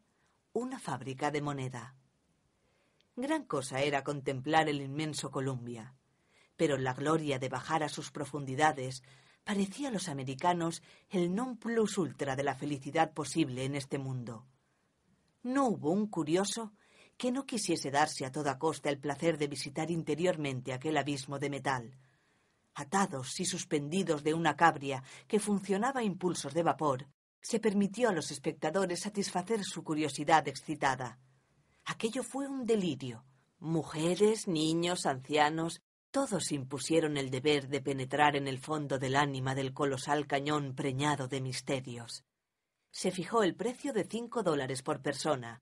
una fábrica de moneda. Gran cosa era contemplar el inmenso Columbia, pero la gloria de bajar a sus profundidades parecía a los americanos el non plus ultra de la felicidad posible en este mundo. No hubo un curioso que no quisiese darse a toda costa el placer de visitar interiormente aquel abismo de metal, atados y suspendidos de una cabria que funcionaba a impulsos de vapor, se permitió a los espectadores satisfacer su curiosidad excitada. Aquello fue un delirio. Mujeres, niños, ancianos, todos impusieron el deber de penetrar en el fondo del ánima del colosal cañón preñado de misterios. Se fijó el precio de cinco dólares por persona,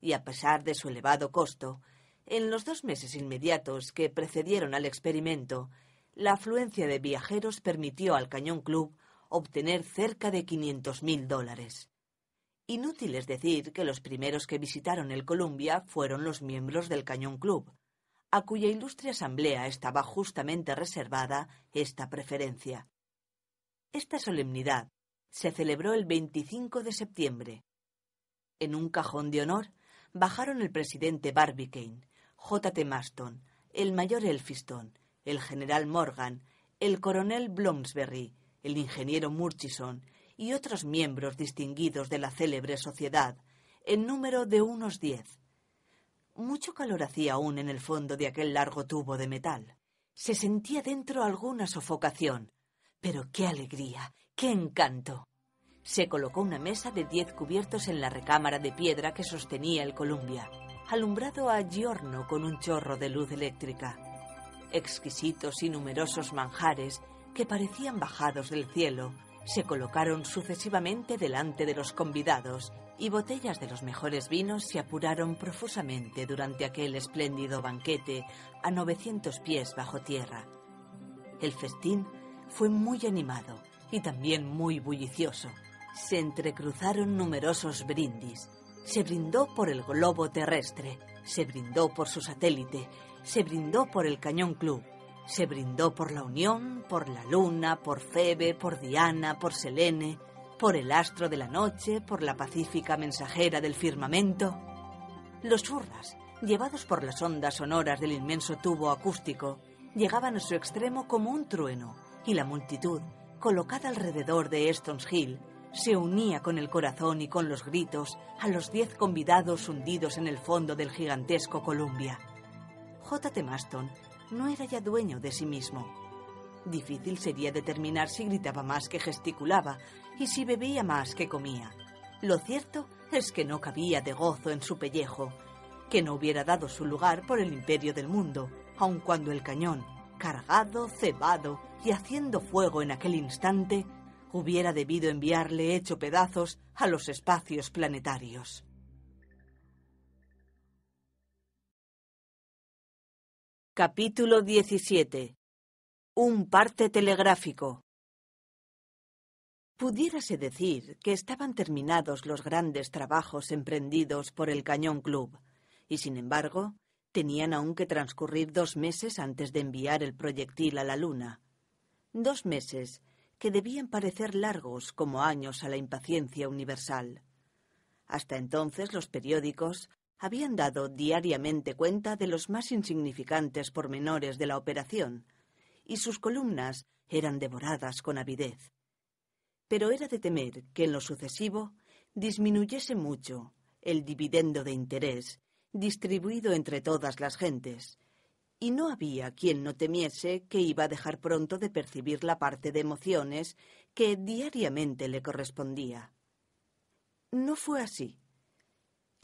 y a pesar de su elevado costo, en los dos meses inmediatos que precedieron al experimento, la afluencia de viajeros permitió al Cañón Club obtener cerca de 500.000 dólares. Inútil es decir que los primeros que visitaron el Columbia fueron los miembros del Cañón Club, a cuya ilustre asamblea estaba justamente reservada esta preferencia. Esta solemnidad se celebró el 25 de septiembre. En un cajón de honor bajaron el presidente Barbicane, J.T. Maston, el mayor Elphiston, el general Morgan, el coronel blomsbury el ingeniero Murchison y otros miembros distinguidos de la célebre sociedad, en número de unos diez. Mucho calor hacía aún en el fondo de aquel largo tubo de metal. Se sentía dentro alguna sofocación, pero qué alegría, qué encanto. Se colocó una mesa de diez cubiertos en la recámara de piedra que sostenía el Columbia, alumbrado a giorno con un chorro de luz eléctrica. Exquisitos y numerosos manjares, que parecían bajados del cielo, se colocaron sucesivamente delante de los convidados y botellas de los mejores vinos se apuraron profusamente durante aquel espléndido banquete a 900 pies bajo tierra. El festín fue muy animado y también muy bullicioso. Se entrecruzaron numerosos brindis. Se brindó por el globo terrestre, se brindó por su satélite, se brindó por el Cañón Club, se brindó por la Unión, por la Luna, por Febe, por Diana, por Selene, por el astro de la noche, por la pacífica mensajera del firmamento. Los hurras, llevados por las ondas sonoras del inmenso tubo acústico, llegaban a su extremo como un trueno, y la multitud, colocada alrededor de Eston's Hill, se unía con el corazón y con los gritos a los diez convidados hundidos en el fondo del gigantesco Columbia. J.T. Maston no era ya dueño de sí mismo. Difícil sería determinar si gritaba más que gesticulaba y si bebía más que comía. Lo cierto es que no cabía de gozo en su pellejo, que no hubiera dado su lugar por el imperio del mundo, aun cuando el cañón, cargado, cebado y haciendo fuego en aquel instante, hubiera debido enviarle hecho pedazos a los espacios planetarios. Capítulo 17. Un parte telegráfico. Pudiérase decir que estaban terminados los grandes trabajos emprendidos por el Cañón Club, y sin embargo, tenían aún que transcurrir dos meses antes de enviar el proyectil a la Luna. Dos meses que debían parecer largos como años a la impaciencia universal. Hasta entonces los periódicos habían dado diariamente cuenta de los más insignificantes pormenores de la operación, y sus columnas eran devoradas con avidez. Pero era de temer que en lo sucesivo disminuyese mucho el dividendo de interés distribuido entre todas las gentes, y no había quien no temiese que iba a dejar pronto de percibir la parte de emociones que diariamente le correspondía. No fue así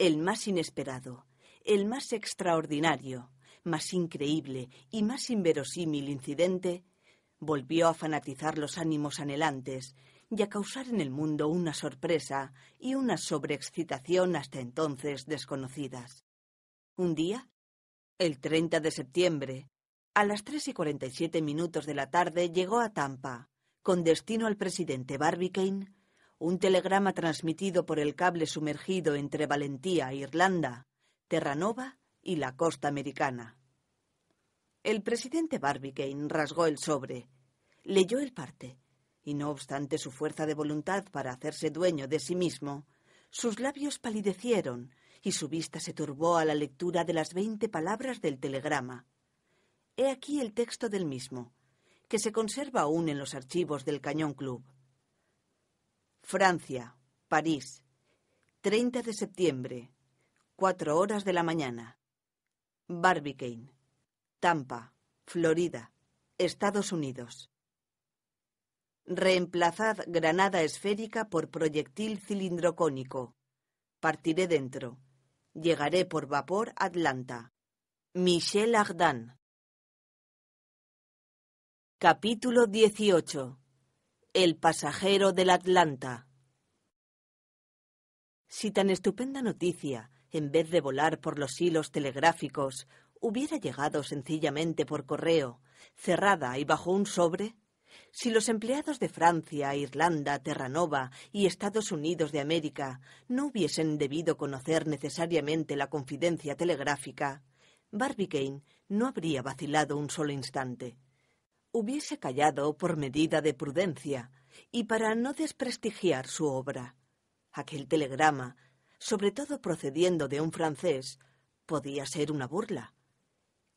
el más inesperado, el más extraordinario, más increíble y más inverosímil incidente, volvió a fanatizar los ánimos anhelantes y a causar en el mundo una sorpresa y una sobreexcitación hasta entonces desconocidas. Un día, el 30 de septiembre, a las tres y siete minutos de la tarde llegó a Tampa, con destino al presidente Barbicane, un telegrama transmitido por el cable sumergido entre Valentía, e Irlanda, Terranova y la costa americana. El presidente Barbicane rasgó el sobre, leyó el parte, y no obstante su fuerza de voluntad para hacerse dueño de sí mismo, sus labios palidecieron y su vista se turbó a la lectura de las veinte palabras del telegrama. He aquí el texto del mismo, que se conserva aún en los archivos del Cañón Club. Francia, París, 30 de septiembre, 4 horas de la mañana. Barbicane, Tampa, Florida, Estados Unidos. Reemplazad granada esférica por proyectil cilindrocónico. Partiré dentro. Llegaré por vapor Atlanta. Michel Ardan. Capítulo 18 el pasajero del Atlanta. Si tan estupenda noticia, en vez de volar por los hilos telegráficos, hubiera llegado sencillamente por correo, cerrada y bajo un sobre, si los empleados de Francia, Irlanda, Terranova y Estados Unidos de América no hubiesen debido conocer necesariamente la confidencia telegráfica, Barbicane no habría vacilado un solo instante hubiese callado por medida de prudencia y para no desprestigiar su obra. Aquel telegrama, sobre todo procediendo de un francés, podía ser una burla.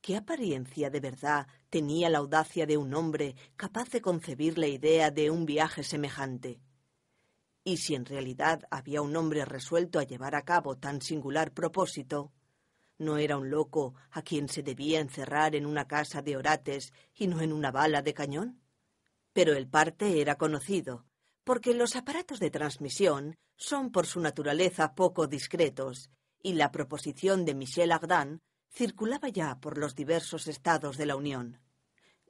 ¿Qué apariencia de verdad tenía la audacia de un hombre capaz de concebir la idea de un viaje semejante? Y si en realidad había un hombre resuelto a llevar a cabo tan singular propósito, no era un loco a quien se debía encerrar en una casa de orates y no en una bala de cañón. Pero el parte era conocido, porque los aparatos de transmisión son por su naturaleza poco discretos, y la proposición de Michel Ardan circulaba ya por los diversos estados de la Unión.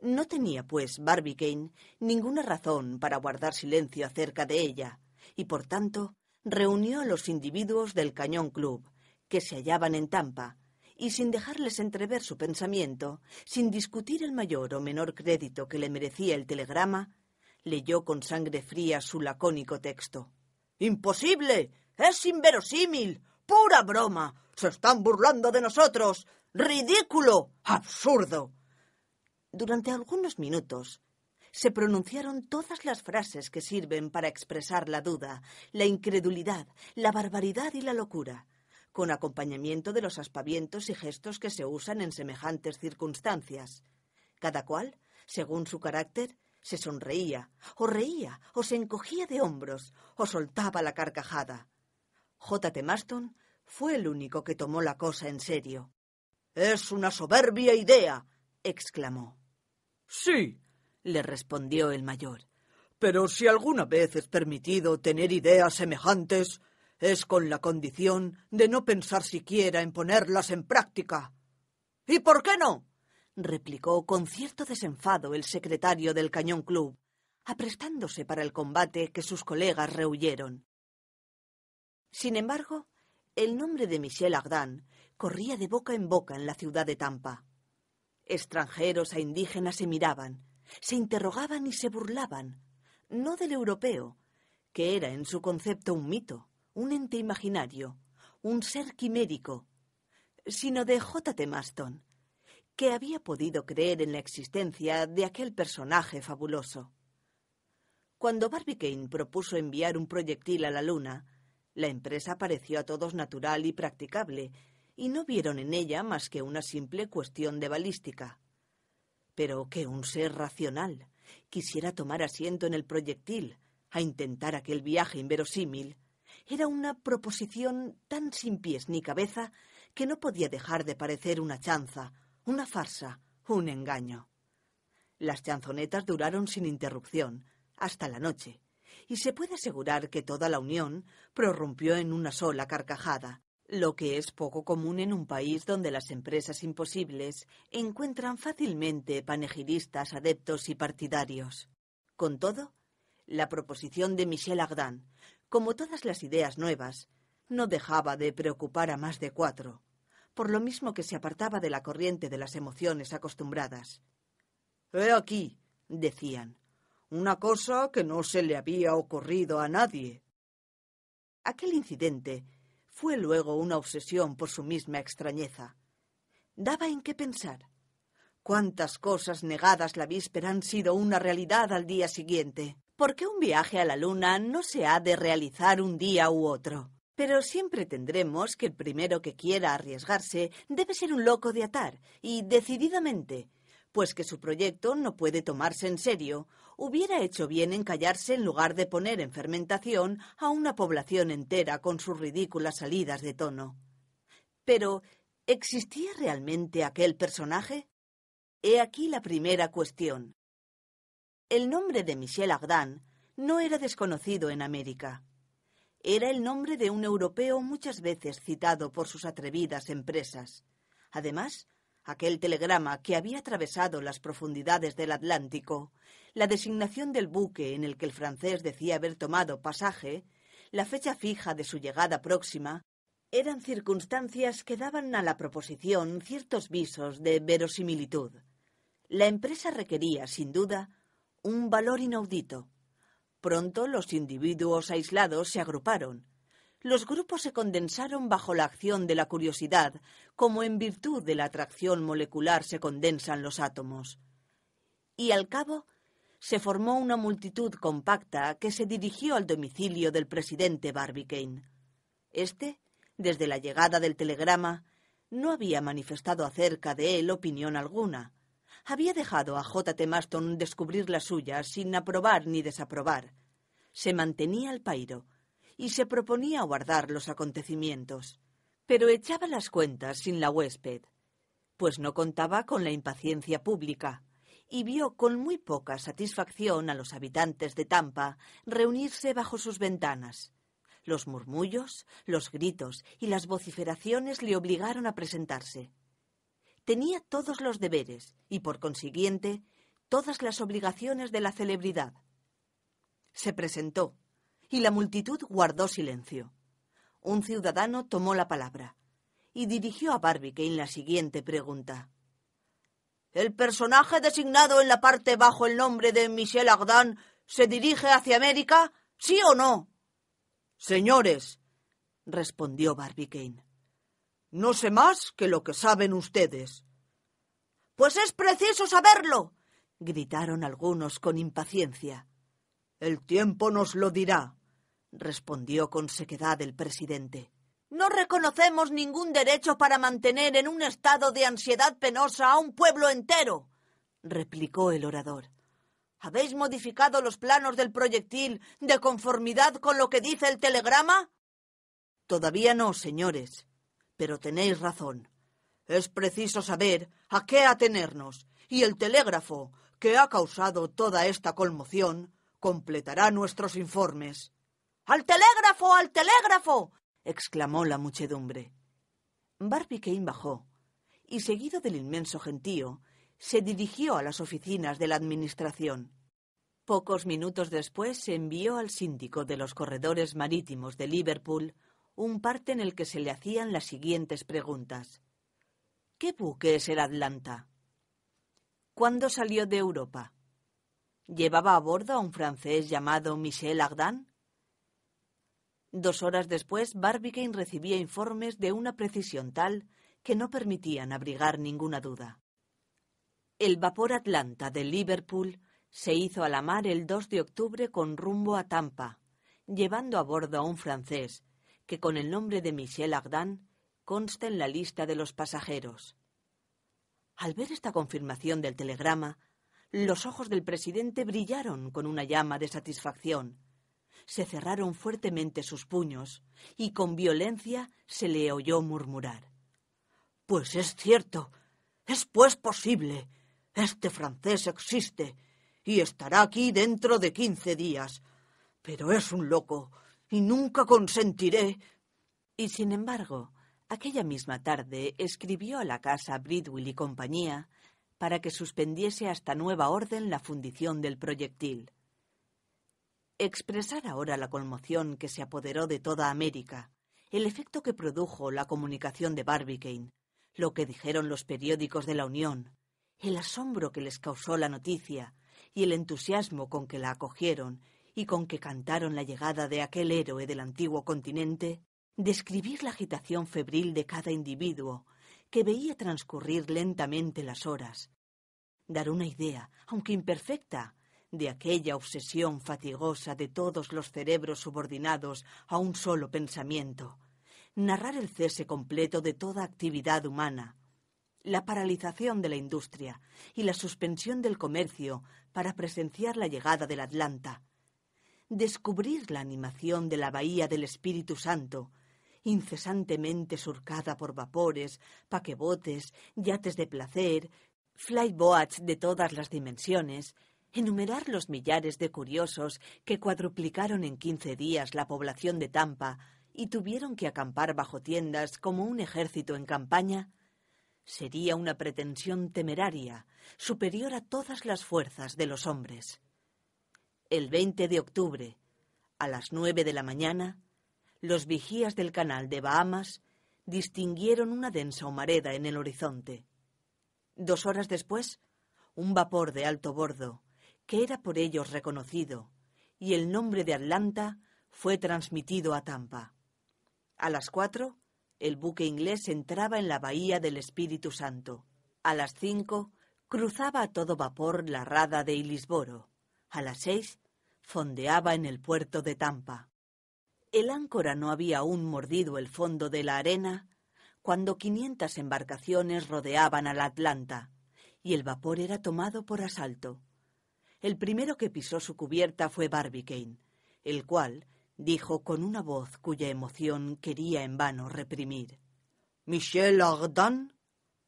No tenía, pues, Barbicane ninguna razón para guardar silencio acerca de ella, y por tanto reunió a los individuos del Cañón Club, que se hallaban en Tampa, y sin dejarles entrever su pensamiento, sin discutir el mayor o menor crédito que le merecía el telegrama, leyó con sangre fría su lacónico texto. ¡Imposible! ¡Es inverosímil! ¡Pura broma! ¡Se están burlando de nosotros! ¡Ridículo! ¡Absurdo! Durante algunos minutos se pronunciaron todas las frases que sirven para expresar la duda, la incredulidad, la barbaridad y la locura con acompañamiento de los aspavientos y gestos que se usan en semejantes circunstancias. Cada cual, según su carácter, se sonreía, o reía, o se encogía de hombros, o soltaba la carcajada. J. T. Maston fue el único que tomó la cosa en serio. Es una soberbia idea, exclamó. Sí, le respondió el mayor. Pero si alguna vez es permitido tener ideas semejantes, es con la condición de no pensar siquiera en ponerlas en práctica. ¿Y por qué no? replicó con cierto desenfado el secretario del Cañón Club, aprestándose para el combate que sus colegas rehuyeron. Sin embargo, el nombre de Michel Ardan corría de boca en boca en la ciudad de Tampa. Extranjeros e indígenas se miraban, se interrogaban y se burlaban, no del europeo, que era en su concepto un mito, un ente imaginario, un ser quimérico, sino de J.T. Maston, que había podido creer en la existencia de aquel personaje fabuloso. Cuando Barbicane propuso enviar un proyectil a la Luna, la empresa pareció a todos natural y practicable, y no vieron en ella más que una simple cuestión de balística. Pero que un ser racional quisiera tomar asiento en el proyectil, a intentar aquel viaje inverosímil, era una proposición tan sin pies ni cabeza que no podía dejar de parecer una chanza, una farsa, un engaño. Las chanzonetas duraron sin interrupción, hasta la noche, y se puede asegurar que toda la unión prorrumpió en una sola carcajada, lo que es poco común en un país donde las empresas imposibles encuentran fácilmente panegiristas, adeptos y partidarios. Con todo, la proposición de Michel Ardan como todas las ideas nuevas, no dejaba de preocupar a más de cuatro, por lo mismo que se apartaba de la corriente de las emociones acostumbradas. He aquí, decían, una cosa que no se le había ocurrido a nadie. Aquel incidente fue luego una obsesión por su misma extrañeza. Daba en qué pensar. Cuántas cosas negadas la víspera han sido una realidad al día siguiente. Porque un viaje a la Luna no se ha de realizar un día u otro. Pero siempre tendremos que el primero que quiera arriesgarse debe ser un loco de atar, y decididamente, pues que su proyecto no puede tomarse en serio, hubiera hecho bien en callarse en lugar de poner en fermentación a una población entera con sus ridículas salidas de tono. Pero, ¿existía realmente aquel personaje? He aquí la primera cuestión. El nombre de Michel Ardan no era desconocido en América. Era el nombre de un europeo muchas veces citado por sus atrevidas empresas. Además, aquel telegrama que había atravesado las profundidades del Atlántico, la designación del buque en el que el francés decía haber tomado pasaje, la fecha fija de su llegada próxima, eran circunstancias que daban a la proposición ciertos visos de verosimilitud. La empresa requería, sin duda, un valor inaudito. Pronto los individuos aislados se agruparon. Los grupos se condensaron bajo la acción de la curiosidad, como en virtud de la atracción molecular se condensan los átomos. Y al cabo, se formó una multitud compacta que se dirigió al domicilio del presidente Barbicane. Este, desde la llegada del telegrama, no había manifestado acerca de él opinión alguna había dejado a J.T. Maston descubrir la suya sin aprobar ni desaprobar. Se mantenía al pairo y se proponía guardar los acontecimientos, pero echaba las cuentas sin la huésped, pues no contaba con la impaciencia pública y vio con muy poca satisfacción a los habitantes de Tampa reunirse bajo sus ventanas. Los murmullos, los gritos y las vociferaciones le obligaron a presentarse tenía todos los deberes y, por consiguiente, todas las obligaciones de la celebridad. Se presentó y la multitud guardó silencio. Un ciudadano tomó la palabra y dirigió a Barbicane la siguiente pregunta. El personaje designado en la parte bajo el nombre de Michel Ardan se dirige hacia América, sí o no? Señores, respondió Barbicane. No sé más que lo que saben ustedes. Pues es preciso saberlo. gritaron algunos con impaciencia. El tiempo nos lo dirá, respondió con sequedad el presidente. No reconocemos ningún derecho para mantener en un estado de ansiedad penosa a un pueblo entero, replicó el orador. ¿Habéis modificado los planos del proyectil de conformidad con lo que dice el telegrama? Todavía no, señores, pero tenéis razón. Es preciso saber a qué atenernos y el telégrafo, que ha causado toda esta conmoción, completará nuestros informes. ¡Al telégrafo! ¡Al telégrafo! exclamó la muchedumbre. Barbicane bajó y, seguido del inmenso gentío, se dirigió a las oficinas de la Administración. Pocos minutos después se envió al síndico de los corredores marítimos de Liverpool un parte en el que se le hacían las siguientes preguntas. ¿Qué buque es el Atlanta? ¿Cuándo salió de Europa? ¿Llevaba a bordo a un francés llamado Michel Ardan? Dos horas después, Barbicane recibía informes de una precisión tal que no permitían abrigar ninguna duda. El vapor Atlanta de Liverpool se hizo a la mar el 2 de octubre con rumbo a Tampa, llevando a bordo a un francés, que con el nombre de Michel Ardan consta en la lista de los pasajeros. Al ver esta confirmación del telegrama, los ojos del presidente brillaron con una llama de satisfacción. Se cerraron fuertemente sus puños y con violencia se le oyó murmurar. Pues es cierto, es pues posible. Este francés existe y estará aquí dentro de quince días. Pero es un loco, y nunca consentiré. Y sin embargo, aquella misma tarde escribió a la casa Bridwell y compañía para que suspendiese hasta nueva orden la fundición del proyectil. Expresar ahora la conmoción que se apoderó de toda América, el efecto que produjo la comunicación de Barbicane, lo que dijeron los periódicos de la Unión, el asombro que les causó la noticia y el entusiasmo con que la acogieron y con que cantaron la llegada de aquel héroe del antiguo continente, describir la agitación febril de cada individuo que veía transcurrir lentamente las horas, dar una idea, aunque imperfecta, de aquella obsesión fatigosa de todos los cerebros subordinados a un solo pensamiento, narrar el cese completo de toda actividad humana, la paralización de la industria y la suspensión del comercio para presenciar la llegada del Atlanta, descubrir la animación de la bahía del Espíritu Santo, incesantemente surcada por vapores, paquebotes, yates de placer, flyboats de todas las dimensiones, enumerar los millares de curiosos que cuadruplicaron en quince días la población de Tampa y tuvieron que acampar bajo tiendas como un ejército en campaña, sería una pretensión temeraria, superior a todas las fuerzas de los hombres el 20 de octubre, a las 9 de la mañana, los vigías del canal de Bahamas distinguieron una densa humareda en el horizonte. Dos horas después, un vapor de alto bordo, que era por ellos reconocido, y el nombre de Atlanta fue transmitido a Tampa. A las cuatro, el buque inglés entraba en la bahía del Espíritu Santo. A las cinco, cruzaba a todo vapor la rada de Ilisboro. A las seis, fondeaba en el puerto de Tampa. El áncora no había aún mordido el fondo de la arena cuando quinientas embarcaciones rodeaban al Atlanta y el vapor era tomado por asalto. El primero que pisó su cubierta fue Barbicane, el cual dijo con una voz cuya emoción quería en vano reprimir. Michel Ardan,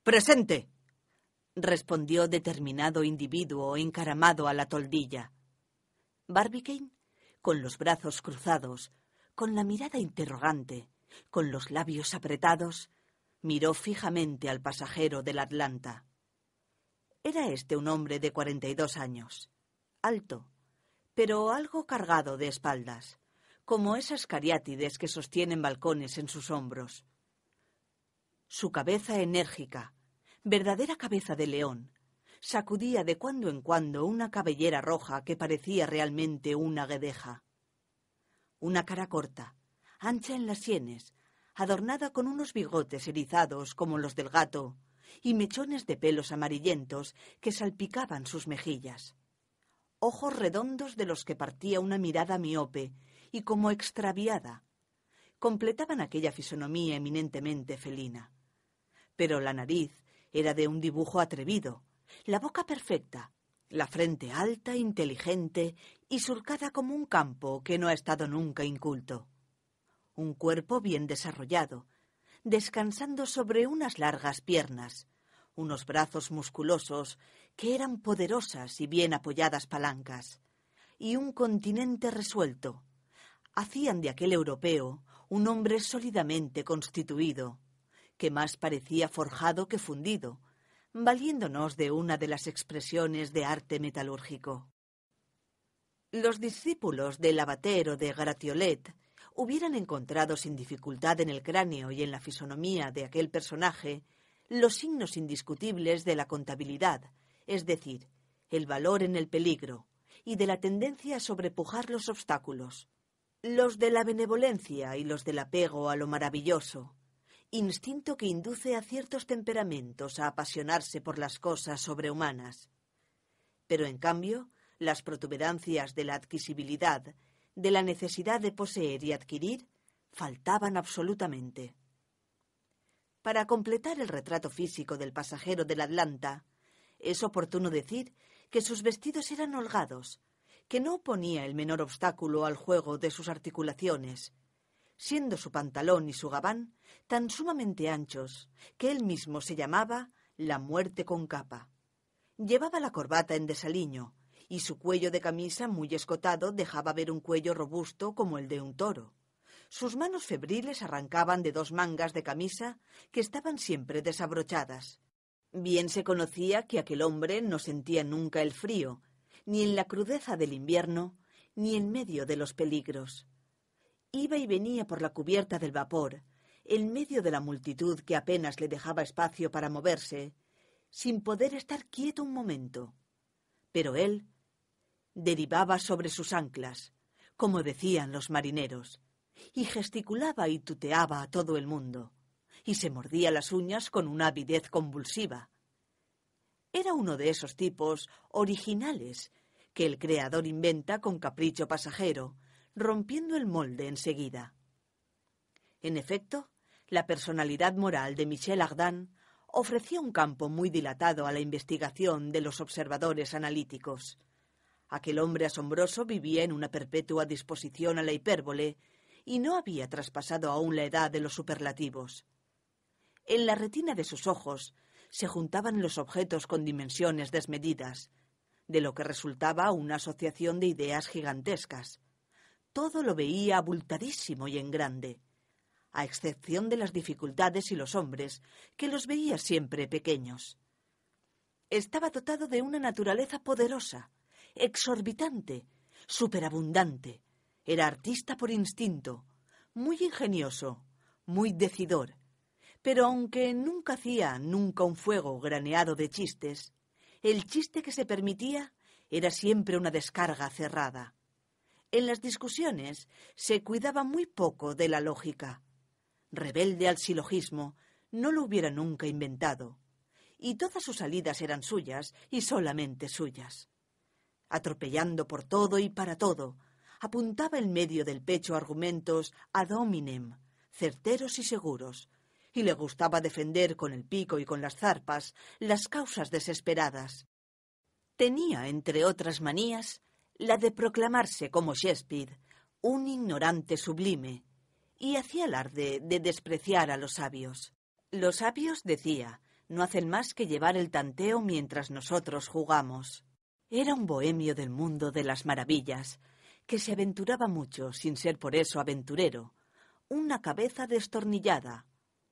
presente, respondió determinado individuo encaramado a la toldilla. Barbicane, con los brazos cruzados, con la mirada interrogante, con los labios apretados, miró fijamente al pasajero del Atlanta. Era este un hombre de 42 años, alto, pero algo cargado de espaldas, como esas cariátides que sostienen balcones en sus hombros. Su cabeza enérgica, verdadera cabeza de león, sacudía de cuando en cuando una cabellera roja que parecía realmente una guedeja. Una cara corta, ancha en las sienes, adornada con unos bigotes erizados como los del gato y mechones de pelos amarillentos que salpicaban sus mejillas. Ojos redondos de los que partía una mirada miope y como extraviada, completaban aquella fisonomía eminentemente felina. Pero la nariz era de un dibujo atrevido, la boca perfecta, la frente alta, inteligente y surcada como un campo que no ha estado nunca inculto. Un cuerpo bien desarrollado, descansando sobre unas largas piernas, unos brazos musculosos que eran poderosas y bien apoyadas palancas, y un continente resuelto, hacían de aquel europeo un hombre sólidamente constituido, que más parecía forjado que fundido, valiéndonos de una de las expresiones de arte metalúrgico. Los discípulos del abatero de Gratiolet hubieran encontrado sin dificultad en el cráneo y en la fisonomía de aquel personaje los signos indiscutibles de la contabilidad, es decir, el valor en el peligro y de la tendencia a sobrepujar los obstáculos, los de la benevolencia y los del apego a lo maravilloso, instinto que induce a ciertos temperamentos a apasionarse por las cosas sobrehumanas. Pero en cambio, las protuberancias de la adquisibilidad, de la necesidad de poseer y adquirir, faltaban absolutamente. Para completar el retrato físico del pasajero del Atlanta, es oportuno decir que sus vestidos eran holgados, que no ponía el menor obstáculo al juego de sus articulaciones, siendo su pantalón y su gabán tan sumamente anchos que él mismo se llamaba la muerte con capa. Llevaba la corbata en desaliño y su cuello de camisa muy escotado dejaba ver un cuello robusto como el de un toro. Sus manos febriles arrancaban de dos mangas de camisa que estaban siempre desabrochadas. Bien se conocía que aquel hombre no sentía nunca el frío, ni en la crudeza del invierno, ni en medio de los peligros. Iba y venía por la cubierta del vapor, en medio de la multitud que apenas le dejaba espacio para moverse, sin poder estar quieto un momento. Pero él derivaba sobre sus anclas, como decían los marineros, y gesticulaba y tuteaba a todo el mundo, y se mordía las uñas con una avidez convulsiva. Era uno de esos tipos originales que el creador inventa con capricho pasajero, rompiendo el molde enseguida. En efecto, la personalidad moral de Michel Ardan ofrecía un campo muy dilatado a la investigación de los observadores analíticos. Aquel hombre asombroso vivía en una perpetua disposición a la hipérbole y no había traspasado aún la edad de los superlativos. En la retina de sus ojos se juntaban los objetos con dimensiones desmedidas, de lo que resultaba una asociación de ideas gigantescas todo lo veía abultadísimo y en grande, a excepción de las dificultades y los hombres, que los veía siempre pequeños. Estaba dotado de una naturaleza poderosa, exorbitante, superabundante. Era artista por instinto, muy ingenioso, muy decidor. Pero aunque nunca hacía nunca un fuego graneado de chistes, el chiste que se permitía era siempre una descarga cerrada. En las discusiones se cuidaba muy poco de la lógica. Rebelde al silogismo, no lo hubiera nunca inventado. Y todas sus salidas eran suyas y solamente suyas. Atropellando por todo y para todo, apuntaba en medio del pecho argumentos ad hominem, certeros y seguros, y le gustaba defender con el pico y con las zarpas las causas desesperadas. Tenía, entre otras manías, la de proclamarse como Shakespeare un ignorante sublime, y hacía alarde de despreciar a los sabios. Los sabios, decía, no hacen más que llevar el tanteo mientras nosotros jugamos. Era un bohemio del mundo de las maravillas, que se aventuraba mucho sin ser por eso aventurero, una cabeza destornillada,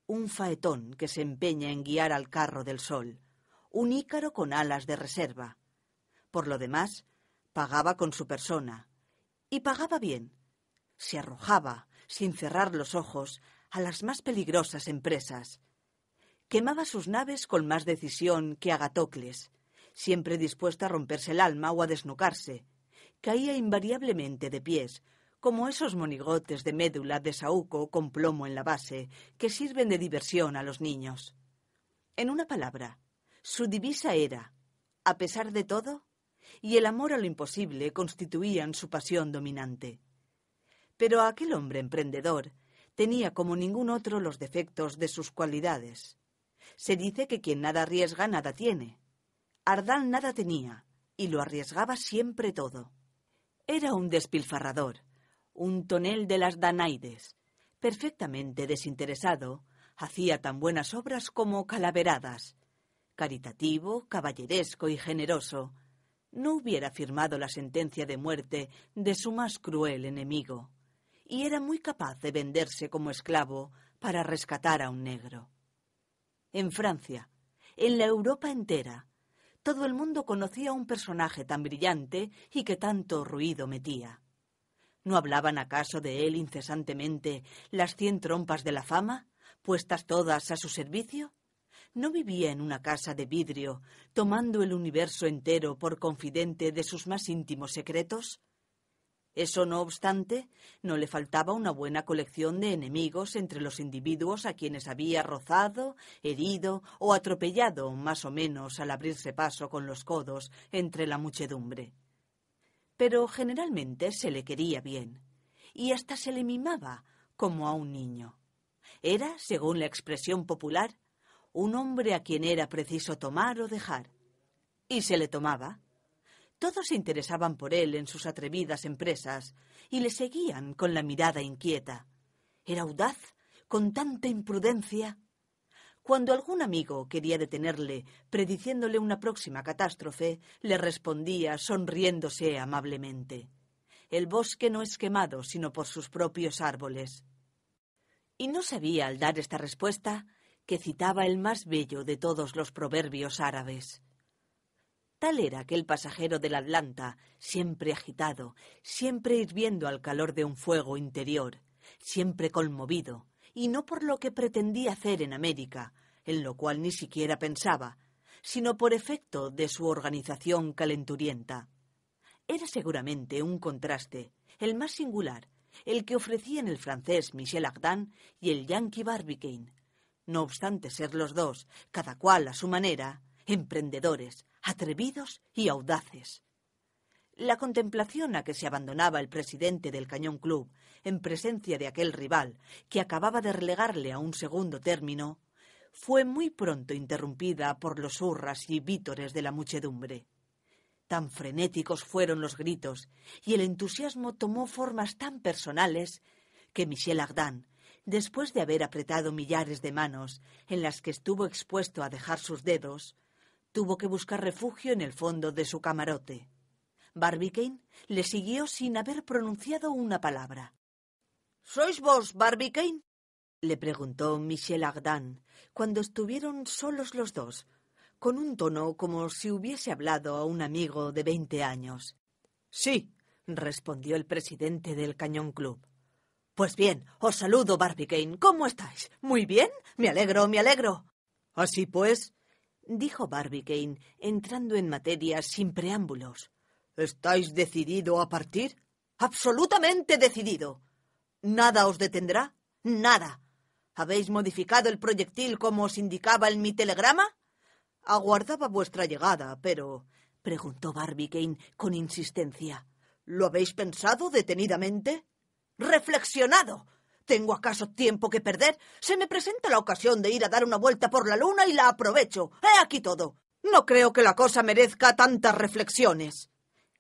un faetón que se empeña en guiar al carro del sol, un ícaro con alas de reserva. Por lo demás, pagaba con su persona. Y pagaba bien. Se arrojaba, sin cerrar los ojos, a las más peligrosas empresas. Quemaba sus naves con más decisión que Agatocles, siempre dispuesta a romperse el alma o a desnucarse. Caía invariablemente de pies, como esos monigotes de médula de saúco con plomo en la base que sirven de diversión a los niños. En una palabra, su divisa era, a pesar de todo, y el amor a lo imposible constituían su pasión dominante. Pero aquel hombre emprendedor tenía como ningún otro los defectos de sus cualidades. Se dice que quien nada arriesga nada tiene. Ardal nada tenía y lo arriesgaba siempre todo. Era un despilfarrador, un tonel de las Danaides, perfectamente desinteresado, hacía tan buenas obras como calaveradas, caritativo, caballeresco y generoso, no hubiera firmado la sentencia de muerte de su más cruel enemigo, y era muy capaz de venderse como esclavo para rescatar a un negro. En Francia, en la Europa entera, todo el mundo conocía a un personaje tan brillante y que tanto ruido metía. ¿No hablaban acaso de él incesantemente las cien trompas de la fama, puestas todas a su servicio? No vivía en una casa de vidrio, tomando el universo entero por confidente de sus más íntimos secretos. Eso no obstante, no le faltaba una buena colección de enemigos entre los individuos a quienes había rozado, herido o atropellado más o menos al abrirse paso con los codos entre la muchedumbre. Pero generalmente se le quería bien, y hasta se le mimaba como a un niño. Era, según la expresión popular, un hombre a quien era preciso tomar o dejar. Y se le tomaba. Todos se interesaban por él en sus atrevidas empresas y le seguían con la mirada inquieta. Era audaz, con tanta imprudencia. Cuando algún amigo quería detenerle, prediciéndole una próxima catástrofe, le respondía sonriéndose amablemente. El bosque no es quemado sino por sus propios árboles. Y no sabía al dar esta respuesta que citaba el más bello de todos los proverbios árabes. Tal era aquel pasajero del Atlanta, siempre agitado, siempre hirviendo al calor de un fuego interior, siempre conmovido, y no por lo que pretendía hacer en América, en lo cual ni siquiera pensaba, sino por efecto de su organización calenturienta. Era seguramente un contraste, el más singular, el que ofrecían el francés Michel Ardan y el yankee Barbicane, no obstante ser los dos, cada cual a su manera, emprendedores, atrevidos y audaces. La contemplación a que se abandonaba el presidente del Cañón Club, en presencia de aquel rival que acababa de relegarle a un segundo término, fue muy pronto interrumpida por los hurras y vítores de la muchedumbre. Tan frenéticos fueron los gritos y el entusiasmo tomó formas tan personales que Michel Ardan, después de haber apretado millares de manos en las que estuvo expuesto a dejar sus dedos, tuvo que buscar refugio en el fondo de su camarote. Barbicane le siguió sin haber pronunciado una palabra. ¿Sois vos, Barbicane? le preguntó Michel Ardan cuando estuvieron solos los dos, con un tono como si hubiese hablado a un amigo de veinte años. Sí, respondió el presidente del Cañón Club. Pues bien, os saludo, Barbicane. ¿Cómo estáis? ¿Muy bien? Me alegro, me alegro. Así pues, dijo Barbicane, entrando en materia sin preámbulos. ¿Estáis decidido a partir? Absolutamente decidido. Nada os detendrá. Nada. ¿Habéis modificado el proyectil como os indicaba en mi telegrama? Aguardaba vuestra llegada, pero. preguntó Barbicane con insistencia. ¿Lo habéis pensado detenidamente? reflexionado. ¿Tengo acaso tiempo que perder? Se me presenta la ocasión de ir a dar una vuelta por la luna y la aprovecho. He aquí todo. No creo que la cosa merezca tantas reflexiones.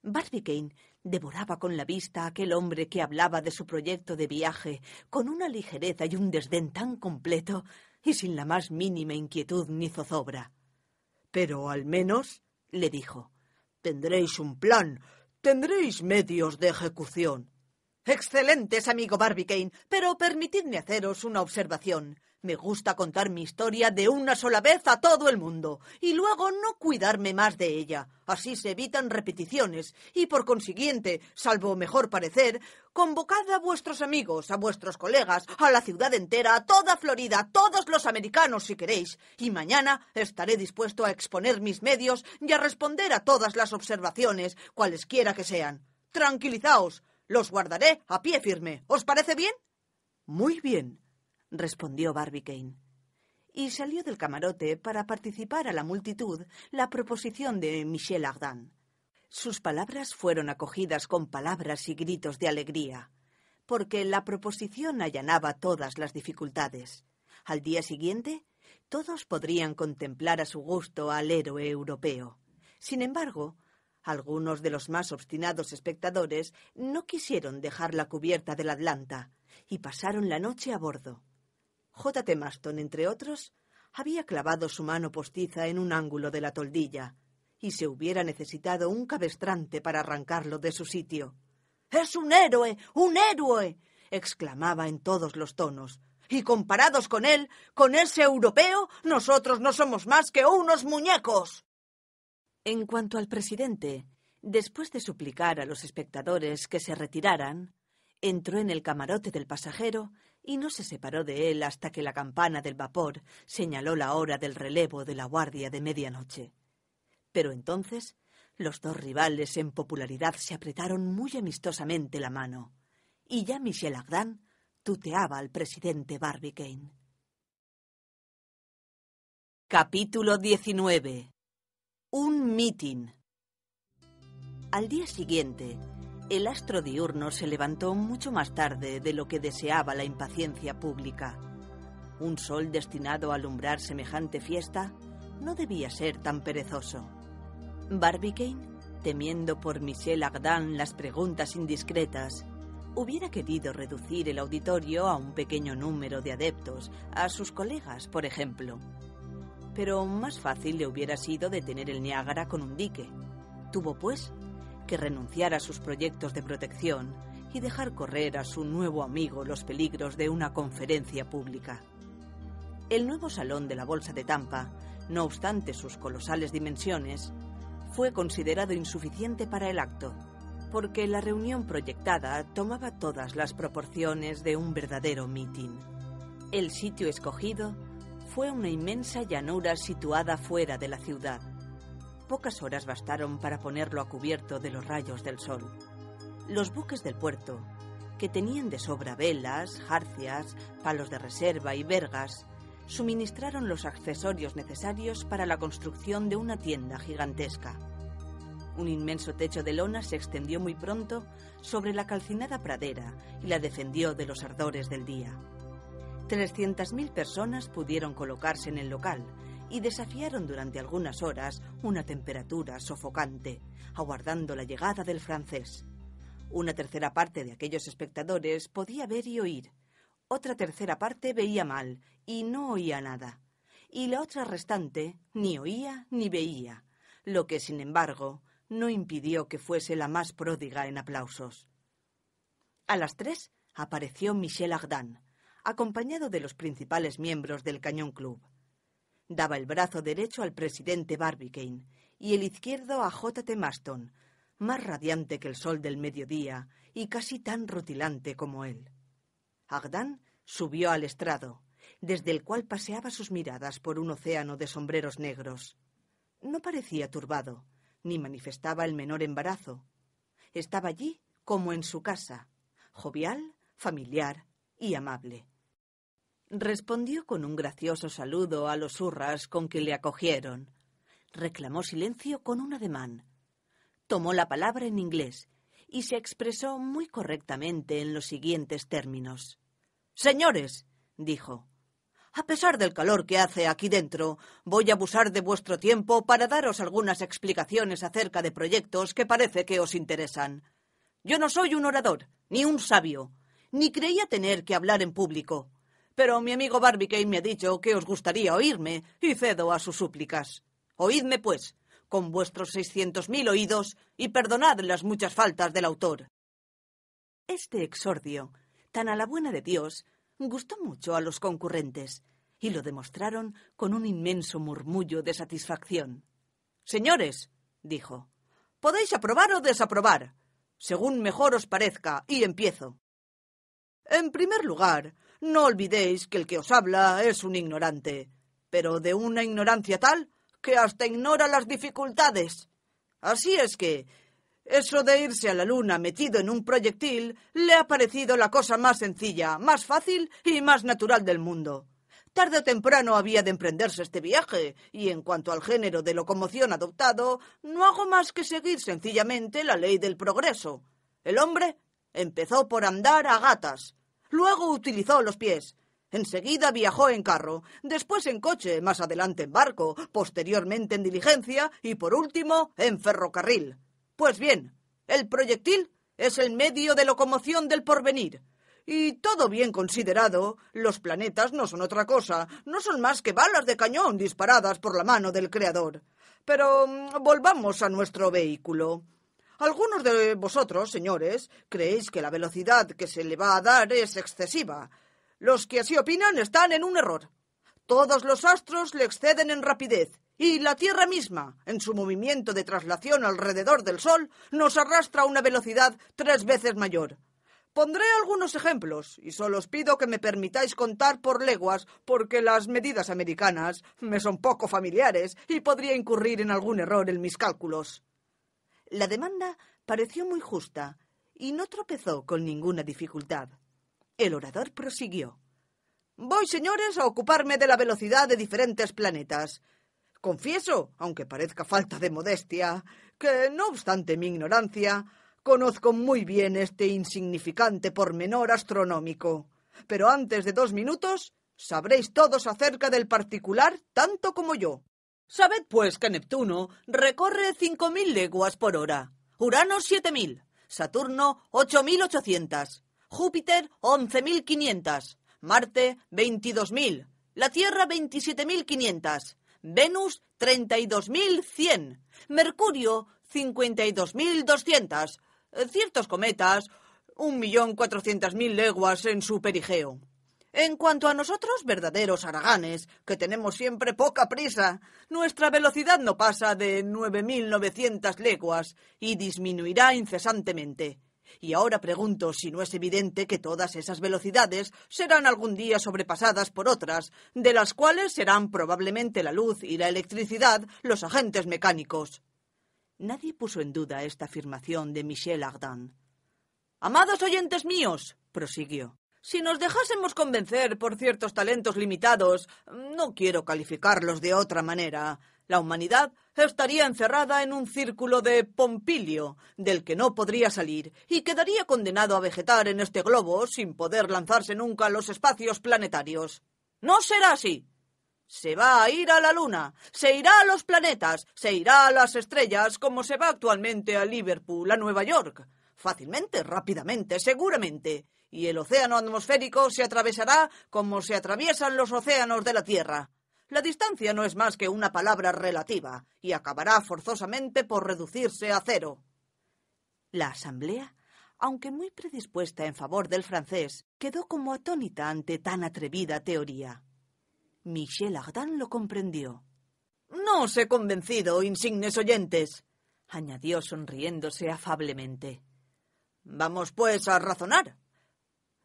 Barbicane devoraba con la vista a aquel hombre que hablaba de su proyecto de viaje con una ligereza y un desdén tan completo y sin la más mínima inquietud ni zozobra. Pero al menos, le dijo, tendréis un plan, tendréis medios de ejecución. Excelentes, amigo Barbicane, pero permitidme haceros una observación. Me gusta contar mi historia de una sola vez a todo el mundo y luego no cuidarme más de ella. Así se evitan repeticiones y, por consiguiente, salvo mejor parecer, convocad a vuestros amigos, a vuestros colegas, a la ciudad entera, a toda Florida, a todos los americanos si queréis. Y mañana estaré dispuesto a exponer mis medios y a responder a todas las observaciones, cualesquiera que sean. Tranquilizaos. Los guardaré a pie firme. ¿Os parece bien? Muy bien, respondió Barbicane. Y salió del camarote para participar a la multitud la proposición de Michel Ardan. Sus palabras fueron acogidas con palabras y gritos de alegría, porque la proposición allanaba todas las dificultades. Al día siguiente, todos podrían contemplar a su gusto al héroe europeo. Sin embargo, algunos de los más obstinados espectadores no quisieron dejar la cubierta del Atlanta y pasaron la noche a bordo. T. Maston, entre otros, había clavado su mano postiza en un ángulo de la toldilla y se hubiera necesitado un cabestrante para arrancarlo de su sitio. ¡Es un héroe! ¡Un héroe! exclamaba en todos los tonos. Y comparados con él, con ese europeo, nosotros no somos más que unos muñecos. En cuanto al presidente, después de suplicar a los espectadores que se retiraran, entró en el camarote del pasajero y no se separó de él hasta que la campana del vapor señaló la hora del relevo de la guardia de medianoche. Pero entonces los dos rivales en popularidad se apretaron muy amistosamente la mano, y ya Michel Ardan tuteaba al presidente Barbicane. Capítulo 19 un meeting. Al día siguiente, el astro diurno se levantó mucho más tarde de lo que deseaba la impaciencia pública. Un sol destinado a alumbrar semejante fiesta no debía ser tan perezoso. Barbicane, temiendo por Michel Ardan las preguntas indiscretas, hubiera querido reducir el auditorio a un pequeño número de adeptos, a sus colegas, por ejemplo pero más fácil le hubiera sido detener el Niágara con un dique. Tuvo, pues, que renunciar a sus proyectos de protección y dejar correr a su nuevo amigo los peligros de una conferencia pública. El nuevo salón de la Bolsa de Tampa, no obstante sus colosales dimensiones, fue considerado insuficiente para el acto, porque la reunión proyectada tomaba todas las proporciones de un verdadero mitin. El sitio escogido fue una inmensa llanura situada fuera de la ciudad. Pocas horas bastaron para ponerlo a cubierto de los rayos del sol. Los buques del puerto, que tenían de sobra velas, jarcias, palos de reserva y vergas, suministraron los accesorios necesarios para la construcción de una tienda gigantesca. Un inmenso techo de lona se extendió muy pronto sobre la calcinada pradera y la defendió de los ardores del día. 300.000 personas pudieron colocarse en el local y desafiaron durante algunas horas una temperatura sofocante, aguardando la llegada del francés. Una tercera parte de aquellos espectadores podía ver y oír, otra tercera parte veía mal y no oía nada, y la otra restante ni oía ni veía, lo que, sin embargo, no impidió que fuese la más pródiga en aplausos. A las tres apareció Michel Ardan, acompañado de los principales miembros del Cañón Club. Daba el brazo derecho al presidente Barbicane y el izquierdo a T. Maston, más radiante que el sol del mediodía y casi tan rutilante como él. Agdan subió al estrado, desde el cual paseaba sus miradas por un océano de sombreros negros. No parecía turbado, ni manifestaba el menor embarazo. Estaba allí como en su casa, jovial, familiar y amable. Respondió con un gracioso saludo a los hurras con que le acogieron. Reclamó silencio con un ademán. Tomó la palabra en inglés y se expresó muy correctamente en los siguientes términos. Señores, dijo, a pesar del calor que hace aquí dentro, voy a abusar de vuestro tiempo para daros algunas explicaciones acerca de proyectos que parece que os interesan. Yo no soy un orador, ni un sabio, ni creía tener que hablar en público pero mi amigo Barbicane me ha dicho que os gustaría oírme y cedo a sus súplicas. Oídme, pues, con vuestros seiscientos mil oídos y perdonad las muchas faltas del autor. Este exordio, tan a la buena de Dios, gustó mucho a los concurrentes y lo demostraron con un inmenso murmullo de satisfacción. Señores, dijo, podéis aprobar o desaprobar, según mejor os parezca, y empiezo. En primer lugar, no olvidéis que el que os habla es un ignorante, pero de una ignorancia tal que hasta ignora las dificultades. Así es que eso de irse a la luna metido en un proyectil le ha parecido la cosa más sencilla, más fácil y más natural del mundo. Tarde o temprano había de emprenderse este viaje, y en cuanto al género de locomoción adoptado, no hago más que seguir sencillamente la ley del progreso. El hombre empezó por andar a gatas, Luego utilizó los pies. Enseguida viajó en carro, después en coche, más adelante en barco, posteriormente en diligencia y por último en ferrocarril. Pues bien, el proyectil es el medio de locomoción del porvenir. Y todo bien considerado, los planetas no son otra cosa, no son más que balas de cañón disparadas por la mano del Creador. Pero mm, volvamos a nuestro vehículo. Algunos de vosotros, señores, creéis que la velocidad que se le va a dar es excesiva. Los que así opinan están en un error. Todos los astros le exceden en rapidez, y la Tierra misma, en su movimiento de traslación alrededor del Sol, nos arrastra a una velocidad tres veces mayor. Pondré algunos ejemplos, y solo os pido que me permitáis contar por leguas, porque las medidas americanas me son poco familiares y podría incurrir en algún error en mis cálculos. La demanda pareció muy justa y no tropezó con ninguna dificultad. El orador prosiguió. Voy, señores, a ocuparme de la velocidad de diferentes planetas. Confieso, aunque parezca falta de modestia, que, no obstante mi ignorancia, conozco muy bien este insignificante pormenor astronómico. Pero antes de dos minutos sabréis todos acerca del particular tanto como yo. Sabed pues que Neptuno recorre 5.000 leguas por hora, Urano 7.000, Saturno 8.800, Júpiter 11.500, Marte 22.000, la Tierra 27.500, Venus 32.100, Mercurio 52.200, ciertos cometas 1.400.000 leguas en su perigeo. En cuanto a nosotros, verdaderos araganes, que tenemos siempre poca prisa, nuestra velocidad no pasa de 9.900 leguas y disminuirá incesantemente. Y ahora pregunto si no es evidente que todas esas velocidades serán algún día sobrepasadas por otras, de las cuales serán probablemente la luz y la electricidad los agentes mecánicos. Nadie puso en duda esta afirmación de Michel Ardan. Amados oyentes míos, prosiguió, si nos dejásemos convencer por ciertos talentos limitados, no quiero calificarlos de otra manera, la humanidad estaría encerrada en un círculo de Pompilio, del que no podría salir, y quedaría condenado a vegetar en este globo sin poder lanzarse nunca a los espacios planetarios. No será así. Se va a ir a la Luna, se irá a los planetas, se irá a las estrellas, como se va actualmente a Liverpool, a Nueva York. Fácilmente, rápidamente, seguramente y el océano atmosférico se atravesará como se atraviesan los océanos de la Tierra. La distancia no es más que una palabra relativa y acabará forzosamente por reducirse a cero. La Asamblea, aunque muy predispuesta en favor del francés, quedó como atónita ante tan atrevida teoría. Michel Ardan lo comprendió. No os he convencido, insignes oyentes, añadió sonriéndose afablemente. Vamos, pues, a razonar.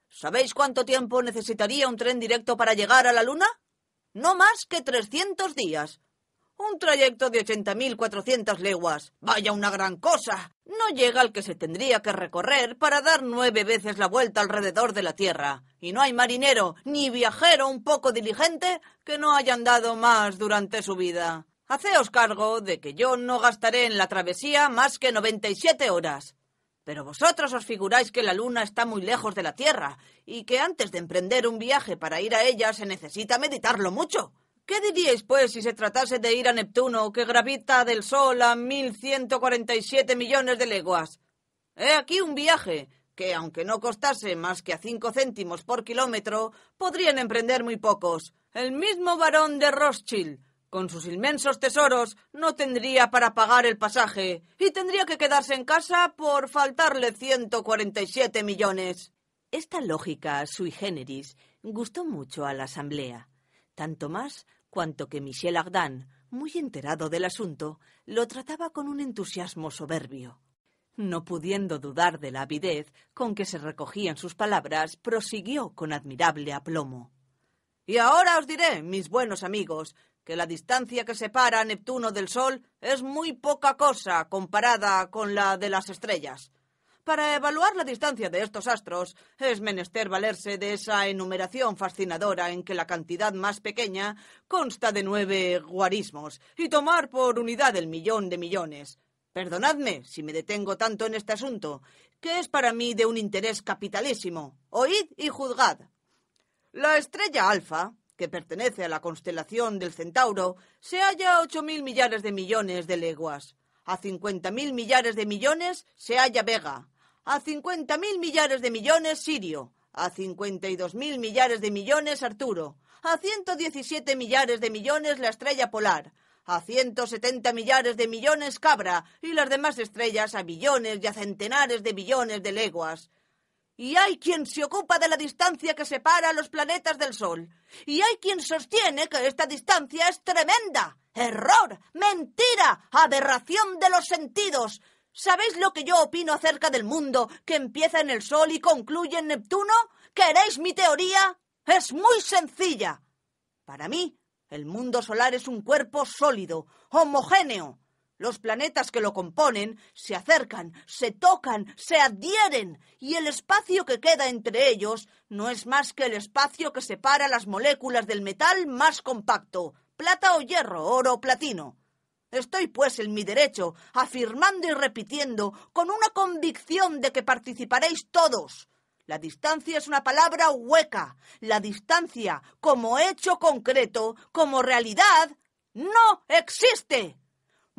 ¿Sabéis cuánto tiempo necesitaría un tren directo para llegar a la Luna? No más que 300 días. Un trayecto de 80.400 leguas. Vaya una gran cosa. No llega al que se tendría que recorrer para dar nueve veces la vuelta alrededor de la Tierra. Y no hay marinero ni viajero un poco diligente que no haya andado más durante su vida. Haceos cargo de que yo no gastaré en la travesía más que 97 horas. Pero vosotros os figuráis que la Luna está muy lejos de la Tierra y que antes de emprender un viaje para ir a ella se necesita meditarlo mucho. ¿Qué diríais, pues, si se tratase de ir a Neptuno, que gravita del Sol a mil 1.147 millones de leguas? He aquí un viaje que, aunque no costase más que a cinco céntimos por kilómetro, podrían emprender muy pocos. El mismo varón de Rothschild, con sus inmensos tesoros no tendría para pagar el pasaje y tendría que quedarse en casa por faltarle 147 millones. Esta lógica sui generis gustó mucho a la asamblea, tanto más cuanto que Michel Ardan, muy enterado del asunto, lo trataba con un entusiasmo soberbio. No pudiendo dudar de la avidez con que se recogían sus palabras, prosiguió con admirable aplomo. Y ahora os diré, mis buenos amigos, que la distancia que separa a Neptuno del Sol es muy poca cosa comparada con la de las estrellas. Para evaluar la distancia de estos astros es menester valerse de esa enumeración fascinadora en que la cantidad más pequeña consta de nueve guarismos y tomar por unidad el millón de millones. Perdonadme si me detengo tanto en este asunto, que es para mí de un interés capitalísimo. Oíd y juzgad. La estrella alfa, que pertenece a la constelación del Centauro, se halla a ocho mil millares de millones de leguas. A cincuenta mil millares de millones se halla Vega. A cincuenta mil millares de millones Sirio. A cincuenta mil millares de millones Arturo. A 117 diecisiete millares de millones la estrella polar. A 170 setenta millares de millones Cabra y las demás estrellas a billones y a centenares de billones de leguas y hay quien se ocupa de la distancia que separa a los planetas del Sol. Y hay quien sostiene que esta distancia es tremenda. Error, mentira, aberración de los sentidos. ¿Sabéis lo que yo opino acerca del mundo que empieza en el Sol y concluye en Neptuno? ¿Queréis mi teoría? Es muy sencilla. Para mí, el mundo solar es un cuerpo sólido, homogéneo, los planetas que lo componen se acercan, se tocan, se adhieren, y el espacio que queda entre ellos no es más que el espacio que separa las moléculas del metal más compacto, plata o hierro, oro o platino. Estoy, pues, en mi derecho, afirmando y repitiendo, con una convicción de que participaréis todos. La distancia es una palabra hueca. La distancia, como hecho concreto, como realidad, no existe.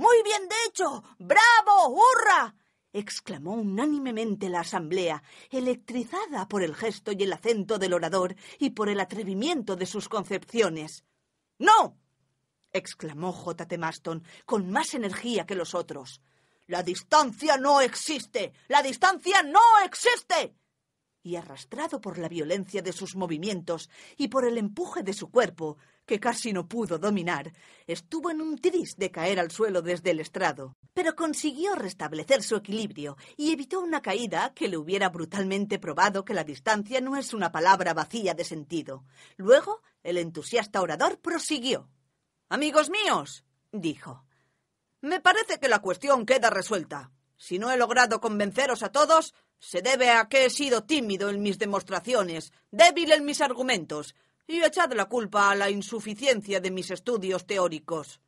Muy bien hecho. Bravo. Hurra. exclamó unánimemente la asamblea, electrizada por el gesto y el acento del orador y por el atrevimiento de sus concepciones. No. exclamó J. T. Maston con más energía que los otros. La distancia no existe. La distancia no existe y arrastrado por la violencia de sus movimientos y por el empuje de su cuerpo, que casi no pudo dominar, estuvo en un tris de caer al suelo desde el estrado, pero consiguió restablecer su equilibrio y evitó una caída que le hubiera brutalmente probado que la distancia no es una palabra vacía de sentido. Luego, el entusiasta orador prosiguió. Amigos míos, dijo, me parece que la cuestión queda resuelta. Si no he logrado convenceros a todos, se debe a que he sido tímido en mis demostraciones, débil en mis argumentos, y echad la culpa a la insuficiencia de mis estudios teóricos.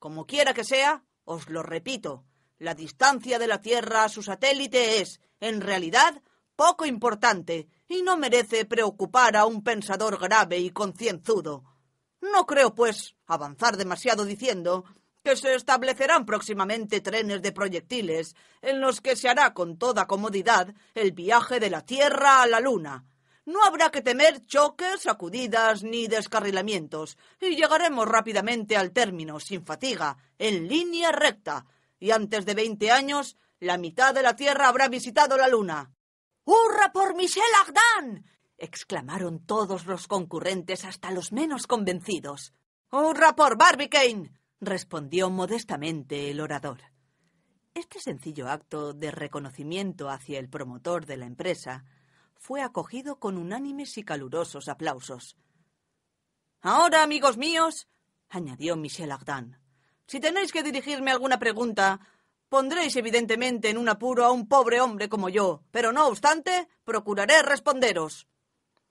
Como quiera que sea, os lo repito, la distancia de la Tierra a su satélite es, en realidad, poco importante y no merece preocupar a un pensador grave y concienzudo. No creo, pues, avanzar demasiado diciendo que se establecerán próximamente trenes de proyectiles en los que se hará con toda comodidad el viaje de la Tierra a la Luna, no habrá que temer choques, sacudidas ni descarrilamientos, y llegaremos rápidamente al término, sin fatiga, en línea recta, y antes de veinte años la mitad de la Tierra habrá visitado la Luna. ¡Hurra por Michel Ardan! exclamaron todos los concurrentes, hasta los menos convencidos. ¡Hurra por Barbicane! respondió modestamente el orador. Este sencillo acto de reconocimiento hacia el promotor de la empresa fue acogido con unánimes y calurosos aplausos. Ahora, amigos míos, añadió Michel Ardan, si tenéis que dirigirme alguna pregunta, pondréis evidentemente en un apuro a un pobre hombre como yo, pero no obstante, procuraré responderos.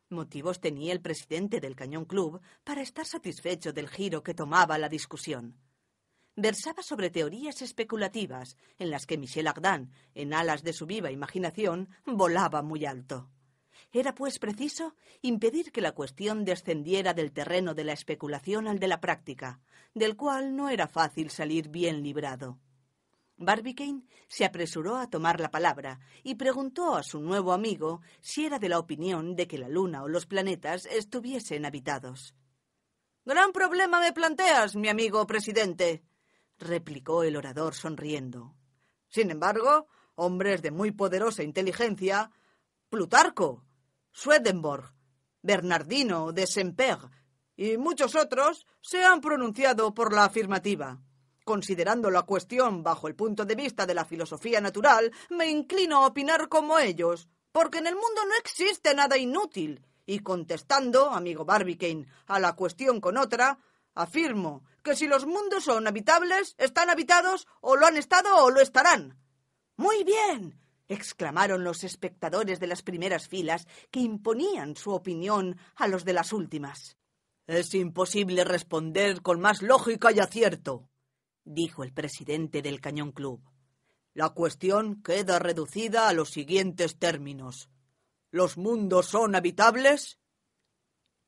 Motivos tenía el presidente del Cañón Club para estar satisfecho del giro que tomaba la discusión. Versaba sobre teorías especulativas, en las que Michel Ardan, en alas de su viva imaginación, volaba muy alto. Era pues preciso impedir que la cuestión descendiera del terreno de la especulación al de la práctica, del cual no era fácil salir bien librado. Barbicane se apresuró a tomar la palabra y preguntó a su nuevo amigo si era de la opinión de que la Luna o los planetas estuviesen habitados. Gran problema me planteas, mi amigo presidente, replicó el orador sonriendo. Sin embargo, hombres de muy poderosa inteligencia, Plutarco, Swedenborg, Bernardino de Semper y muchos otros se han pronunciado por la afirmativa. Considerando la cuestión bajo el punto de vista de la filosofía natural, me inclino a opinar como ellos, porque en el mundo no existe nada inútil. Y contestando, amigo Barbicane, a la cuestión con otra, afirmo que si los mundos son habitables, están habitados o lo han estado o lo estarán. Muy bien, exclamaron los espectadores de las primeras filas, que imponían su opinión a los de las últimas. Es imposible responder con más lógica y acierto, dijo el presidente del Cañón Club. La cuestión queda reducida a los siguientes términos. ¿Los mundos son habitables?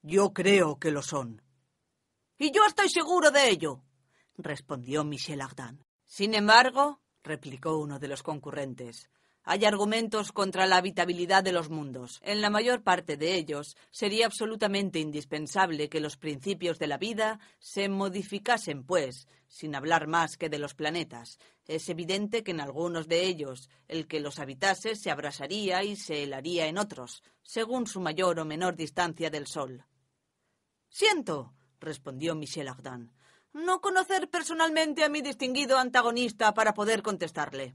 Yo creo que lo son. Y yo estoy seguro de ello, respondió Michel Ardan. Sin embargo, replicó uno de los concurrentes, hay argumentos contra la habitabilidad de los mundos. En la mayor parte de ellos, sería absolutamente indispensable que los principios de la vida se modificasen, pues, sin hablar más que de los planetas. Es evidente que en algunos de ellos el que los habitase se abrasaría y se helaría en otros, según su mayor o menor distancia del Sol. Siento, respondió Michel Ardan, no conocer personalmente a mi distinguido antagonista para poder contestarle.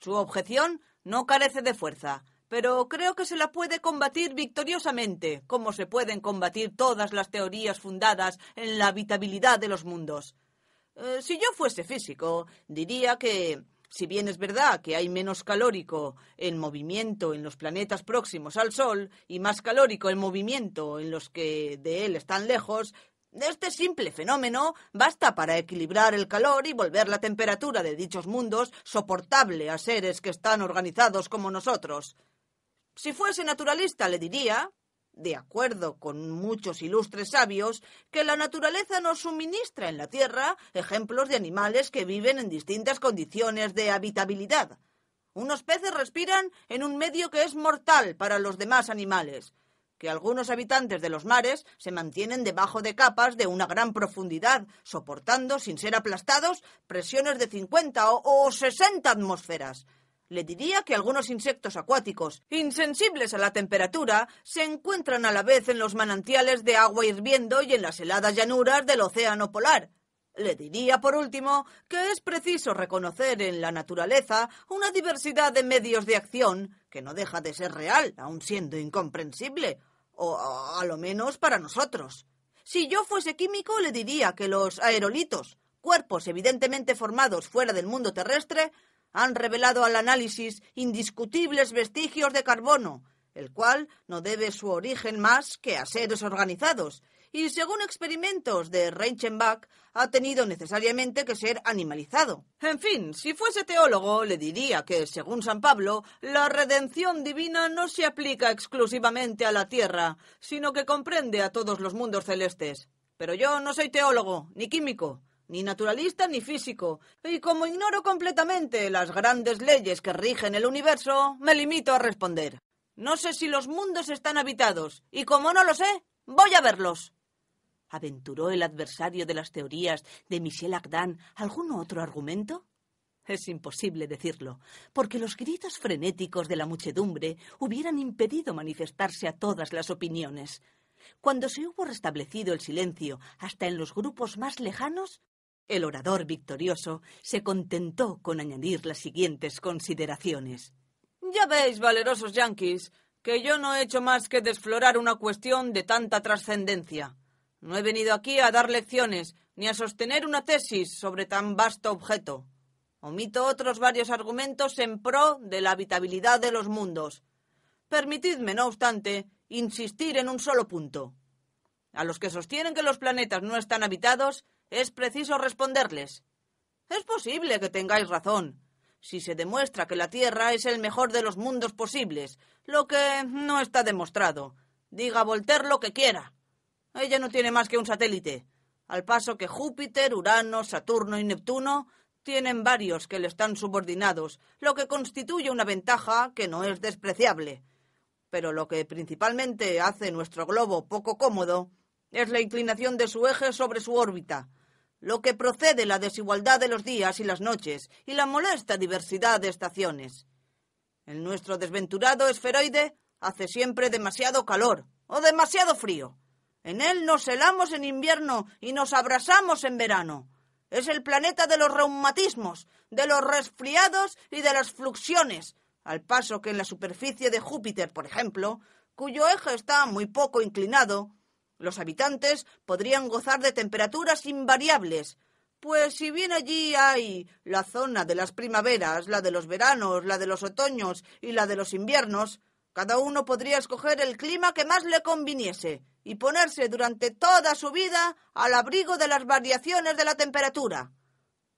Su objeción no carece de fuerza, pero creo que se la puede combatir victoriosamente, como se pueden combatir todas las teorías fundadas en la habitabilidad de los mundos. Eh, si yo fuese físico, diría que, si bien es verdad que hay menos calórico en movimiento en los planetas próximos al Sol y más calórico en movimiento en los que de él están lejos, este simple fenómeno basta para equilibrar el calor y volver la temperatura de dichos mundos soportable a seres que están organizados como nosotros. Si fuese naturalista, le diría, de acuerdo con muchos ilustres sabios, que la naturaleza nos suministra en la Tierra ejemplos de animales que viven en distintas condiciones de habitabilidad. Unos peces respiran en un medio que es mortal para los demás animales algunos habitantes de los mares se mantienen debajo de capas de una gran profundidad, soportando, sin ser aplastados, presiones de 50 o, o 60 atmósferas. Le diría que algunos insectos acuáticos, insensibles a la temperatura, se encuentran a la vez en los manantiales de agua hirviendo y en las heladas llanuras del océano polar. Le diría, por último, que es preciso reconocer en la naturaleza una diversidad de medios de acción que no deja de ser real, aun siendo incomprensible, o a, lo menos para nosotros. Si yo fuese químico, le diría que los aerolitos, cuerpos evidentemente formados fuera del mundo terrestre, han revelado al análisis indiscutibles vestigios de carbono, el cual no debe su origen más que a seres organizados, y según experimentos de Reichenbach, ha tenido necesariamente que ser animalizado. En fin, si fuese teólogo, le diría que, según San Pablo, la redención divina no se aplica exclusivamente a la tierra, sino que comprende a todos los mundos celestes. Pero yo no soy teólogo, ni químico, ni naturalista ni físico, y como ignoro completamente las grandes leyes que rigen el universo, me limito a responder. No sé si los mundos están habitados, y como no lo sé, voy a verlos. ¿Aventuró el adversario de las teorías de Michel Agdan algún otro argumento? Es imposible decirlo, porque los gritos frenéticos de la muchedumbre hubieran impedido manifestarse a todas las opiniones. Cuando se hubo restablecido el silencio hasta en los grupos más lejanos, el orador victorioso se contentó con añadir las siguientes consideraciones. Ya veis, valerosos yanquis, que yo no he hecho más que desflorar una cuestión de tanta trascendencia. No he venido aquí a dar lecciones ni a sostener una tesis sobre tan vasto objeto. Omito otros varios argumentos en pro de la habitabilidad de los mundos. Permitidme, no obstante, insistir en un solo punto. A los que sostienen que los planetas no están habitados, es preciso responderles. Es posible que tengáis razón, si se demuestra que la Tierra es el mejor de los mundos posibles, lo que no está demostrado. Diga Voltaire lo que quiera. Ella no tiene más que un satélite, al paso que Júpiter, Urano, Saturno y Neptuno tienen varios que le están subordinados, lo que constituye una ventaja que no es despreciable. Pero lo que principalmente hace nuestro globo poco cómodo es la inclinación de su eje sobre su órbita, lo que procede la desigualdad de los días y las noches y la molesta diversidad de estaciones. El nuestro desventurado esferoide hace siempre demasiado calor o demasiado frío, en él nos helamos en invierno y nos abrasamos en verano. Es el planeta de los reumatismos, de los resfriados y de las fluxiones, al paso que en la superficie de Júpiter, por ejemplo, cuyo eje está muy poco inclinado, los habitantes podrían gozar de temperaturas invariables, pues si bien allí hay la zona de las primaveras, la de los veranos, la de los otoños y la de los inviernos, cada uno podría escoger el clima que más le conviniese y ponerse durante toda su vida al abrigo de las variaciones de la temperatura.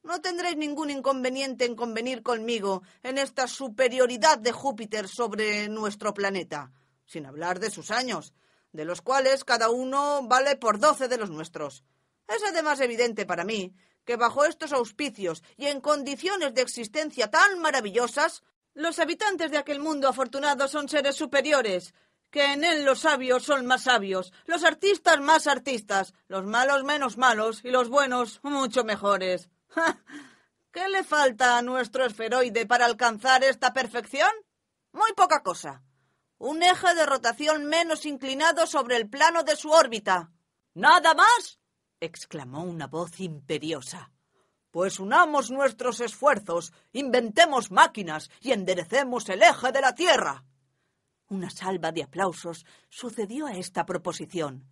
No tendréis ningún inconveniente en convenir conmigo en esta superioridad de Júpiter sobre nuestro planeta, sin hablar de sus años, de los cuales cada uno vale por doce de los nuestros. Es además evidente para mí que bajo estos auspicios y en condiciones de existencia tan maravillosas, los habitantes de aquel mundo afortunado son seres superiores, que en él los sabios son más sabios, los artistas más artistas, los malos menos malos y los buenos mucho mejores. (laughs) ¿Qué le falta a nuestro esferoide para alcanzar esta perfección? Muy poca cosa. Un eje de rotación menos inclinado sobre el plano de su órbita. ¿Nada más? exclamó una voz imperiosa. Pues unamos nuestros esfuerzos, inventemos máquinas y enderecemos el eje de la Tierra. Una salva de aplausos sucedió a esta proposición,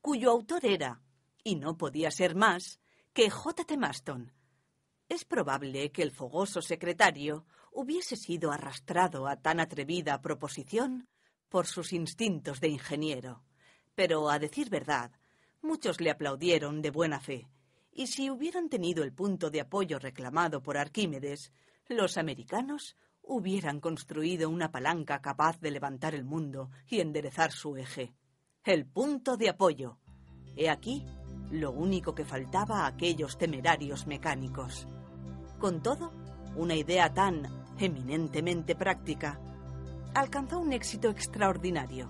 cuyo autor era, y no podía ser más, que T. Maston. Es probable que el fogoso secretario hubiese sido arrastrado a tan atrevida proposición por sus instintos de ingeniero. Pero, a decir verdad, muchos le aplaudieron de buena fe, y si hubieran tenido el punto de apoyo reclamado por Arquímedes, los americanos hubieran construido una palanca capaz de levantar el mundo y enderezar su eje. El punto de apoyo. He aquí lo único que faltaba a aquellos temerarios mecánicos. Con todo, una idea tan eminentemente práctica alcanzó un éxito extraordinario.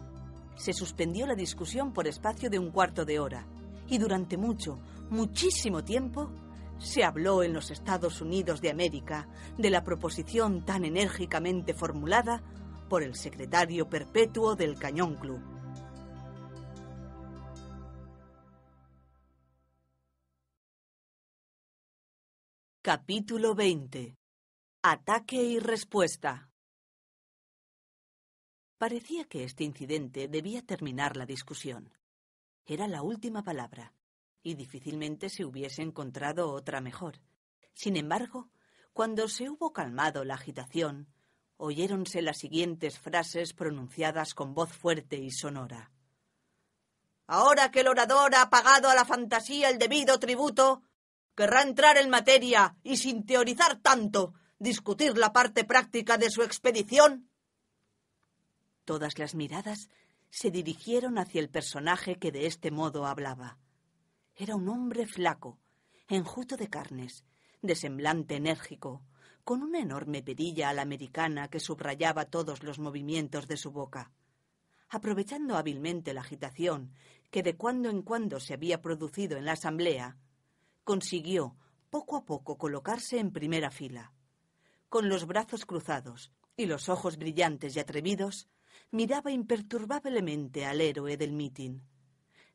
Se suspendió la discusión por espacio de un cuarto de hora y durante mucho, muchísimo tiempo se habló en los Estados Unidos de América de la proposición tan enérgicamente formulada por el secretario perpetuo del Cañón Club. Capítulo 20. Ataque y respuesta. Parecía que este incidente debía terminar la discusión. Era la última palabra y difícilmente se hubiese encontrado otra mejor. Sin embargo, cuando se hubo calmado la agitación, oyéronse las siguientes frases pronunciadas con voz fuerte y sonora. Ahora que el orador ha pagado a la fantasía el debido tributo, querrá entrar en materia y sin teorizar tanto, discutir la parte práctica de su expedición. Todas las miradas se dirigieron hacia el personaje que de este modo hablaba. Era un hombre flaco, enjuto de carnes, de semblante enérgico, con una enorme perilla a la americana que subrayaba todos los movimientos de su boca. Aprovechando hábilmente la agitación que de cuando en cuando se había producido en la asamblea, consiguió poco a poco colocarse en primera fila. Con los brazos cruzados y los ojos brillantes y atrevidos, miraba imperturbablemente al héroe del mitin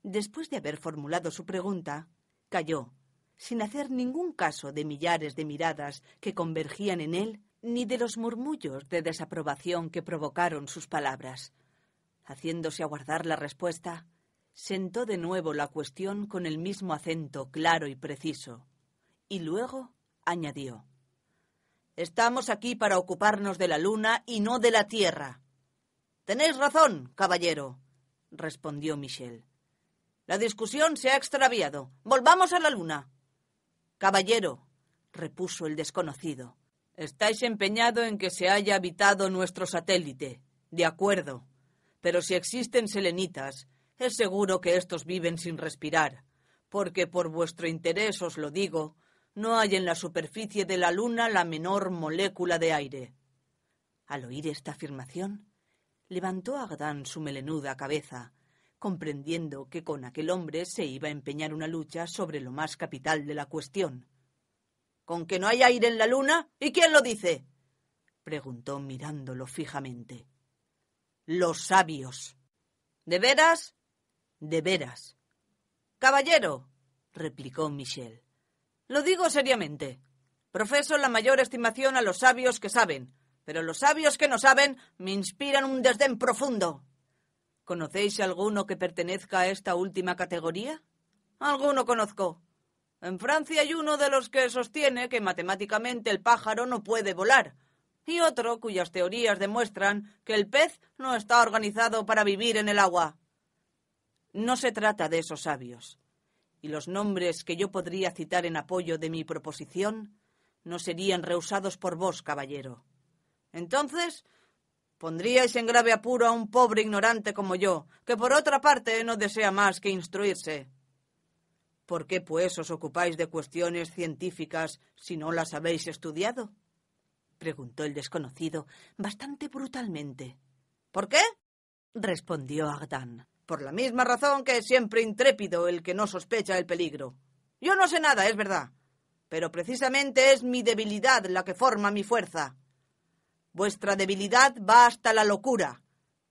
después de haber formulado su pregunta, calló, sin hacer ningún caso de millares de miradas que convergían en él, ni de los murmullos de desaprobación que provocaron sus palabras. Haciéndose aguardar la respuesta, sentó de nuevo la cuestión con el mismo acento claro y preciso, y luego añadió Estamos aquí para ocuparnos de la luna y no de la tierra. Tenéis razón, caballero, respondió Michel. La discusión se ha extraviado. Volvamos a la luna. Caballero, repuso el desconocido. Estáis empeñado en que se haya habitado nuestro satélite. De acuerdo. Pero si existen selenitas, es seguro que estos viven sin respirar, porque por vuestro interés os lo digo, no hay en la superficie de la Luna la menor molécula de aire. Al oír esta afirmación, levantó Agdán su melenuda cabeza comprendiendo que con aquel hombre se iba a empeñar una lucha sobre lo más capital de la cuestión. ¿Con que no hay aire en la luna? ¿Y quién lo dice? preguntó mirándolo fijamente. Los sabios. ¿De veras? De veras. Caballero, replicó Michel. Lo digo seriamente. Profeso la mayor estimación a los sabios que saben, pero los sabios que no saben me inspiran un desdén profundo. ¿Conocéis alguno que pertenezca a esta última categoría? Alguno conozco. En Francia hay uno de los que sostiene que matemáticamente el pájaro no puede volar, y otro cuyas teorías demuestran que el pez no está organizado para vivir en el agua. No se trata de esos sabios. Y los nombres que yo podría citar en apoyo de mi proposición no serían rehusados por vos, caballero. Entonces, Pondríais en grave apuro a un pobre ignorante como yo, que por otra parte no desea más que instruirse. ¿Por qué, pues, os ocupáis de cuestiones científicas si no las habéis estudiado? preguntó el desconocido, bastante brutalmente. ¿Por qué? respondió Agdan. Por la misma razón que es siempre intrépido el que no sospecha el peligro. Yo no sé nada, es verdad, pero precisamente es mi debilidad la que forma mi fuerza. Vuestra debilidad va hasta la locura,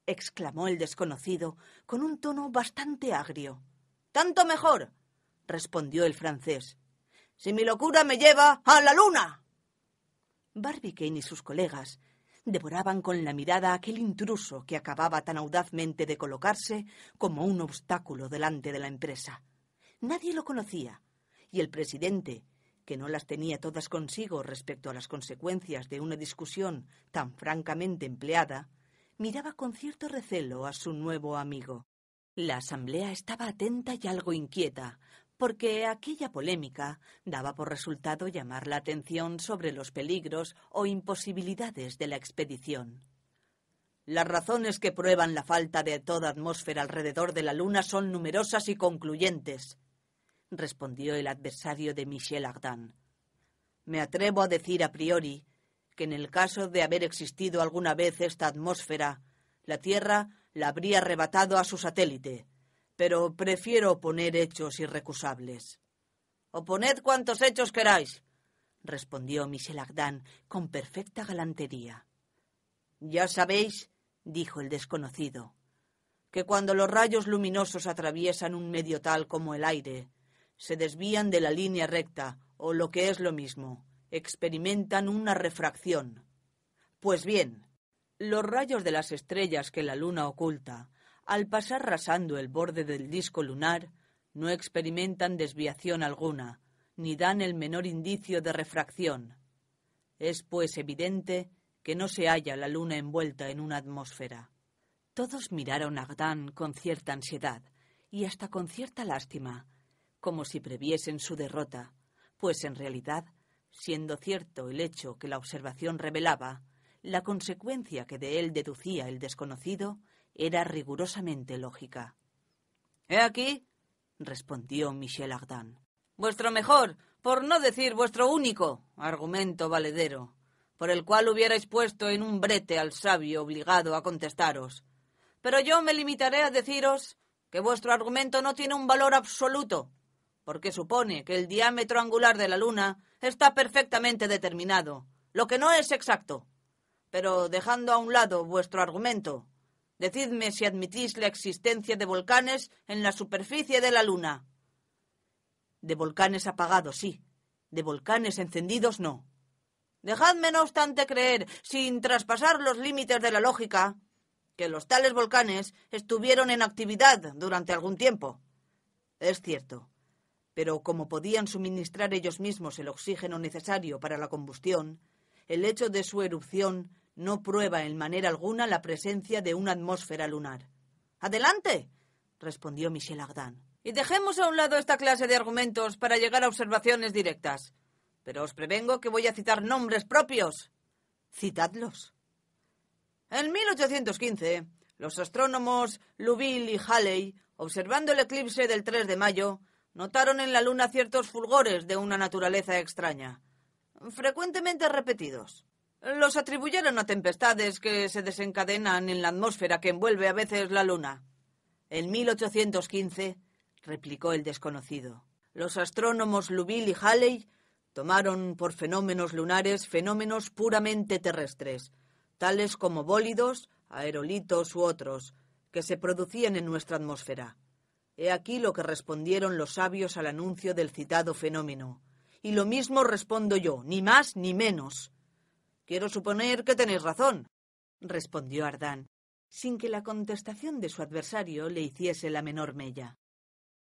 exclamó el desconocido con un tono bastante agrio. Tanto mejor, respondió el francés. Si mi locura me lleva a la luna. Barbicane y sus colegas devoraban con la mirada aquel intruso que acababa tan audazmente de colocarse como un obstáculo delante de la empresa. Nadie lo conocía, y el presidente, que no las tenía todas consigo respecto a las consecuencias de una discusión tan francamente empleada, miraba con cierto recelo a su nuevo amigo. La asamblea estaba atenta y algo inquieta, porque aquella polémica daba por resultado llamar la atención sobre los peligros o imposibilidades de la expedición. Las razones que prueban la falta de toda atmósfera alrededor de la Luna son numerosas y concluyentes, respondió el adversario de Michel Ardan. Me atrevo a decir a priori que en el caso de haber existido alguna vez esta atmósfera, la Tierra la habría arrebatado a su satélite, pero prefiero oponer hechos irrecusables. Oponed cuantos hechos queráis, respondió Michel Ardan con perfecta galantería. Ya sabéis, dijo el desconocido, que cuando los rayos luminosos atraviesan un medio tal como el aire, se desvían de la línea recta, o lo que es lo mismo, experimentan una refracción. Pues bien, los rayos de las estrellas que la Luna oculta, al pasar rasando el borde del disco lunar, no experimentan desviación alguna, ni dan el menor indicio de refracción. Es pues evidente que no se halla la Luna envuelta en una atmósfera. Todos miraron a Gdan con cierta ansiedad y hasta con cierta lástima, como si previesen su derrota, pues en realidad, siendo cierto el hecho que la observación revelaba, la consecuencia que de él deducía el desconocido era rigurosamente lógica. He aquí, respondió Michel Ardan, vuestro mejor, por no decir vuestro único, argumento valedero, por el cual hubierais puesto en un brete al sabio obligado a contestaros. Pero yo me limitaré a deciros que vuestro argumento no tiene un valor absoluto, porque supone que el diámetro angular de la Luna está perfectamente determinado, lo que no es exacto. Pero dejando a un lado vuestro argumento, decidme si admitís la existencia de volcanes en la superficie de la Luna. De volcanes apagados, sí. De volcanes encendidos, no. Dejadme, no obstante, creer, sin traspasar los límites de la lógica, que los tales volcanes estuvieron en actividad durante algún tiempo. Es cierto, pero como podían suministrar ellos mismos el oxígeno necesario para la combustión, el hecho de su erupción no prueba en manera alguna la presencia de una atmósfera lunar. ¡Adelante! respondió Michel Ardan. Y dejemos a un lado esta clase de argumentos para llegar a observaciones directas. Pero os prevengo que voy a citar nombres propios. Citadlos. En 1815, los astrónomos Louville y Halley, observando el eclipse del 3 de mayo, notaron en la luna ciertos fulgores de una naturaleza extraña, frecuentemente repetidos. Los atribuyeron a tempestades que se desencadenan en la atmósfera que envuelve a veces la luna. En 1815, replicó el desconocido, los astrónomos Luville y Halley tomaron por fenómenos lunares fenómenos puramente terrestres, tales como bólidos, aerolitos u otros, que se producían en nuestra atmósfera. He aquí lo que respondieron los sabios al anuncio del citado fenómeno. Y lo mismo respondo yo, ni más ni menos. Quiero suponer que tenéis razón, respondió Ardán, sin que la contestación de su adversario le hiciese la menor mella.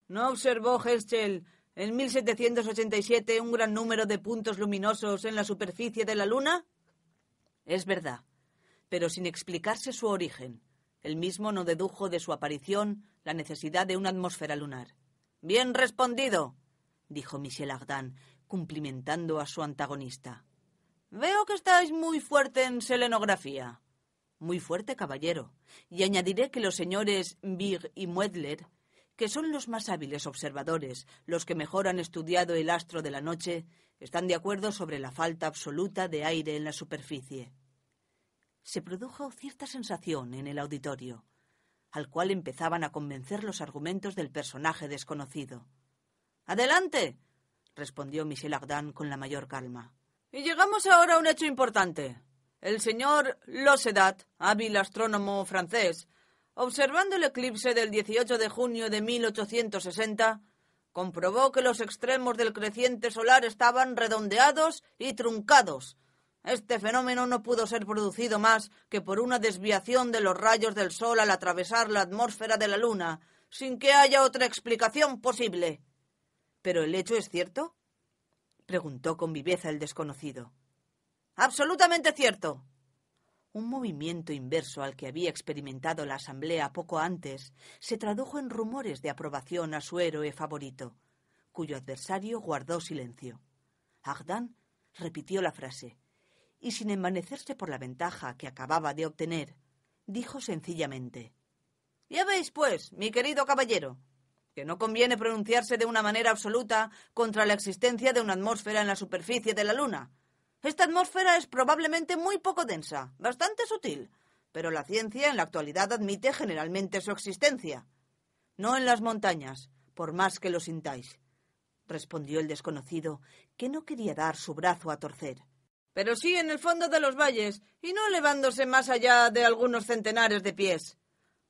¿No observó Herschel en 1787 un gran número de puntos luminosos en la superficie de la Luna? Es verdad, pero sin explicarse su origen. El mismo no dedujo de su aparición la necesidad de una atmósfera lunar. Bien respondido, dijo Michel Ardan, cumplimentando a su antagonista. Veo que estáis muy fuerte en selenografía. Muy fuerte, caballero. Y añadiré que los señores Big y Muedler, que son los más hábiles observadores, los que mejor han estudiado el astro de la noche, están de acuerdo sobre la falta absoluta de aire en la superficie. Se produjo cierta sensación en el auditorio al cual empezaban a convencer los argumentos del personaje desconocido. Adelante, respondió Michel Ardan con la mayor calma. Y llegamos ahora a un hecho importante. El señor Losedat, hábil astrónomo francés, observando el eclipse del 18 de junio de 1860, comprobó que los extremos del creciente solar estaban redondeados y truncados, este fenómeno no pudo ser producido más que por una desviación de los rayos del Sol al atravesar la atmósfera de la Luna, sin que haya otra explicación posible. ¿Pero el hecho es cierto? preguntó con viveza el desconocido. Absolutamente cierto. Un movimiento inverso al que había experimentado la Asamblea poco antes se tradujo en rumores de aprobación a su héroe favorito, cuyo adversario guardó silencio. ardán repitió la frase y sin envanecerse por la ventaja que acababa de obtener, dijo sencillamente Ya veis, pues, mi querido caballero, que no conviene pronunciarse de una manera absoluta contra la existencia de una atmósfera en la superficie de la Luna. Esta atmósfera es probablemente muy poco densa, bastante sutil, pero la ciencia en la actualidad admite generalmente su existencia. No en las montañas, por más que lo sintáis, respondió el desconocido, que no quería dar su brazo a torcer pero sí en el fondo de los valles, y no elevándose más allá de algunos centenares de pies.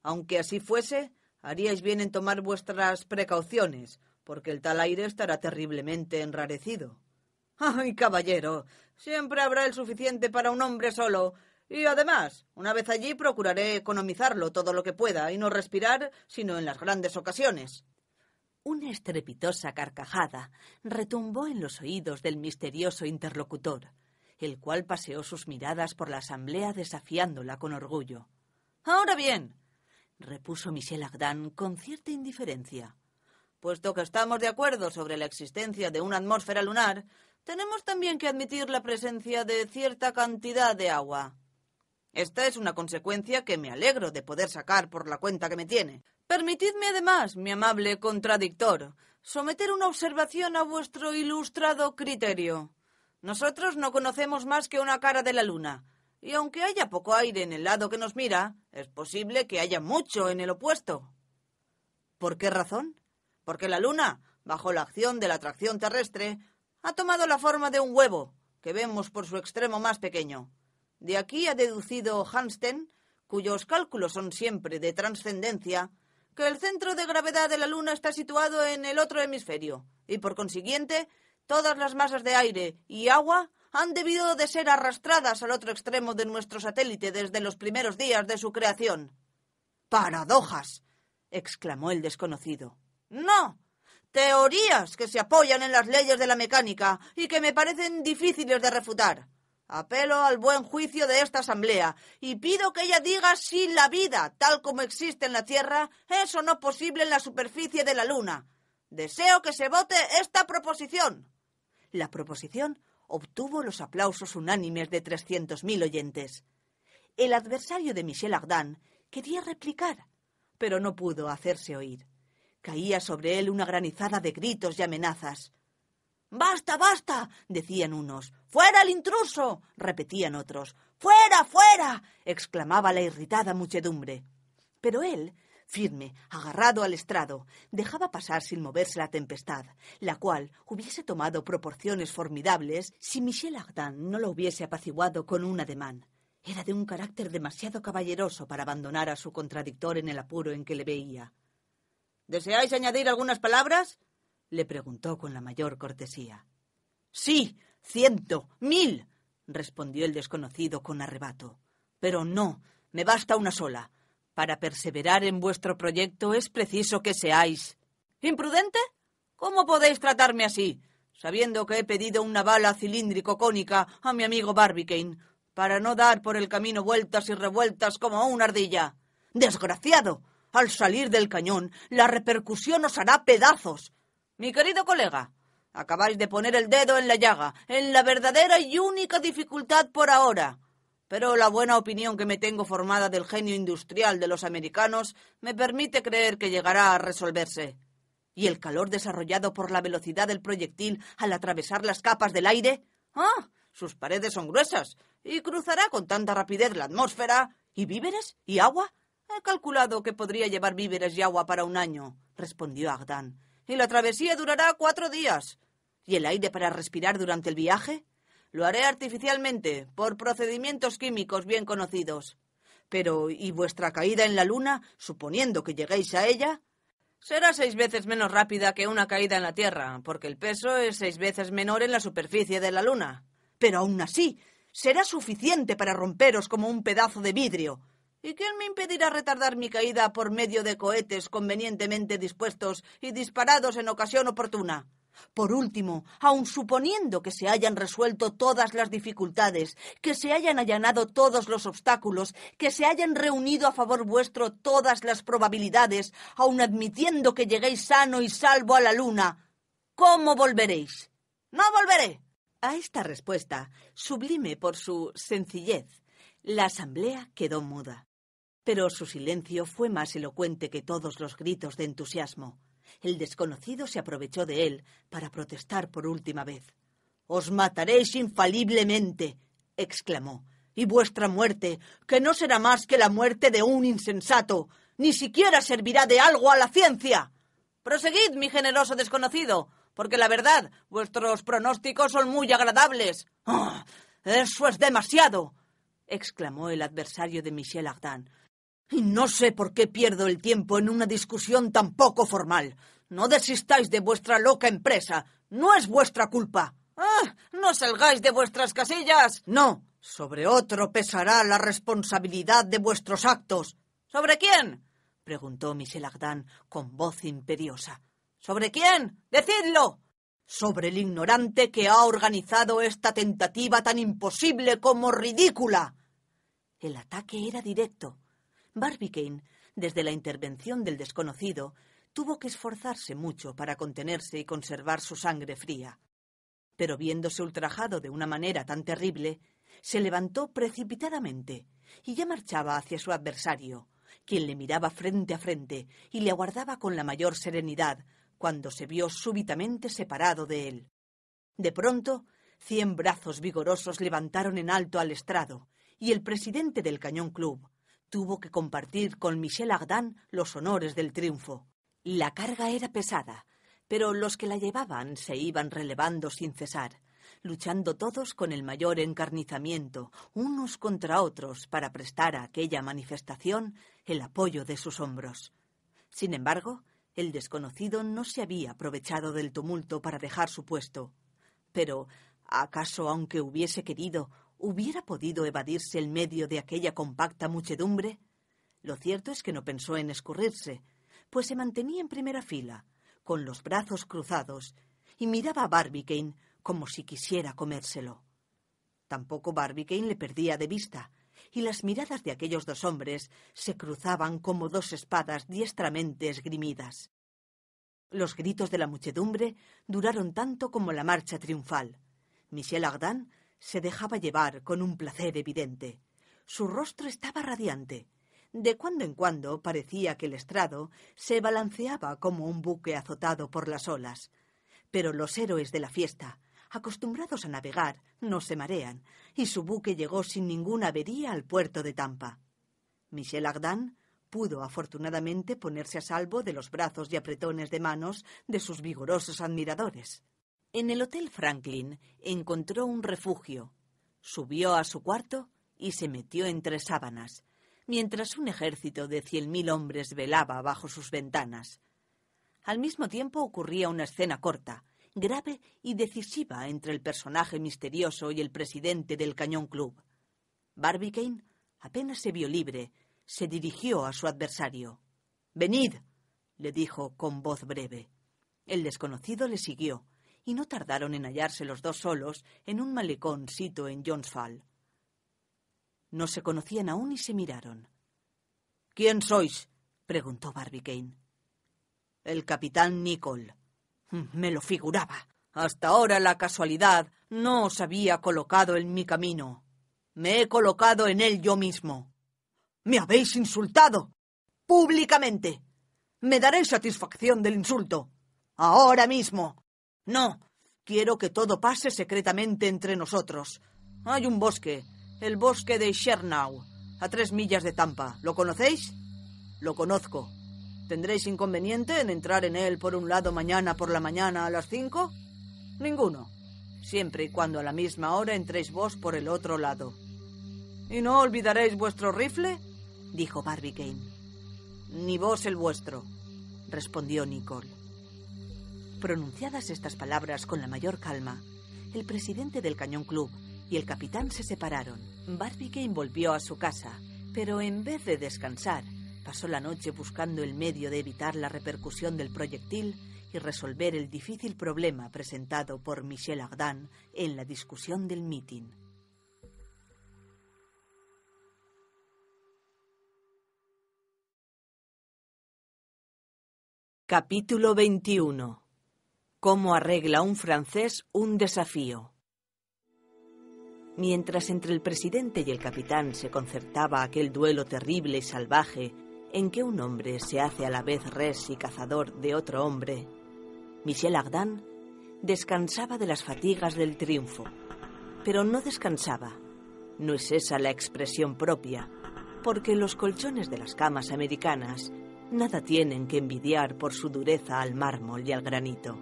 Aunque así fuese, haríais bien en tomar vuestras precauciones, porque el tal aire estará terriblemente enrarecido. Ay, caballero, siempre habrá el suficiente para un hombre solo, y además, una vez allí procuraré economizarlo todo lo que pueda y no respirar, sino en las grandes ocasiones. Una estrepitosa carcajada retumbó en los oídos del misterioso interlocutor el cual paseó sus miradas por la asamblea desafiándola con orgullo. Ahora bien, repuso Michel Ardan con cierta indiferencia. Puesto que estamos de acuerdo sobre la existencia de una atmósfera lunar, tenemos también que admitir la presencia de cierta cantidad de agua. Esta es una consecuencia que me alegro de poder sacar por la cuenta que me tiene. Permitidme además, mi amable contradictor, someter una observación a vuestro ilustrado criterio. Nosotros no conocemos más que una cara de la luna, y aunque haya poco aire en el lado que nos mira, es posible que haya mucho en el opuesto. ¿Por qué razón? Porque la luna, bajo la acción de la atracción terrestre, ha tomado la forma de un huevo, que vemos por su extremo más pequeño. De aquí ha deducido Hansten, cuyos cálculos son siempre de trascendencia, que el centro de gravedad de la Luna está situado en el otro hemisferio, y por consiguiente Todas las masas de aire y agua han debido de ser arrastradas al otro extremo de nuestro satélite desde los primeros días de su creación. Paradojas. exclamó el desconocido. No. Teorías que se apoyan en las leyes de la mecánica y que me parecen difíciles de refutar. Apelo al buen juicio de esta Asamblea y pido que ella diga si la vida, tal como existe en la Tierra, es o no posible en la superficie de la Luna. Deseo que se vote esta proposición. La proposición obtuvo los aplausos unánimes de 300.000 oyentes. El adversario de Michel Ardan quería replicar, pero no pudo hacerse oír. Caía sobre él una granizada de gritos y amenazas. ¡Basta, basta! decían unos. ¡Fuera el intruso! repetían otros. ¡Fuera, fuera! exclamaba la irritada muchedumbre. Pero él firme, agarrado al estrado, dejaba pasar sin moverse la tempestad, la cual hubiese tomado proporciones formidables si Michel Ardan no lo hubiese apaciguado con un ademán. Era de un carácter demasiado caballeroso para abandonar a su contradictor en el apuro en que le veía. ¿Deseáis añadir algunas palabras? le preguntó con la mayor cortesía. Sí, ciento, mil, respondió el desconocido con arrebato. Pero no, me basta una sola. Para perseverar en vuestro proyecto es preciso que seáis. ¿Imprudente? ¿Cómo podéis tratarme así? Sabiendo que he pedido una bala cilíndrico-cónica a mi amigo Barbicane, para no dar por el camino vueltas y revueltas como una ardilla. ¡Desgraciado! Al salir del cañón, la repercusión os hará pedazos. Mi querido colega, acabáis de poner el dedo en la llaga, en la verdadera y única dificultad por ahora pero la buena opinión que me tengo formada del genio industrial de los americanos me permite creer que llegará a resolverse. ¿Y el calor desarrollado por la velocidad del proyectil al atravesar las capas del aire? Ah, sus paredes son gruesas y cruzará con tanta rapidez la atmósfera. ¿Y víveres? ¿Y agua? He calculado que podría llevar víveres y agua para un año, respondió Agdan. Y la travesía durará cuatro días. ¿Y el aire para respirar durante el viaje? Lo haré artificialmente, por procedimientos químicos bien conocidos. Pero, ¿y vuestra caída en la Luna, suponiendo que lleguéis a ella? Será seis veces menos rápida que una caída en la Tierra, porque el peso es seis veces menor en la superficie de la Luna. Pero aún así, será suficiente para romperos como un pedazo de vidrio. ¿Y quién me impedirá retardar mi caída por medio de cohetes convenientemente dispuestos y disparados en ocasión oportuna? Por último, aun suponiendo que se hayan resuelto todas las dificultades, que se hayan allanado todos los obstáculos, que se hayan reunido a favor vuestro todas las probabilidades, aun admitiendo que lleguéis sano y salvo a la luna, ¿cómo volveréis? No volveré. A esta respuesta, sublime por su sencillez, la asamblea quedó muda. Pero su silencio fue más elocuente que todos los gritos de entusiasmo. El desconocido se aprovechó de él para protestar por última vez. Os mataréis infaliblemente, exclamó, y vuestra muerte, que no será más que la muerte de un insensato, ni siquiera servirá de algo a la ciencia. Proseguid, mi generoso desconocido, porque la verdad, vuestros pronósticos son muy agradables. Ah, eso es demasiado. exclamó el adversario de Michel Ardan. Y no sé por qué pierdo el tiempo en una discusión tan poco formal. No desistáis de vuestra loca empresa. No es vuestra culpa. ¡Ah! ¡No salgáis de vuestras casillas! No. Sobre otro pesará la responsabilidad de vuestros actos. ¿Sobre quién? preguntó Michel Ardán con voz imperiosa. ¿Sobre quién? ¡Decidlo! Sobre el ignorante que ha organizado esta tentativa tan imposible como ridícula. El ataque era directo Barbicane, desde la intervención del desconocido, tuvo que esforzarse mucho para contenerse y conservar su sangre fría. Pero viéndose ultrajado de una manera tan terrible, se levantó precipitadamente y ya marchaba hacia su adversario, quien le miraba frente a frente y le aguardaba con la mayor serenidad, cuando se vio súbitamente separado de él. De pronto, cien brazos vigorosos levantaron en alto al estrado, y el presidente del Cañón Club, Tuvo que compartir con Michel Ardan los honores del triunfo. La carga era pesada, pero los que la llevaban se iban relevando sin cesar, luchando todos con el mayor encarnizamiento, unos contra otros, para prestar a aquella manifestación el apoyo de sus hombros. Sin embargo, el desconocido no se había aprovechado del tumulto para dejar su puesto. Pero, ¿acaso, aunque hubiese querido, ¿Hubiera podido evadirse en medio de aquella compacta muchedumbre? Lo cierto es que no pensó en escurrirse, pues se mantenía en primera fila, con los brazos cruzados, y miraba a Barbicane como si quisiera comérselo. Tampoco Barbicane le perdía de vista, y las miradas de aquellos dos hombres se cruzaban como dos espadas diestramente esgrimidas. Los gritos de la muchedumbre duraron tanto como la marcha triunfal. Michel Ardan se dejaba llevar con un placer evidente. Su rostro estaba radiante. De cuando en cuando parecía que el estrado se balanceaba como un buque azotado por las olas. Pero los héroes de la fiesta, acostumbrados a navegar, no se marean, y su buque llegó sin ninguna avería al puerto de Tampa. Michel Ardán pudo afortunadamente ponerse a salvo de los brazos y apretones de manos de sus vigorosos admiradores. En el Hotel Franklin encontró un refugio, subió a su cuarto y se metió entre sábanas, mientras un ejército de cien mil hombres velaba bajo sus ventanas. Al mismo tiempo ocurría una escena corta, grave y decisiva entre el personaje misterioso y el presidente del Cañón Club. Barbicane apenas se vio libre, se dirigió a su adversario. Venid, le dijo con voz breve. El desconocido le siguió y no tardaron en hallarse los dos solos en un malecón sito en Fall. No se conocían aún y se miraron. ¿Quién sois? preguntó Barbicane. El capitán Nicol. Me lo figuraba. Hasta ahora la casualidad no os había colocado en mi camino. Me he colocado en él yo mismo. Me habéis insultado. públicamente. Me daréis satisfacción del insulto. Ahora mismo. No, quiero que todo pase secretamente entre nosotros. Hay un bosque, el bosque de Schernau, a tres millas de Tampa. ¿Lo conocéis? Lo conozco. ¿Tendréis inconveniente en entrar en él por un lado mañana por la mañana a las cinco? Ninguno. Siempre y cuando a la misma hora entréis vos por el otro lado. ¿Y no olvidaréis vuestro rifle? dijo Barbicane. Ni vos el vuestro, respondió Nicole. Pronunciadas estas palabras con la mayor calma, el presidente del Cañón Club y el capitán se separaron. Barbicane volvió a su casa, pero en vez de descansar, pasó la noche buscando el medio de evitar la repercusión del proyectil y resolver el difícil problema presentado por Michel Ardan en la discusión del mitin. Capítulo 21 Cómo arregla un francés un desafío. Mientras entre el presidente y el capitán se concertaba aquel duelo terrible y salvaje en que un hombre se hace a la vez res y cazador de otro hombre, Michel Ardan descansaba de las fatigas del triunfo. Pero no descansaba. No es esa la expresión propia, porque los colchones de las camas americanas nada tienen que envidiar por su dureza al mármol y al granito.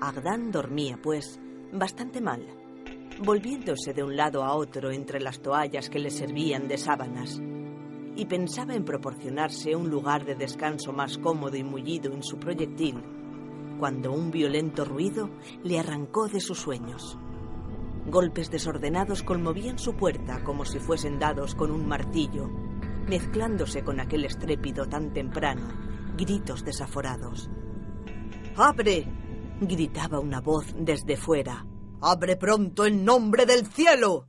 Agdán dormía, pues, bastante mal, volviéndose de un lado a otro entre las toallas que le servían de sábanas, y pensaba en proporcionarse un lugar de descanso más cómodo y mullido en su proyectil, cuando un violento ruido le arrancó de sus sueños. Golpes desordenados conmovían su puerta como si fuesen dados con un martillo, mezclándose con aquel estrépito tan temprano, gritos desaforados. ¡Abre! gritaba una voz desde fuera. ¡Abre pronto en nombre del cielo!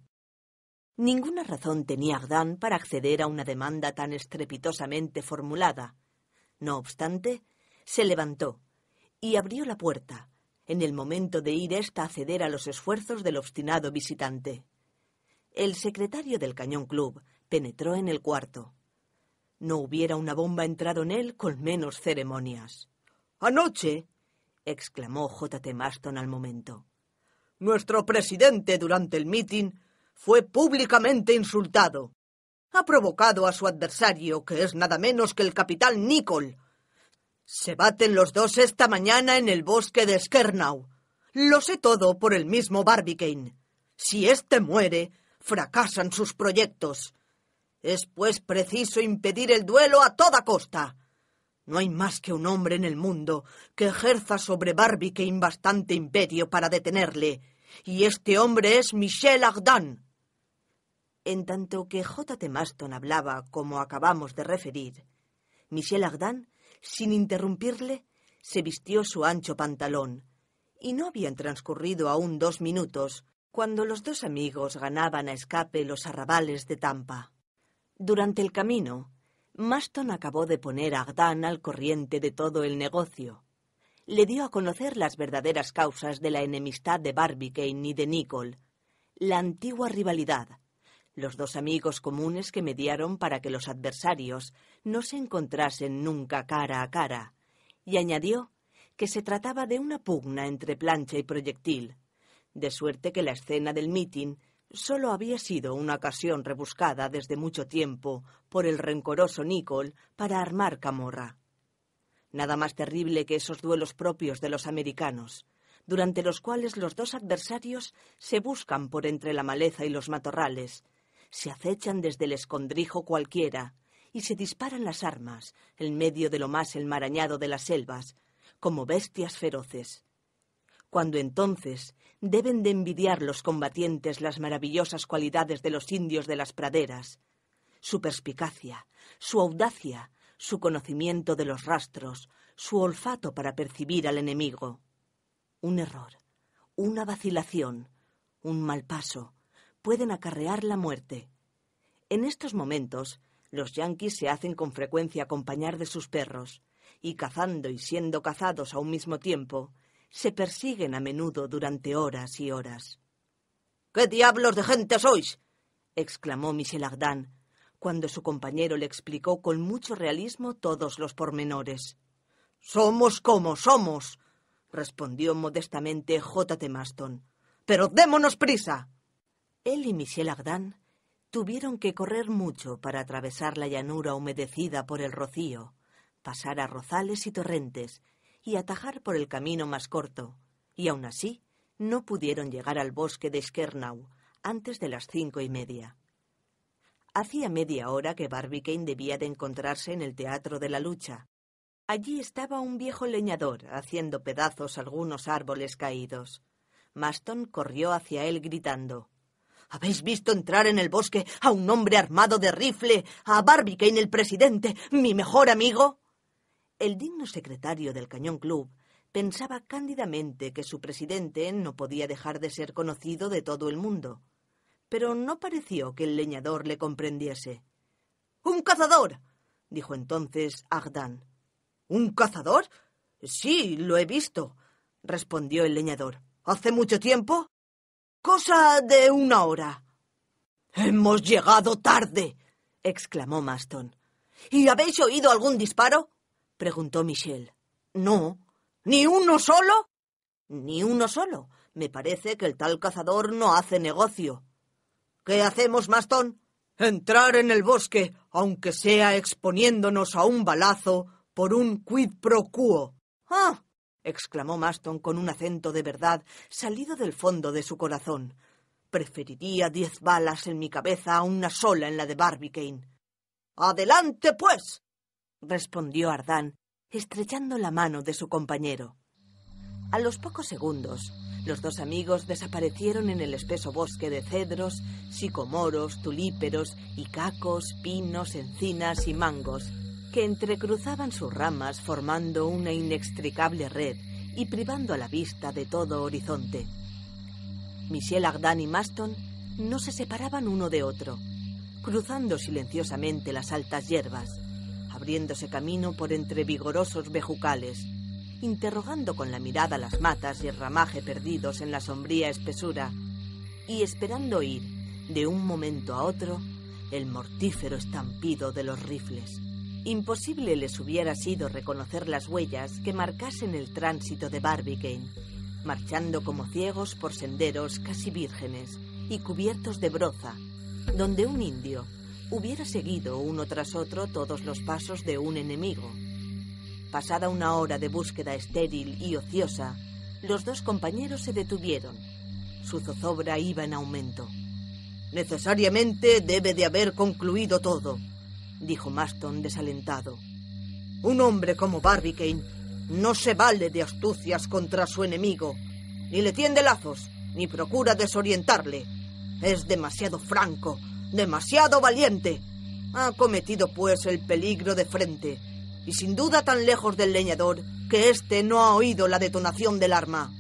Ninguna razón tenía Ardán para acceder a una demanda tan estrepitosamente formulada. No obstante, se levantó y abrió la puerta, en el momento de ir ésta a ceder a los esfuerzos del obstinado visitante. El secretario del Cañón Club penetró en el cuarto. No hubiera una bomba entrado en él con menos ceremonias. Anoche, exclamó J.T. Maston al momento. Nuestro presidente durante el mitin fue públicamente insultado. Ha provocado a su adversario, que es nada menos que el capitán Nicol. Se baten los dos esta mañana en el bosque de Skernau. Lo sé todo por el mismo Barbicane. Si éste muere, fracasan sus proyectos. Es pues preciso impedir el duelo a toda costa. No hay más que un hombre en el mundo que ejerza sobre Barbicane bastante imperio para detenerle, y este hombre es Michel Ardan. En tanto que T. Maston hablaba, como acabamos de referir, Michel Ardan, sin interrumpirle, se vistió su ancho pantalón, y no habían transcurrido aún dos minutos cuando los dos amigos ganaban a escape los arrabales de Tampa. Durante el camino, Maston acabó de poner a Agdan al corriente de todo el negocio. Le dio a conocer las verdaderas causas de la enemistad de Barbicane y de Nicol, la antigua rivalidad, los dos amigos comunes que mediaron para que los adversarios no se encontrasen nunca cara a cara, y añadió que se trataba de una pugna entre plancha y proyectil, de suerte que la escena del mitin solo había sido una ocasión rebuscada desde mucho tiempo por el rencoroso Nicol para armar camorra. Nada más terrible que esos duelos propios de los americanos, durante los cuales los dos adversarios se buscan por entre la maleza y los matorrales, se acechan desde el escondrijo cualquiera y se disparan las armas en medio de lo más enmarañado de las selvas, como bestias feroces cuando entonces deben de envidiar los combatientes las maravillosas cualidades de los indios de las praderas, su perspicacia, su audacia, su conocimiento de los rastros, su olfato para percibir al enemigo. Un error, una vacilación, un mal paso, pueden acarrear la muerte. En estos momentos, los yanquis se hacen con frecuencia acompañar de sus perros, y cazando y siendo cazados a un mismo tiempo, se persiguen a menudo durante horas y horas. ¿Qué diablos de gente sois? exclamó Michel Ardán, cuando su compañero le explicó con mucho realismo todos los pormenores. Somos como somos, respondió modestamente J. T. Maston. Pero démonos prisa. Él y Michel Ardán tuvieron que correr mucho para atravesar la llanura humedecida por el rocío, pasar a rozales y torrentes y atajar por el camino más corto, y aún así no pudieron llegar al bosque de Skernau antes de las cinco y media. Hacía media hora que Barbicane debía de encontrarse en el Teatro de la Lucha. Allí estaba un viejo leñador haciendo pedazos algunos árboles caídos. Maston corrió hacia él gritando ¿Habéis visto entrar en el bosque a un hombre armado de rifle, a Barbicane el presidente, mi mejor amigo? El digno secretario del Cañón Club pensaba cándidamente que su presidente no podía dejar de ser conocido de todo el mundo, pero no pareció que el leñador le comprendiese. ¡Un cazador! dijo entonces Ardán. ¿Un cazador? Sí, lo he visto, respondió el leñador. ¿Hace mucho tiempo? Cosa de una hora. Hemos llegado tarde, exclamó Maston. ¿Y habéis oído algún disparo? preguntó Michel. No. ¿Ni uno solo? Ni uno solo. Me parece que el tal cazador no hace negocio. ¿Qué hacemos, Mastón? Entrar en el bosque, aunque sea exponiéndonos a un balazo por un quid pro quo. ¡Ah! exclamó Maston con un acento de verdad salido del fondo de su corazón. Preferiría diez balas en mi cabeza a una sola en la de Barbicane. ¡Adelante, pues! respondió Ardán, estrechando la mano de su compañero. A los pocos segundos, los dos amigos desaparecieron en el espeso bosque de cedros, sicomoros, tulíperos, cacos, pinos, encinas y mangos, que entrecruzaban sus ramas formando una inextricable red y privando a la vista de todo horizonte. Michel Ardán y Maston no se separaban uno de otro, cruzando silenciosamente las altas hierbas abriéndose camino por entre vigorosos bejucales, interrogando con la mirada las matas y el ramaje perdidos en la sombría espesura, y esperando oír, de un momento a otro, el mortífero estampido de los rifles. Imposible les hubiera sido reconocer las huellas que marcasen el tránsito de Barbicane, marchando como ciegos por senderos casi vírgenes y cubiertos de broza, donde un indio, hubiera seguido uno tras otro todos los pasos de un enemigo. Pasada una hora de búsqueda estéril y ociosa, los dos compañeros se detuvieron. Su zozobra iba en aumento. Necesariamente debe de haber concluido todo, dijo Maston desalentado. Un hombre como Barbicane no se vale de astucias contra su enemigo, ni le tiende lazos, ni procura desorientarle. Es demasiado franco, demasiado valiente. Ha cometido, pues, el peligro de frente, y sin duda tan lejos del leñador que éste no ha oído la detonación del arma.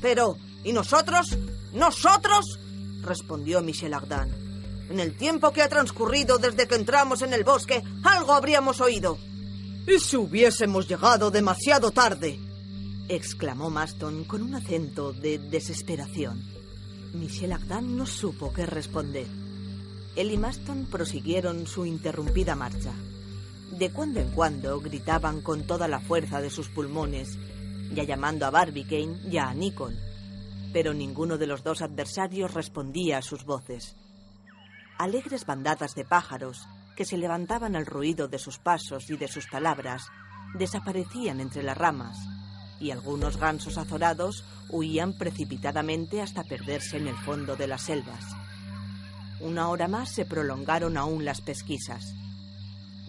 Pero, ¿y nosotros? ¿Nosotros? respondió Michel Ardan. En el tiempo que ha transcurrido desde que entramos en el bosque, algo habríamos oído. ¿Y si hubiésemos llegado demasiado tarde? exclamó Maston con un acento de desesperación. Michel Ardan no supo qué responder. El y Maston prosiguieron su interrumpida marcha. De cuando en cuando gritaban con toda la fuerza de sus pulmones, ya llamando a Barbicane, ya a Nicole... pero ninguno de los dos adversarios respondía a sus voces. Alegres bandadas de pájaros, que se levantaban al ruido de sus pasos y de sus palabras, desaparecían entre las ramas, y algunos gansos azorados huían precipitadamente hasta perderse en el fondo de las selvas. Una hora más se prolongaron aún las pesquisas.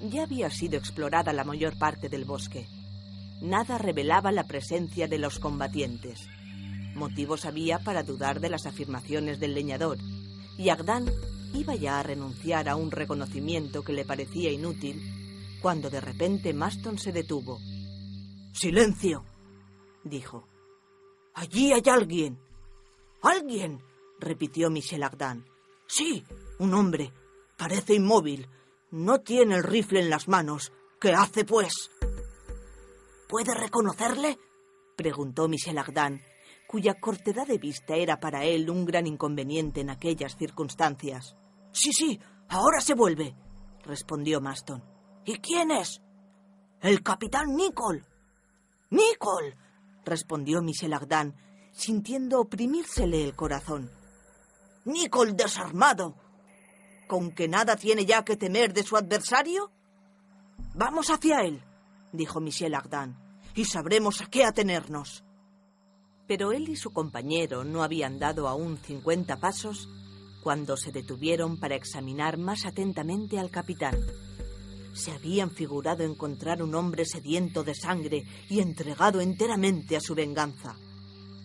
Ya había sido explorada la mayor parte del bosque. Nada revelaba la presencia de los combatientes. Motivos había para dudar de las afirmaciones del leñador, y Agdán iba ya a renunciar a un reconocimiento que le parecía inútil cuando de repente Maston se detuvo. Silencio, dijo. Allí hay alguien. Alguien, repitió Michel Agdán. Sí, un hombre. Parece inmóvil. No tiene el rifle en las manos. ¿Qué hace, pues? ¿Puede reconocerle? preguntó Michel ardán cuya cortedad de vista era para él un gran inconveniente en aquellas circunstancias. Sí, sí, ahora se vuelve, respondió Maston. ¿Y quién es? El capitán Nicol. Nicol, respondió Michel ardán sintiendo oprimírsele el corazón. Nicol desarmado. ¿Con que nada tiene ya que temer de su adversario? Vamos hacia él, dijo Michel Ardan, y sabremos a qué atenernos. Pero él y su compañero no habían dado aún cincuenta pasos cuando se detuvieron para examinar más atentamente al capitán. Se habían figurado encontrar un hombre sediento de sangre y entregado enteramente a su venganza.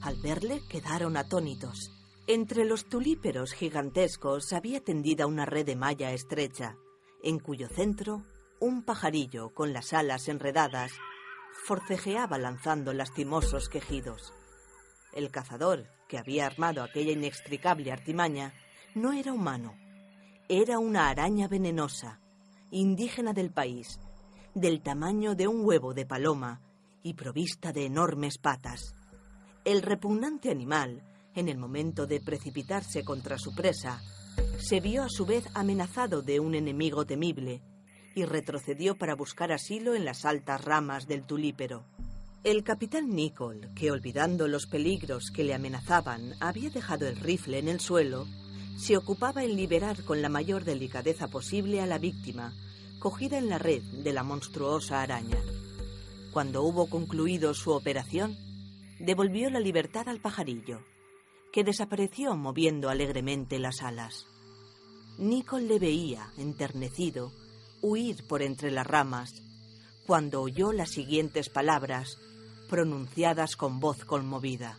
Al verle quedaron atónitos. Entre los tulíperos gigantescos había tendida una red de malla estrecha, en cuyo centro un pajarillo con las alas enredadas forcejeaba lanzando lastimosos quejidos. El cazador, que había armado aquella inextricable artimaña, no era humano. Era una araña venenosa, indígena del país, del tamaño de un huevo de paloma y provista de enormes patas. El repugnante animal en el momento de precipitarse contra su presa, se vio a su vez amenazado de un enemigo temible y retrocedió para buscar asilo en las altas ramas del tulípero. El capitán Nicol, que olvidando los peligros que le amenazaban, había dejado el rifle en el suelo, se ocupaba en liberar con la mayor delicadeza posible a la víctima, cogida en la red de la monstruosa araña. Cuando hubo concluido su operación, devolvió la libertad al pajarillo que desapareció moviendo alegremente las alas. Nicole le veía, enternecido, huir por entre las ramas, cuando oyó las siguientes palabras, pronunciadas con voz conmovida.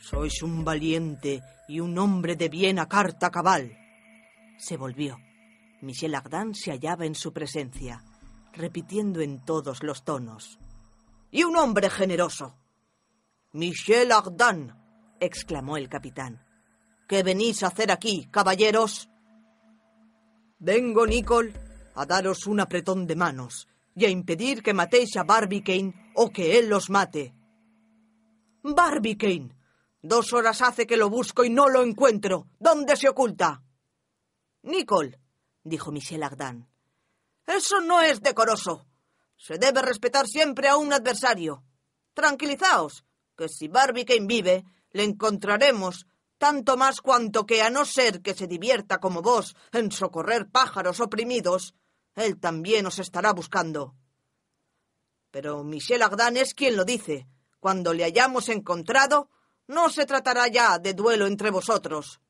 Sois un valiente y un hombre de bien a carta cabal. Se volvió. Michel Agdan se hallaba en su presencia, repitiendo en todos los tonos. Y un hombre generoso. Michel ardán exclamó el capitán. ¿Qué venís a hacer aquí, caballeros? Vengo, Nicol, a daros un apretón de manos y a impedir que matéis a Barbicane o que él los mate. Barbicane. Dos horas hace que lo busco y no lo encuentro. ¿Dónde se oculta? Nicol, dijo Michel Ardan. Eso no es decoroso. Se debe respetar siempre a un adversario. Tranquilizaos, que si Barbicane vive, le encontraremos, tanto más cuanto que, a no ser que se divierta como vos en socorrer pájaros oprimidos, él también os estará buscando. Pero Michel Agdan es quien lo dice. Cuando le hayamos encontrado, no se tratará ya de duelo entre vosotros.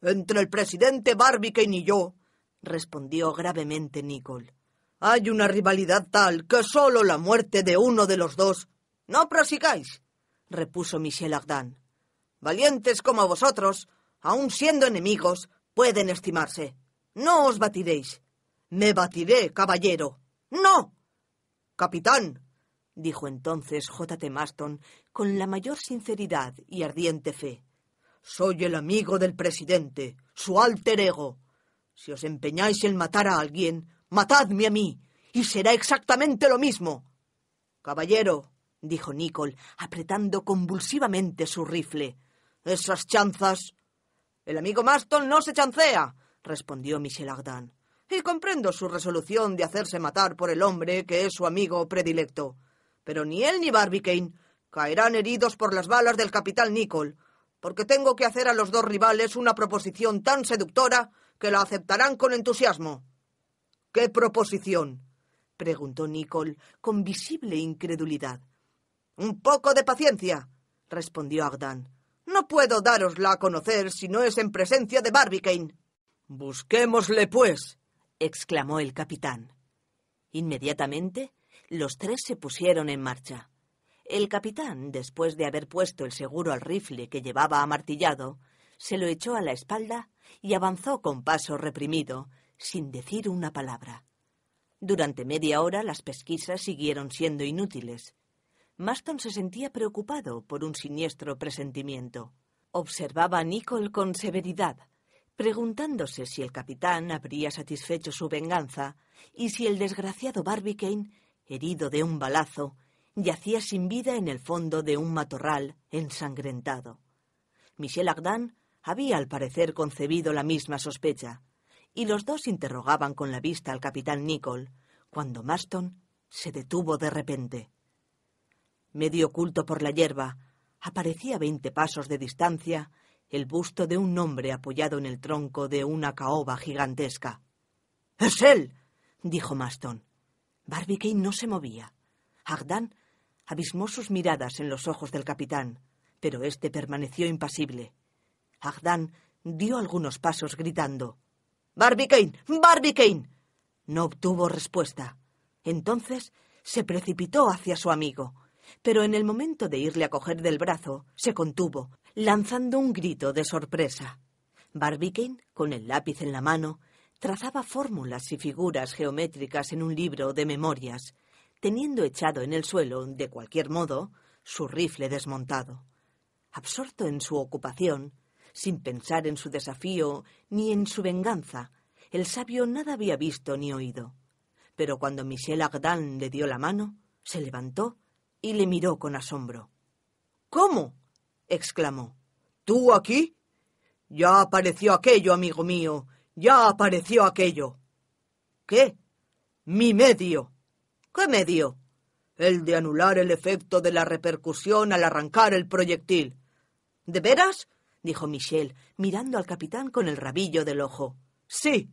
Entre el presidente Barbicane y yo, respondió gravemente Nicol. Hay una rivalidad tal que solo la muerte de uno de los dos. No prosigáis, repuso Michel Ardan. Valientes como vosotros, aun siendo enemigos, pueden estimarse. No os batiréis. Me batiré, caballero. No. Capitán, dijo entonces J. T. Maston con la mayor sinceridad y ardiente fe. Soy el amigo del presidente, su alter ego. Si os empeñáis en matar a alguien, matadme a mí, y será exactamente lo mismo. Caballero, dijo Nicol, apretando convulsivamente su rifle. Esas chanzas. El amigo Maston no se chancea, respondió Michel Ardan. Y comprendo su resolución de hacerse matar por el hombre que es su amigo predilecto. Pero ni él ni Barbicane caerán heridos por las balas del capitán Nicol, porque tengo que hacer a los dos rivales una proposición tan seductora que la aceptarán con entusiasmo. ¿Qué proposición? preguntó Nicol con visible incredulidad. Un poco de paciencia, respondió Agdan. No puedo darosla a conocer si no es en presencia de Barbicane. Busquémosle, pues, exclamó el capitán. Inmediatamente, los tres se pusieron en marcha. El capitán, después de haber puesto el seguro al rifle que llevaba amartillado, se lo echó a la espalda y avanzó con paso reprimido, sin decir una palabra. Durante media hora las pesquisas siguieron siendo inútiles. Maston se sentía preocupado por un siniestro presentimiento. Observaba a Nicol con severidad, preguntándose si el capitán habría satisfecho su venganza y si el desgraciado Barbicane, herido de un balazo, yacía sin vida en el fondo de un matorral ensangrentado. Michel Ardán había al parecer concebido la misma sospecha, y los dos interrogaban con la vista al capitán Nicol, cuando Maston se detuvo de repente. Medio oculto por la hierba, aparecía a veinte pasos de distancia el busto de un hombre apoyado en el tronco de una caoba gigantesca. ¡Es él! dijo Maston. Barbicane no se movía. Agdán abismó sus miradas en los ojos del capitán, pero éste permaneció impasible. Agdán dio algunos pasos gritando: ¡Barbicane! ¡Barbicane! No obtuvo respuesta. Entonces se precipitó hacia su amigo pero en el momento de irle a coger del brazo, se contuvo, lanzando un grito de sorpresa. Barbicane, con el lápiz en la mano, trazaba fórmulas y figuras geométricas en un libro de memorias, teniendo echado en el suelo, de cualquier modo, su rifle desmontado. Absorto en su ocupación, sin pensar en su desafío ni en su venganza, el sabio nada había visto ni oído. Pero cuando Michel Ardan le dio la mano, se levantó y le miró con asombro. ¿Cómo? exclamó. ¿Tú aquí? Ya apareció aquello, amigo mío, ya apareció aquello. ¿Qué? Mi medio. ¿Qué medio? El de anular el efecto de la repercusión al arrancar el proyectil. ¿De veras? dijo Michel, mirando al capitán con el rabillo del ojo. Sí,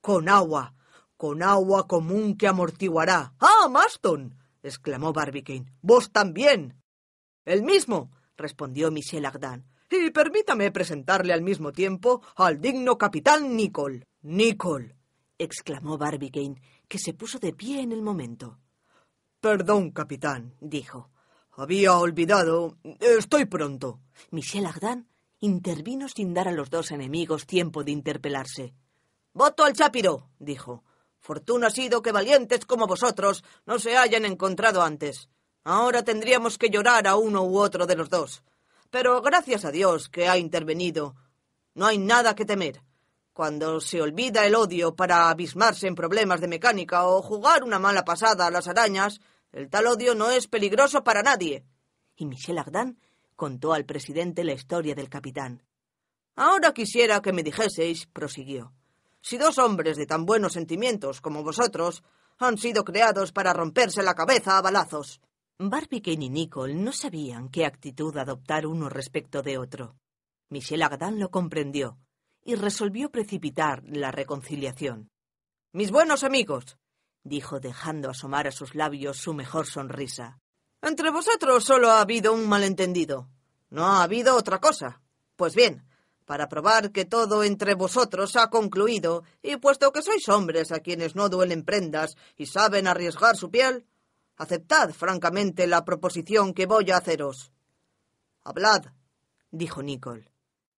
con agua, con agua común que amortiguará. ¡Ah, Maston! exclamó Barbicane. ¡Vos también! ¡El mismo! respondió Michel Ardan. Y permítame presentarle al mismo tiempo al digno capitán Nicol. Nicol, exclamó Barbicane, que se puso de pie en el momento. Perdón, capitán, dijo. Había olvidado. Estoy pronto. Michel Ardan intervino sin dar a los dos enemigos tiempo de interpelarse. Voto al chapiro, dijo. Fortuna ha sido que valientes como vosotros no se hayan encontrado antes. Ahora tendríamos que llorar a uno u otro de los dos. Pero gracias a Dios que ha intervenido. No hay nada que temer. Cuando se olvida el odio para abismarse en problemas de mecánica o jugar una mala pasada a las arañas, el tal odio no es peligroso para nadie. Y Michel Ardan contó al presidente la historia del capitán. Ahora quisiera que me dijeseis, prosiguió, si dos hombres de tan buenos sentimientos como vosotros han sido creados para romperse la cabeza a balazos. Barbicane y Nicole no sabían qué actitud adoptar uno respecto de otro. Michel Agadán lo comprendió y resolvió precipitar la reconciliación. Mis buenos amigos, dijo dejando asomar a sus labios su mejor sonrisa. Entre vosotros solo ha habido un malentendido. No ha habido otra cosa. Pues bien, para probar que todo entre vosotros ha concluido, y puesto que sois hombres a quienes no duelen prendas y saben arriesgar su piel, aceptad francamente la proposición que voy a haceros. Hablad, dijo Nicol.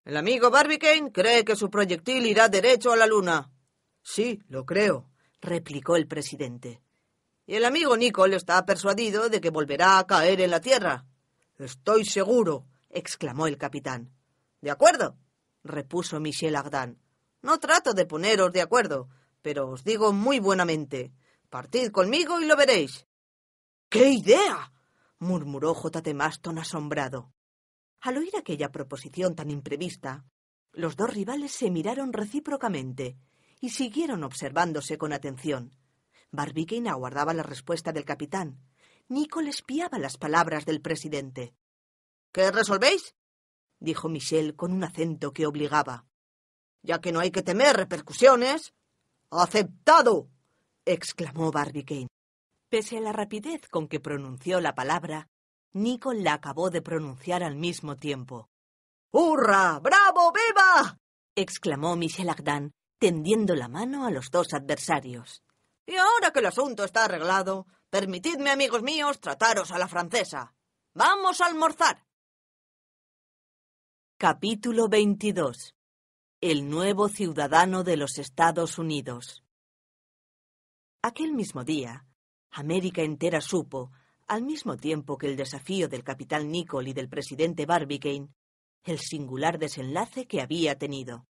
El amigo Barbicane cree que su proyectil irá derecho a la luna. Sí, lo creo, replicó el presidente. Y el amigo Nicol está persuadido de que volverá a caer en la tierra. Estoy seguro, exclamó el capitán. De acuerdo, repuso Michel Ardan. No trato de poneros de acuerdo, pero os digo muy buenamente. Partid conmigo y lo veréis. ¡Qué idea! murmuró J. T. Maston asombrado. Al oír aquella proposición tan imprevista, los dos rivales se miraron recíprocamente y siguieron observándose con atención. Barbicane aguardaba la respuesta del capitán. Nicole espiaba las palabras del presidente. ¿Qué resolvéis? dijo Michel con un acento que obligaba. Ya que no hay que temer repercusiones. ¡Aceptado! exclamó Barbicane. Pese a la rapidez con que pronunció la palabra, Nicol la acabó de pronunciar al mismo tiempo. ¡Hurra! ¡Bravo! beba, exclamó Michel Agdan, tendiendo la mano a los dos adversarios. Y ahora que el asunto está arreglado, permitidme, amigos míos, trataros a la francesa. ¡Vamos a almorzar! Capítulo 22. El nuevo ciudadano de los Estados Unidos. Aquel mismo día, América entera supo, al mismo tiempo que el desafío del capitán Nicol y del presidente Barbicane, el singular desenlace que había tenido.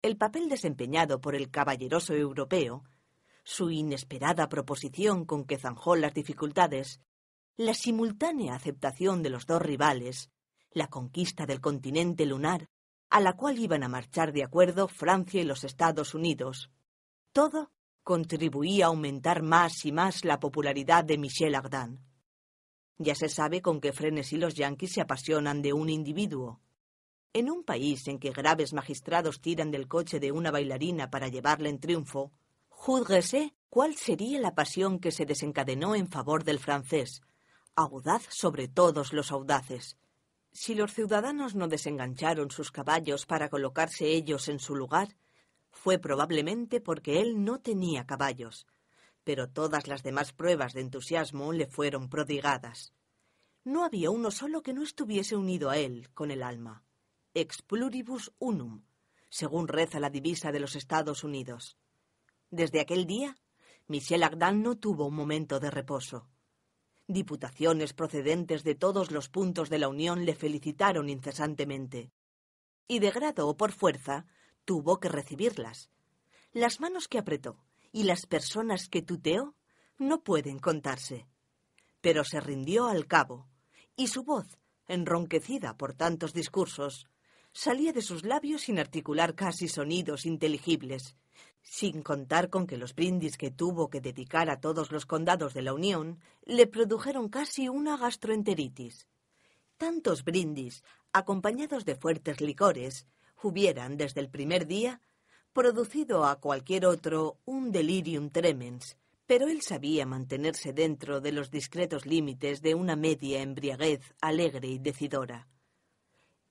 El papel desempeñado por el caballeroso europeo, su inesperada proposición con que zanjó las dificultades, la simultánea aceptación de los dos rivales, la conquista del continente lunar, a la cual iban a marchar de acuerdo Francia y los Estados Unidos. Todo contribuía a aumentar más y más la popularidad de Michel Ardan. Ya se sabe con qué frenesí los yanquis se apasionan de un individuo. En un país en que graves magistrados tiran del coche de una bailarina para llevarla en triunfo, júzguese cuál sería la pasión que se desencadenó en favor del francés, audaz sobre todos los audaces, si los ciudadanos no desengancharon sus caballos para colocarse ellos en su lugar, fue probablemente porque él no tenía caballos, pero todas las demás pruebas de entusiasmo le fueron prodigadas. No había uno solo que no estuviese unido a él con el alma. Ex pluribus unum, según reza la divisa de los Estados Unidos. Desde aquel día, Michel Agdan no tuvo un momento de reposo. Diputaciones procedentes de todos los puntos de la Unión le felicitaron incesantemente. Y de grado o por fuerza, tuvo que recibirlas. Las manos que apretó y las personas que tuteó no pueden contarse. Pero se rindió al cabo, y su voz, enronquecida por tantos discursos, salía de sus labios sin articular casi sonidos inteligibles sin contar con que los brindis que tuvo que dedicar a todos los condados de la Unión le produjeron casi una gastroenteritis. Tantos brindis, acompañados de fuertes licores, hubieran desde el primer día producido a cualquier otro un delirium tremens, pero él sabía mantenerse dentro de los discretos límites de una media embriaguez alegre y decidora.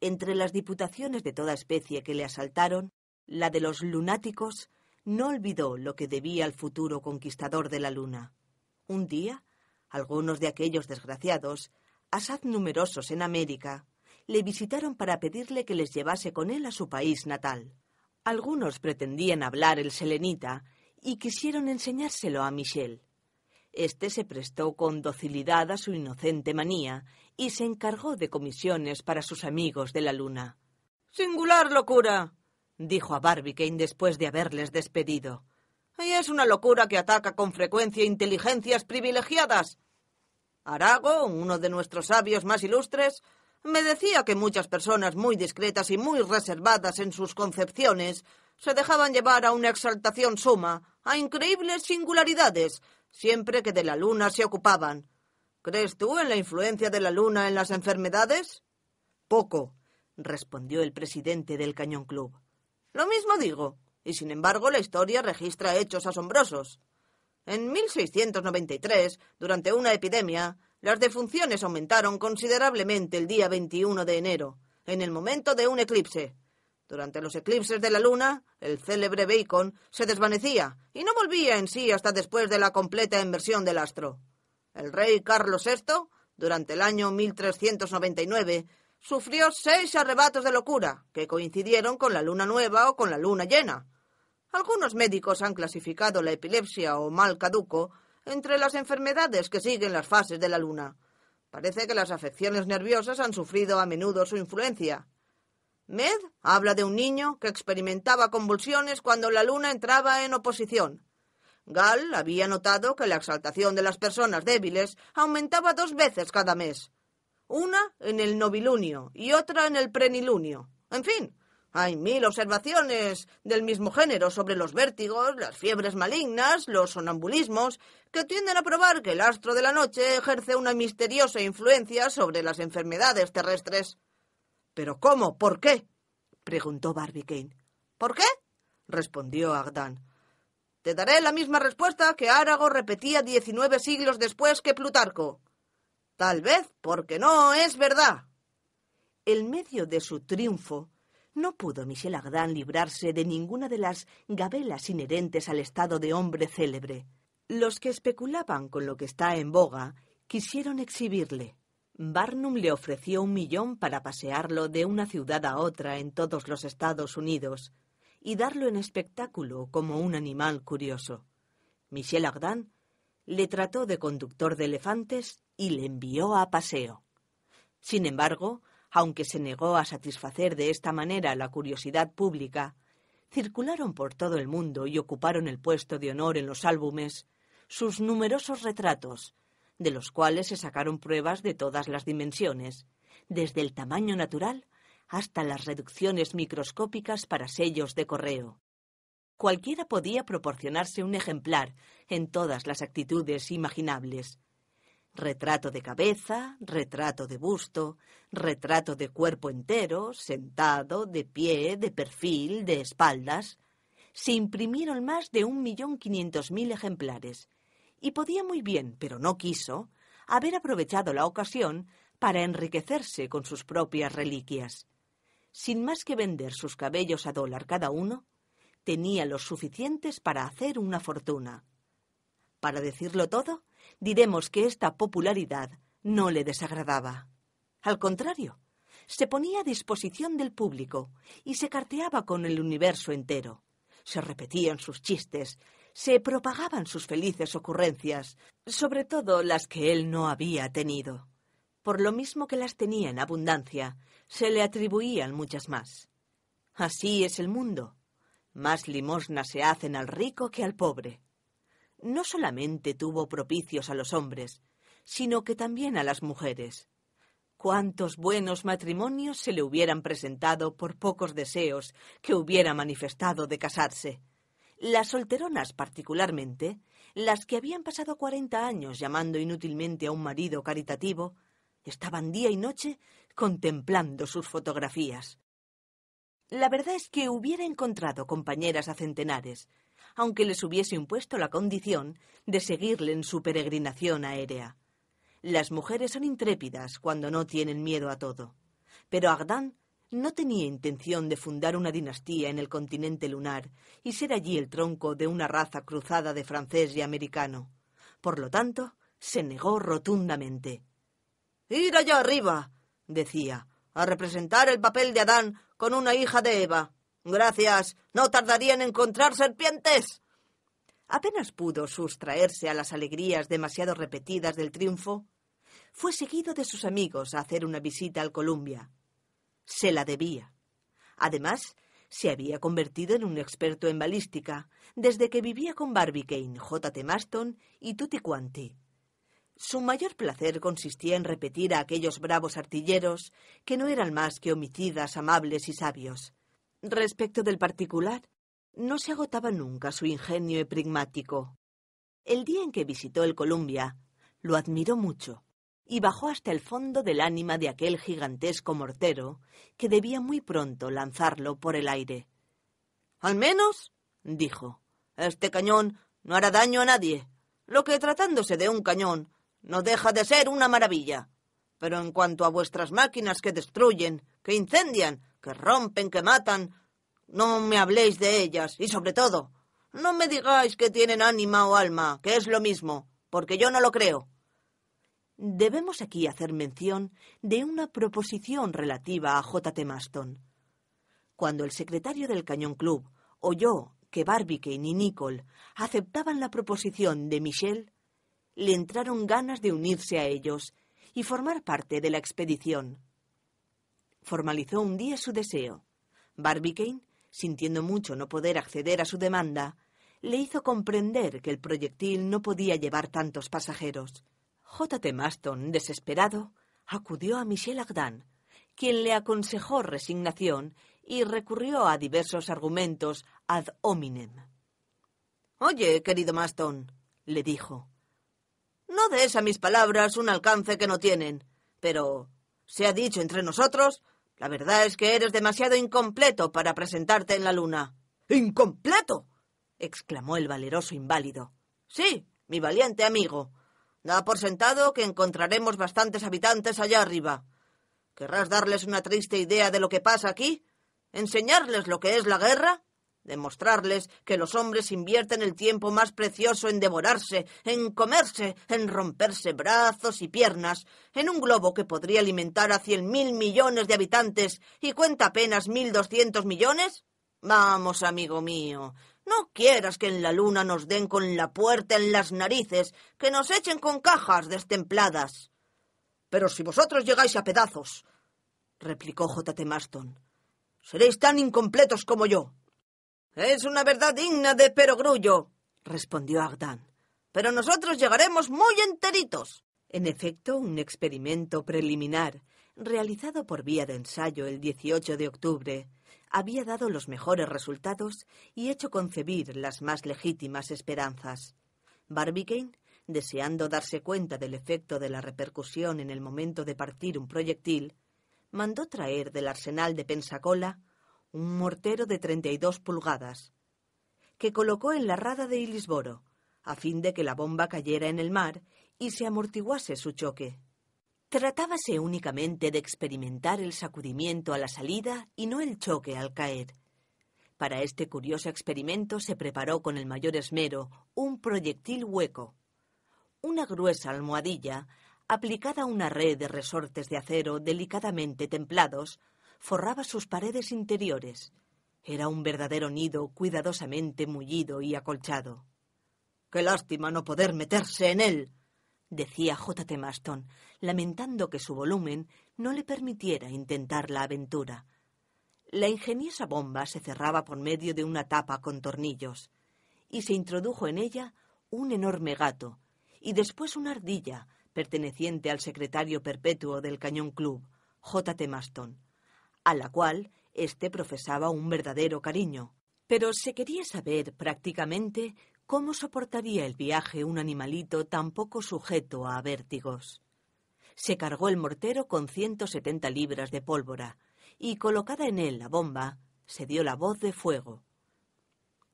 Entre las diputaciones de toda especie que le asaltaron, la de los lunáticos no olvidó lo que debía al futuro conquistador de la luna. Un día, algunos de aquellos desgraciados, asad numerosos en América, le visitaron para pedirle que les llevase con él a su país natal. Algunos pretendían hablar el selenita y quisieron enseñárselo a Michel. Este se prestó con docilidad a su inocente manía y se encargó de comisiones para sus amigos de la luna. Singular locura, dijo a Barbicane después de haberles despedido. Y es una locura que ataca con frecuencia inteligencias privilegiadas. Arago, uno de nuestros sabios más ilustres, me decía que muchas personas muy discretas y muy reservadas en sus concepciones se dejaban llevar a una exaltación suma, a increíbles singularidades, siempre que de la luna se ocupaban. ¿Crees tú en la influencia de la luna en las enfermedades? Poco, respondió el presidente del Cañón Club. Lo mismo digo, y sin embargo la historia registra hechos asombrosos. En 1693, durante una epidemia, las defunciones aumentaron considerablemente el día 21 de enero, en el momento de un eclipse. Durante los eclipses de la luna, el célebre Bacon se desvanecía y no volvía en sí hasta después de la completa inversión del astro. El rey Carlos VI, durante el año 1399, sufrió seis arrebatos de locura, que coincidieron con la luna nueva o con la luna llena. Algunos médicos han clasificado la epilepsia o mal caduco entre las enfermedades que siguen las fases de la luna. Parece que las afecciones nerviosas han sufrido a menudo su influencia. Med habla de un niño que experimentaba convulsiones cuando la luna entraba en oposición. Gall había notado que la exaltación de las personas débiles aumentaba dos veces cada mes, una en el novilunio y otra en el prenilunio. En fin, hay mil observaciones del mismo género sobre los vértigos, las fiebres malignas, los sonambulismos, que tienden a probar que el astro de la noche ejerce una misteriosa influencia sobre las enfermedades terrestres. ¿Pero cómo? ¿Por qué? preguntó Barbicane. ¿Por qué? respondió Agdan. Te daré la misma respuesta que Arago repetía diecinueve siglos después que Plutarco. Tal vez porque no es verdad. En medio de su triunfo, no pudo Michel Ardan librarse de ninguna de las gabelas inherentes al estado de hombre célebre. Los que especulaban con lo que está en boga quisieron exhibirle. Barnum le ofreció un millón para pasearlo de una ciudad a otra en todos los Estados Unidos y darlo en espectáculo como un animal curioso. Michel Ardan le trató de conductor de elefantes y le envió a paseo. Sin embargo, aunque se negó a satisfacer de esta manera la curiosidad pública, circularon por todo el mundo y ocuparon el puesto de honor en los álbumes sus numerosos retratos, de los cuales se sacaron pruebas de todas las dimensiones, desde el tamaño natural hasta las reducciones microscópicas para sellos de correo. Cualquiera podía proporcionarse un ejemplar en todas las actitudes imaginables, Retrato de cabeza, retrato de busto, retrato de cuerpo entero, sentado, de pie, de perfil, de espaldas. Se imprimieron más de un millón quinientos mil ejemplares y podía muy bien, pero no quiso, haber aprovechado la ocasión para enriquecerse con sus propias reliquias. Sin más que vender sus cabellos a dólar cada uno, tenía los suficientes para hacer una fortuna. Para decirlo todo, diremos que esta popularidad no le desagradaba. Al contrario, se ponía a disposición del público y se carteaba con el universo entero. Se repetían sus chistes, se propagaban sus felices ocurrencias, sobre todo las que él no había tenido. Por lo mismo que las tenía en abundancia, se le atribuían muchas más. Así es el mundo. Más limosnas se hacen al rico que al pobre no solamente tuvo propicios a los hombres, sino que también a las mujeres. Cuántos buenos matrimonios se le hubieran presentado por pocos deseos que hubiera manifestado de casarse. Las solteronas particularmente, las que habían pasado cuarenta años llamando inútilmente a un marido caritativo, estaban día y noche contemplando sus fotografías. La verdad es que hubiera encontrado compañeras a centenares, aunque les hubiese impuesto la condición de seguirle en su peregrinación aérea. Las mujeres son intrépidas cuando no tienen miedo a todo. Pero Agdán no tenía intención de fundar una dinastía en el continente lunar y ser allí el tronco de una raza cruzada de francés y americano. Por lo tanto, se negó rotundamente. Ir allá arriba, decía, a representar el papel de Adán con una hija de Eva. Gracias. No tardaría en encontrar serpientes. Apenas pudo sustraerse a las alegrías demasiado repetidas del triunfo, fue seguido de sus amigos a hacer una visita al Columbia. Se la debía. Además, se había convertido en un experto en balística desde que vivía con Barbicane, J.T. Maston y Tutti Su mayor placer consistía en repetir a aquellos bravos artilleros que no eran más que homicidas amables y sabios, Respecto del particular, no se agotaba nunca su ingenio y pragmático. El día en que visitó el Columbia, lo admiró mucho y bajó hasta el fondo del ánima de aquel gigantesco mortero que debía muy pronto lanzarlo por el aire. Al menos, dijo, este cañón no hará daño a nadie, lo que tratándose de un cañón no deja de ser una maravilla. Pero en cuanto a vuestras máquinas que destruyen, que incendian, que rompen, que matan. No me habléis de ellas y sobre todo, no me digáis que tienen ánima o alma, que es lo mismo, porque yo no lo creo. Debemos aquí hacer mención de una proposición relativa a T. Maston. Cuando el secretario del Cañón Club oyó que Barbicane y Nicole aceptaban la proposición de Michelle, le entraron ganas de unirse a ellos y formar parte de la expedición formalizó un día su deseo. Barbicane, sintiendo mucho no poder acceder a su demanda, le hizo comprender que el proyectil no podía llevar tantos pasajeros. T. Maston, desesperado, acudió a Michel Ardan, quien le aconsejó resignación y recurrió a diversos argumentos ad hominem. Oye, querido Maston, le dijo, no des a mis palabras un alcance que no tienen, pero se ha dicho entre nosotros la verdad es que eres demasiado incompleto para presentarte en la luna. ¿Incompleto? exclamó el valeroso inválido. Sí, mi valiente amigo. Da por sentado que encontraremos bastantes habitantes allá arriba. ¿Querrás darles una triste idea de lo que pasa aquí? ¿Enseñarles lo que es la guerra? demostrarles que los hombres invierten el tiempo más precioso en devorarse, en comerse, en romperse brazos y piernas, en un globo que podría alimentar a cien mil millones de habitantes y cuenta apenas mil doscientos millones? Vamos, amigo mío, no quieras que en la luna nos den con la puerta en las narices, que nos echen con cajas destempladas. Pero si vosotros llegáis a pedazos, replicó J. T. Maston, seréis tan incompletos como yo. Es una verdad digna de Perogrullo, respondió Ardán. Pero nosotros llegaremos muy enteritos. En efecto, un experimento preliminar, realizado por vía de ensayo el 18 de octubre, había dado los mejores resultados y hecho concebir las más legítimas esperanzas. Barbicane, deseando darse cuenta del efecto de la repercusión en el momento de partir un proyectil, mandó traer del arsenal de Pensacola un mortero de 32 pulgadas, que colocó en la rada de Ilisboro, a fin de que la bomba cayera en el mar y se amortiguase su choque. Tratábase únicamente de experimentar el sacudimiento a la salida y no el choque al caer. Para este curioso experimento se preparó con el mayor esmero un proyectil hueco, una gruesa almohadilla aplicada a una red de resortes de acero delicadamente templados forraba sus paredes interiores. Era un verdadero nido cuidadosamente mullido y acolchado. Qué lástima no poder meterse en él, decía J. T. Maston, lamentando que su volumen no le permitiera intentar la aventura. La ingeniosa bomba se cerraba por medio de una tapa con tornillos, y se introdujo en ella un enorme gato, y después una ardilla, perteneciente al secretario perpetuo del Cañón Club, J. T. Maston a la cual éste profesaba un verdadero cariño. Pero se quería saber prácticamente cómo soportaría el viaje un animalito tan poco sujeto a vértigos. Se cargó el mortero con 170 libras de pólvora y colocada en él la bomba, se dio la voz de fuego.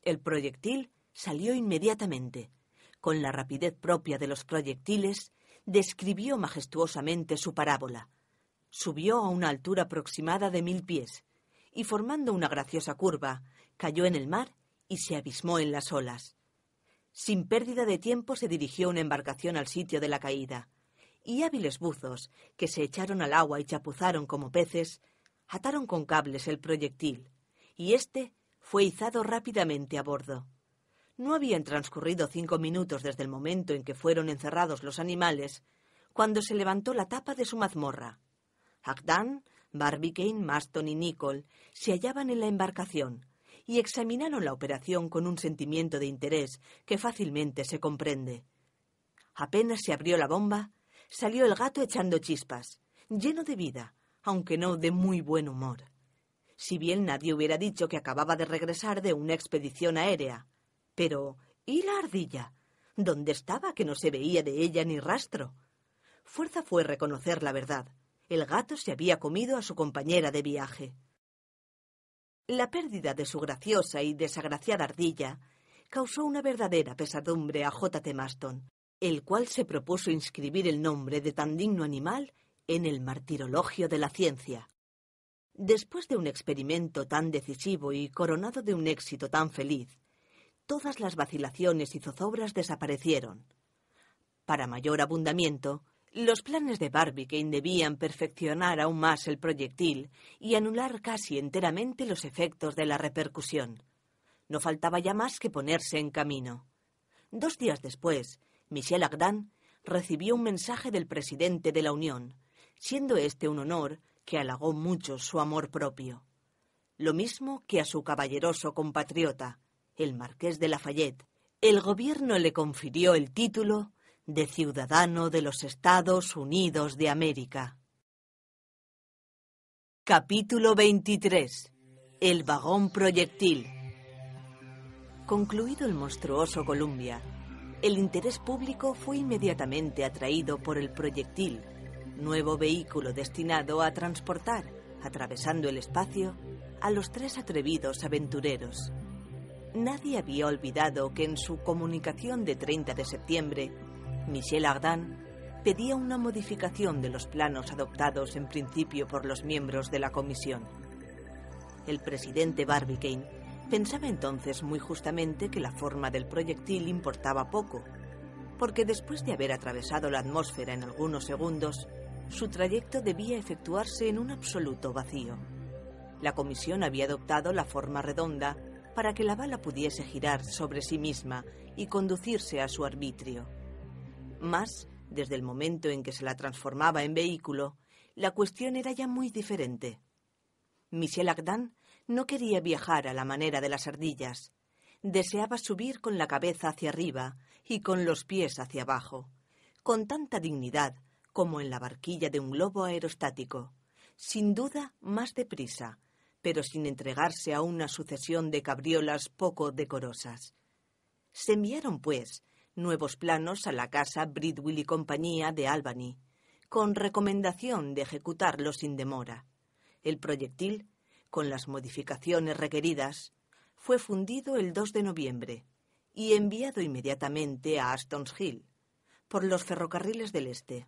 El proyectil salió inmediatamente. Con la rapidez propia de los proyectiles, describió majestuosamente su parábola Subió a una altura aproximada de mil pies y formando una graciosa curva, cayó en el mar y se abismó en las olas. Sin pérdida de tiempo se dirigió una embarcación al sitio de la caída, y hábiles buzos, que se echaron al agua y chapuzaron como peces, ataron con cables el proyectil, y éste fue izado rápidamente a bordo. No habían transcurrido cinco minutos desde el momento en que fueron encerrados los animales, cuando se levantó la tapa de su mazmorra. Agdan, Barbicane, Maston y Nicol se hallaban en la embarcación y examinaron la operación con un sentimiento de interés que fácilmente se comprende. Apenas se abrió la bomba, salió el gato echando chispas, lleno de vida, aunque no de muy buen humor. Si bien nadie hubiera dicho que acababa de regresar de una expedición aérea. Pero, ¿y la ardilla? ¿Dónde estaba que no se veía de ella ni rastro? Fuerza fue reconocer la verdad el gato se había comido a su compañera de viaje. La pérdida de su graciosa y desagraciada ardilla causó una verdadera pesadumbre a J. T. Maston, el cual se propuso inscribir el nombre de tan digno animal en el martirologio de la ciencia. Después de un experimento tan decisivo y coronado de un éxito tan feliz, todas las vacilaciones y zozobras desaparecieron. Para mayor abundamiento, los planes de Barbicane debían perfeccionar aún más el proyectil y anular casi enteramente los efectos de la repercusión. No faltaba ya más que ponerse en camino. Dos días después, Michel Agdan recibió un mensaje del presidente de la Unión, siendo este un honor que halagó mucho su amor propio. Lo mismo que a su caballeroso compatriota, el marqués de Lafayette. El gobierno le confirió el título de ciudadano de los Estados Unidos de América. Capítulo 23. El vagón proyectil. Concluido el monstruoso Columbia, el interés público fue inmediatamente atraído por el proyectil, nuevo vehículo destinado a transportar, atravesando el espacio, a los tres atrevidos aventureros. Nadie había olvidado que en su comunicación de 30 de septiembre, Michel Ardan pedía una modificación de los planos adoptados en principio por los miembros de la comisión. El presidente Barbicane pensaba entonces muy justamente que la forma del proyectil importaba poco, porque después de haber atravesado la atmósfera en algunos segundos, su trayecto debía efectuarse en un absoluto vacío. La comisión había adoptado la forma redonda para que la bala pudiese girar sobre sí misma y conducirse a su arbitrio. Mas, desde el momento en que se la transformaba en vehículo, la cuestión era ya muy diferente. Michel Agdan no quería viajar a la manera de las ardillas. Deseaba subir con la cabeza hacia arriba y con los pies hacia abajo, con tanta dignidad como en la barquilla de un globo aerostático, sin duda más deprisa, pero sin entregarse a una sucesión de cabriolas poco decorosas. Se enviaron, pues, nuevos planos a la casa Bridwell y compañía de Albany, con recomendación de ejecutarlo sin demora. El proyectil, con las modificaciones requeridas, fue fundido el 2 de noviembre y enviado inmediatamente a Aston's Hill por los ferrocarriles del Este.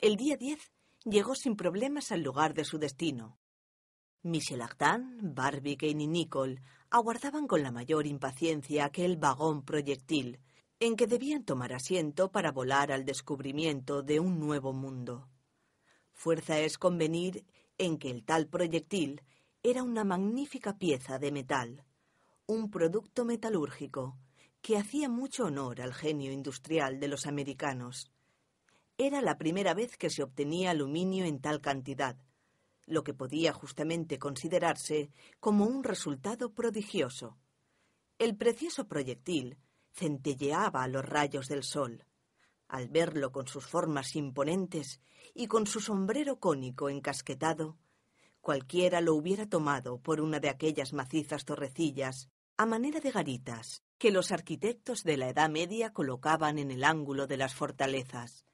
El día 10 llegó sin problemas al lugar de su destino. Michel Barbie Barbicane y Nicole aguardaban con la mayor impaciencia aquel vagón proyectil en que debían tomar asiento para volar al descubrimiento de un nuevo mundo. Fuerza es convenir en que el tal proyectil era una magnífica pieza de metal, un producto metalúrgico que hacía mucho honor al genio industrial de los americanos. Era la primera vez que se obtenía aluminio en tal cantidad, lo que podía justamente considerarse como un resultado prodigioso. El precioso proyectil centelleaba a los rayos del sol. Al verlo con sus formas imponentes y con su sombrero cónico encasquetado, cualquiera lo hubiera tomado por una de aquellas macizas torrecillas, a manera de garitas, que los arquitectos de la Edad Media colocaban en el ángulo de las fortalezas.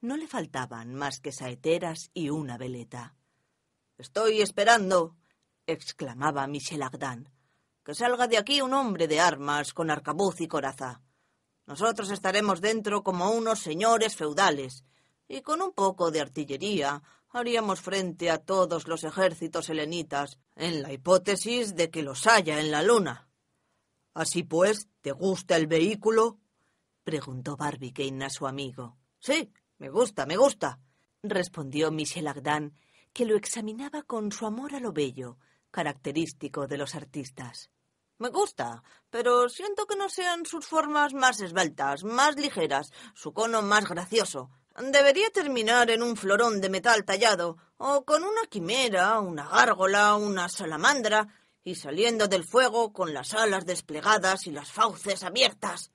No le faltaban más que saeteras y una veleta. Estoy esperando, exclamaba Michel Ardan. Que salga de aquí un hombre de armas, con arcabuz y coraza. Nosotros estaremos dentro como unos señores feudales, y con un poco de artillería haríamos frente a todos los ejércitos helenitas, en la hipótesis de que los haya en la luna. Así pues, ¿te gusta el vehículo? preguntó Barbicane a su amigo. Sí, me gusta, me gusta, respondió Michel Agdan, que lo examinaba con su amor a lo bello, característico de los artistas. Me gusta, pero siento que no sean sus formas más esbeltas, más ligeras, su cono más gracioso. Debería terminar en un florón de metal tallado, o con una quimera, una gárgola, una salamandra, y saliendo del fuego con las alas desplegadas y las fauces abiertas.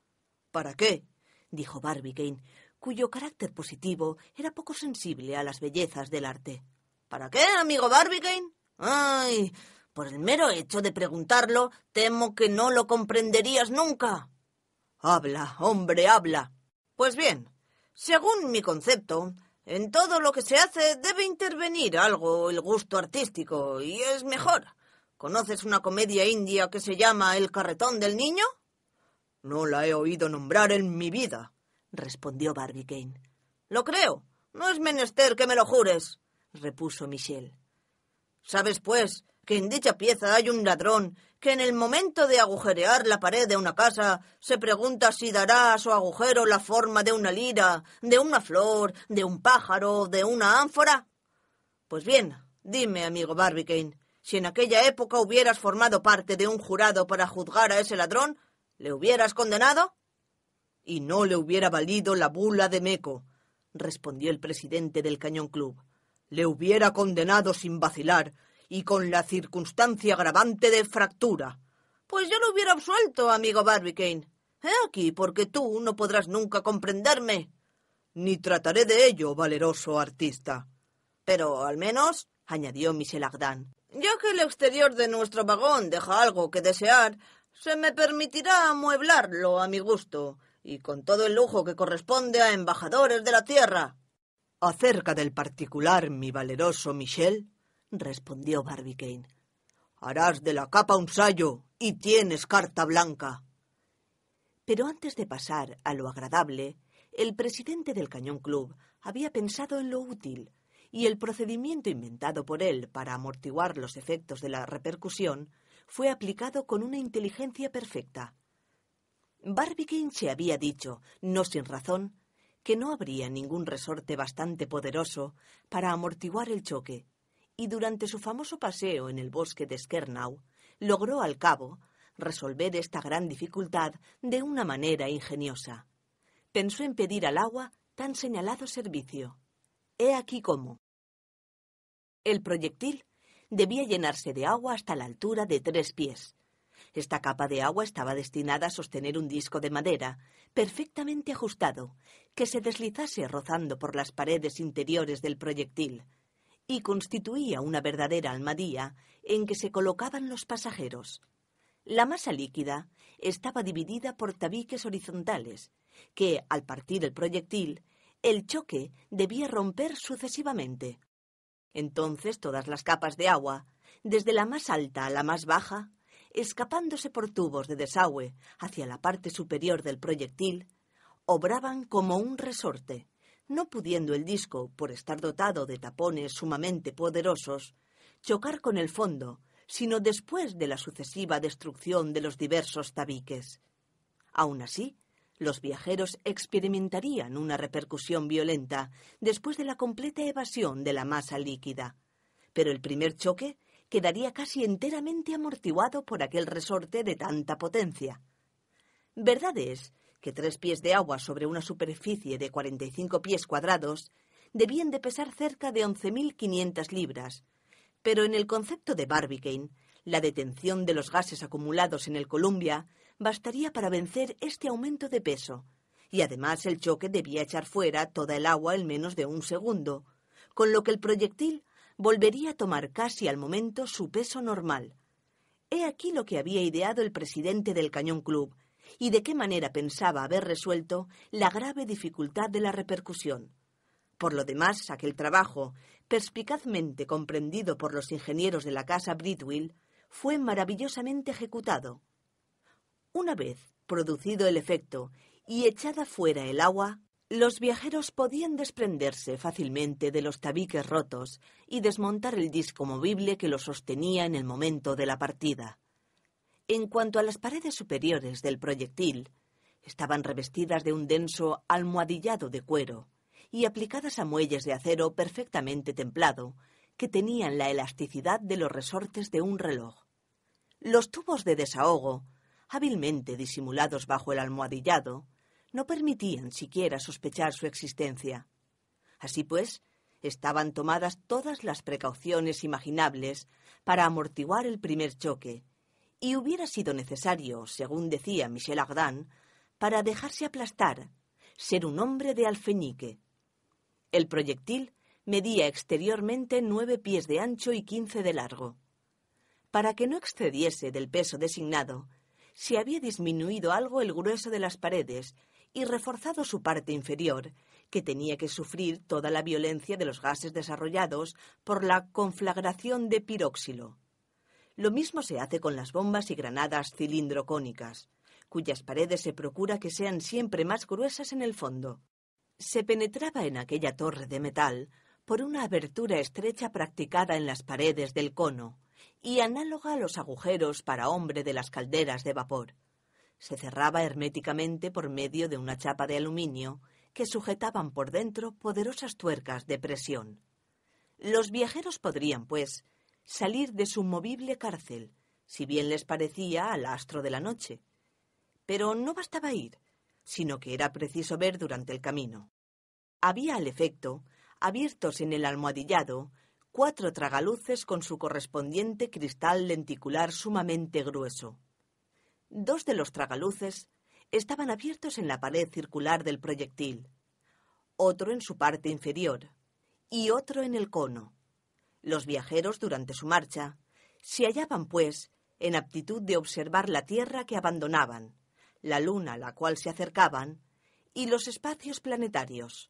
¿Para qué? dijo Barbicane, cuyo carácter positivo era poco sensible a las bellezas del arte. ¿Para qué, amigo Barbicane? ¡Ay! Por el mero hecho de preguntarlo, temo que no lo comprenderías nunca. Habla, hombre, habla. Pues bien, según mi concepto, en todo lo que se hace debe intervenir algo el gusto artístico, y es mejor. ¿Conoces una comedia india que se llama El carretón del niño? No la he oído nombrar en mi vida, respondió Barbicane. Lo creo. No es menester que me lo jures, repuso Michel. ¿Sabes, pues, en dicha pieza hay un ladrón que en el momento de agujerear la pared de una casa se pregunta si dará a su agujero la forma de una lira, de una flor, de un pájaro, de una ánfora? Pues bien, dime, amigo Barbicane, si en aquella época hubieras formado parte de un jurado para juzgar a ese ladrón, ¿le hubieras condenado? Y no le hubiera valido la bula de Meco, respondió el presidente del Cañón Club. Le hubiera condenado sin vacilar y con la circunstancia agravante de fractura. Pues yo lo hubiera absuelto, amigo Barbicane. He aquí, porque tú no podrás nunca comprenderme. Ni trataré de ello, valeroso artista. Pero al menos, añadió Michel Ardan, ya que el exterior de nuestro vagón deja algo que desear, se me permitirá amueblarlo a mi gusto y con todo el lujo que corresponde a embajadores de la tierra. Acerca del particular, mi valeroso Michel, respondió Barbicane. Harás de la capa un sayo y tienes carta blanca. Pero antes de pasar a lo agradable, el presidente del Cañón Club había pensado en lo útil, y el procedimiento inventado por él para amortiguar los efectos de la repercusión fue aplicado con una inteligencia perfecta. Barbicane se había dicho, no sin razón, que no habría ningún resorte bastante poderoso para amortiguar el choque, y durante su famoso paseo en el bosque de Skernau, logró al cabo resolver esta gran dificultad de una manera ingeniosa. Pensó en pedir al agua tan señalado servicio. He aquí cómo. El proyectil debía llenarse de agua hasta la altura de tres pies. Esta capa de agua estaba destinada a sostener un disco de madera, perfectamente ajustado, que se deslizase rozando por las paredes interiores del proyectil, y constituía una verdadera almadía en que se colocaban los pasajeros. La masa líquida estaba dividida por tabiques horizontales, que, al partir el proyectil, el choque debía romper sucesivamente. Entonces todas las capas de agua, desde la más alta a la más baja, escapándose por tubos de desagüe hacia la parte superior del proyectil, obraban como un resorte no pudiendo el disco, por estar dotado de tapones sumamente poderosos, chocar con el fondo, sino después de la sucesiva destrucción de los diversos tabiques. Aún así, los viajeros experimentarían una repercusión violenta después de la completa evasión de la masa líquida. Pero el primer choque quedaría casi enteramente amortiguado por aquel resorte de tanta potencia. Verdad es que tres pies de agua sobre una superficie de 45 pies cuadrados debían de pesar cerca de 11.500 libras, pero en el concepto de Barbicane, la detención de los gases acumulados en el Columbia bastaría para vencer este aumento de peso, y además el choque debía echar fuera toda el agua en menos de un segundo, con lo que el proyectil volvería a tomar casi al momento su peso normal. He aquí lo que había ideado el presidente del Cañón Club, y de qué manera pensaba haber resuelto la grave dificultad de la repercusión. Por lo demás, aquel trabajo, perspicazmente comprendido por los ingenieros de la casa Bridwell, fue maravillosamente ejecutado. Una vez producido el efecto y echada fuera el agua, los viajeros podían desprenderse fácilmente de los tabiques rotos y desmontar el disco movible que lo sostenía en el momento de la partida. En cuanto a las paredes superiores del proyectil, estaban revestidas de un denso almohadillado de cuero y aplicadas a muelles de acero perfectamente templado que tenían la elasticidad de los resortes de un reloj. Los tubos de desahogo, hábilmente disimulados bajo el almohadillado, no permitían siquiera sospechar su existencia. Así pues, estaban tomadas todas las precauciones imaginables para amortiguar el primer choque, y hubiera sido necesario, según decía Michel Ardan, para dejarse aplastar, ser un hombre de alfeñique. El proyectil medía exteriormente nueve pies de ancho y quince de largo. Para que no excediese del peso designado, se había disminuido algo el grueso de las paredes y reforzado su parte inferior, que tenía que sufrir toda la violencia de los gases desarrollados por la conflagración de piróxilo. Lo mismo se hace con las bombas y granadas cilindrocónicas, cuyas paredes se procura que sean siempre más gruesas en el fondo. Se penetraba en aquella torre de metal por una abertura estrecha practicada en las paredes del cono y análoga a los agujeros para hombre de las calderas de vapor. Se cerraba herméticamente por medio de una chapa de aluminio que sujetaban por dentro poderosas tuercas de presión. Los viajeros podrían, pues, salir de su movible cárcel, si bien les parecía al astro de la noche. Pero no bastaba ir, sino que era preciso ver durante el camino. Había, al efecto, abiertos en el almohadillado, cuatro tragaluces con su correspondiente cristal lenticular sumamente grueso. Dos de los tragaluces estaban abiertos en la pared circular del proyectil, otro en su parte inferior y otro en el cono. Los viajeros durante su marcha se hallaban, pues, en aptitud de observar la Tierra que abandonaban, la Luna a la cual se acercaban y los espacios planetarios.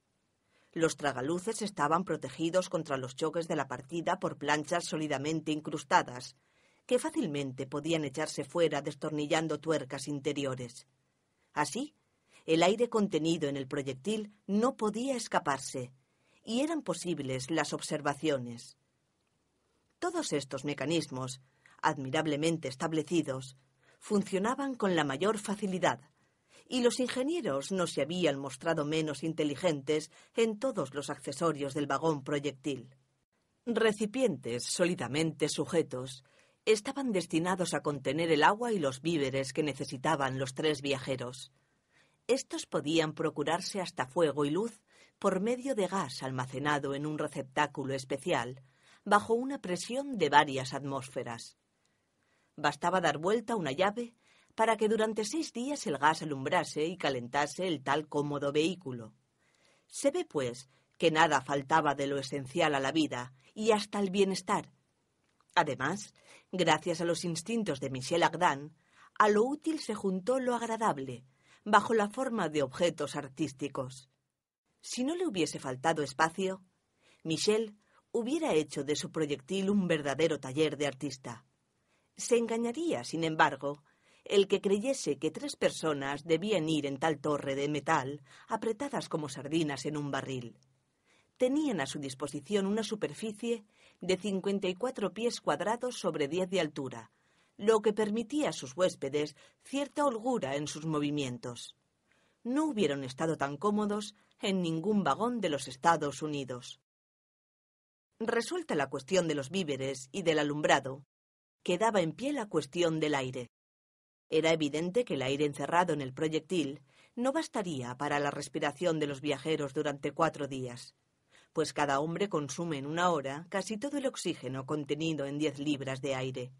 Los tragaluces estaban protegidos contra los choques de la partida por planchas sólidamente incrustadas, que fácilmente podían echarse fuera destornillando tuercas interiores. Así, el aire contenido en el proyectil no podía escaparse, y eran posibles las observaciones. Todos estos mecanismos, admirablemente establecidos, funcionaban con la mayor facilidad, y los ingenieros no se habían mostrado menos inteligentes en todos los accesorios del vagón proyectil. Recipientes sólidamente sujetos estaban destinados a contener el agua y los víveres que necesitaban los tres viajeros. Estos podían procurarse hasta fuego y luz por medio de gas almacenado en un receptáculo especial, bajo una presión de varias atmósferas. Bastaba dar vuelta una llave para que durante seis días el gas alumbrase y calentase el tal cómodo vehículo. Se ve, pues, que nada faltaba de lo esencial a la vida y hasta el bienestar. Además, gracias a los instintos de Michel Agdan, a lo útil se juntó lo agradable, bajo la forma de objetos artísticos. Si no le hubiese faltado espacio, Michel hubiera hecho de su proyectil un verdadero taller de artista. Se engañaría, sin embargo, el que creyese que tres personas debían ir en tal torre de metal, apretadas como sardinas en un barril. Tenían a su disposición una superficie de 54 pies cuadrados sobre 10 de altura, lo que permitía a sus huéspedes cierta holgura en sus movimientos. No hubieron estado tan cómodos en ningún vagón de los Estados Unidos. Resuelta la cuestión de los víveres y del alumbrado, quedaba en pie la cuestión del aire. Era evidente que el aire encerrado en el proyectil no bastaría para la respiración de los viajeros durante cuatro días, pues cada hombre consume en una hora casi todo el oxígeno contenido en diez libras de aire.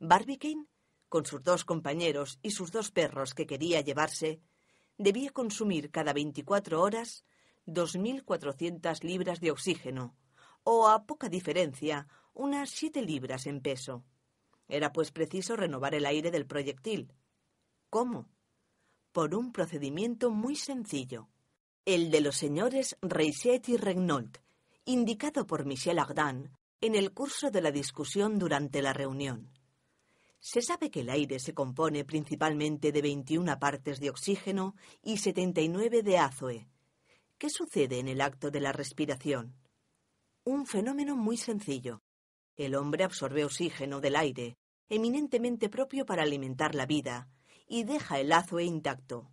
Barbicane, con sus dos compañeros y sus dos perros que quería llevarse, debía consumir cada veinticuatro horas dos mil cuatrocientas libras de oxígeno, o a poca diferencia, unas siete libras en peso. Era pues preciso renovar el aire del proyectil. ¿Cómo? Por un procedimiento muy sencillo, el de los señores Reiset y Regnault, indicado por Michel Ardan en el curso de la discusión durante la reunión. Se sabe que el aire se compone principalmente de 21 partes de oxígeno y 79 de azoe. ¿Qué sucede en el acto de la respiración? un fenómeno muy sencillo. El hombre absorbe oxígeno del aire, eminentemente propio para alimentar la vida, y deja el azue intacto.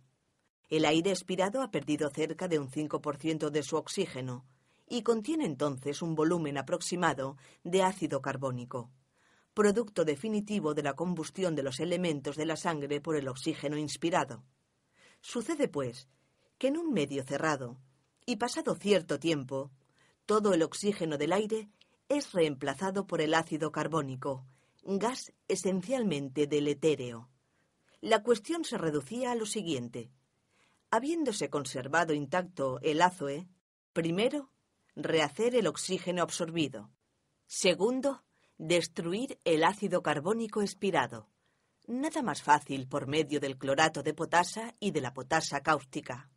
El aire expirado ha perdido cerca de un 5% de su oxígeno y contiene entonces un volumen aproximado de ácido carbónico, producto definitivo de la combustión de los elementos de la sangre por el oxígeno inspirado. Sucede, pues, que en un medio cerrado, y pasado cierto tiempo, todo el oxígeno del aire es reemplazado por el ácido carbónico, gas esencialmente etéreo. La cuestión se reducía a lo siguiente. Habiéndose conservado intacto el azoe, primero, rehacer el oxígeno absorbido. Segundo, destruir el ácido carbónico expirado. Nada más fácil por medio del clorato de potasa y de la potasa cáustica.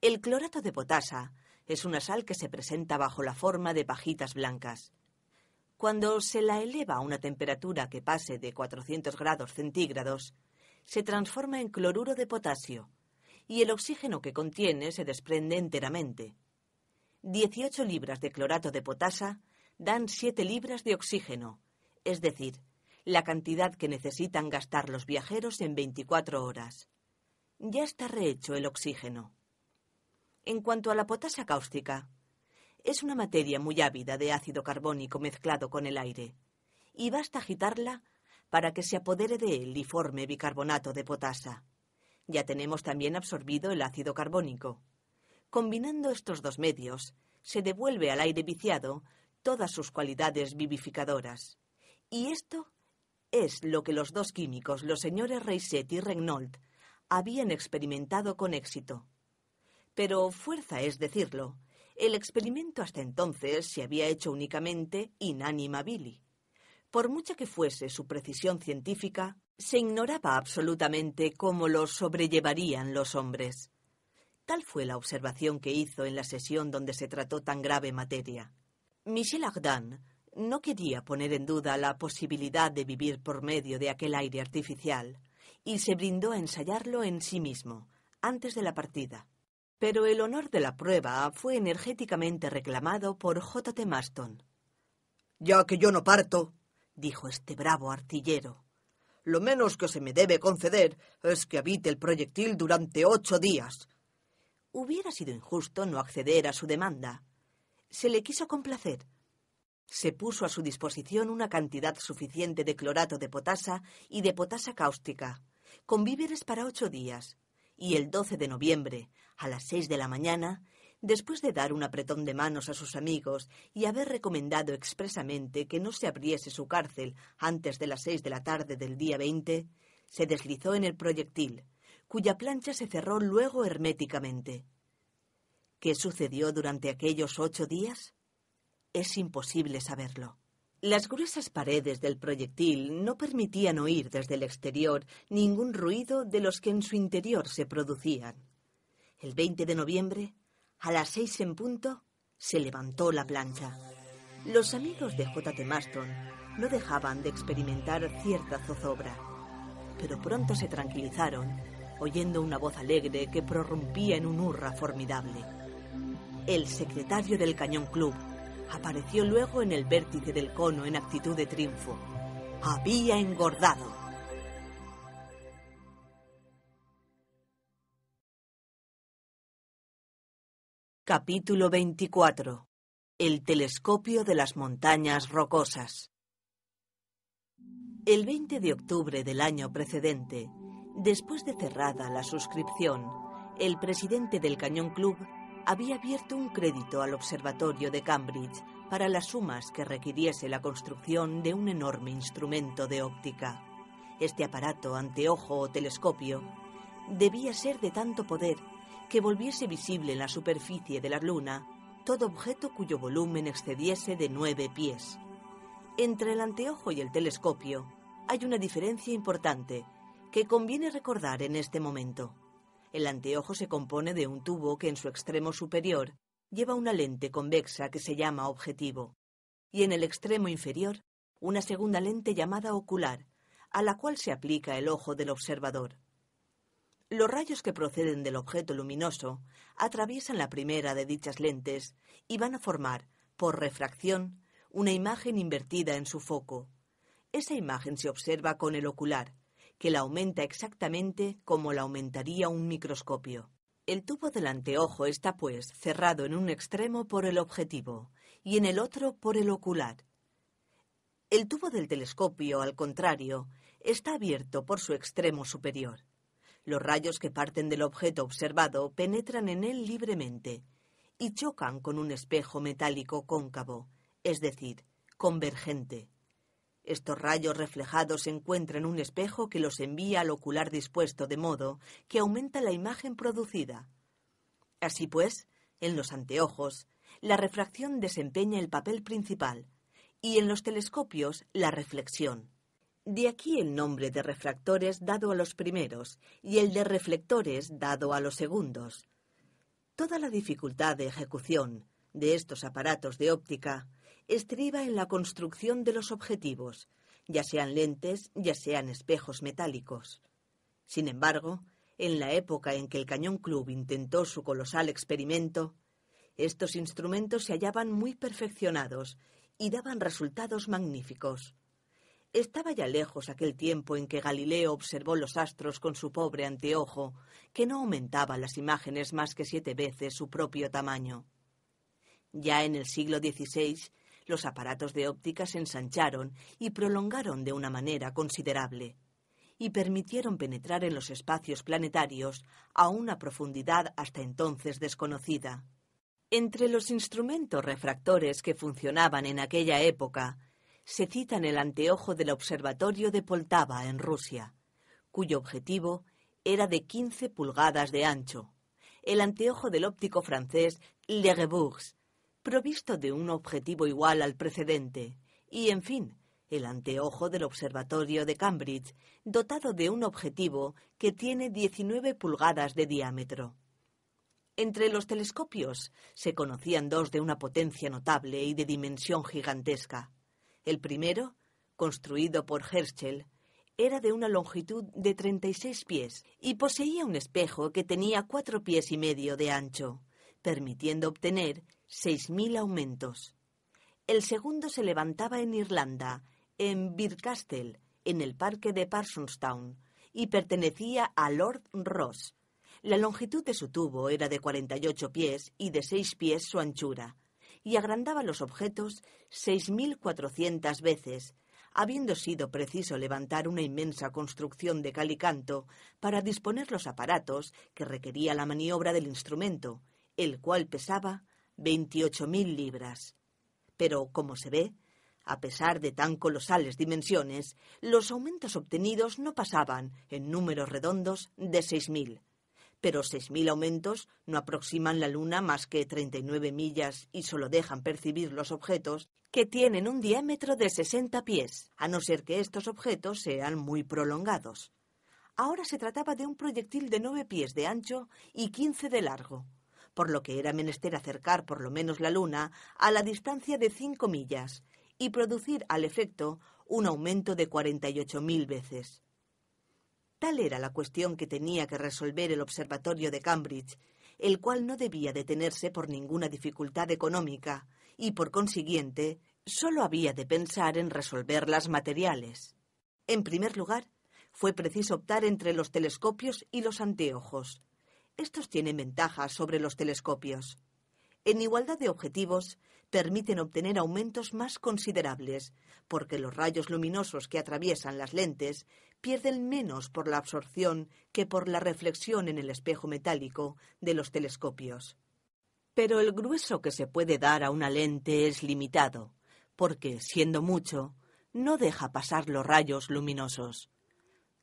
El clorato de potasa es una sal que se presenta bajo la forma de pajitas blancas. Cuando se la eleva a una temperatura que pase de 400 grados centígrados, se transforma en cloruro de potasio y el oxígeno que contiene se desprende enteramente. 18 libras de clorato de potasa dan 7 libras de oxígeno, es decir, la cantidad que necesitan gastar los viajeros en 24 horas. Ya está rehecho el oxígeno. En cuanto a la potasa cáustica, es una materia muy ávida de ácido carbónico mezclado con el aire, y basta agitarla para que se apodere de él y forme bicarbonato de potasa. Ya tenemos también absorbido el ácido carbónico. Combinando estos dos medios, se devuelve al aire viciado todas sus cualidades vivificadoras. Y esto es lo que los dos químicos, los señores Reiset y Regnault, habían experimentado con éxito pero fuerza es decirlo. El experimento hasta entonces se había hecho únicamente inánima Billy. Por mucha que fuese su precisión científica, se ignoraba absolutamente cómo lo sobrellevarían los hombres. Tal fue la observación que hizo en la sesión donde se trató tan grave materia. Michel Ardan no quería poner en duda la posibilidad de vivir por medio de aquel aire artificial, y se brindó a ensayarlo en sí mismo, antes de la partida pero el honor de la prueba fue energéticamente reclamado por J.T. Maston. Ya que yo no parto, dijo este bravo artillero, lo menos que se me debe conceder es que habite el proyectil durante ocho días. Hubiera sido injusto no acceder a su demanda. Se le quiso complacer. Se puso a su disposición una cantidad suficiente de clorato de potasa y de potasa cáustica, con víveres para ocho días, y el 12 de noviembre, a las seis de la mañana, después de dar un apretón de manos a sus amigos y haber recomendado expresamente que no se abriese su cárcel antes de las seis de la tarde del día 20, se deslizó en el proyectil, cuya plancha se cerró luego herméticamente. ¿Qué sucedió durante aquellos ocho días? Es imposible saberlo. Las gruesas paredes del proyectil no permitían oír desde el exterior ningún ruido de los que en su interior se producían. El 20 de noviembre, a las seis en punto, se levantó la plancha. Los amigos de J.T. Maston no dejaban de experimentar cierta zozobra, pero pronto se tranquilizaron, oyendo una voz alegre que prorrumpía en un hurra formidable. El secretario del Cañón Club apareció luego en el vértice del cono en actitud de triunfo. Había engordado. Capítulo 24. El telescopio de las montañas rocosas. El 20 de octubre del año precedente, después de cerrada la suscripción, el presidente del Cañón Club había abierto un crédito al Observatorio de Cambridge para las sumas que requiriese la construcción de un enorme instrumento de óptica. Este aparato, anteojo o telescopio, debía ser de tanto poder que volviese visible en la superficie de la Luna todo objeto cuyo volumen excediese de nueve pies. Entre el anteojo y el telescopio hay una diferencia importante que conviene recordar en este momento. El anteojo se compone de un tubo que en su extremo superior lleva una lente convexa que se llama objetivo y en el extremo inferior una segunda lente llamada ocular, a la cual se aplica el ojo del observador. Los rayos que proceden del objeto luminoso atraviesan la primera de dichas lentes y van a formar, por refracción, una imagen invertida en su foco. Esa imagen se observa con el ocular, que la aumenta exactamente como la aumentaría un microscopio. El tubo del anteojo está, pues, cerrado en un extremo por el objetivo y en el otro por el ocular. El tubo del telescopio, al contrario, está abierto por su extremo superior. Los rayos que parten del objeto observado penetran en él libremente y chocan con un espejo metálico cóncavo, es decir, convergente. Estos rayos reflejados encuentran un espejo que los envía al ocular dispuesto de modo que aumenta la imagen producida. Así pues, en los anteojos, la refracción desempeña el papel principal y en los telescopios la reflexión. De aquí el nombre de refractores dado a los primeros y el de reflectores dado a los segundos. Toda la dificultad de ejecución de estos aparatos de óptica estriba en la construcción de los objetivos, ya sean lentes, ya sean espejos metálicos. Sin embargo, en la época en que el Cañón Club intentó su colosal experimento, estos instrumentos se hallaban muy perfeccionados y daban resultados magníficos. Estaba ya lejos aquel tiempo en que Galileo observó los astros con su pobre anteojo, que no aumentaba las imágenes más que siete veces su propio tamaño. Ya en el siglo XVI, los aparatos de óptica se ensancharon y prolongaron de una manera considerable, y permitieron penetrar en los espacios planetarios a una profundidad hasta entonces desconocida. Entre los instrumentos refractores que funcionaban en aquella época se citan el anteojo del Observatorio de Poltava, en Rusia, cuyo objetivo era de 15 pulgadas de ancho. El anteojo del óptico francés Legebourg, provisto de un objetivo igual al precedente, y, en fin, el anteojo del Observatorio de Cambridge, dotado de un objetivo que tiene 19 pulgadas de diámetro. Entre los telescopios se conocían dos de una potencia notable y de dimensión gigantesca. El primero, construido por Herschel, era de una longitud de 36 pies y poseía un espejo que tenía cuatro pies y medio de ancho, permitiendo obtener 6.000 aumentos. El segundo se levantaba en Irlanda, en Birkastel, en el parque de Parsonstown, y pertenecía a Lord Ross. La longitud de su tubo era de 48 pies y de 6 pies su anchura y agrandaba los objetos 6.400 veces, habiendo sido preciso levantar una inmensa construcción de calicanto para disponer los aparatos que requería la maniobra del instrumento, el cual pesaba 28.000 libras. Pero, como se ve, a pesar de tan colosales dimensiones, los aumentos obtenidos no pasaban, en números redondos, de 6.000 pero 6.000 aumentos no aproximan la Luna más que 39 millas y solo dejan percibir los objetos que tienen un diámetro de 60 pies, a no ser que estos objetos sean muy prolongados. Ahora se trataba de un proyectil de 9 pies de ancho y 15 de largo, por lo que era menester acercar por lo menos la Luna a la distancia de 5 millas y producir al efecto un aumento de 48.000 veces. Tal era la cuestión que tenía que resolver el Observatorio de Cambridge, el cual no debía detenerse por ninguna dificultad económica y, por consiguiente, solo había de pensar en resolver las materiales. En primer lugar, fue preciso optar entre los telescopios y los anteojos. Estos tienen ventajas sobre los telescopios. En igualdad de objetivos, permiten obtener aumentos más considerables, porque los rayos luminosos que atraviesan las lentes pierden menos por la absorción que por la reflexión en el espejo metálico de los telescopios. Pero el grueso que se puede dar a una lente es limitado, porque, siendo mucho, no deja pasar los rayos luminosos.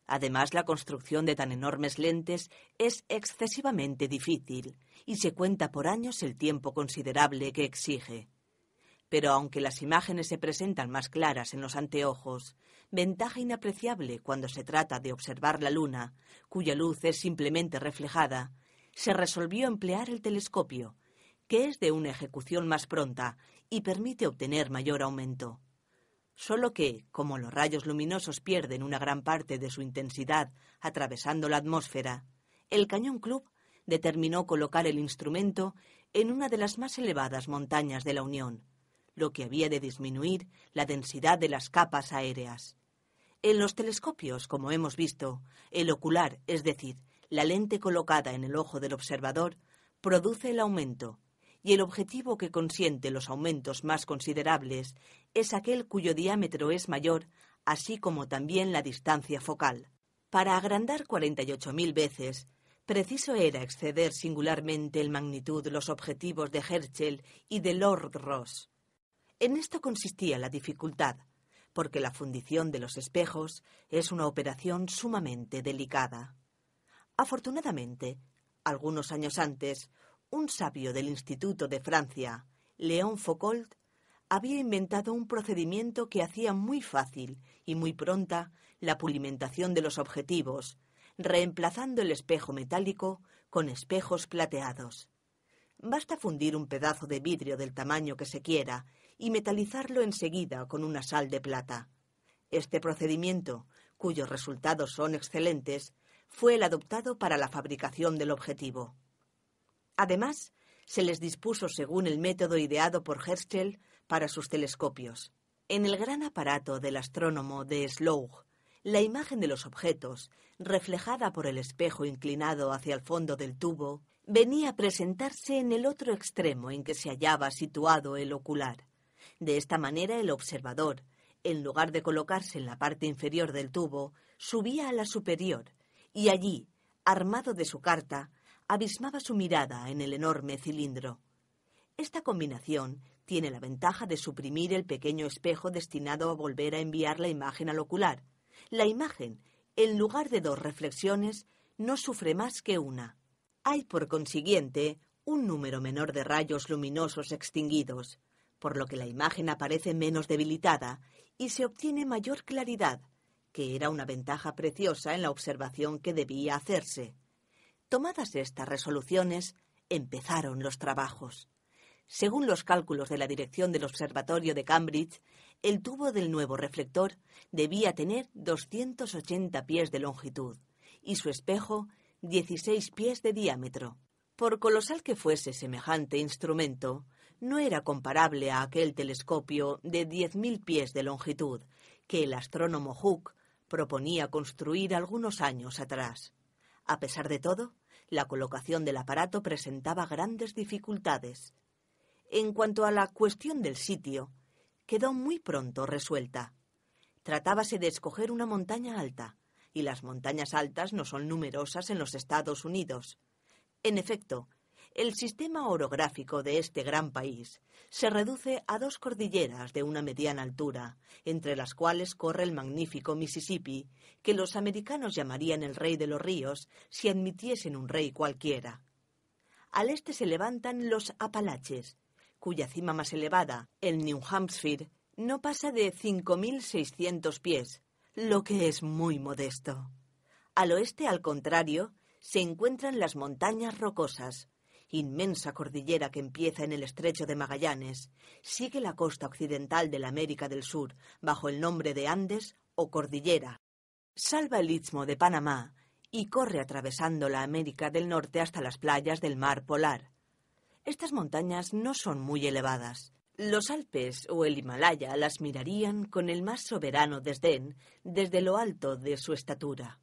Además, la construcción de tan enormes lentes es excesivamente difícil y se cuenta por años el tiempo considerable que exige. Pero aunque las imágenes se presentan más claras en los anteojos, ventaja inapreciable cuando se trata de observar la luna, cuya luz es simplemente reflejada, se resolvió emplear el telescopio, que es de una ejecución más pronta y permite obtener mayor aumento. Solo que, como los rayos luminosos pierden una gran parte de su intensidad atravesando la atmósfera, el Cañón Club determinó colocar el instrumento en una de las más elevadas montañas de la Unión, que había de disminuir la densidad de las capas aéreas. En los telescopios, como hemos visto, el ocular, es decir, la lente colocada en el ojo del observador, produce el aumento, y el objetivo que consiente los aumentos más considerables es aquel cuyo diámetro es mayor, así como también la distancia focal. Para agrandar 48.000 veces, preciso era exceder singularmente en magnitud los objetivos de Herschel y de Lord Ross. En esto consistía la dificultad, porque la fundición de los espejos es una operación sumamente delicada. Afortunadamente, algunos años antes, un sabio del Instituto de Francia, Léon Foucault, había inventado un procedimiento que hacía muy fácil y muy pronta la pulimentación de los objetivos, reemplazando el espejo metálico con espejos plateados. Basta fundir un pedazo de vidrio del tamaño que se quiera y metalizarlo enseguida con una sal de plata. Este procedimiento, cuyos resultados son excelentes, fue el adoptado para la fabricación del objetivo. Además, se les dispuso según el método ideado por Herschel para sus telescopios. En el gran aparato del astrónomo de Slough, la imagen de los objetos, reflejada por el espejo inclinado hacia el fondo del tubo, venía a presentarse en el otro extremo en que se hallaba situado el ocular. De esta manera el observador, en lugar de colocarse en la parte inferior del tubo, subía a la superior y allí, armado de su carta, abismaba su mirada en el enorme cilindro. Esta combinación tiene la ventaja de suprimir el pequeño espejo destinado a volver a enviar la imagen al ocular. La imagen, en lugar de dos reflexiones, no sufre más que una. Hay, por consiguiente, un número menor de rayos luminosos extinguidos por lo que la imagen aparece menos debilitada y se obtiene mayor claridad, que era una ventaja preciosa en la observación que debía hacerse. Tomadas estas resoluciones, empezaron los trabajos. Según los cálculos de la dirección del Observatorio de Cambridge, el tubo del nuevo reflector debía tener 280 pies de longitud y su espejo 16 pies de diámetro. Por colosal que fuese semejante instrumento, no era comparable a aquel telescopio de 10.000 pies de longitud que el astrónomo Hooke proponía construir algunos años atrás. A pesar de todo, la colocación del aparato presentaba grandes dificultades. En cuanto a la cuestión del sitio, quedó muy pronto resuelta. Tratábase de escoger una montaña alta, y las montañas altas no son numerosas en los Estados Unidos. En efecto, el sistema orográfico de este gran país se reduce a dos cordilleras de una mediana altura, entre las cuales corre el magnífico Mississippi, que los americanos llamarían el rey de los ríos si admitiesen un rey cualquiera. Al este se levantan los Apalaches, cuya cima más elevada, el New Hampshire, no pasa de 5.600 pies, lo que es muy modesto. Al oeste, al contrario, se encuentran las montañas rocosas, inmensa cordillera que empieza en el estrecho de Magallanes, sigue la costa occidental de la América del Sur bajo el nombre de Andes o Cordillera, salva el istmo de Panamá y corre atravesando la América del Norte hasta las playas del Mar Polar. Estas montañas no son muy elevadas. Los Alpes o el Himalaya las mirarían con el más soberano desdén desde lo alto de su estatura.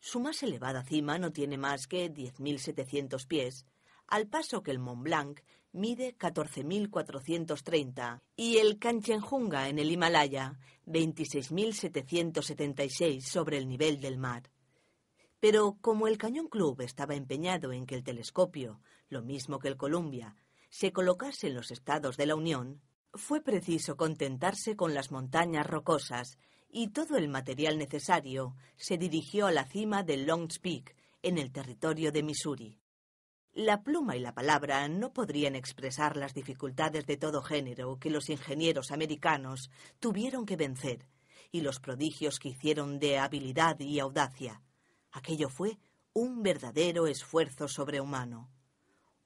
Su más elevada cima no tiene más que 10.700 pies al paso que el Mont Blanc mide 14.430 y el Kanchenjunga en el Himalaya 26.776 sobre el nivel del mar. Pero como el Cañón Club estaba empeñado en que el telescopio, lo mismo que el Columbia, se colocase en los estados de la Unión, fue preciso contentarse con las montañas rocosas y todo el material necesario se dirigió a la cima del Long's Peak en el territorio de Missouri. La pluma y la palabra no podrían expresar las dificultades de todo género que los ingenieros americanos tuvieron que vencer y los prodigios que hicieron de habilidad y audacia. Aquello fue un verdadero esfuerzo sobrehumano.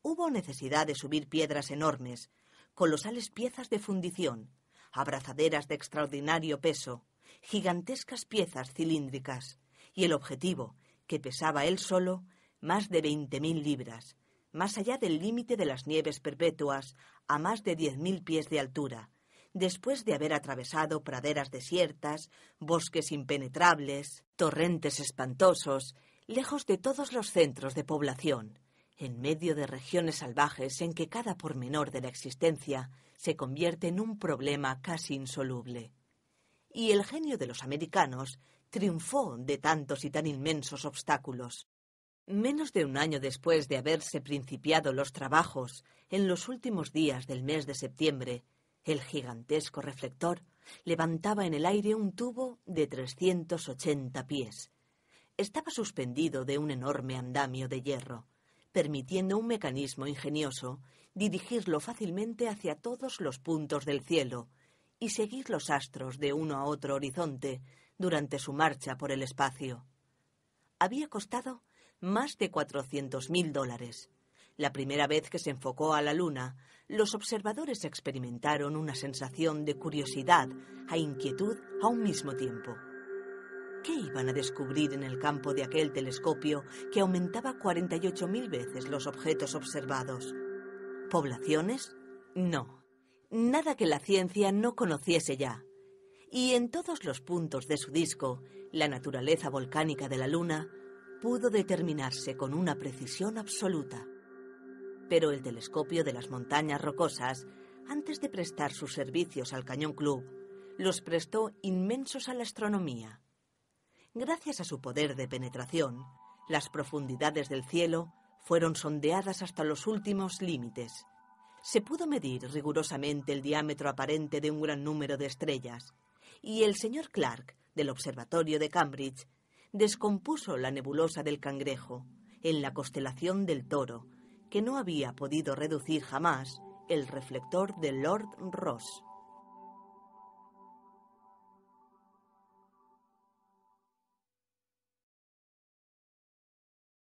Hubo necesidad de subir piedras enormes, colosales piezas de fundición, abrazaderas de extraordinario peso, gigantescas piezas cilíndricas, y el objetivo, que pesaba él solo, más de 20.000 libras, más allá del límite de las nieves perpetuas, a más de 10.000 pies de altura, después de haber atravesado praderas desiertas, bosques impenetrables, torrentes espantosos, lejos de todos los centros de población, en medio de regiones salvajes en que cada pormenor de la existencia se convierte en un problema casi insoluble. Y el genio de los americanos triunfó de tantos y tan inmensos obstáculos. Menos de un año después de haberse principiado los trabajos, en los últimos días del mes de septiembre, el gigantesco reflector levantaba en el aire un tubo de 380 pies. Estaba suspendido de un enorme andamio de hierro, permitiendo un mecanismo ingenioso dirigirlo fácilmente hacia todos los puntos del cielo y seguir los astros de uno a otro horizonte durante su marcha por el espacio. Había costado más de 400.000 dólares. La primera vez que se enfocó a la Luna, los observadores experimentaron una sensación de curiosidad e inquietud a un mismo tiempo. ¿Qué iban a descubrir en el campo de aquel telescopio que aumentaba 48.000 veces los objetos observados? ¿Poblaciones? No. Nada que la ciencia no conociese ya. Y en todos los puntos de su disco, la naturaleza volcánica de la Luna pudo determinarse con una precisión absoluta. Pero el telescopio de las montañas rocosas, antes de prestar sus servicios al Cañón Club, los prestó inmensos a la astronomía. Gracias a su poder de penetración, las profundidades del cielo fueron sondeadas hasta los últimos límites. Se pudo medir rigurosamente el diámetro aparente de un gran número de estrellas, y el señor Clark, del Observatorio de Cambridge, descompuso la nebulosa del cangrejo en la constelación del toro, que no había podido reducir jamás el reflector de Lord Ross.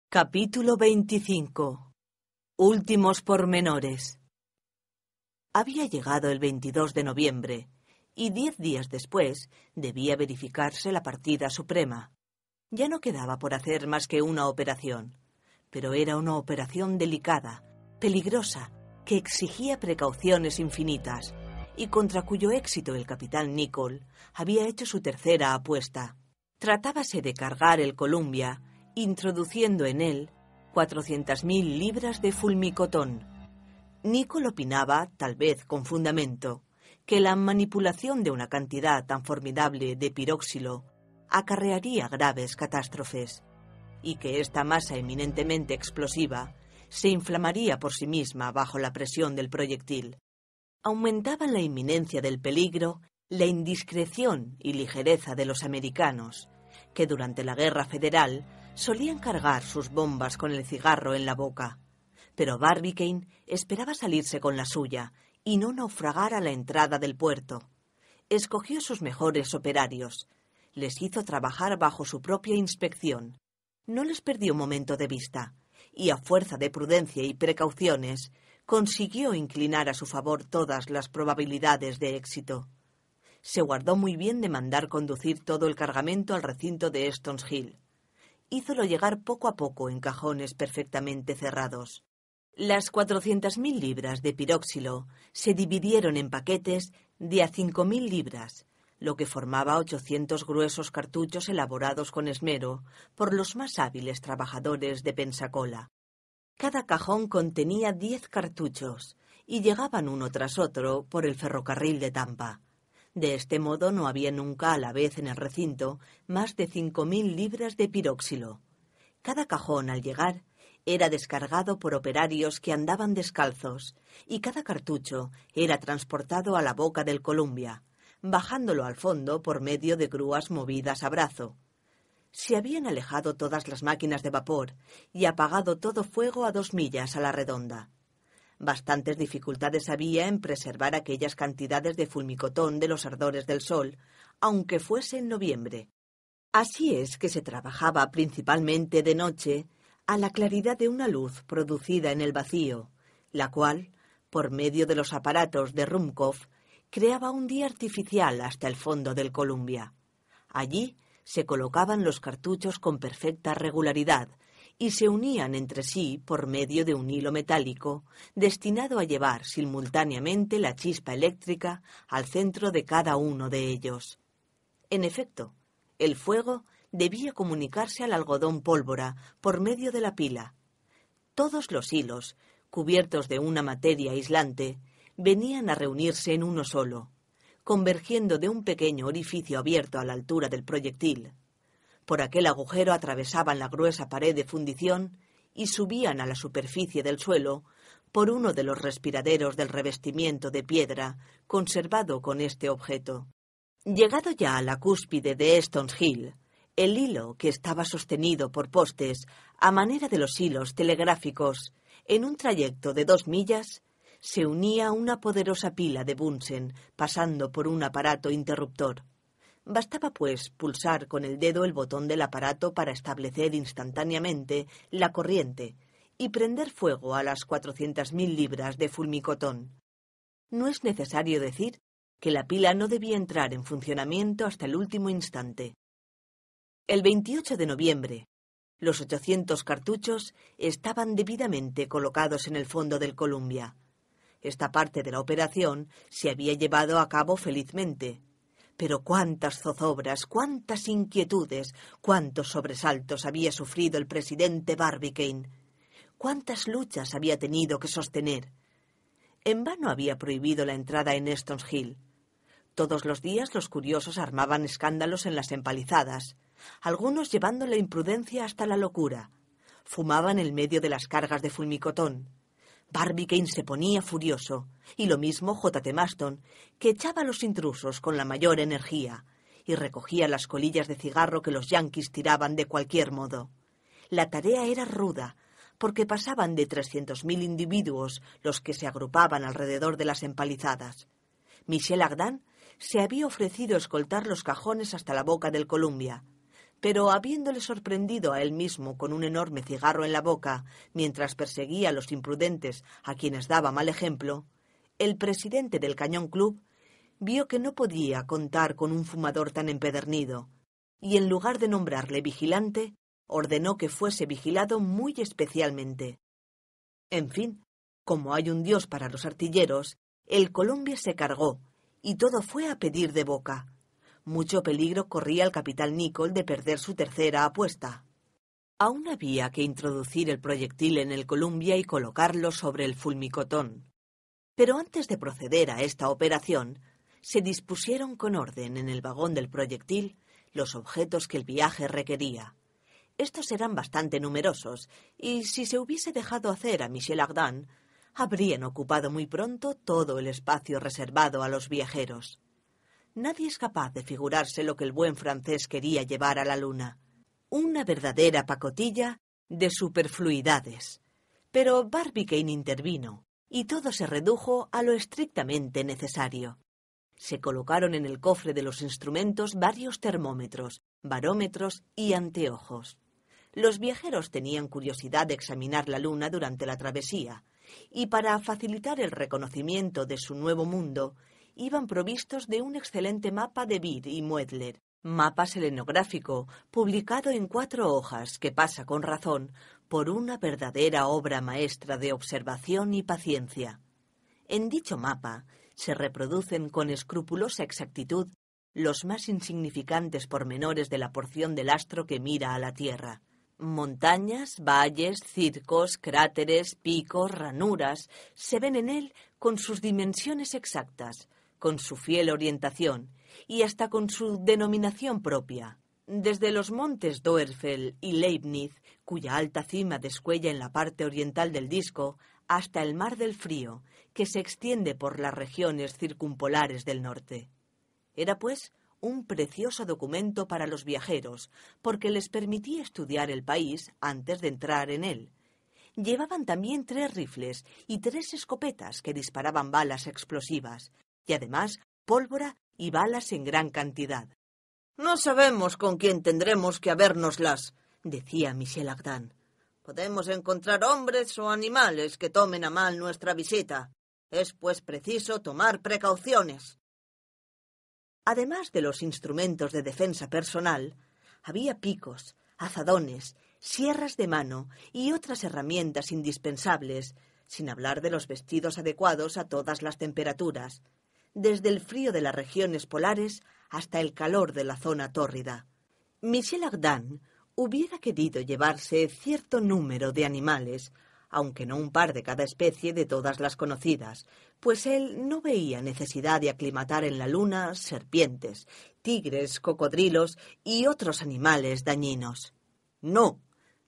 Capítulo 25 Últimos pormenores Había llegado el 22 de noviembre y diez días después debía verificarse la partida suprema. Ya no quedaba por hacer más que una operación, pero era una operación delicada, peligrosa, que exigía precauciones infinitas y contra cuyo éxito el capitán Nicol había hecho su tercera apuesta. Tratábase de cargar el Columbia, introduciendo en él 400.000 libras de fulmicotón. Nicol opinaba, tal vez con fundamento, que la manipulación de una cantidad tan formidable de piróxilo acarrearía graves catástrofes y que esta masa eminentemente explosiva se inflamaría por sí misma bajo la presión del proyectil. Aumentaba la inminencia del peligro, la indiscreción y ligereza de los americanos, que durante la Guerra Federal solían cargar sus bombas con el cigarro en la boca. Pero Barbicane esperaba salirse con la suya y no naufragar a la entrada del puerto. Escogió sus mejores operarios, les hizo trabajar bajo su propia inspección. No les perdió un momento de vista, y a fuerza de prudencia y precauciones, consiguió inclinar a su favor todas las probabilidades de éxito. Se guardó muy bien de mandar conducir todo el cargamento al recinto de Eston's Hill. Hízolo llegar poco a poco en cajones perfectamente cerrados. Las cuatrocientas mil libras de piroxilo se dividieron en paquetes de a cinco mil libras, lo que formaba 800 gruesos cartuchos elaborados con esmero por los más hábiles trabajadores de Pensacola. Cada cajón contenía 10 cartuchos y llegaban uno tras otro por el ferrocarril de Tampa. De este modo no había nunca a la vez en el recinto más de 5.000 libras de piróxilo. Cada cajón al llegar era descargado por operarios que andaban descalzos y cada cartucho era transportado a la boca del Columbia, bajándolo al fondo por medio de grúas movidas a brazo. Se habían alejado todas las máquinas de vapor y apagado todo fuego a dos millas a la redonda. Bastantes dificultades había en preservar aquellas cantidades de fulmicotón de los ardores del sol, aunque fuese en noviembre. Así es que se trabajaba principalmente de noche a la claridad de una luz producida en el vacío, la cual, por medio de los aparatos de Rumkov creaba un día artificial hasta el fondo del Columbia. Allí se colocaban los cartuchos con perfecta regularidad y se unían entre sí por medio de un hilo metálico destinado a llevar simultáneamente la chispa eléctrica al centro de cada uno de ellos. En efecto, el fuego debía comunicarse al algodón pólvora por medio de la pila. Todos los hilos, cubiertos de una materia aislante, venían a reunirse en uno solo, convergiendo de un pequeño orificio abierto a la altura del proyectil. Por aquel agujero atravesaban la gruesa pared de fundición y subían a la superficie del suelo por uno de los respiraderos del revestimiento de piedra conservado con este objeto. Llegado ya a la cúspide de Eston's Hill, el hilo, que estaba sostenido por postes a manera de los hilos telegráficos, en un trayecto de dos millas, se unía una poderosa pila de Bunsen, pasando por un aparato interruptor. Bastaba, pues, pulsar con el dedo el botón del aparato para establecer instantáneamente la corriente y prender fuego a las 400.000 libras de fulmicotón. No es necesario decir que la pila no debía entrar en funcionamiento hasta el último instante. El 28 de noviembre, los 800 cartuchos estaban debidamente colocados en el fondo del Columbia. Esta parte de la operación se había llevado a cabo felizmente. Pero cuántas zozobras, cuántas inquietudes, cuántos sobresaltos había sufrido el presidente Barbicane. Cuántas luchas había tenido que sostener. En vano había prohibido la entrada en Eston's Hill. Todos los días los curiosos armaban escándalos en las empalizadas, algunos llevando la imprudencia hasta la locura. Fumaban en medio de las cargas de fulmicotón Barbicane se ponía furioso, y lo mismo J.T. Maston, que echaba a los intrusos con la mayor energía y recogía las colillas de cigarro que los yanquis tiraban de cualquier modo. La tarea era ruda, porque pasaban de 300.000 individuos los que se agrupaban alrededor de las empalizadas. Michel Agdan se había ofrecido escoltar los cajones hasta la boca del Columbia, pero habiéndole sorprendido a él mismo con un enorme cigarro en la boca, mientras perseguía a los imprudentes a quienes daba mal ejemplo, el presidente del Cañón Club vio que no podía contar con un fumador tan empedernido, y en lugar de nombrarle vigilante, ordenó que fuese vigilado muy especialmente. En fin, como hay un dios para los artilleros, el Colombia se cargó, y todo fue a pedir de boca mucho peligro corría el capitán Nicol de perder su tercera apuesta. Aún había que introducir el proyectil en el Columbia y colocarlo sobre el fulmicotón. Pero antes de proceder a esta operación, se dispusieron con orden en el vagón del proyectil los objetos que el viaje requería. Estos eran bastante numerosos, y si se hubiese dejado hacer a Michel Ardan, habrían ocupado muy pronto todo el espacio reservado a los viajeros. Nadie es capaz de figurarse lo que el buen francés quería llevar a la luna. Una verdadera pacotilla de superfluidades. Pero Barbicane intervino, y todo se redujo a lo estrictamente necesario. Se colocaron en el cofre de los instrumentos varios termómetros, barómetros y anteojos. Los viajeros tenían curiosidad de examinar la luna durante la travesía, y para facilitar el reconocimiento de su nuevo mundo, iban provistos de un excelente mapa de Bid y Muedler, mapa selenográfico, publicado en cuatro hojas, que pasa con razón, por una verdadera obra maestra de observación y paciencia. En dicho mapa se reproducen con escrupulosa exactitud los más insignificantes pormenores de la porción del astro que mira a la Tierra. Montañas, valles, circos, cráteres, picos, ranuras, se ven en él con sus dimensiones exactas, con su fiel orientación y hasta con su denominación propia. Desde los montes Doerfel y Leibniz, cuya alta cima descuella en la parte oriental del disco, hasta el Mar del Frío, que se extiende por las regiones circumpolares del norte. Era, pues, un precioso documento para los viajeros, porque les permitía estudiar el país antes de entrar en él. Llevaban también tres rifles y tres escopetas que disparaban balas explosivas, y además pólvora y balas en gran cantidad. No sabemos con quién tendremos que habérnoslas, decía Michel Ardan. Podemos encontrar hombres o animales que tomen a mal nuestra visita. Es pues preciso tomar precauciones. Además de los instrumentos de defensa personal, había picos, azadones, sierras de mano y otras herramientas indispensables, sin hablar de los vestidos adecuados a todas las temperaturas, desde el frío de las regiones polares hasta el calor de la zona tórrida. Michel Ardan hubiera querido llevarse cierto número de animales, aunque no un par de cada especie de todas las conocidas, pues él no veía necesidad de aclimatar en la luna serpientes, tigres, cocodrilos y otros animales dañinos. No,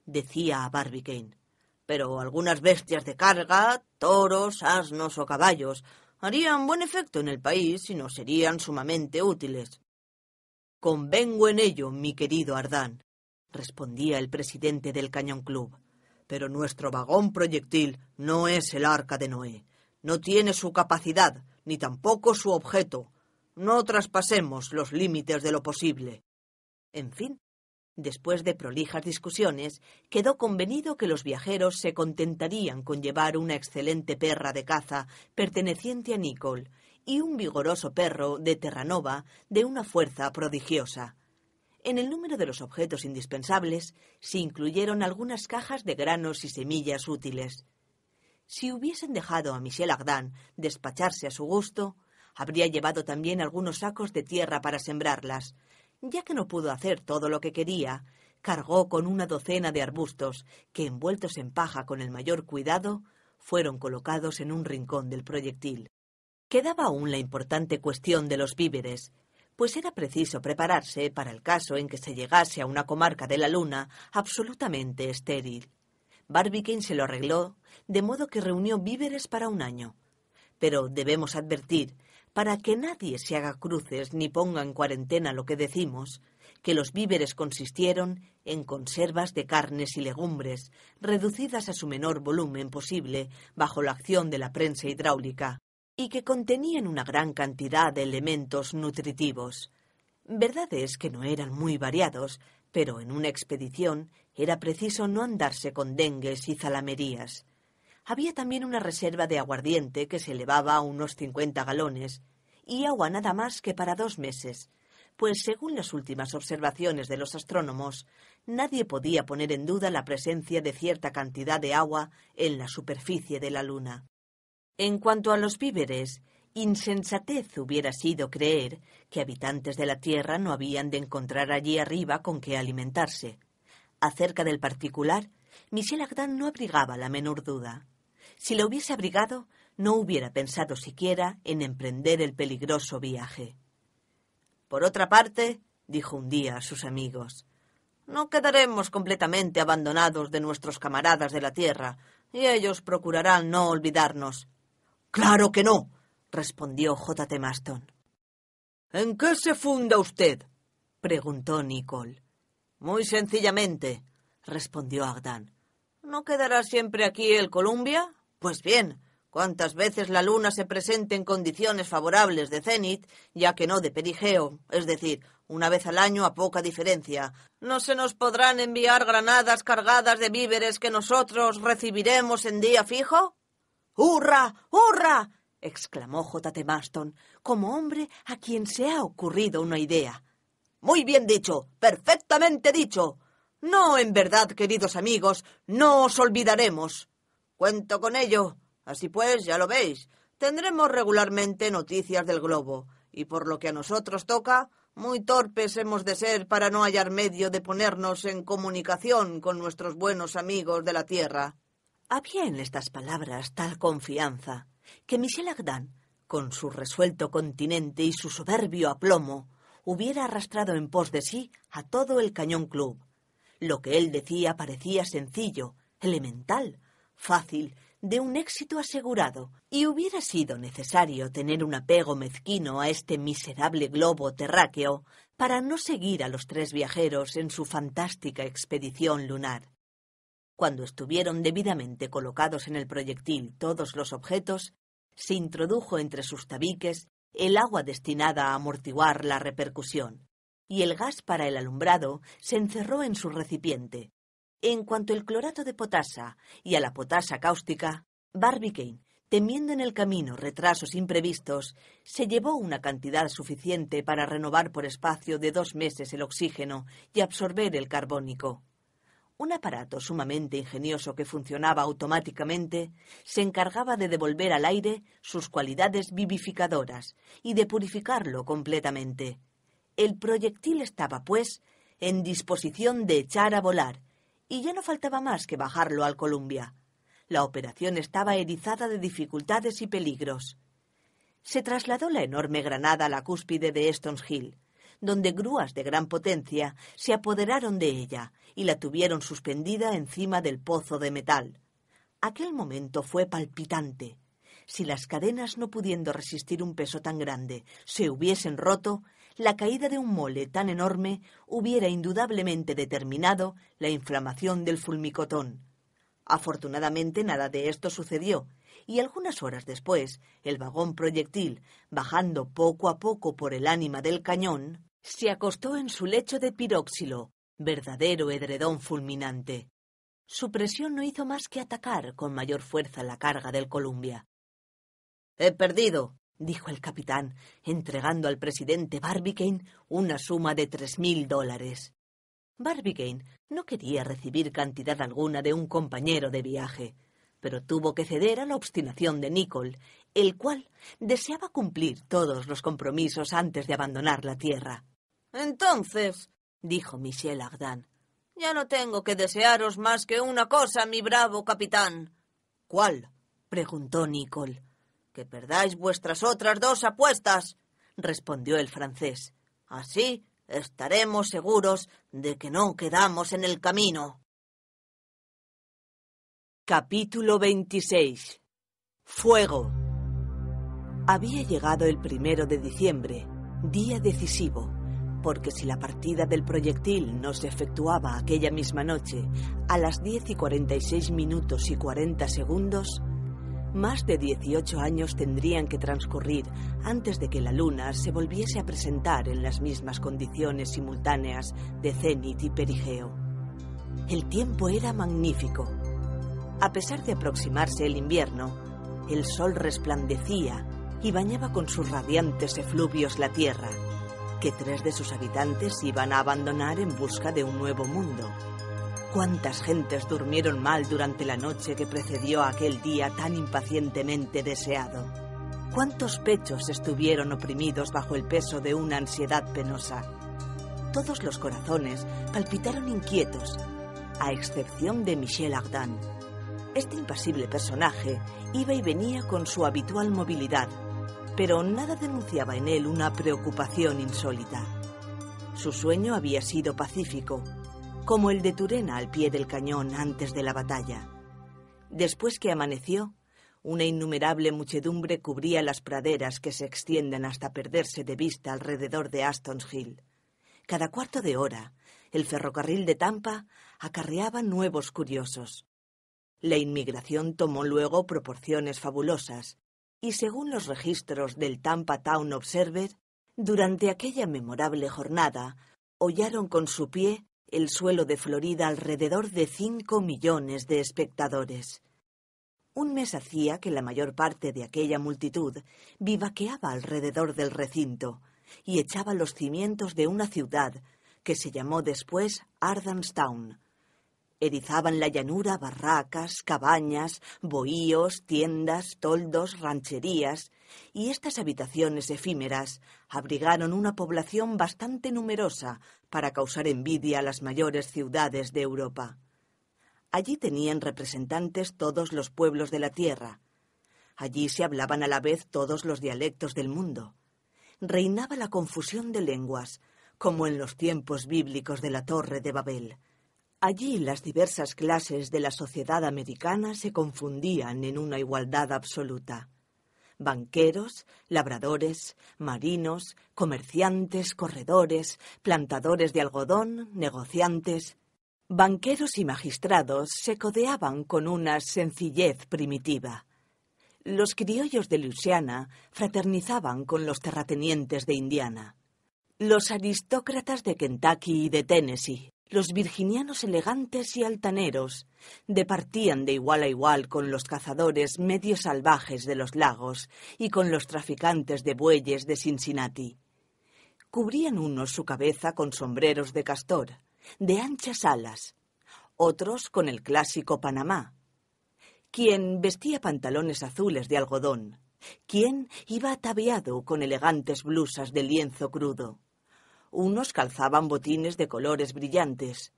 decía Barbicane, pero algunas bestias de carga, toros, asnos o caballos, harían buen efecto en el país y nos serían sumamente útiles. Convengo en ello, mi querido Ardán, respondía el presidente del Cañón Club. Pero nuestro vagón proyectil no es el arca de Noé. No tiene su capacidad, ni tampoco su objeto. No traspasemos los límites de lo posible. En fin, Después de prolijas discusiones, quedó convenido que los viajeros se contentarían con llevar una excelente perra de caza perteneciente a Nicole y un vigoroso perro de Terranova de una fuerza prodigiosa. En el número de los objetos indispensables se incluyeron algunas cajas de granos y semillas útiles. Si hubiesen dejado a Michel Ardan despacharse a su gusto, habría llevado también algunos sacos de tierra para sembrarlas, ya que no pudo hacer todo lo que quería, cargó con una docena de arbustos que, envueltos en paja con el mayor cuidado, fueron colocados en un rincón del proyectil. Quedaba aún la importante cuestión de los víveres, pues era preciso prepararse para el caso en que se llegase a una comarca de la Luna absolutamente estéril. Barbicane se lo arregló, de modo que reunió víveres para un año. Pero debemos advertir para que nadie se haga cruces ni ponga en cuarentena lo que decimos, que los víveres consistieron en conservas de carnes y legumbres, reducidas a su menor volumen posible bajo la acción de la prensa hidráulica, y que contenían una gran cantidad de elementos nutritivos. Verdad es que no eran muy variados, pero en una expedición era preciso no andarse con dengues y zalamerías. Había también una reserva de aguardiente que se elevaba a unos cincuenta galones y agua nada más que para dos meses, pues según las últimas observaciones de los astrónomos, nadie podía poner en duda la presencia de cierta cantidad de agua en la superficie de la Luna. En cuanto a los víveres, insensatez hubiera sido creer que habitantes de la Tierra no habían de encontrar allí arriba con qué alimentarse. Acerca del particular, Michel Agdan no abrigaba la menor duda. Si la hubiese abrigado, no hubiera pensado siquiera en emprender el peligroso viaje. Por otra parte, dijo un día a sus amigos, no quedaremos completamente abandonados de nuestros camaradas de la Tierra, y ellos procurarán no olvidarnos. Claro que no, respondió J. T. Maston. ¿En qué se funda usted? preguntó Nicole. Muy sencillamente, respondió Agdan. ¿No quedará siempre aquí el Columbia? Pues bien, cuántas veces la Luna se presente en condiciones favorables de cenit, ya que no de perigeo, es decir, una vez al año a poca diferencia. No se nos podrán enviar granadas cargadas de víveres que nosotros recibiremos en día fijo. ¡Hurra! ¡Hurra! exclamó J. T. Maston, como hombre a quien se ha ocurrido una idea. Muy bien dicho, perfectamente dicho. No, en verdad, queridos amigos, no os olvidaremos. Cuento con ello. Así pues, ya lo veis, tendremos regularmente noticias del globo, y por lo que a nosotros toca, muy torpes hemos de ser para no hallar medio de ponernos en comunicación con nuestros buenos amigos de la Tierra. Había en estas palabras tal confianza que Michel Agdan, con su resuelto continente y su soberbio aplomo, hubiera arrastrado en pos de sí a todo el Cañón Club. Lo que él decía parecía sencillo, elemental, fácil, de un éxito asegurado, y hubiera sido necesario tener un apego mezquino a este miserable globo terráqueo para no seguir a los tres viajeros en su fantástica expedición lunar. Cuando estuvieron debidamente colocados en el proyectil todos los objetos, se introdujo entre sus tabiques el agua destinada a amortiguar la repercusión, y el gas para el alumbrado se encerró en su recipiente, en cuanto al clorato de potasa y a la potasa cáustica, Barbicane, temiendo en el camino retrasos imprevistos, se llevó una cantidad suficiente para renovar por espacio de dos meses el oxígeno y absorber el carbónico. Un aparato sumamente ingenioso que funcionaba automáticamente se encargaba de devolver al aire sus cualidades vivificadoras y de purificarlo completamente. El proyectil estaba, pues, en disposición de echar a volar y ya no faltaba más que bajarlo al Columbia. La operación estaba erizada de dificultades y peligros. Se trasladó la enorme granada a la cúspide de Eston's Hill, donde grúas de gran potencia se apoderaron de ella y la tuvieron suspendida encima del pozo de metal. Aquel momento fue palpitante. Si las cadenas, no pudiendo resistir un peso tan grande, se hubiesen roto, la caída de un mole tan enorme hubiera indudablemente determinado la inflamación del fulmicotón. Afortunadamente nada de esto sucedió, y algunas horas después, el vagón proyectil, bajando poco a poco por el ánima del cañón, se acostó en su lecho de piróxilo, verdadero edredón fulminante. Su presión no hizo más que atacar con mayor fuerza la carga del Columbia. He perdido, dijo el capitán, entregando al presidente Barbicane una suma de tres mil dólares. Barbicane no quería recibir cantidad alguna de un compañero de viaje, pero tuvo que ceder a la obstinación de Nicol, el cual deseaba cumplir todos los compromisos antes de abandonar la tierra. Entonces, dijo Michel Ardan, ya no tengo que desearos más que una cosa, mi bravo capitán. ¿Cuál? preguntó Nicol. Que perdáis vuestras otras dos apuestas, respondió el francés. Así estaremos seguros de que no quedamos en el camino. Capítulo 26 Fuego Había llegado el primero de diciembre, día decisivo, porque si la partida del proyectil no se efectuaba aquella misma noche, a las 10 y 46 minutos y 40 segundos, más de 18 años tendrían que transcurrir antes de que la Luna se volviese a presentar en las mismas condiciones simultáneas de cenit y perigeo. El tiempo era magnífico. A pesar de aproximarse el invierno, el sol resplandecía y bañaba con sus radiantes efluvios la Tierra, que tres de sus habitantes iban a abandonar en busca de un nuevo mundo. ¿Cuántas gentes durmieron mal durante la noche que precedió aquel día tan impacientemente deseado? ¿Cuántos pechos estuvieron oprimidos bajo el peso de una ansiedad penosa? Todos los corazones palpitaron inquietos, a excepción de Michel Ardan. Este impasible personaje iba y venía con su habitual movilidad, pero nada denunciaba en él una preocupación insólita. Su sueño había sido pacífico, como el de Turena al pie del cañón antes de la batalla. Después que amaneció, una innumerable muchedumbre cubría las praderas que se extienden hasta perderse de vista alrededor de Aston's Hill. Cada cuarto de hora, el ferrocarril de Tampa acarreaba nuevos curiosos. La inmigración tomó luego proporciones fabulosas, y según los registros del Tampa Town Observer, durante aquella memorable jornada, hollaron con su pie el suelo de Florida alrededor de 5 millones de espectadores. Un mes hacía que la mayor parte de aquella multitud vivaqueaba alrededor del recinto y echaba los cimientos de una ciudad que se llamó después Ardenstown, Erizaban la llanura barracas, cabañas, bohíos, tiendas, toldos, rancherías, y estas habitaciones efímeras abrigaron una población bastante numerosa para causar envidia a las mayores ciudades de Europa. Allí tenían representantes todos los pueblos de la tierra. Allí se hablaban a la vez todos los dialectos del mundo. Reinaba la confusión de lenguas, como en los tiempos bíblicos de la Torre de Babel. Allí las diversas clases de la sociedad americana se confundían en una igualdad absoluta. Banqueros, labradores, marinos, comerciantes, corredores, plantadores de algodón, negociantes. Banqueros y magistrados se codeaban con una sencillez primitiva. Los criollos de Luisiana fraternizaban con los terratenientes de Indiana. Los aristócratas de Kentucky y de Tennessee los virginianos elegantes y altaneros departían de igual a igual con los cazadores medio salvajes de los lagos y con los traficantes de bueyes de Cincinnati. Cubrían unos su cabeza con sombreros de castor, de anchas alas, otros con el clásico Panamá. Quien vestía pantalones azules de algodón, quien iba ataviado con elegantes blusas de lienzo crudo unos calzaban botines de colores brillantes,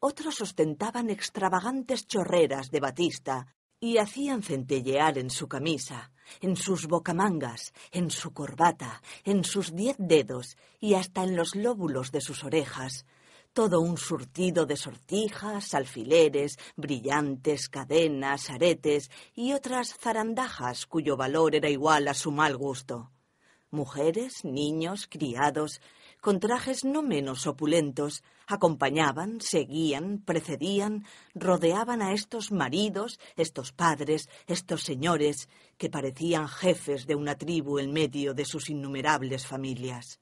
otros ostentaban extravagantes chorreras de batista y hacían centellear en su camisa, en sus bocamangas, en su corbata, en sus diez dedos y hasta en los lóbulos de sus orejas, todo un surtido de sortijas, alfileres, brillantes, cadenas, aretes y otras zarandajas cuyo valor era igual a su mal gusto. Mujeres, niños, criados, con trajes no menos opulentos, acompañaban, seguían, precedían, rodeaban a estos maridos, estos padres, estos señores, que parecían jefes de una tribu en medio de sus innumerables familias.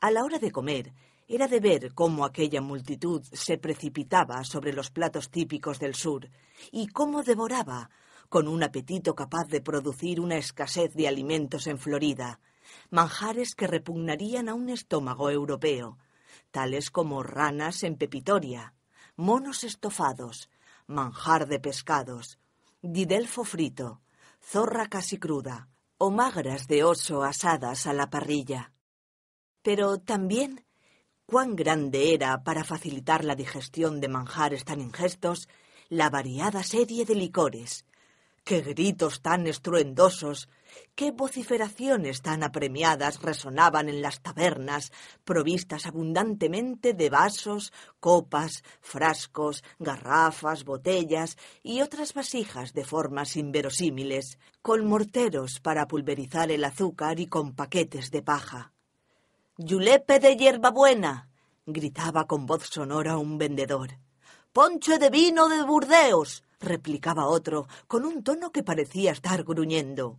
A la hora de comer, era de ver cómo aquella multitud se precipitaba sobre los platos típicos del sur y cómo devoraba, con un apetito capaz de producir una escasez de alimentos en Florida, manjares que repugnarían a un estómago europeo, tales como ranas en pepitoria, monos estofados, manjar de pescados, didelfo frito, zorra casi cruda o magras de oso asadas a la parrilla. Pero también cuán grande era para facilitar la digestión de manjares tan ingestos la variada serie de licores, qué gritos tan estruendosos qué vociferaciones tan apremiadas resonaban en las tabernas, provistas abundantemente de vasos, copas, frascos, garrafas, botellas y otras vasijas de formas inverosímiles, con morteros para pulverizar el azúcar y con paquetes de paja. Yulepe de hierbabuena, gritaba con voz sonora un vendedor. Ponche de vino de Burdeos, replicaba otro, con un tono que parecía estar gruñendo.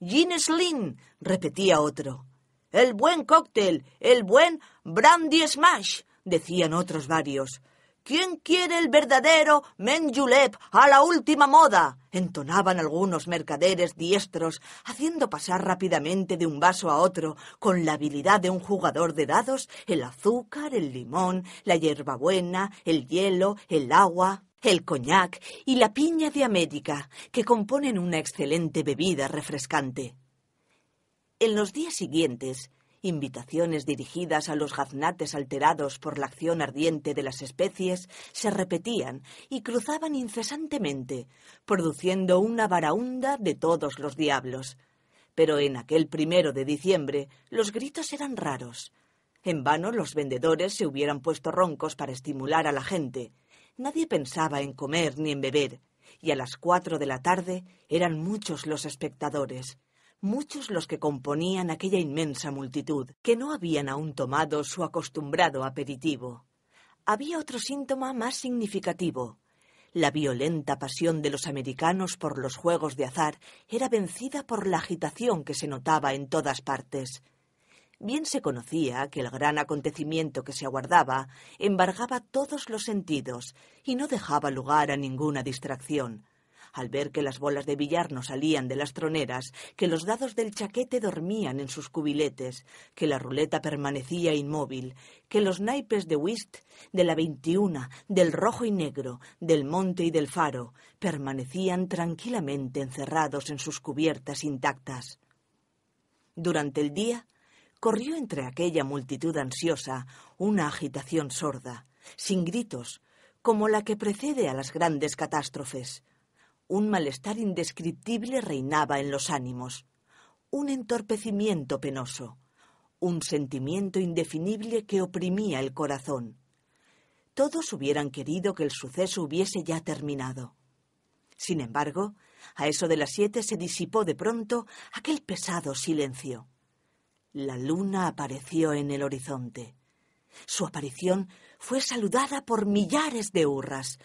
Gin Slim, repetía otro. El buen cóctel, el buen Brandy Smash, decían otros varios. ¿Quién quiere el verdadero Menjulep a la última moda? entonaban algunos mercaderes diestros, haciendo pasar rápidamente de un vaso a otro, con la habilidad de un jugador de dados, el azúcar, el limón, la hierbabuena, el hielo, el agua el coñac y la piña de América, que componen una excelente bebida refrescante. En los días siguientes, invitaciones dirigidas a los gaznates alterados por la acción ardiente de las especies se repetían y cruzaban incesantemente, produciendo una varaunda de todos los diablos. Pero en aquel primero de diciembre los gritos eran raros. En vano los vendedores se hubieran puesto roncos para estimular a la gente. Nadie pensaba en comer ni en beber, y a las cuatro de la tarde eran muchos los espectadores, muchos los que componían aquella inmensa multitud, que no habían aún tomado su acostumbrado aperitivo. Había otro síntoma más significativo. La violenta pasión de los americanos por los juegos de azar era vencida por la agitación que se notaba en todas partes. Bien se conocía que el gran acontecimiento que se aguardaba embargaba todos los sentidos y no dejaba lugar a ninguna distracción. Al ver que las bolas de billar no salían de las troneras, que los dados del chaquete dormían en sus cubiletes, que la ruleta permanecía inmóvil, que los naipes de whist, de la veintiuna, del rojo y negro, del monte y del faro, permanecían tranquilamente encerrados en sus cubiertas intactas. Durante el día, Corrió entre aquella multitud ansiosa una agitación sorda, sin gritos, como la que precede a las grandes catástrofes. Un malestar indescriptible reinaba en los ánimos, un entorpecimiento penoso, un sentimiento indefinible que oprimía el corazón. Todos hubieran querido que el suceso hubiese ya terminado. Sin embargo, a eso de las siete se disipó de pronto aquel pesado silencio. La luna apareció en el horizonte. Su aparición fue saludada por millares de hurras.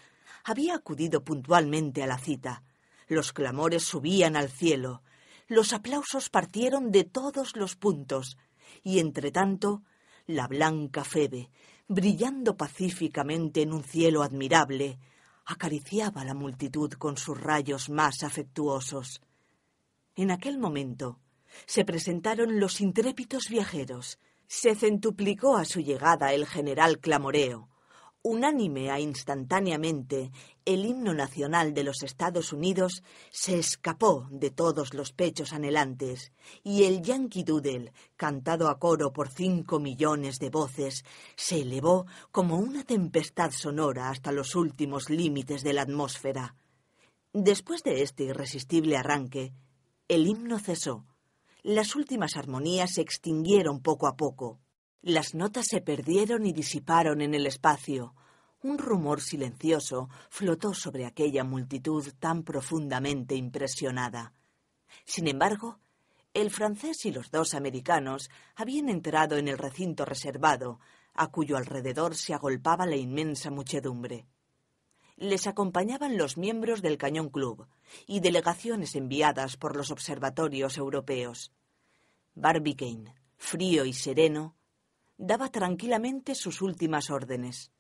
Había acudido puntualmente a la cita. Los clamores subían al cielo. Los aplausos partieron de todos los puntos. Y entre tanto, la blanca Febe, brillando pacíficamente en un cielo admirable, acariciaba a la multitud con sus rayos más afectuosos. En aquel momento, se presentaron los intrépidos viajeros. Se centuplicó a su llegada el general clamoreo. Unánime a instantáneamente, el himno nacional de los Estados Unidos se escapó de todos los pechos anhelantes y el Yankee Doodle, cantado a coro por cinco millones de voces, se elevó como una tempestad sonora hasta los últimos límites de la atmósfera. Después de este irresistible arranque, el himno cesó las últimas armonías se extinguieron poco a poco. Las notas se perdieron y disiparon en el espacio. Un rumor silencioso flotó sobre aquella multitud tan profundamente impresionada. Sin embargo, el francés y los dos americanos habían entrado en el recinto reservado, a cuyo alrededor se agolpaba la inmensa muchedumbre les acompañaban los miembros del Cañón Club y delegaciones enviadas por los observatorios europeos. Barbicane, frío y sereno, daba tranquilamente sus últimas órdenes.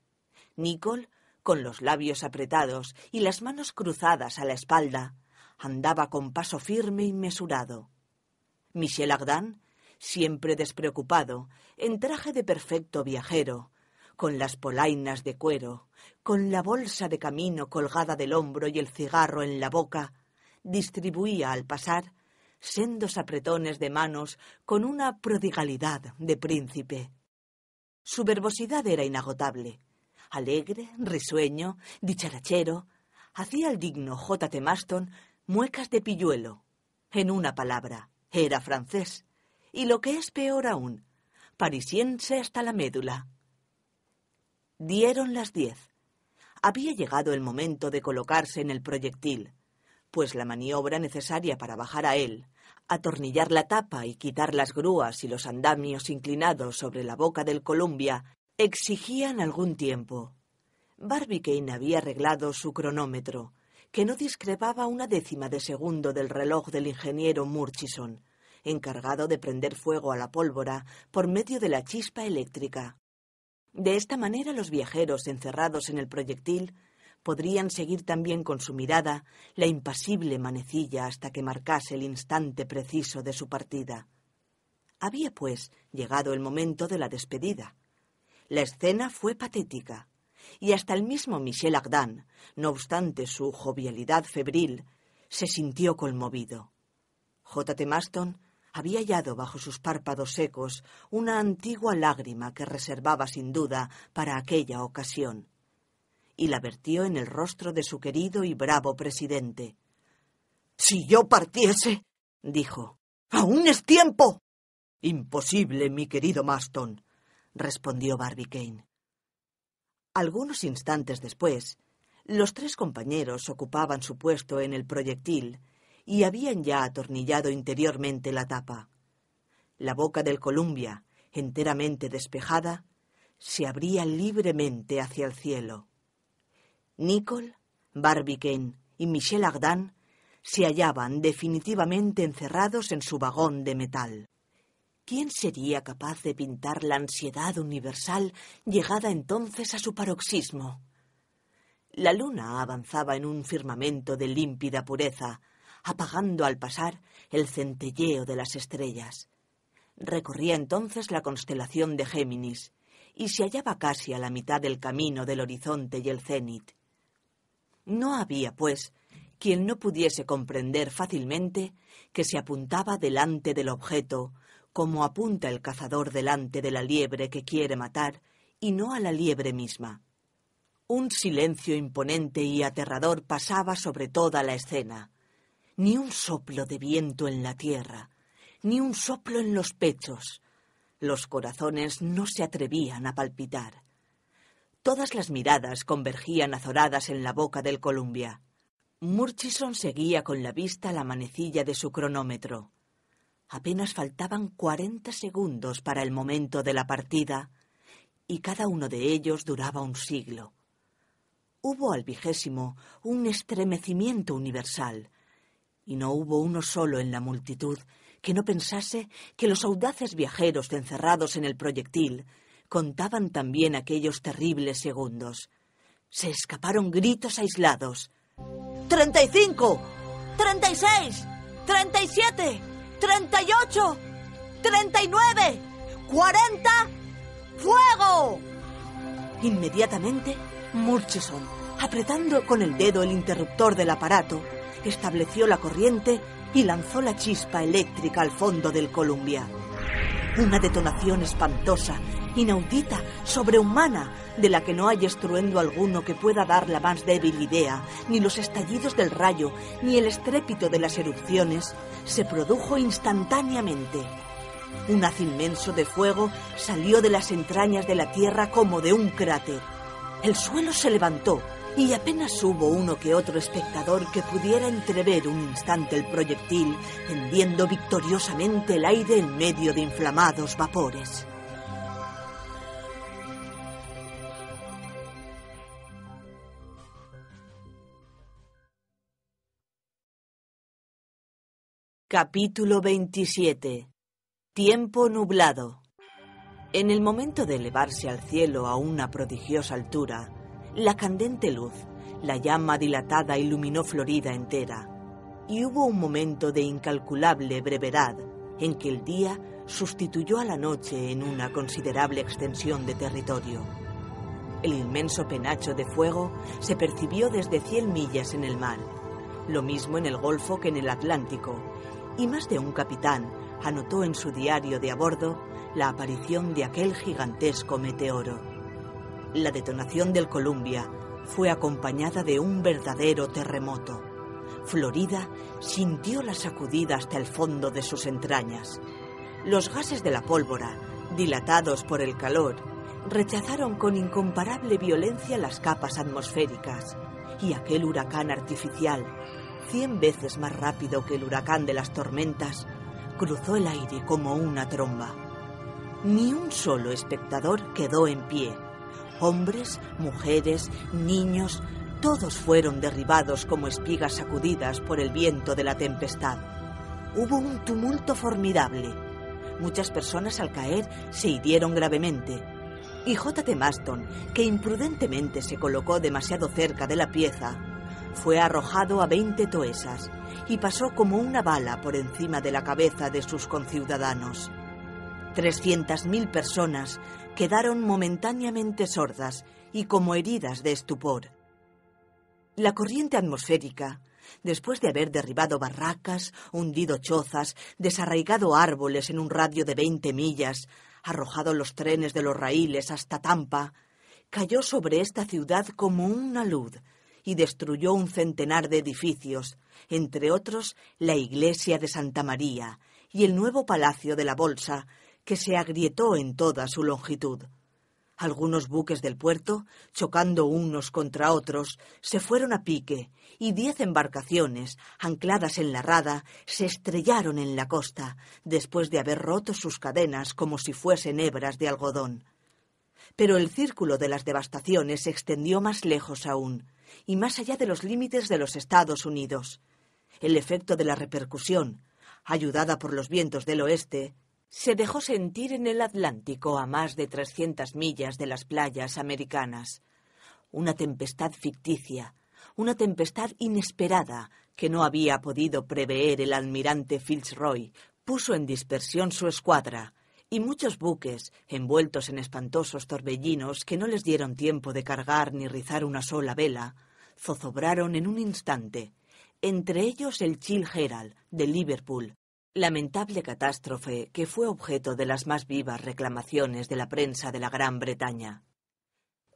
Nicole, con los labios apretados y las manos cruzadas a la espalda, andaba con paso firme y mesurado. Michel Agdan, siempre despreocupado, en traje de perfecto viajero, con las polainas de cuero, con la bolsa de camino colgada del hombro y el cigarro en la boca, distribuía al pasar sendos apretones de manos con una prodigalidad de príncipe. Su verbosidad era inagotable. Alegre, risueño, dicharachero, hacía al digno J. T. Maston muecas de pilluelo. En una palabra, era francés. Y lo que es peor aún, parisiense hasta la médula. Dieron las diez había llegado el momento de colocarse en el proyectil, pues la maniobra necesaria para bajar a él, atornillar la tapa y quitar las grúas y los andamios inclinados sobre la boca del Columbia exigían algún tiempo. Barbicane había arreglado su cronómetro, que no discrepaba una décima de segundo del reloj del ingeniero Murchison, encargado de prender fuego a la pólvora por medio de la chispa eléctrica. De esta manera los viajeros encerrados en el proyectil podrían seguir también con su mirada la impasible manecilla hasta que marcase el instante preciso de su partida. Había, pues, llegado el momento de la despedida. La escena fue patética, y hasta el mismo Michel Ardan, no obstante su jovialidad febril, se sintió conmovido. J. T. Maston había hallado bajo sus párpados secos una antigua lágrima que reservaba sin duda para aquella ocasión, y la vertió en el rostro de su querido y bravo presidente. Si yo partiese, dijo, aún es tiempo. Imposible, mi querido Maston, respondió Barbicane. Algunos instantes después, los tres compañeros ocupaban su puesto en el proyectil y habían ya atornillado interiormente la tapa. La boca del Columbia, enteramente despejada, se abría libremente hacia el cielo. Nicole, Barbicane y Michel Ardan se hallaban definitivamente encerrados en su vagón de metal. ¿Quién sería capaz de pintar la ansiedad universal llegada entonces a su paroxismo? La luna avanzaba en un firmamento de límpida pureza, apagando al pasar el centelleo de las estrellas. Recorría entonces la constelación de Géminis y se hallaba casi a la mitad del camino del horizonte y el cénit. No había, pues, quien no pudiese comprender fácilmente que se apuntaba delante del objeto, como apunta el cazador delante de la liebre que quiere matar y no a la liebre misma. Un silencio imponente y aterrador pasaba sobre toda la escena ni un soplo de viento en la tierra, ni un soplo en los pechos. Los corazones no se atrevían a palpitar. Todas las miradas convergían azoradas en la boca del Columbia. Murchison seguía con la vista la manecilla de su cronómetro. Apenas faltaban cuarenta segundos para el momento de la partida, y cada uno de ellos duraba un siglo. Hubo al vigésimo un estremecimiento universal, y no hubo uno solo en la multitud que no pensase que los audaces viajeros encerrados en el proyectil contaban también aquellos terribles segundos. Se escaparon gritos aislados. ¡Treinta y cinco! ¡Treinta y seis! ¡Treinta y siete! ¡Treinta y ocho! ¡Treinta y nueve! ¡Cuarenta! ¡Fuego! Inmediatamente, Murchison, apretando con el dedo el interruptor del aparato, estableció la corriente y lanzó la chispa eléctrica al fondo del Columbia. Una detonación espantosa, inaudita, sobrehumana, de la que no hay estruendo alguno que pueda dar la más débil idea, ni los estallidos del rayo, ni el estrépito de las erupciones, se produjo instantáneamente. Un haz inmenso de fuego salió de las entrañas de la tierra como de un cráter. El suelo se levantó, y apenas hubo uno que otro espectador que pudiera entrever un instante el proyectil, ...tendiendo victoriosamente el aire en medio de inflamados vapores. Capítulo 27 Tiempo nublado. En el momento de elevarse al cielo a una prodigiosa altura, la candente luz. La llama dilatada iluminó Florida entera. Y hubo un momento de incalculable brevedad en que el día sustituyó a la noche en una considerable extensión de territorio. El inmenso penacho de fuego se percibió desde 100 millas en el mar, lo mismo en el Golfo que en el Atlántico, y más de un capitán anotó en su diario de a bordo la aparición de aquel gigantesco meteoro la detonación del Columbia fue acompañada de un verdadero terremoto. Florida sintió la sacudida hasta el fondo de sus entrañas. Los gases de la pólvora, dilatados por el calor, rechazaron con incomparable violencia las capas atmosféricas y aquel huracán artificial, cien veces más rápido que el huracán de las tormentas, cruzó el aire como una tromba. Ni un solo espectador quedó en pie Hombres, mujeres, niños, todos fueron derribados como espigas sacudidas por el viento de la tempestad. Hubo un tumulto formidable. Muchas personas al caer se hirieron gravemente. Y J.T. Maston, que imprudentemente se colocó demasiado cerca de la pieza, fue arrojado a 20 toesas y pasó como una bala por encima de la cabeza de sus conciudadanos. 300.000 personas quedaron momentáneamente sordas y como heridas de estupor. La corriente atmosférica, después de haber derribado barracas, hundido chozas, desarraigado árboles en un radio de veinte millas, arrojado los trenes de los raíles hasta Tampa, cayó sobre esta ciudad como una luz y destruyó un centenar de edificios, entre otros la iglesia de Santa María y el nuevo palacio de la Bolsa, que se agrietó en toda su longitud. Algunos buques del puerto, chocando unos contra otros, se fueron a pique y diez embarcaciones, ancladas en la rada, se estrellaron en la costa, después de haber roto sus cadenas como si fuesen hebras de algodón. Pero el círculo de las devastaciones se extendió más lejos aún, y más allá de los límites de los Estados Unidos. El efecto de la repercusión, ayudada por los vientos del oeste, se dejó sentir en el Atlántico a más de 300 millas de las playas americanas. Una tempestad ficticia, una tempestad inesperada que no había podido prever el almirante Fitzroy, puso en dispersión su escuadra y muchos buques, envueltos en espantosos torbellinos que no les dieron tiempo de cargar ni rizar una sola vela, zozobraron en un instante, entre ellos el Chill Herald de Liverpool, Lamentable catástrofe que fue objeto de las más vivas reclamaciones de la prensa de la Gran Bretaña.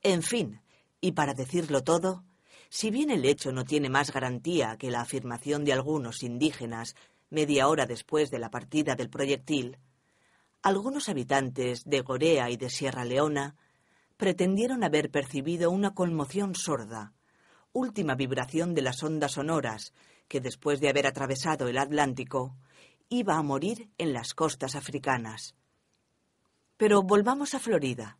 En fin, y para decirlo todo, si bien el hecho no tiene más garantía que la afirmación de algunos indígenas media hora después de la partida del proyectil, algunos habitantes de Gorea y de Sierra Leona pretendieron haber percibido una conmoción sorda, última vibración de las ondas sonoras que después de haber atravesado el Atlántico iba a morir en las costas africanas. Pero volvamos a Florida.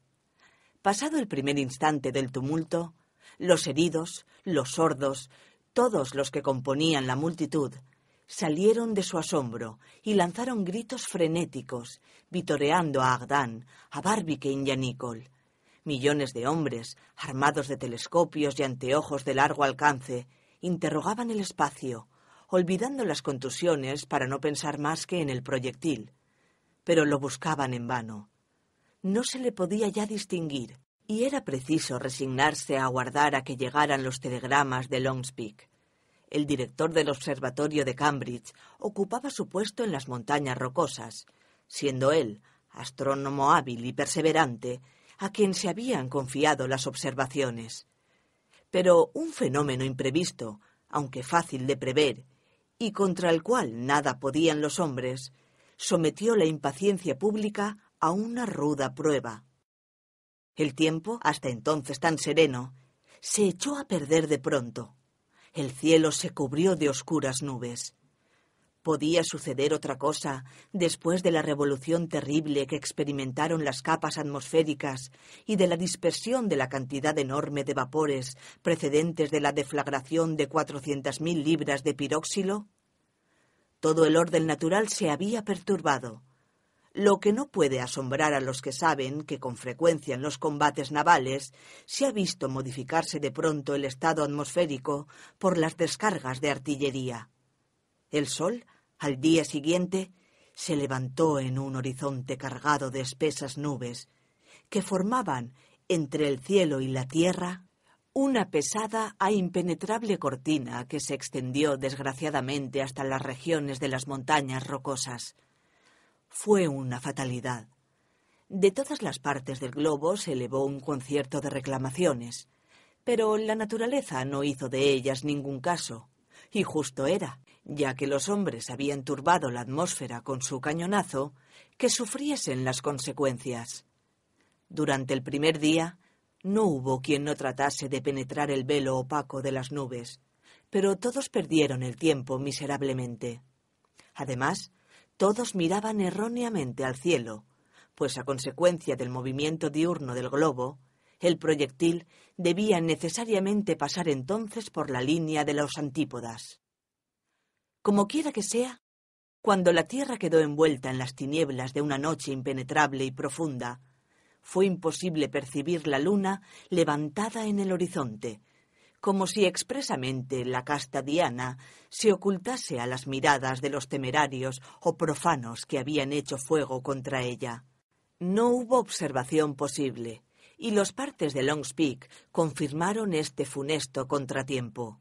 Pasado el primer instante del tumulto, los heridos, los sordos, todos los que componían la multitud, salieron de su asombro y lanzaron gritos frenéticos, vitoreando a Agdán, a Barbicane y a Nicole. Millones de hombres, armados de telescopios y anteojos de largo alcance, interrogaban el espacio, olvidando las contusiones para no pensar más que en el proyectil. Pero lo buscaban en vano. No se le podía ya distinguir, y era preciso resignarse a aguardar a que llegaran los telegramas de Longspeak. El director del Observatorio de Cambridge ocupaba su puesto en las montañas rocosas, siendo él, astrónomo hábil y perseverante, a quien se habían confiado las observaciones. Pero un fenómeno imprevisto, aunque fácil de prever y contra el cual nada podían los hombres, sometió la impaciencia pública a una ruda prueba. El tiempo, hasta entonces tan sereno, se echó a perder de pronto. El cielo se cubrió de oscuras nubes. ¿Podía suceder otra cosa después de la revolución terrible que experimentaron las capas atmosféricas y de la dispersión de la cantidad enorme de vapores precedentes de la deflagración de 400.000 libras de piróxilo? Todo el orden natural se había perturbado, lo que no puede asombrar a los que saben que con frecuencia en los combates navales se ha visto modificarse de pronto el estado atmosférico por las descargas de artillería. El sol al día siguiente se levantó en un horizonte cargado de espesas nubes que formaban entre el cielo y la tierra una pesada e impenetrable cortina que se extendió desgraciadamente hasta las regiones de las montañas rocosas. Fue una fatalidad. De todas las partes del globo se elevó un concierto de reclamaciones, pero la naturaleza no hizo de ellas ningún caso y justo era, ya que los hombres habían turbado la atmósfera con su cañonazo, que sufriesen las consecuencias. Durante el primer día, no hubo quien no tratase de penetrar el velo opaco de las nubes, pero todos perdieron el tiempo miserablemente. Además, todos miraban erróneamente al cielo, pues a consecuencia del movimiento diurno del globo, el proyectil debían necesariamente pasar entonces por la línea de los antípodas. Como quiera que sea, cuando la Tierra quedó envuelta en las tinieblas de una noche impenetrable y profunda, fue imposible percibir la luna levantada en el horizonte, como si expresamente la casta Diana se ocultase a las miradas de los temerarios o profanos que habían hecho fuego contra ella. No hubo observación posible, y los partes de Longspeak confirmaron este funesto contratiempo.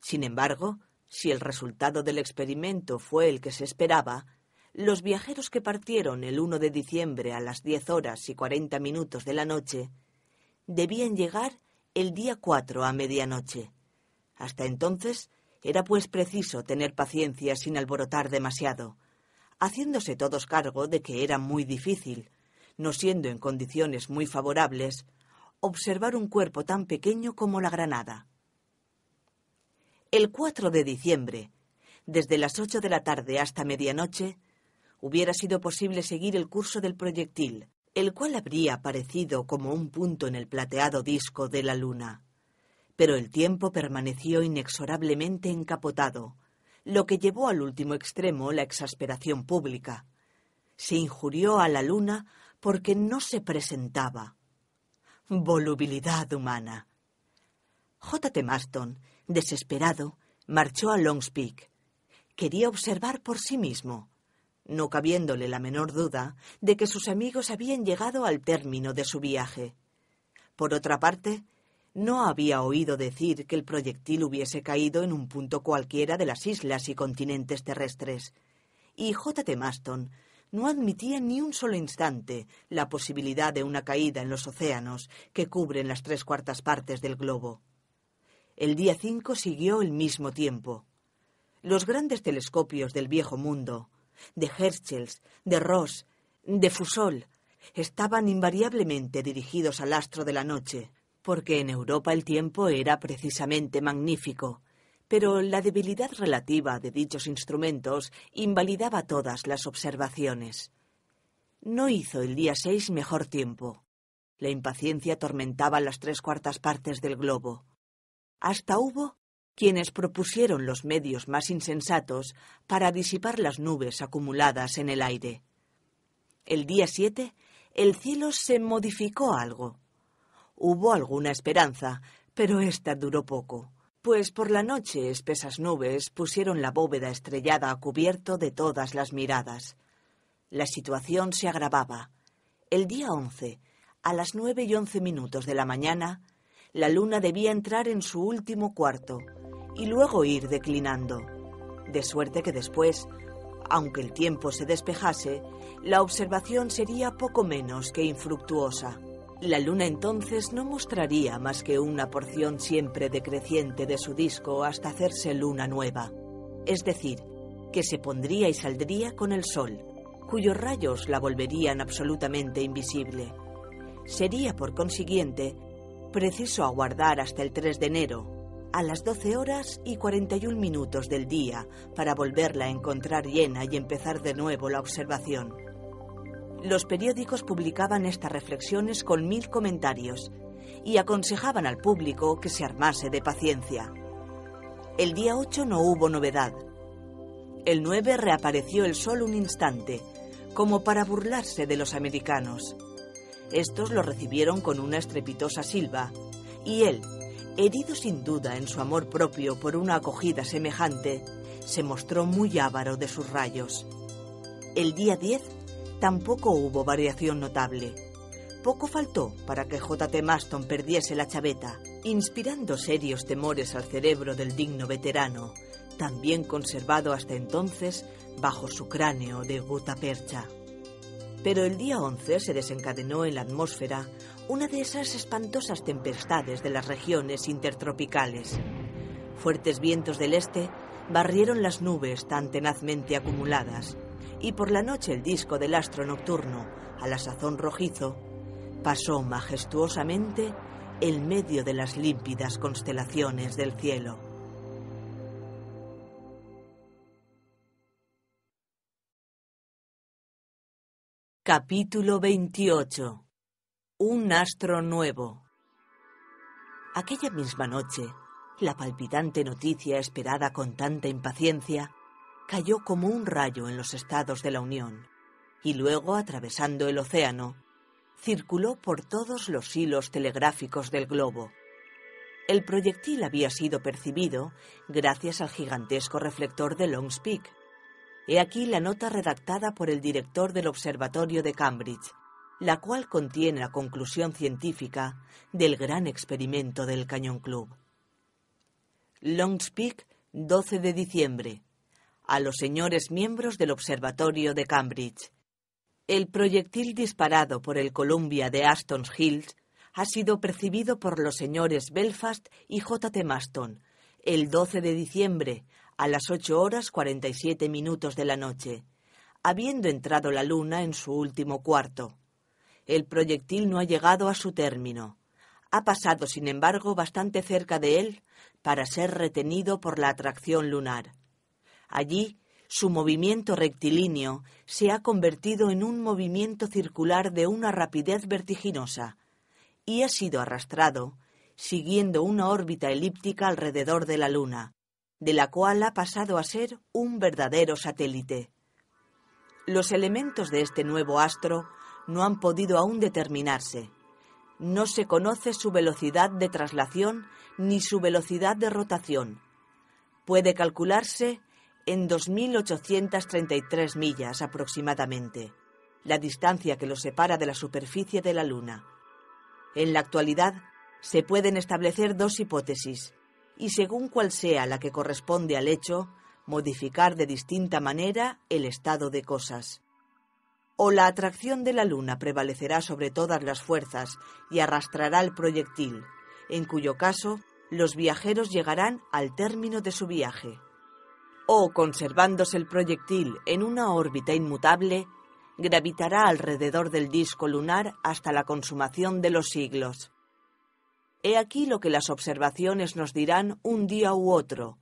Sin embargo, si el resultado del experimento fue el que se esperaba, los viajeros que partieron el 1 de diciembre a las 10 horas y 40 minutos de la noche debían llegar el día 4 a medianoche. Hasta entonces era pues preciso tener paciencia sin alborotar demasiado, haciéndose todos cargo de que era muy difícil, no siendo en condiciones muy favorables, observar un cuerpo tan pequeño como la granada. El 4 de diciembre, desde las 8 de la tarde hasta medianoche, hubiera sido posible seguir el curso del proyectil, el cual habría aparecido como un punto en el plateado disco de la luna. Pero el tiempo permaneció inexorablemente encapotado, lo que llevó al último extremo la exasperación pública. Se injurió a la luna porque no se presentaba. Volubilidad humana. T. Maston, desesperado, marchó a Longspeak. Quería observar por sí mismo, no cabiéndole la menor duda de que sus amigos habían llegado al término de su viaje. Por otra parte, no había oído decir que el proyectil hubiese caído en un punto cualquiera de las islas y continentes terrestres, y T. Maston no admitía ni un solo instante la posibilidad de una caída en los océanos que cubren las tres cuartas partes del globo. El día 5 siguió el mismo tiempo. Los grandes telescopios del viejo mundo, de Herschels, de Ross, de Fusol, estaban invariablemente dirigidos al astro de la noche, porque en Europa el tiempo era precisamente magnífico pero la debilidad relativa de dichos instrumentos invalidaba todas las observaciones. No hizo el día 6 mejor tiempo. La impaciencia atormentaba las tres cuartas partes del globo. Hasta hubo quienes propusieron los medios más insensatos para disipar las nubes acumuladas en el aire. El día 7 el cielo se modificó algo. Hubo alguna esperanza, pero ésta duró poco pues por la noche espesas nubes pusieron la bóveda estrellada a cubierto de todas las miradas. La situación se agravaba. El día 11, a las nueve y once minutos de la mañana, la luna debía entrar en su último cuarto y luego ir declinando. De suerte que después, aunque el tiempo se despejase, la observación sería poco menos que infructuosa. La luna entonces no mostraría más que una porción siempre decreciente de su disco hasta hacerse luna nueva, es decir, que se pondría y saldría con el sol, cuyos rayos la volverían absolutamente invisible. Sería, por consiguiente, preciso aguardar hasta el 3 de enero, a las 12 horas y 41 minutos del día para volverla a encontrar llena y empezar de nuevo la observación. Los periódicos publicaban estas reflexiones con mil comentarios y aconsejaban al público que se armase de paciencia. El día 8 no hubo novedad. El 9 reapareció el sol un instante, como para burlarse de los americanos. Estos lo recibieron con una estrepitosa silba, y él, herido sin duda en su amor propio por una acogida semejante, se mostró muy avaro de sus rayos. El día 10 tampoco hubo variación notable. Poco faltó para que J.T. Maston perdiese la chaveta, inspirando serios temores al cerebro del digno veterano, tan bien conservado hasta entonces bajo su cráneo de percha... Pero el día 11 se desencadenó en la atmósfera una de esas espantosas tempestades de las regiones intertropicales. Fuertes vientos del este barrieron las nubes tan tenazmente acumuladas y por la noche el disco del astro nocturno, a la sazón rojizo, pasó majestuosamente en medio de las límpidas constelaciones del cielo. Capítulo 28 Un astro nuevo Aquella misma noche, la palpitante noticia esperada con tanta impaciencia cayó como un rayo en los estados de la Unión y luego, atravesando el océano, circuló por todos los hilos telegráficos del globo. El proyectil había sido percibido gracias al gigantesco reflector de Long's Peak. He aquí la nota redactada por el director del Observatorio de Cambridge, la cual contiene la conclusión científica del gran experimento del Cañón Club. Longspeak, 12 de diciembre, a los señores miembros del Observatorio de Cambridge. El proyectil disparado por el Columbia de Aston Hills ha sido percibido por los señores Belfast y J.T. Maston el 12 de diciembre a las 8 horas 47 minutos de la noche, habiendo entrado la luna en su último cuarto. El proyectil no ha llegado a su término. Ha pasado, sin embargo, bastante cerca de él para ser retenido por la atracción lunar. Allí, su movimiento rectilíneo se ha convertido en un movimiento circular de una rapidez vertiginosa y ha sido arrastrado, siguiendo una órbita elíptica alrededor de la Luna, de la cual ha pasado a ser un verdadero satélite. Los elementos de este nuevo astro no han podido aún determinarse. No se conoce su velocidad de traslación ni su velocidad de rotación. Puede calcularse en 2.833 millas aproximadamente, la distancia que los separa de la superficie de la Luna. En la actualidad, se pueden establecer dos hipótesis, y según cual sea la que corresponde al hecho, modificar de distinta manera el estado de cosas. O la atracción de la Luna prevalecerá sobre todas las fuerzas y arrastrará el proyectil, en cuyo caso los viajeros llegarán al término de su viaje o conservándose el proyectil en una órbita inmutable, gravitará alrededor del disco lunar hasta la consumación de los siglos. He aquí lo que las observaciones nos dirán un día u otro,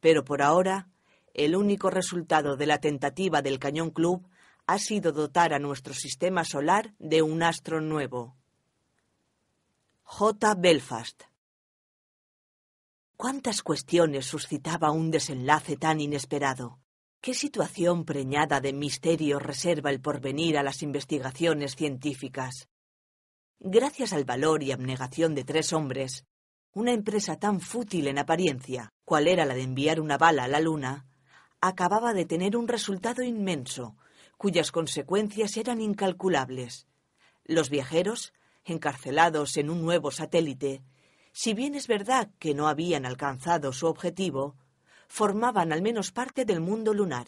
pero por ahora, el único resultado de la tentativa del Cañón Club ha sido dotar a nuestro sistema solar de un astro nuevo. J. Belfast ¿Cuántas cuestiones suscitaba un desenlace tan inesperado? ¿Qué situación preñada de misterio reserva el porvenir a las investigaciones científicas? Gracias al valor y abnegación de tres hombres, una empresa tan fútil en apariencia, cual era la de enviar una bala a la Luna, acababa de tener un resultado inmenso, cuyas consecuencias eran incalculables. Los viajeros, encarcelados en un nuevo satélite, si bien es verdad que no habían alcanzado su objetivo, formaban al menos parte del mundo lunar.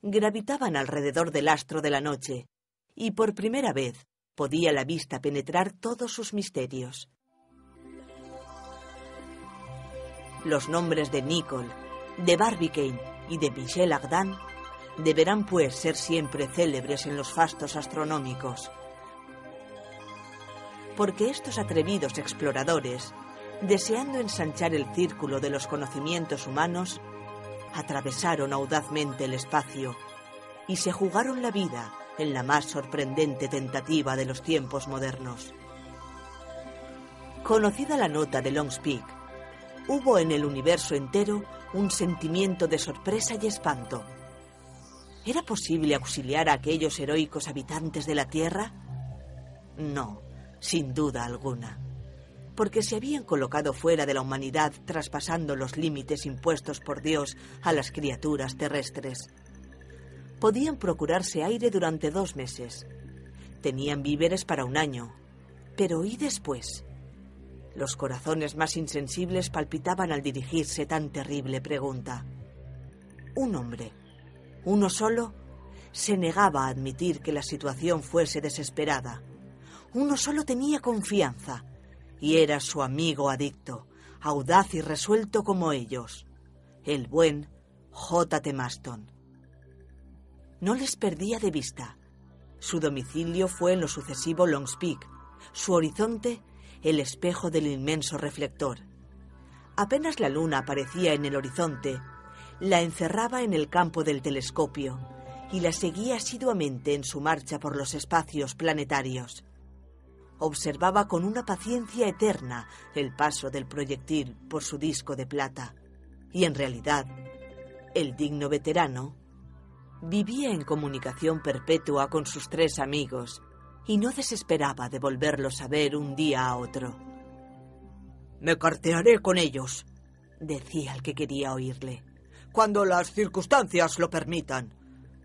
Gravitaban alrededor del astro de la noche, y por primera vez podía la vista penetrar todos sus misterios. Los nombres de Nicole, de Barbicane y de Michel Ardan deberán pues ser siempre célebres en los fastos astronómicos porque estos atrevidos exploradores, deseando ensanchar el círculo de los conocimientos humanos, atravesaron audazmente el espacio y se jugaron la vida en la más sorprendente tentativa de los tiempos modernos. Conocida la nota de Longspeak, hubo en el universo entero un sentimiento de sorpresa y espanto. ¿Era posible auxiliar a aquellos heroicos habitantes de la Tierra? No sin duda alguna, porque se habían colocado fuera de la humanidad traspasando los límites impuestos por Dios a las criaturas terrestres. Podían procurarse aire durante dos meses, tenían víveres para un año, pero ¿y después? Los corazones más insensibles palpitaban al dirigirse tan terrible pregunta. Un hombre, uno solo, se negaba a admitir que la situación fuese desesperada uno solo tenía confianza, y era su amigo adicto, audaz y resuelto como ellos, el buen J. Maston. No les perdía de vista. Su domicilio fue en lo sucesivo Longspeak, su horizonte el espejo del inmenso reflector. Apenas la luna aparecía en el horizonte, la encerraba en el campo del telescopio y la seguía asiduamente en su marcha por los espacios planetarios observaba con una paciencia eterna el paso del proyectil por su disco de plata. Y en realidad, el digno veterano vivía en comunicación perpetua con sus tres amigos y no desesperaba de volverlos a ver un día a otro. Me cartearé con ellos, decía el que quería oírle. Cuando las circunstancias lo permitan.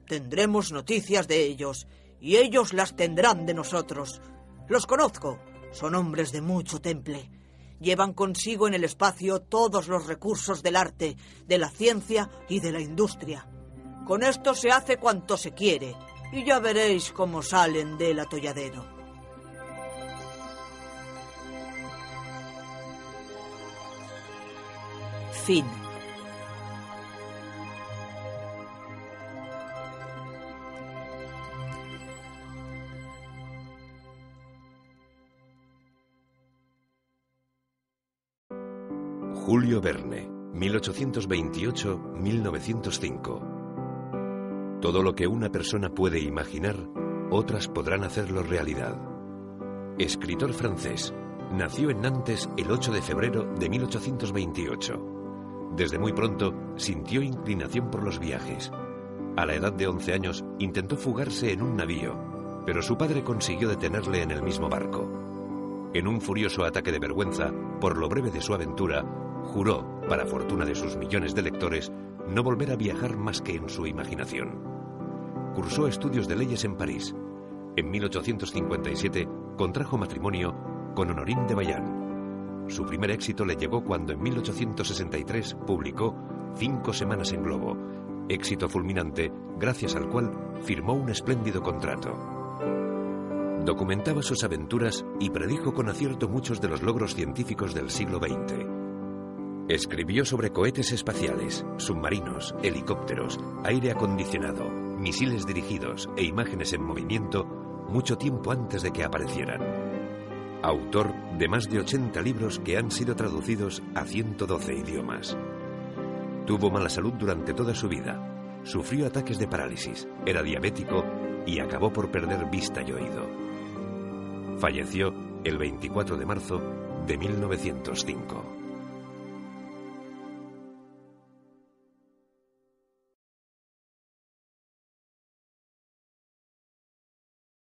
Tendremos noticias de ellos y ellos las tendrán de nosotros. Los conozco. Son hombres de mucho temple. Llevan consigo en el espacio todos los recursos del arte, de la ciencia y de la industria. Con esto se hace cuanto se quiere, y ya veréis cómo salen del atolladero. Fin. Julio Verne, 1828-1905. Todo lo que una persona puede imaginar, otras podrán hacerlo realidad. Escritor francés, nació en Nantes el 8 de febrero de 1828. Desde muy pronto sintió inclinación por los viajes. A la edad de 11 años intentó fugarse en un navío, pero su padre consiguió detenerle en el mismo barco. En un furioso ataque de vergüenza por lo breve de su aventura, juró, para fortuna de sus millones de lectores, no volver a viajar más que en su imaginación. Cursó estudios de leyes en París. En 1857 contrajo matrimonio con Honorín de Bayán. Su primer éxito le llegó cuando en 1863 publicó Cinco Semanas en Globo, éxito fulminante gracias al cual firmó un espléndido contrato. Documentaba sus aventuras y predijo con acierto muchos de los logros científicos del siglo XX. Escribió sobre cohetes espaciales, submarinos, helicópteros, aire acondicionado, misiles dirigidos e imágenes en movimiento mucho tiempo antes de que aparecieran. Autor de más de 80 libros que han sido traducidos a 112 idiomas. Tuvo mala salud durante toda su vida, sufrió ataques de parálisis, era diabético y acabó por perder vista y oído. Falleció el 24 de marzo de 1905.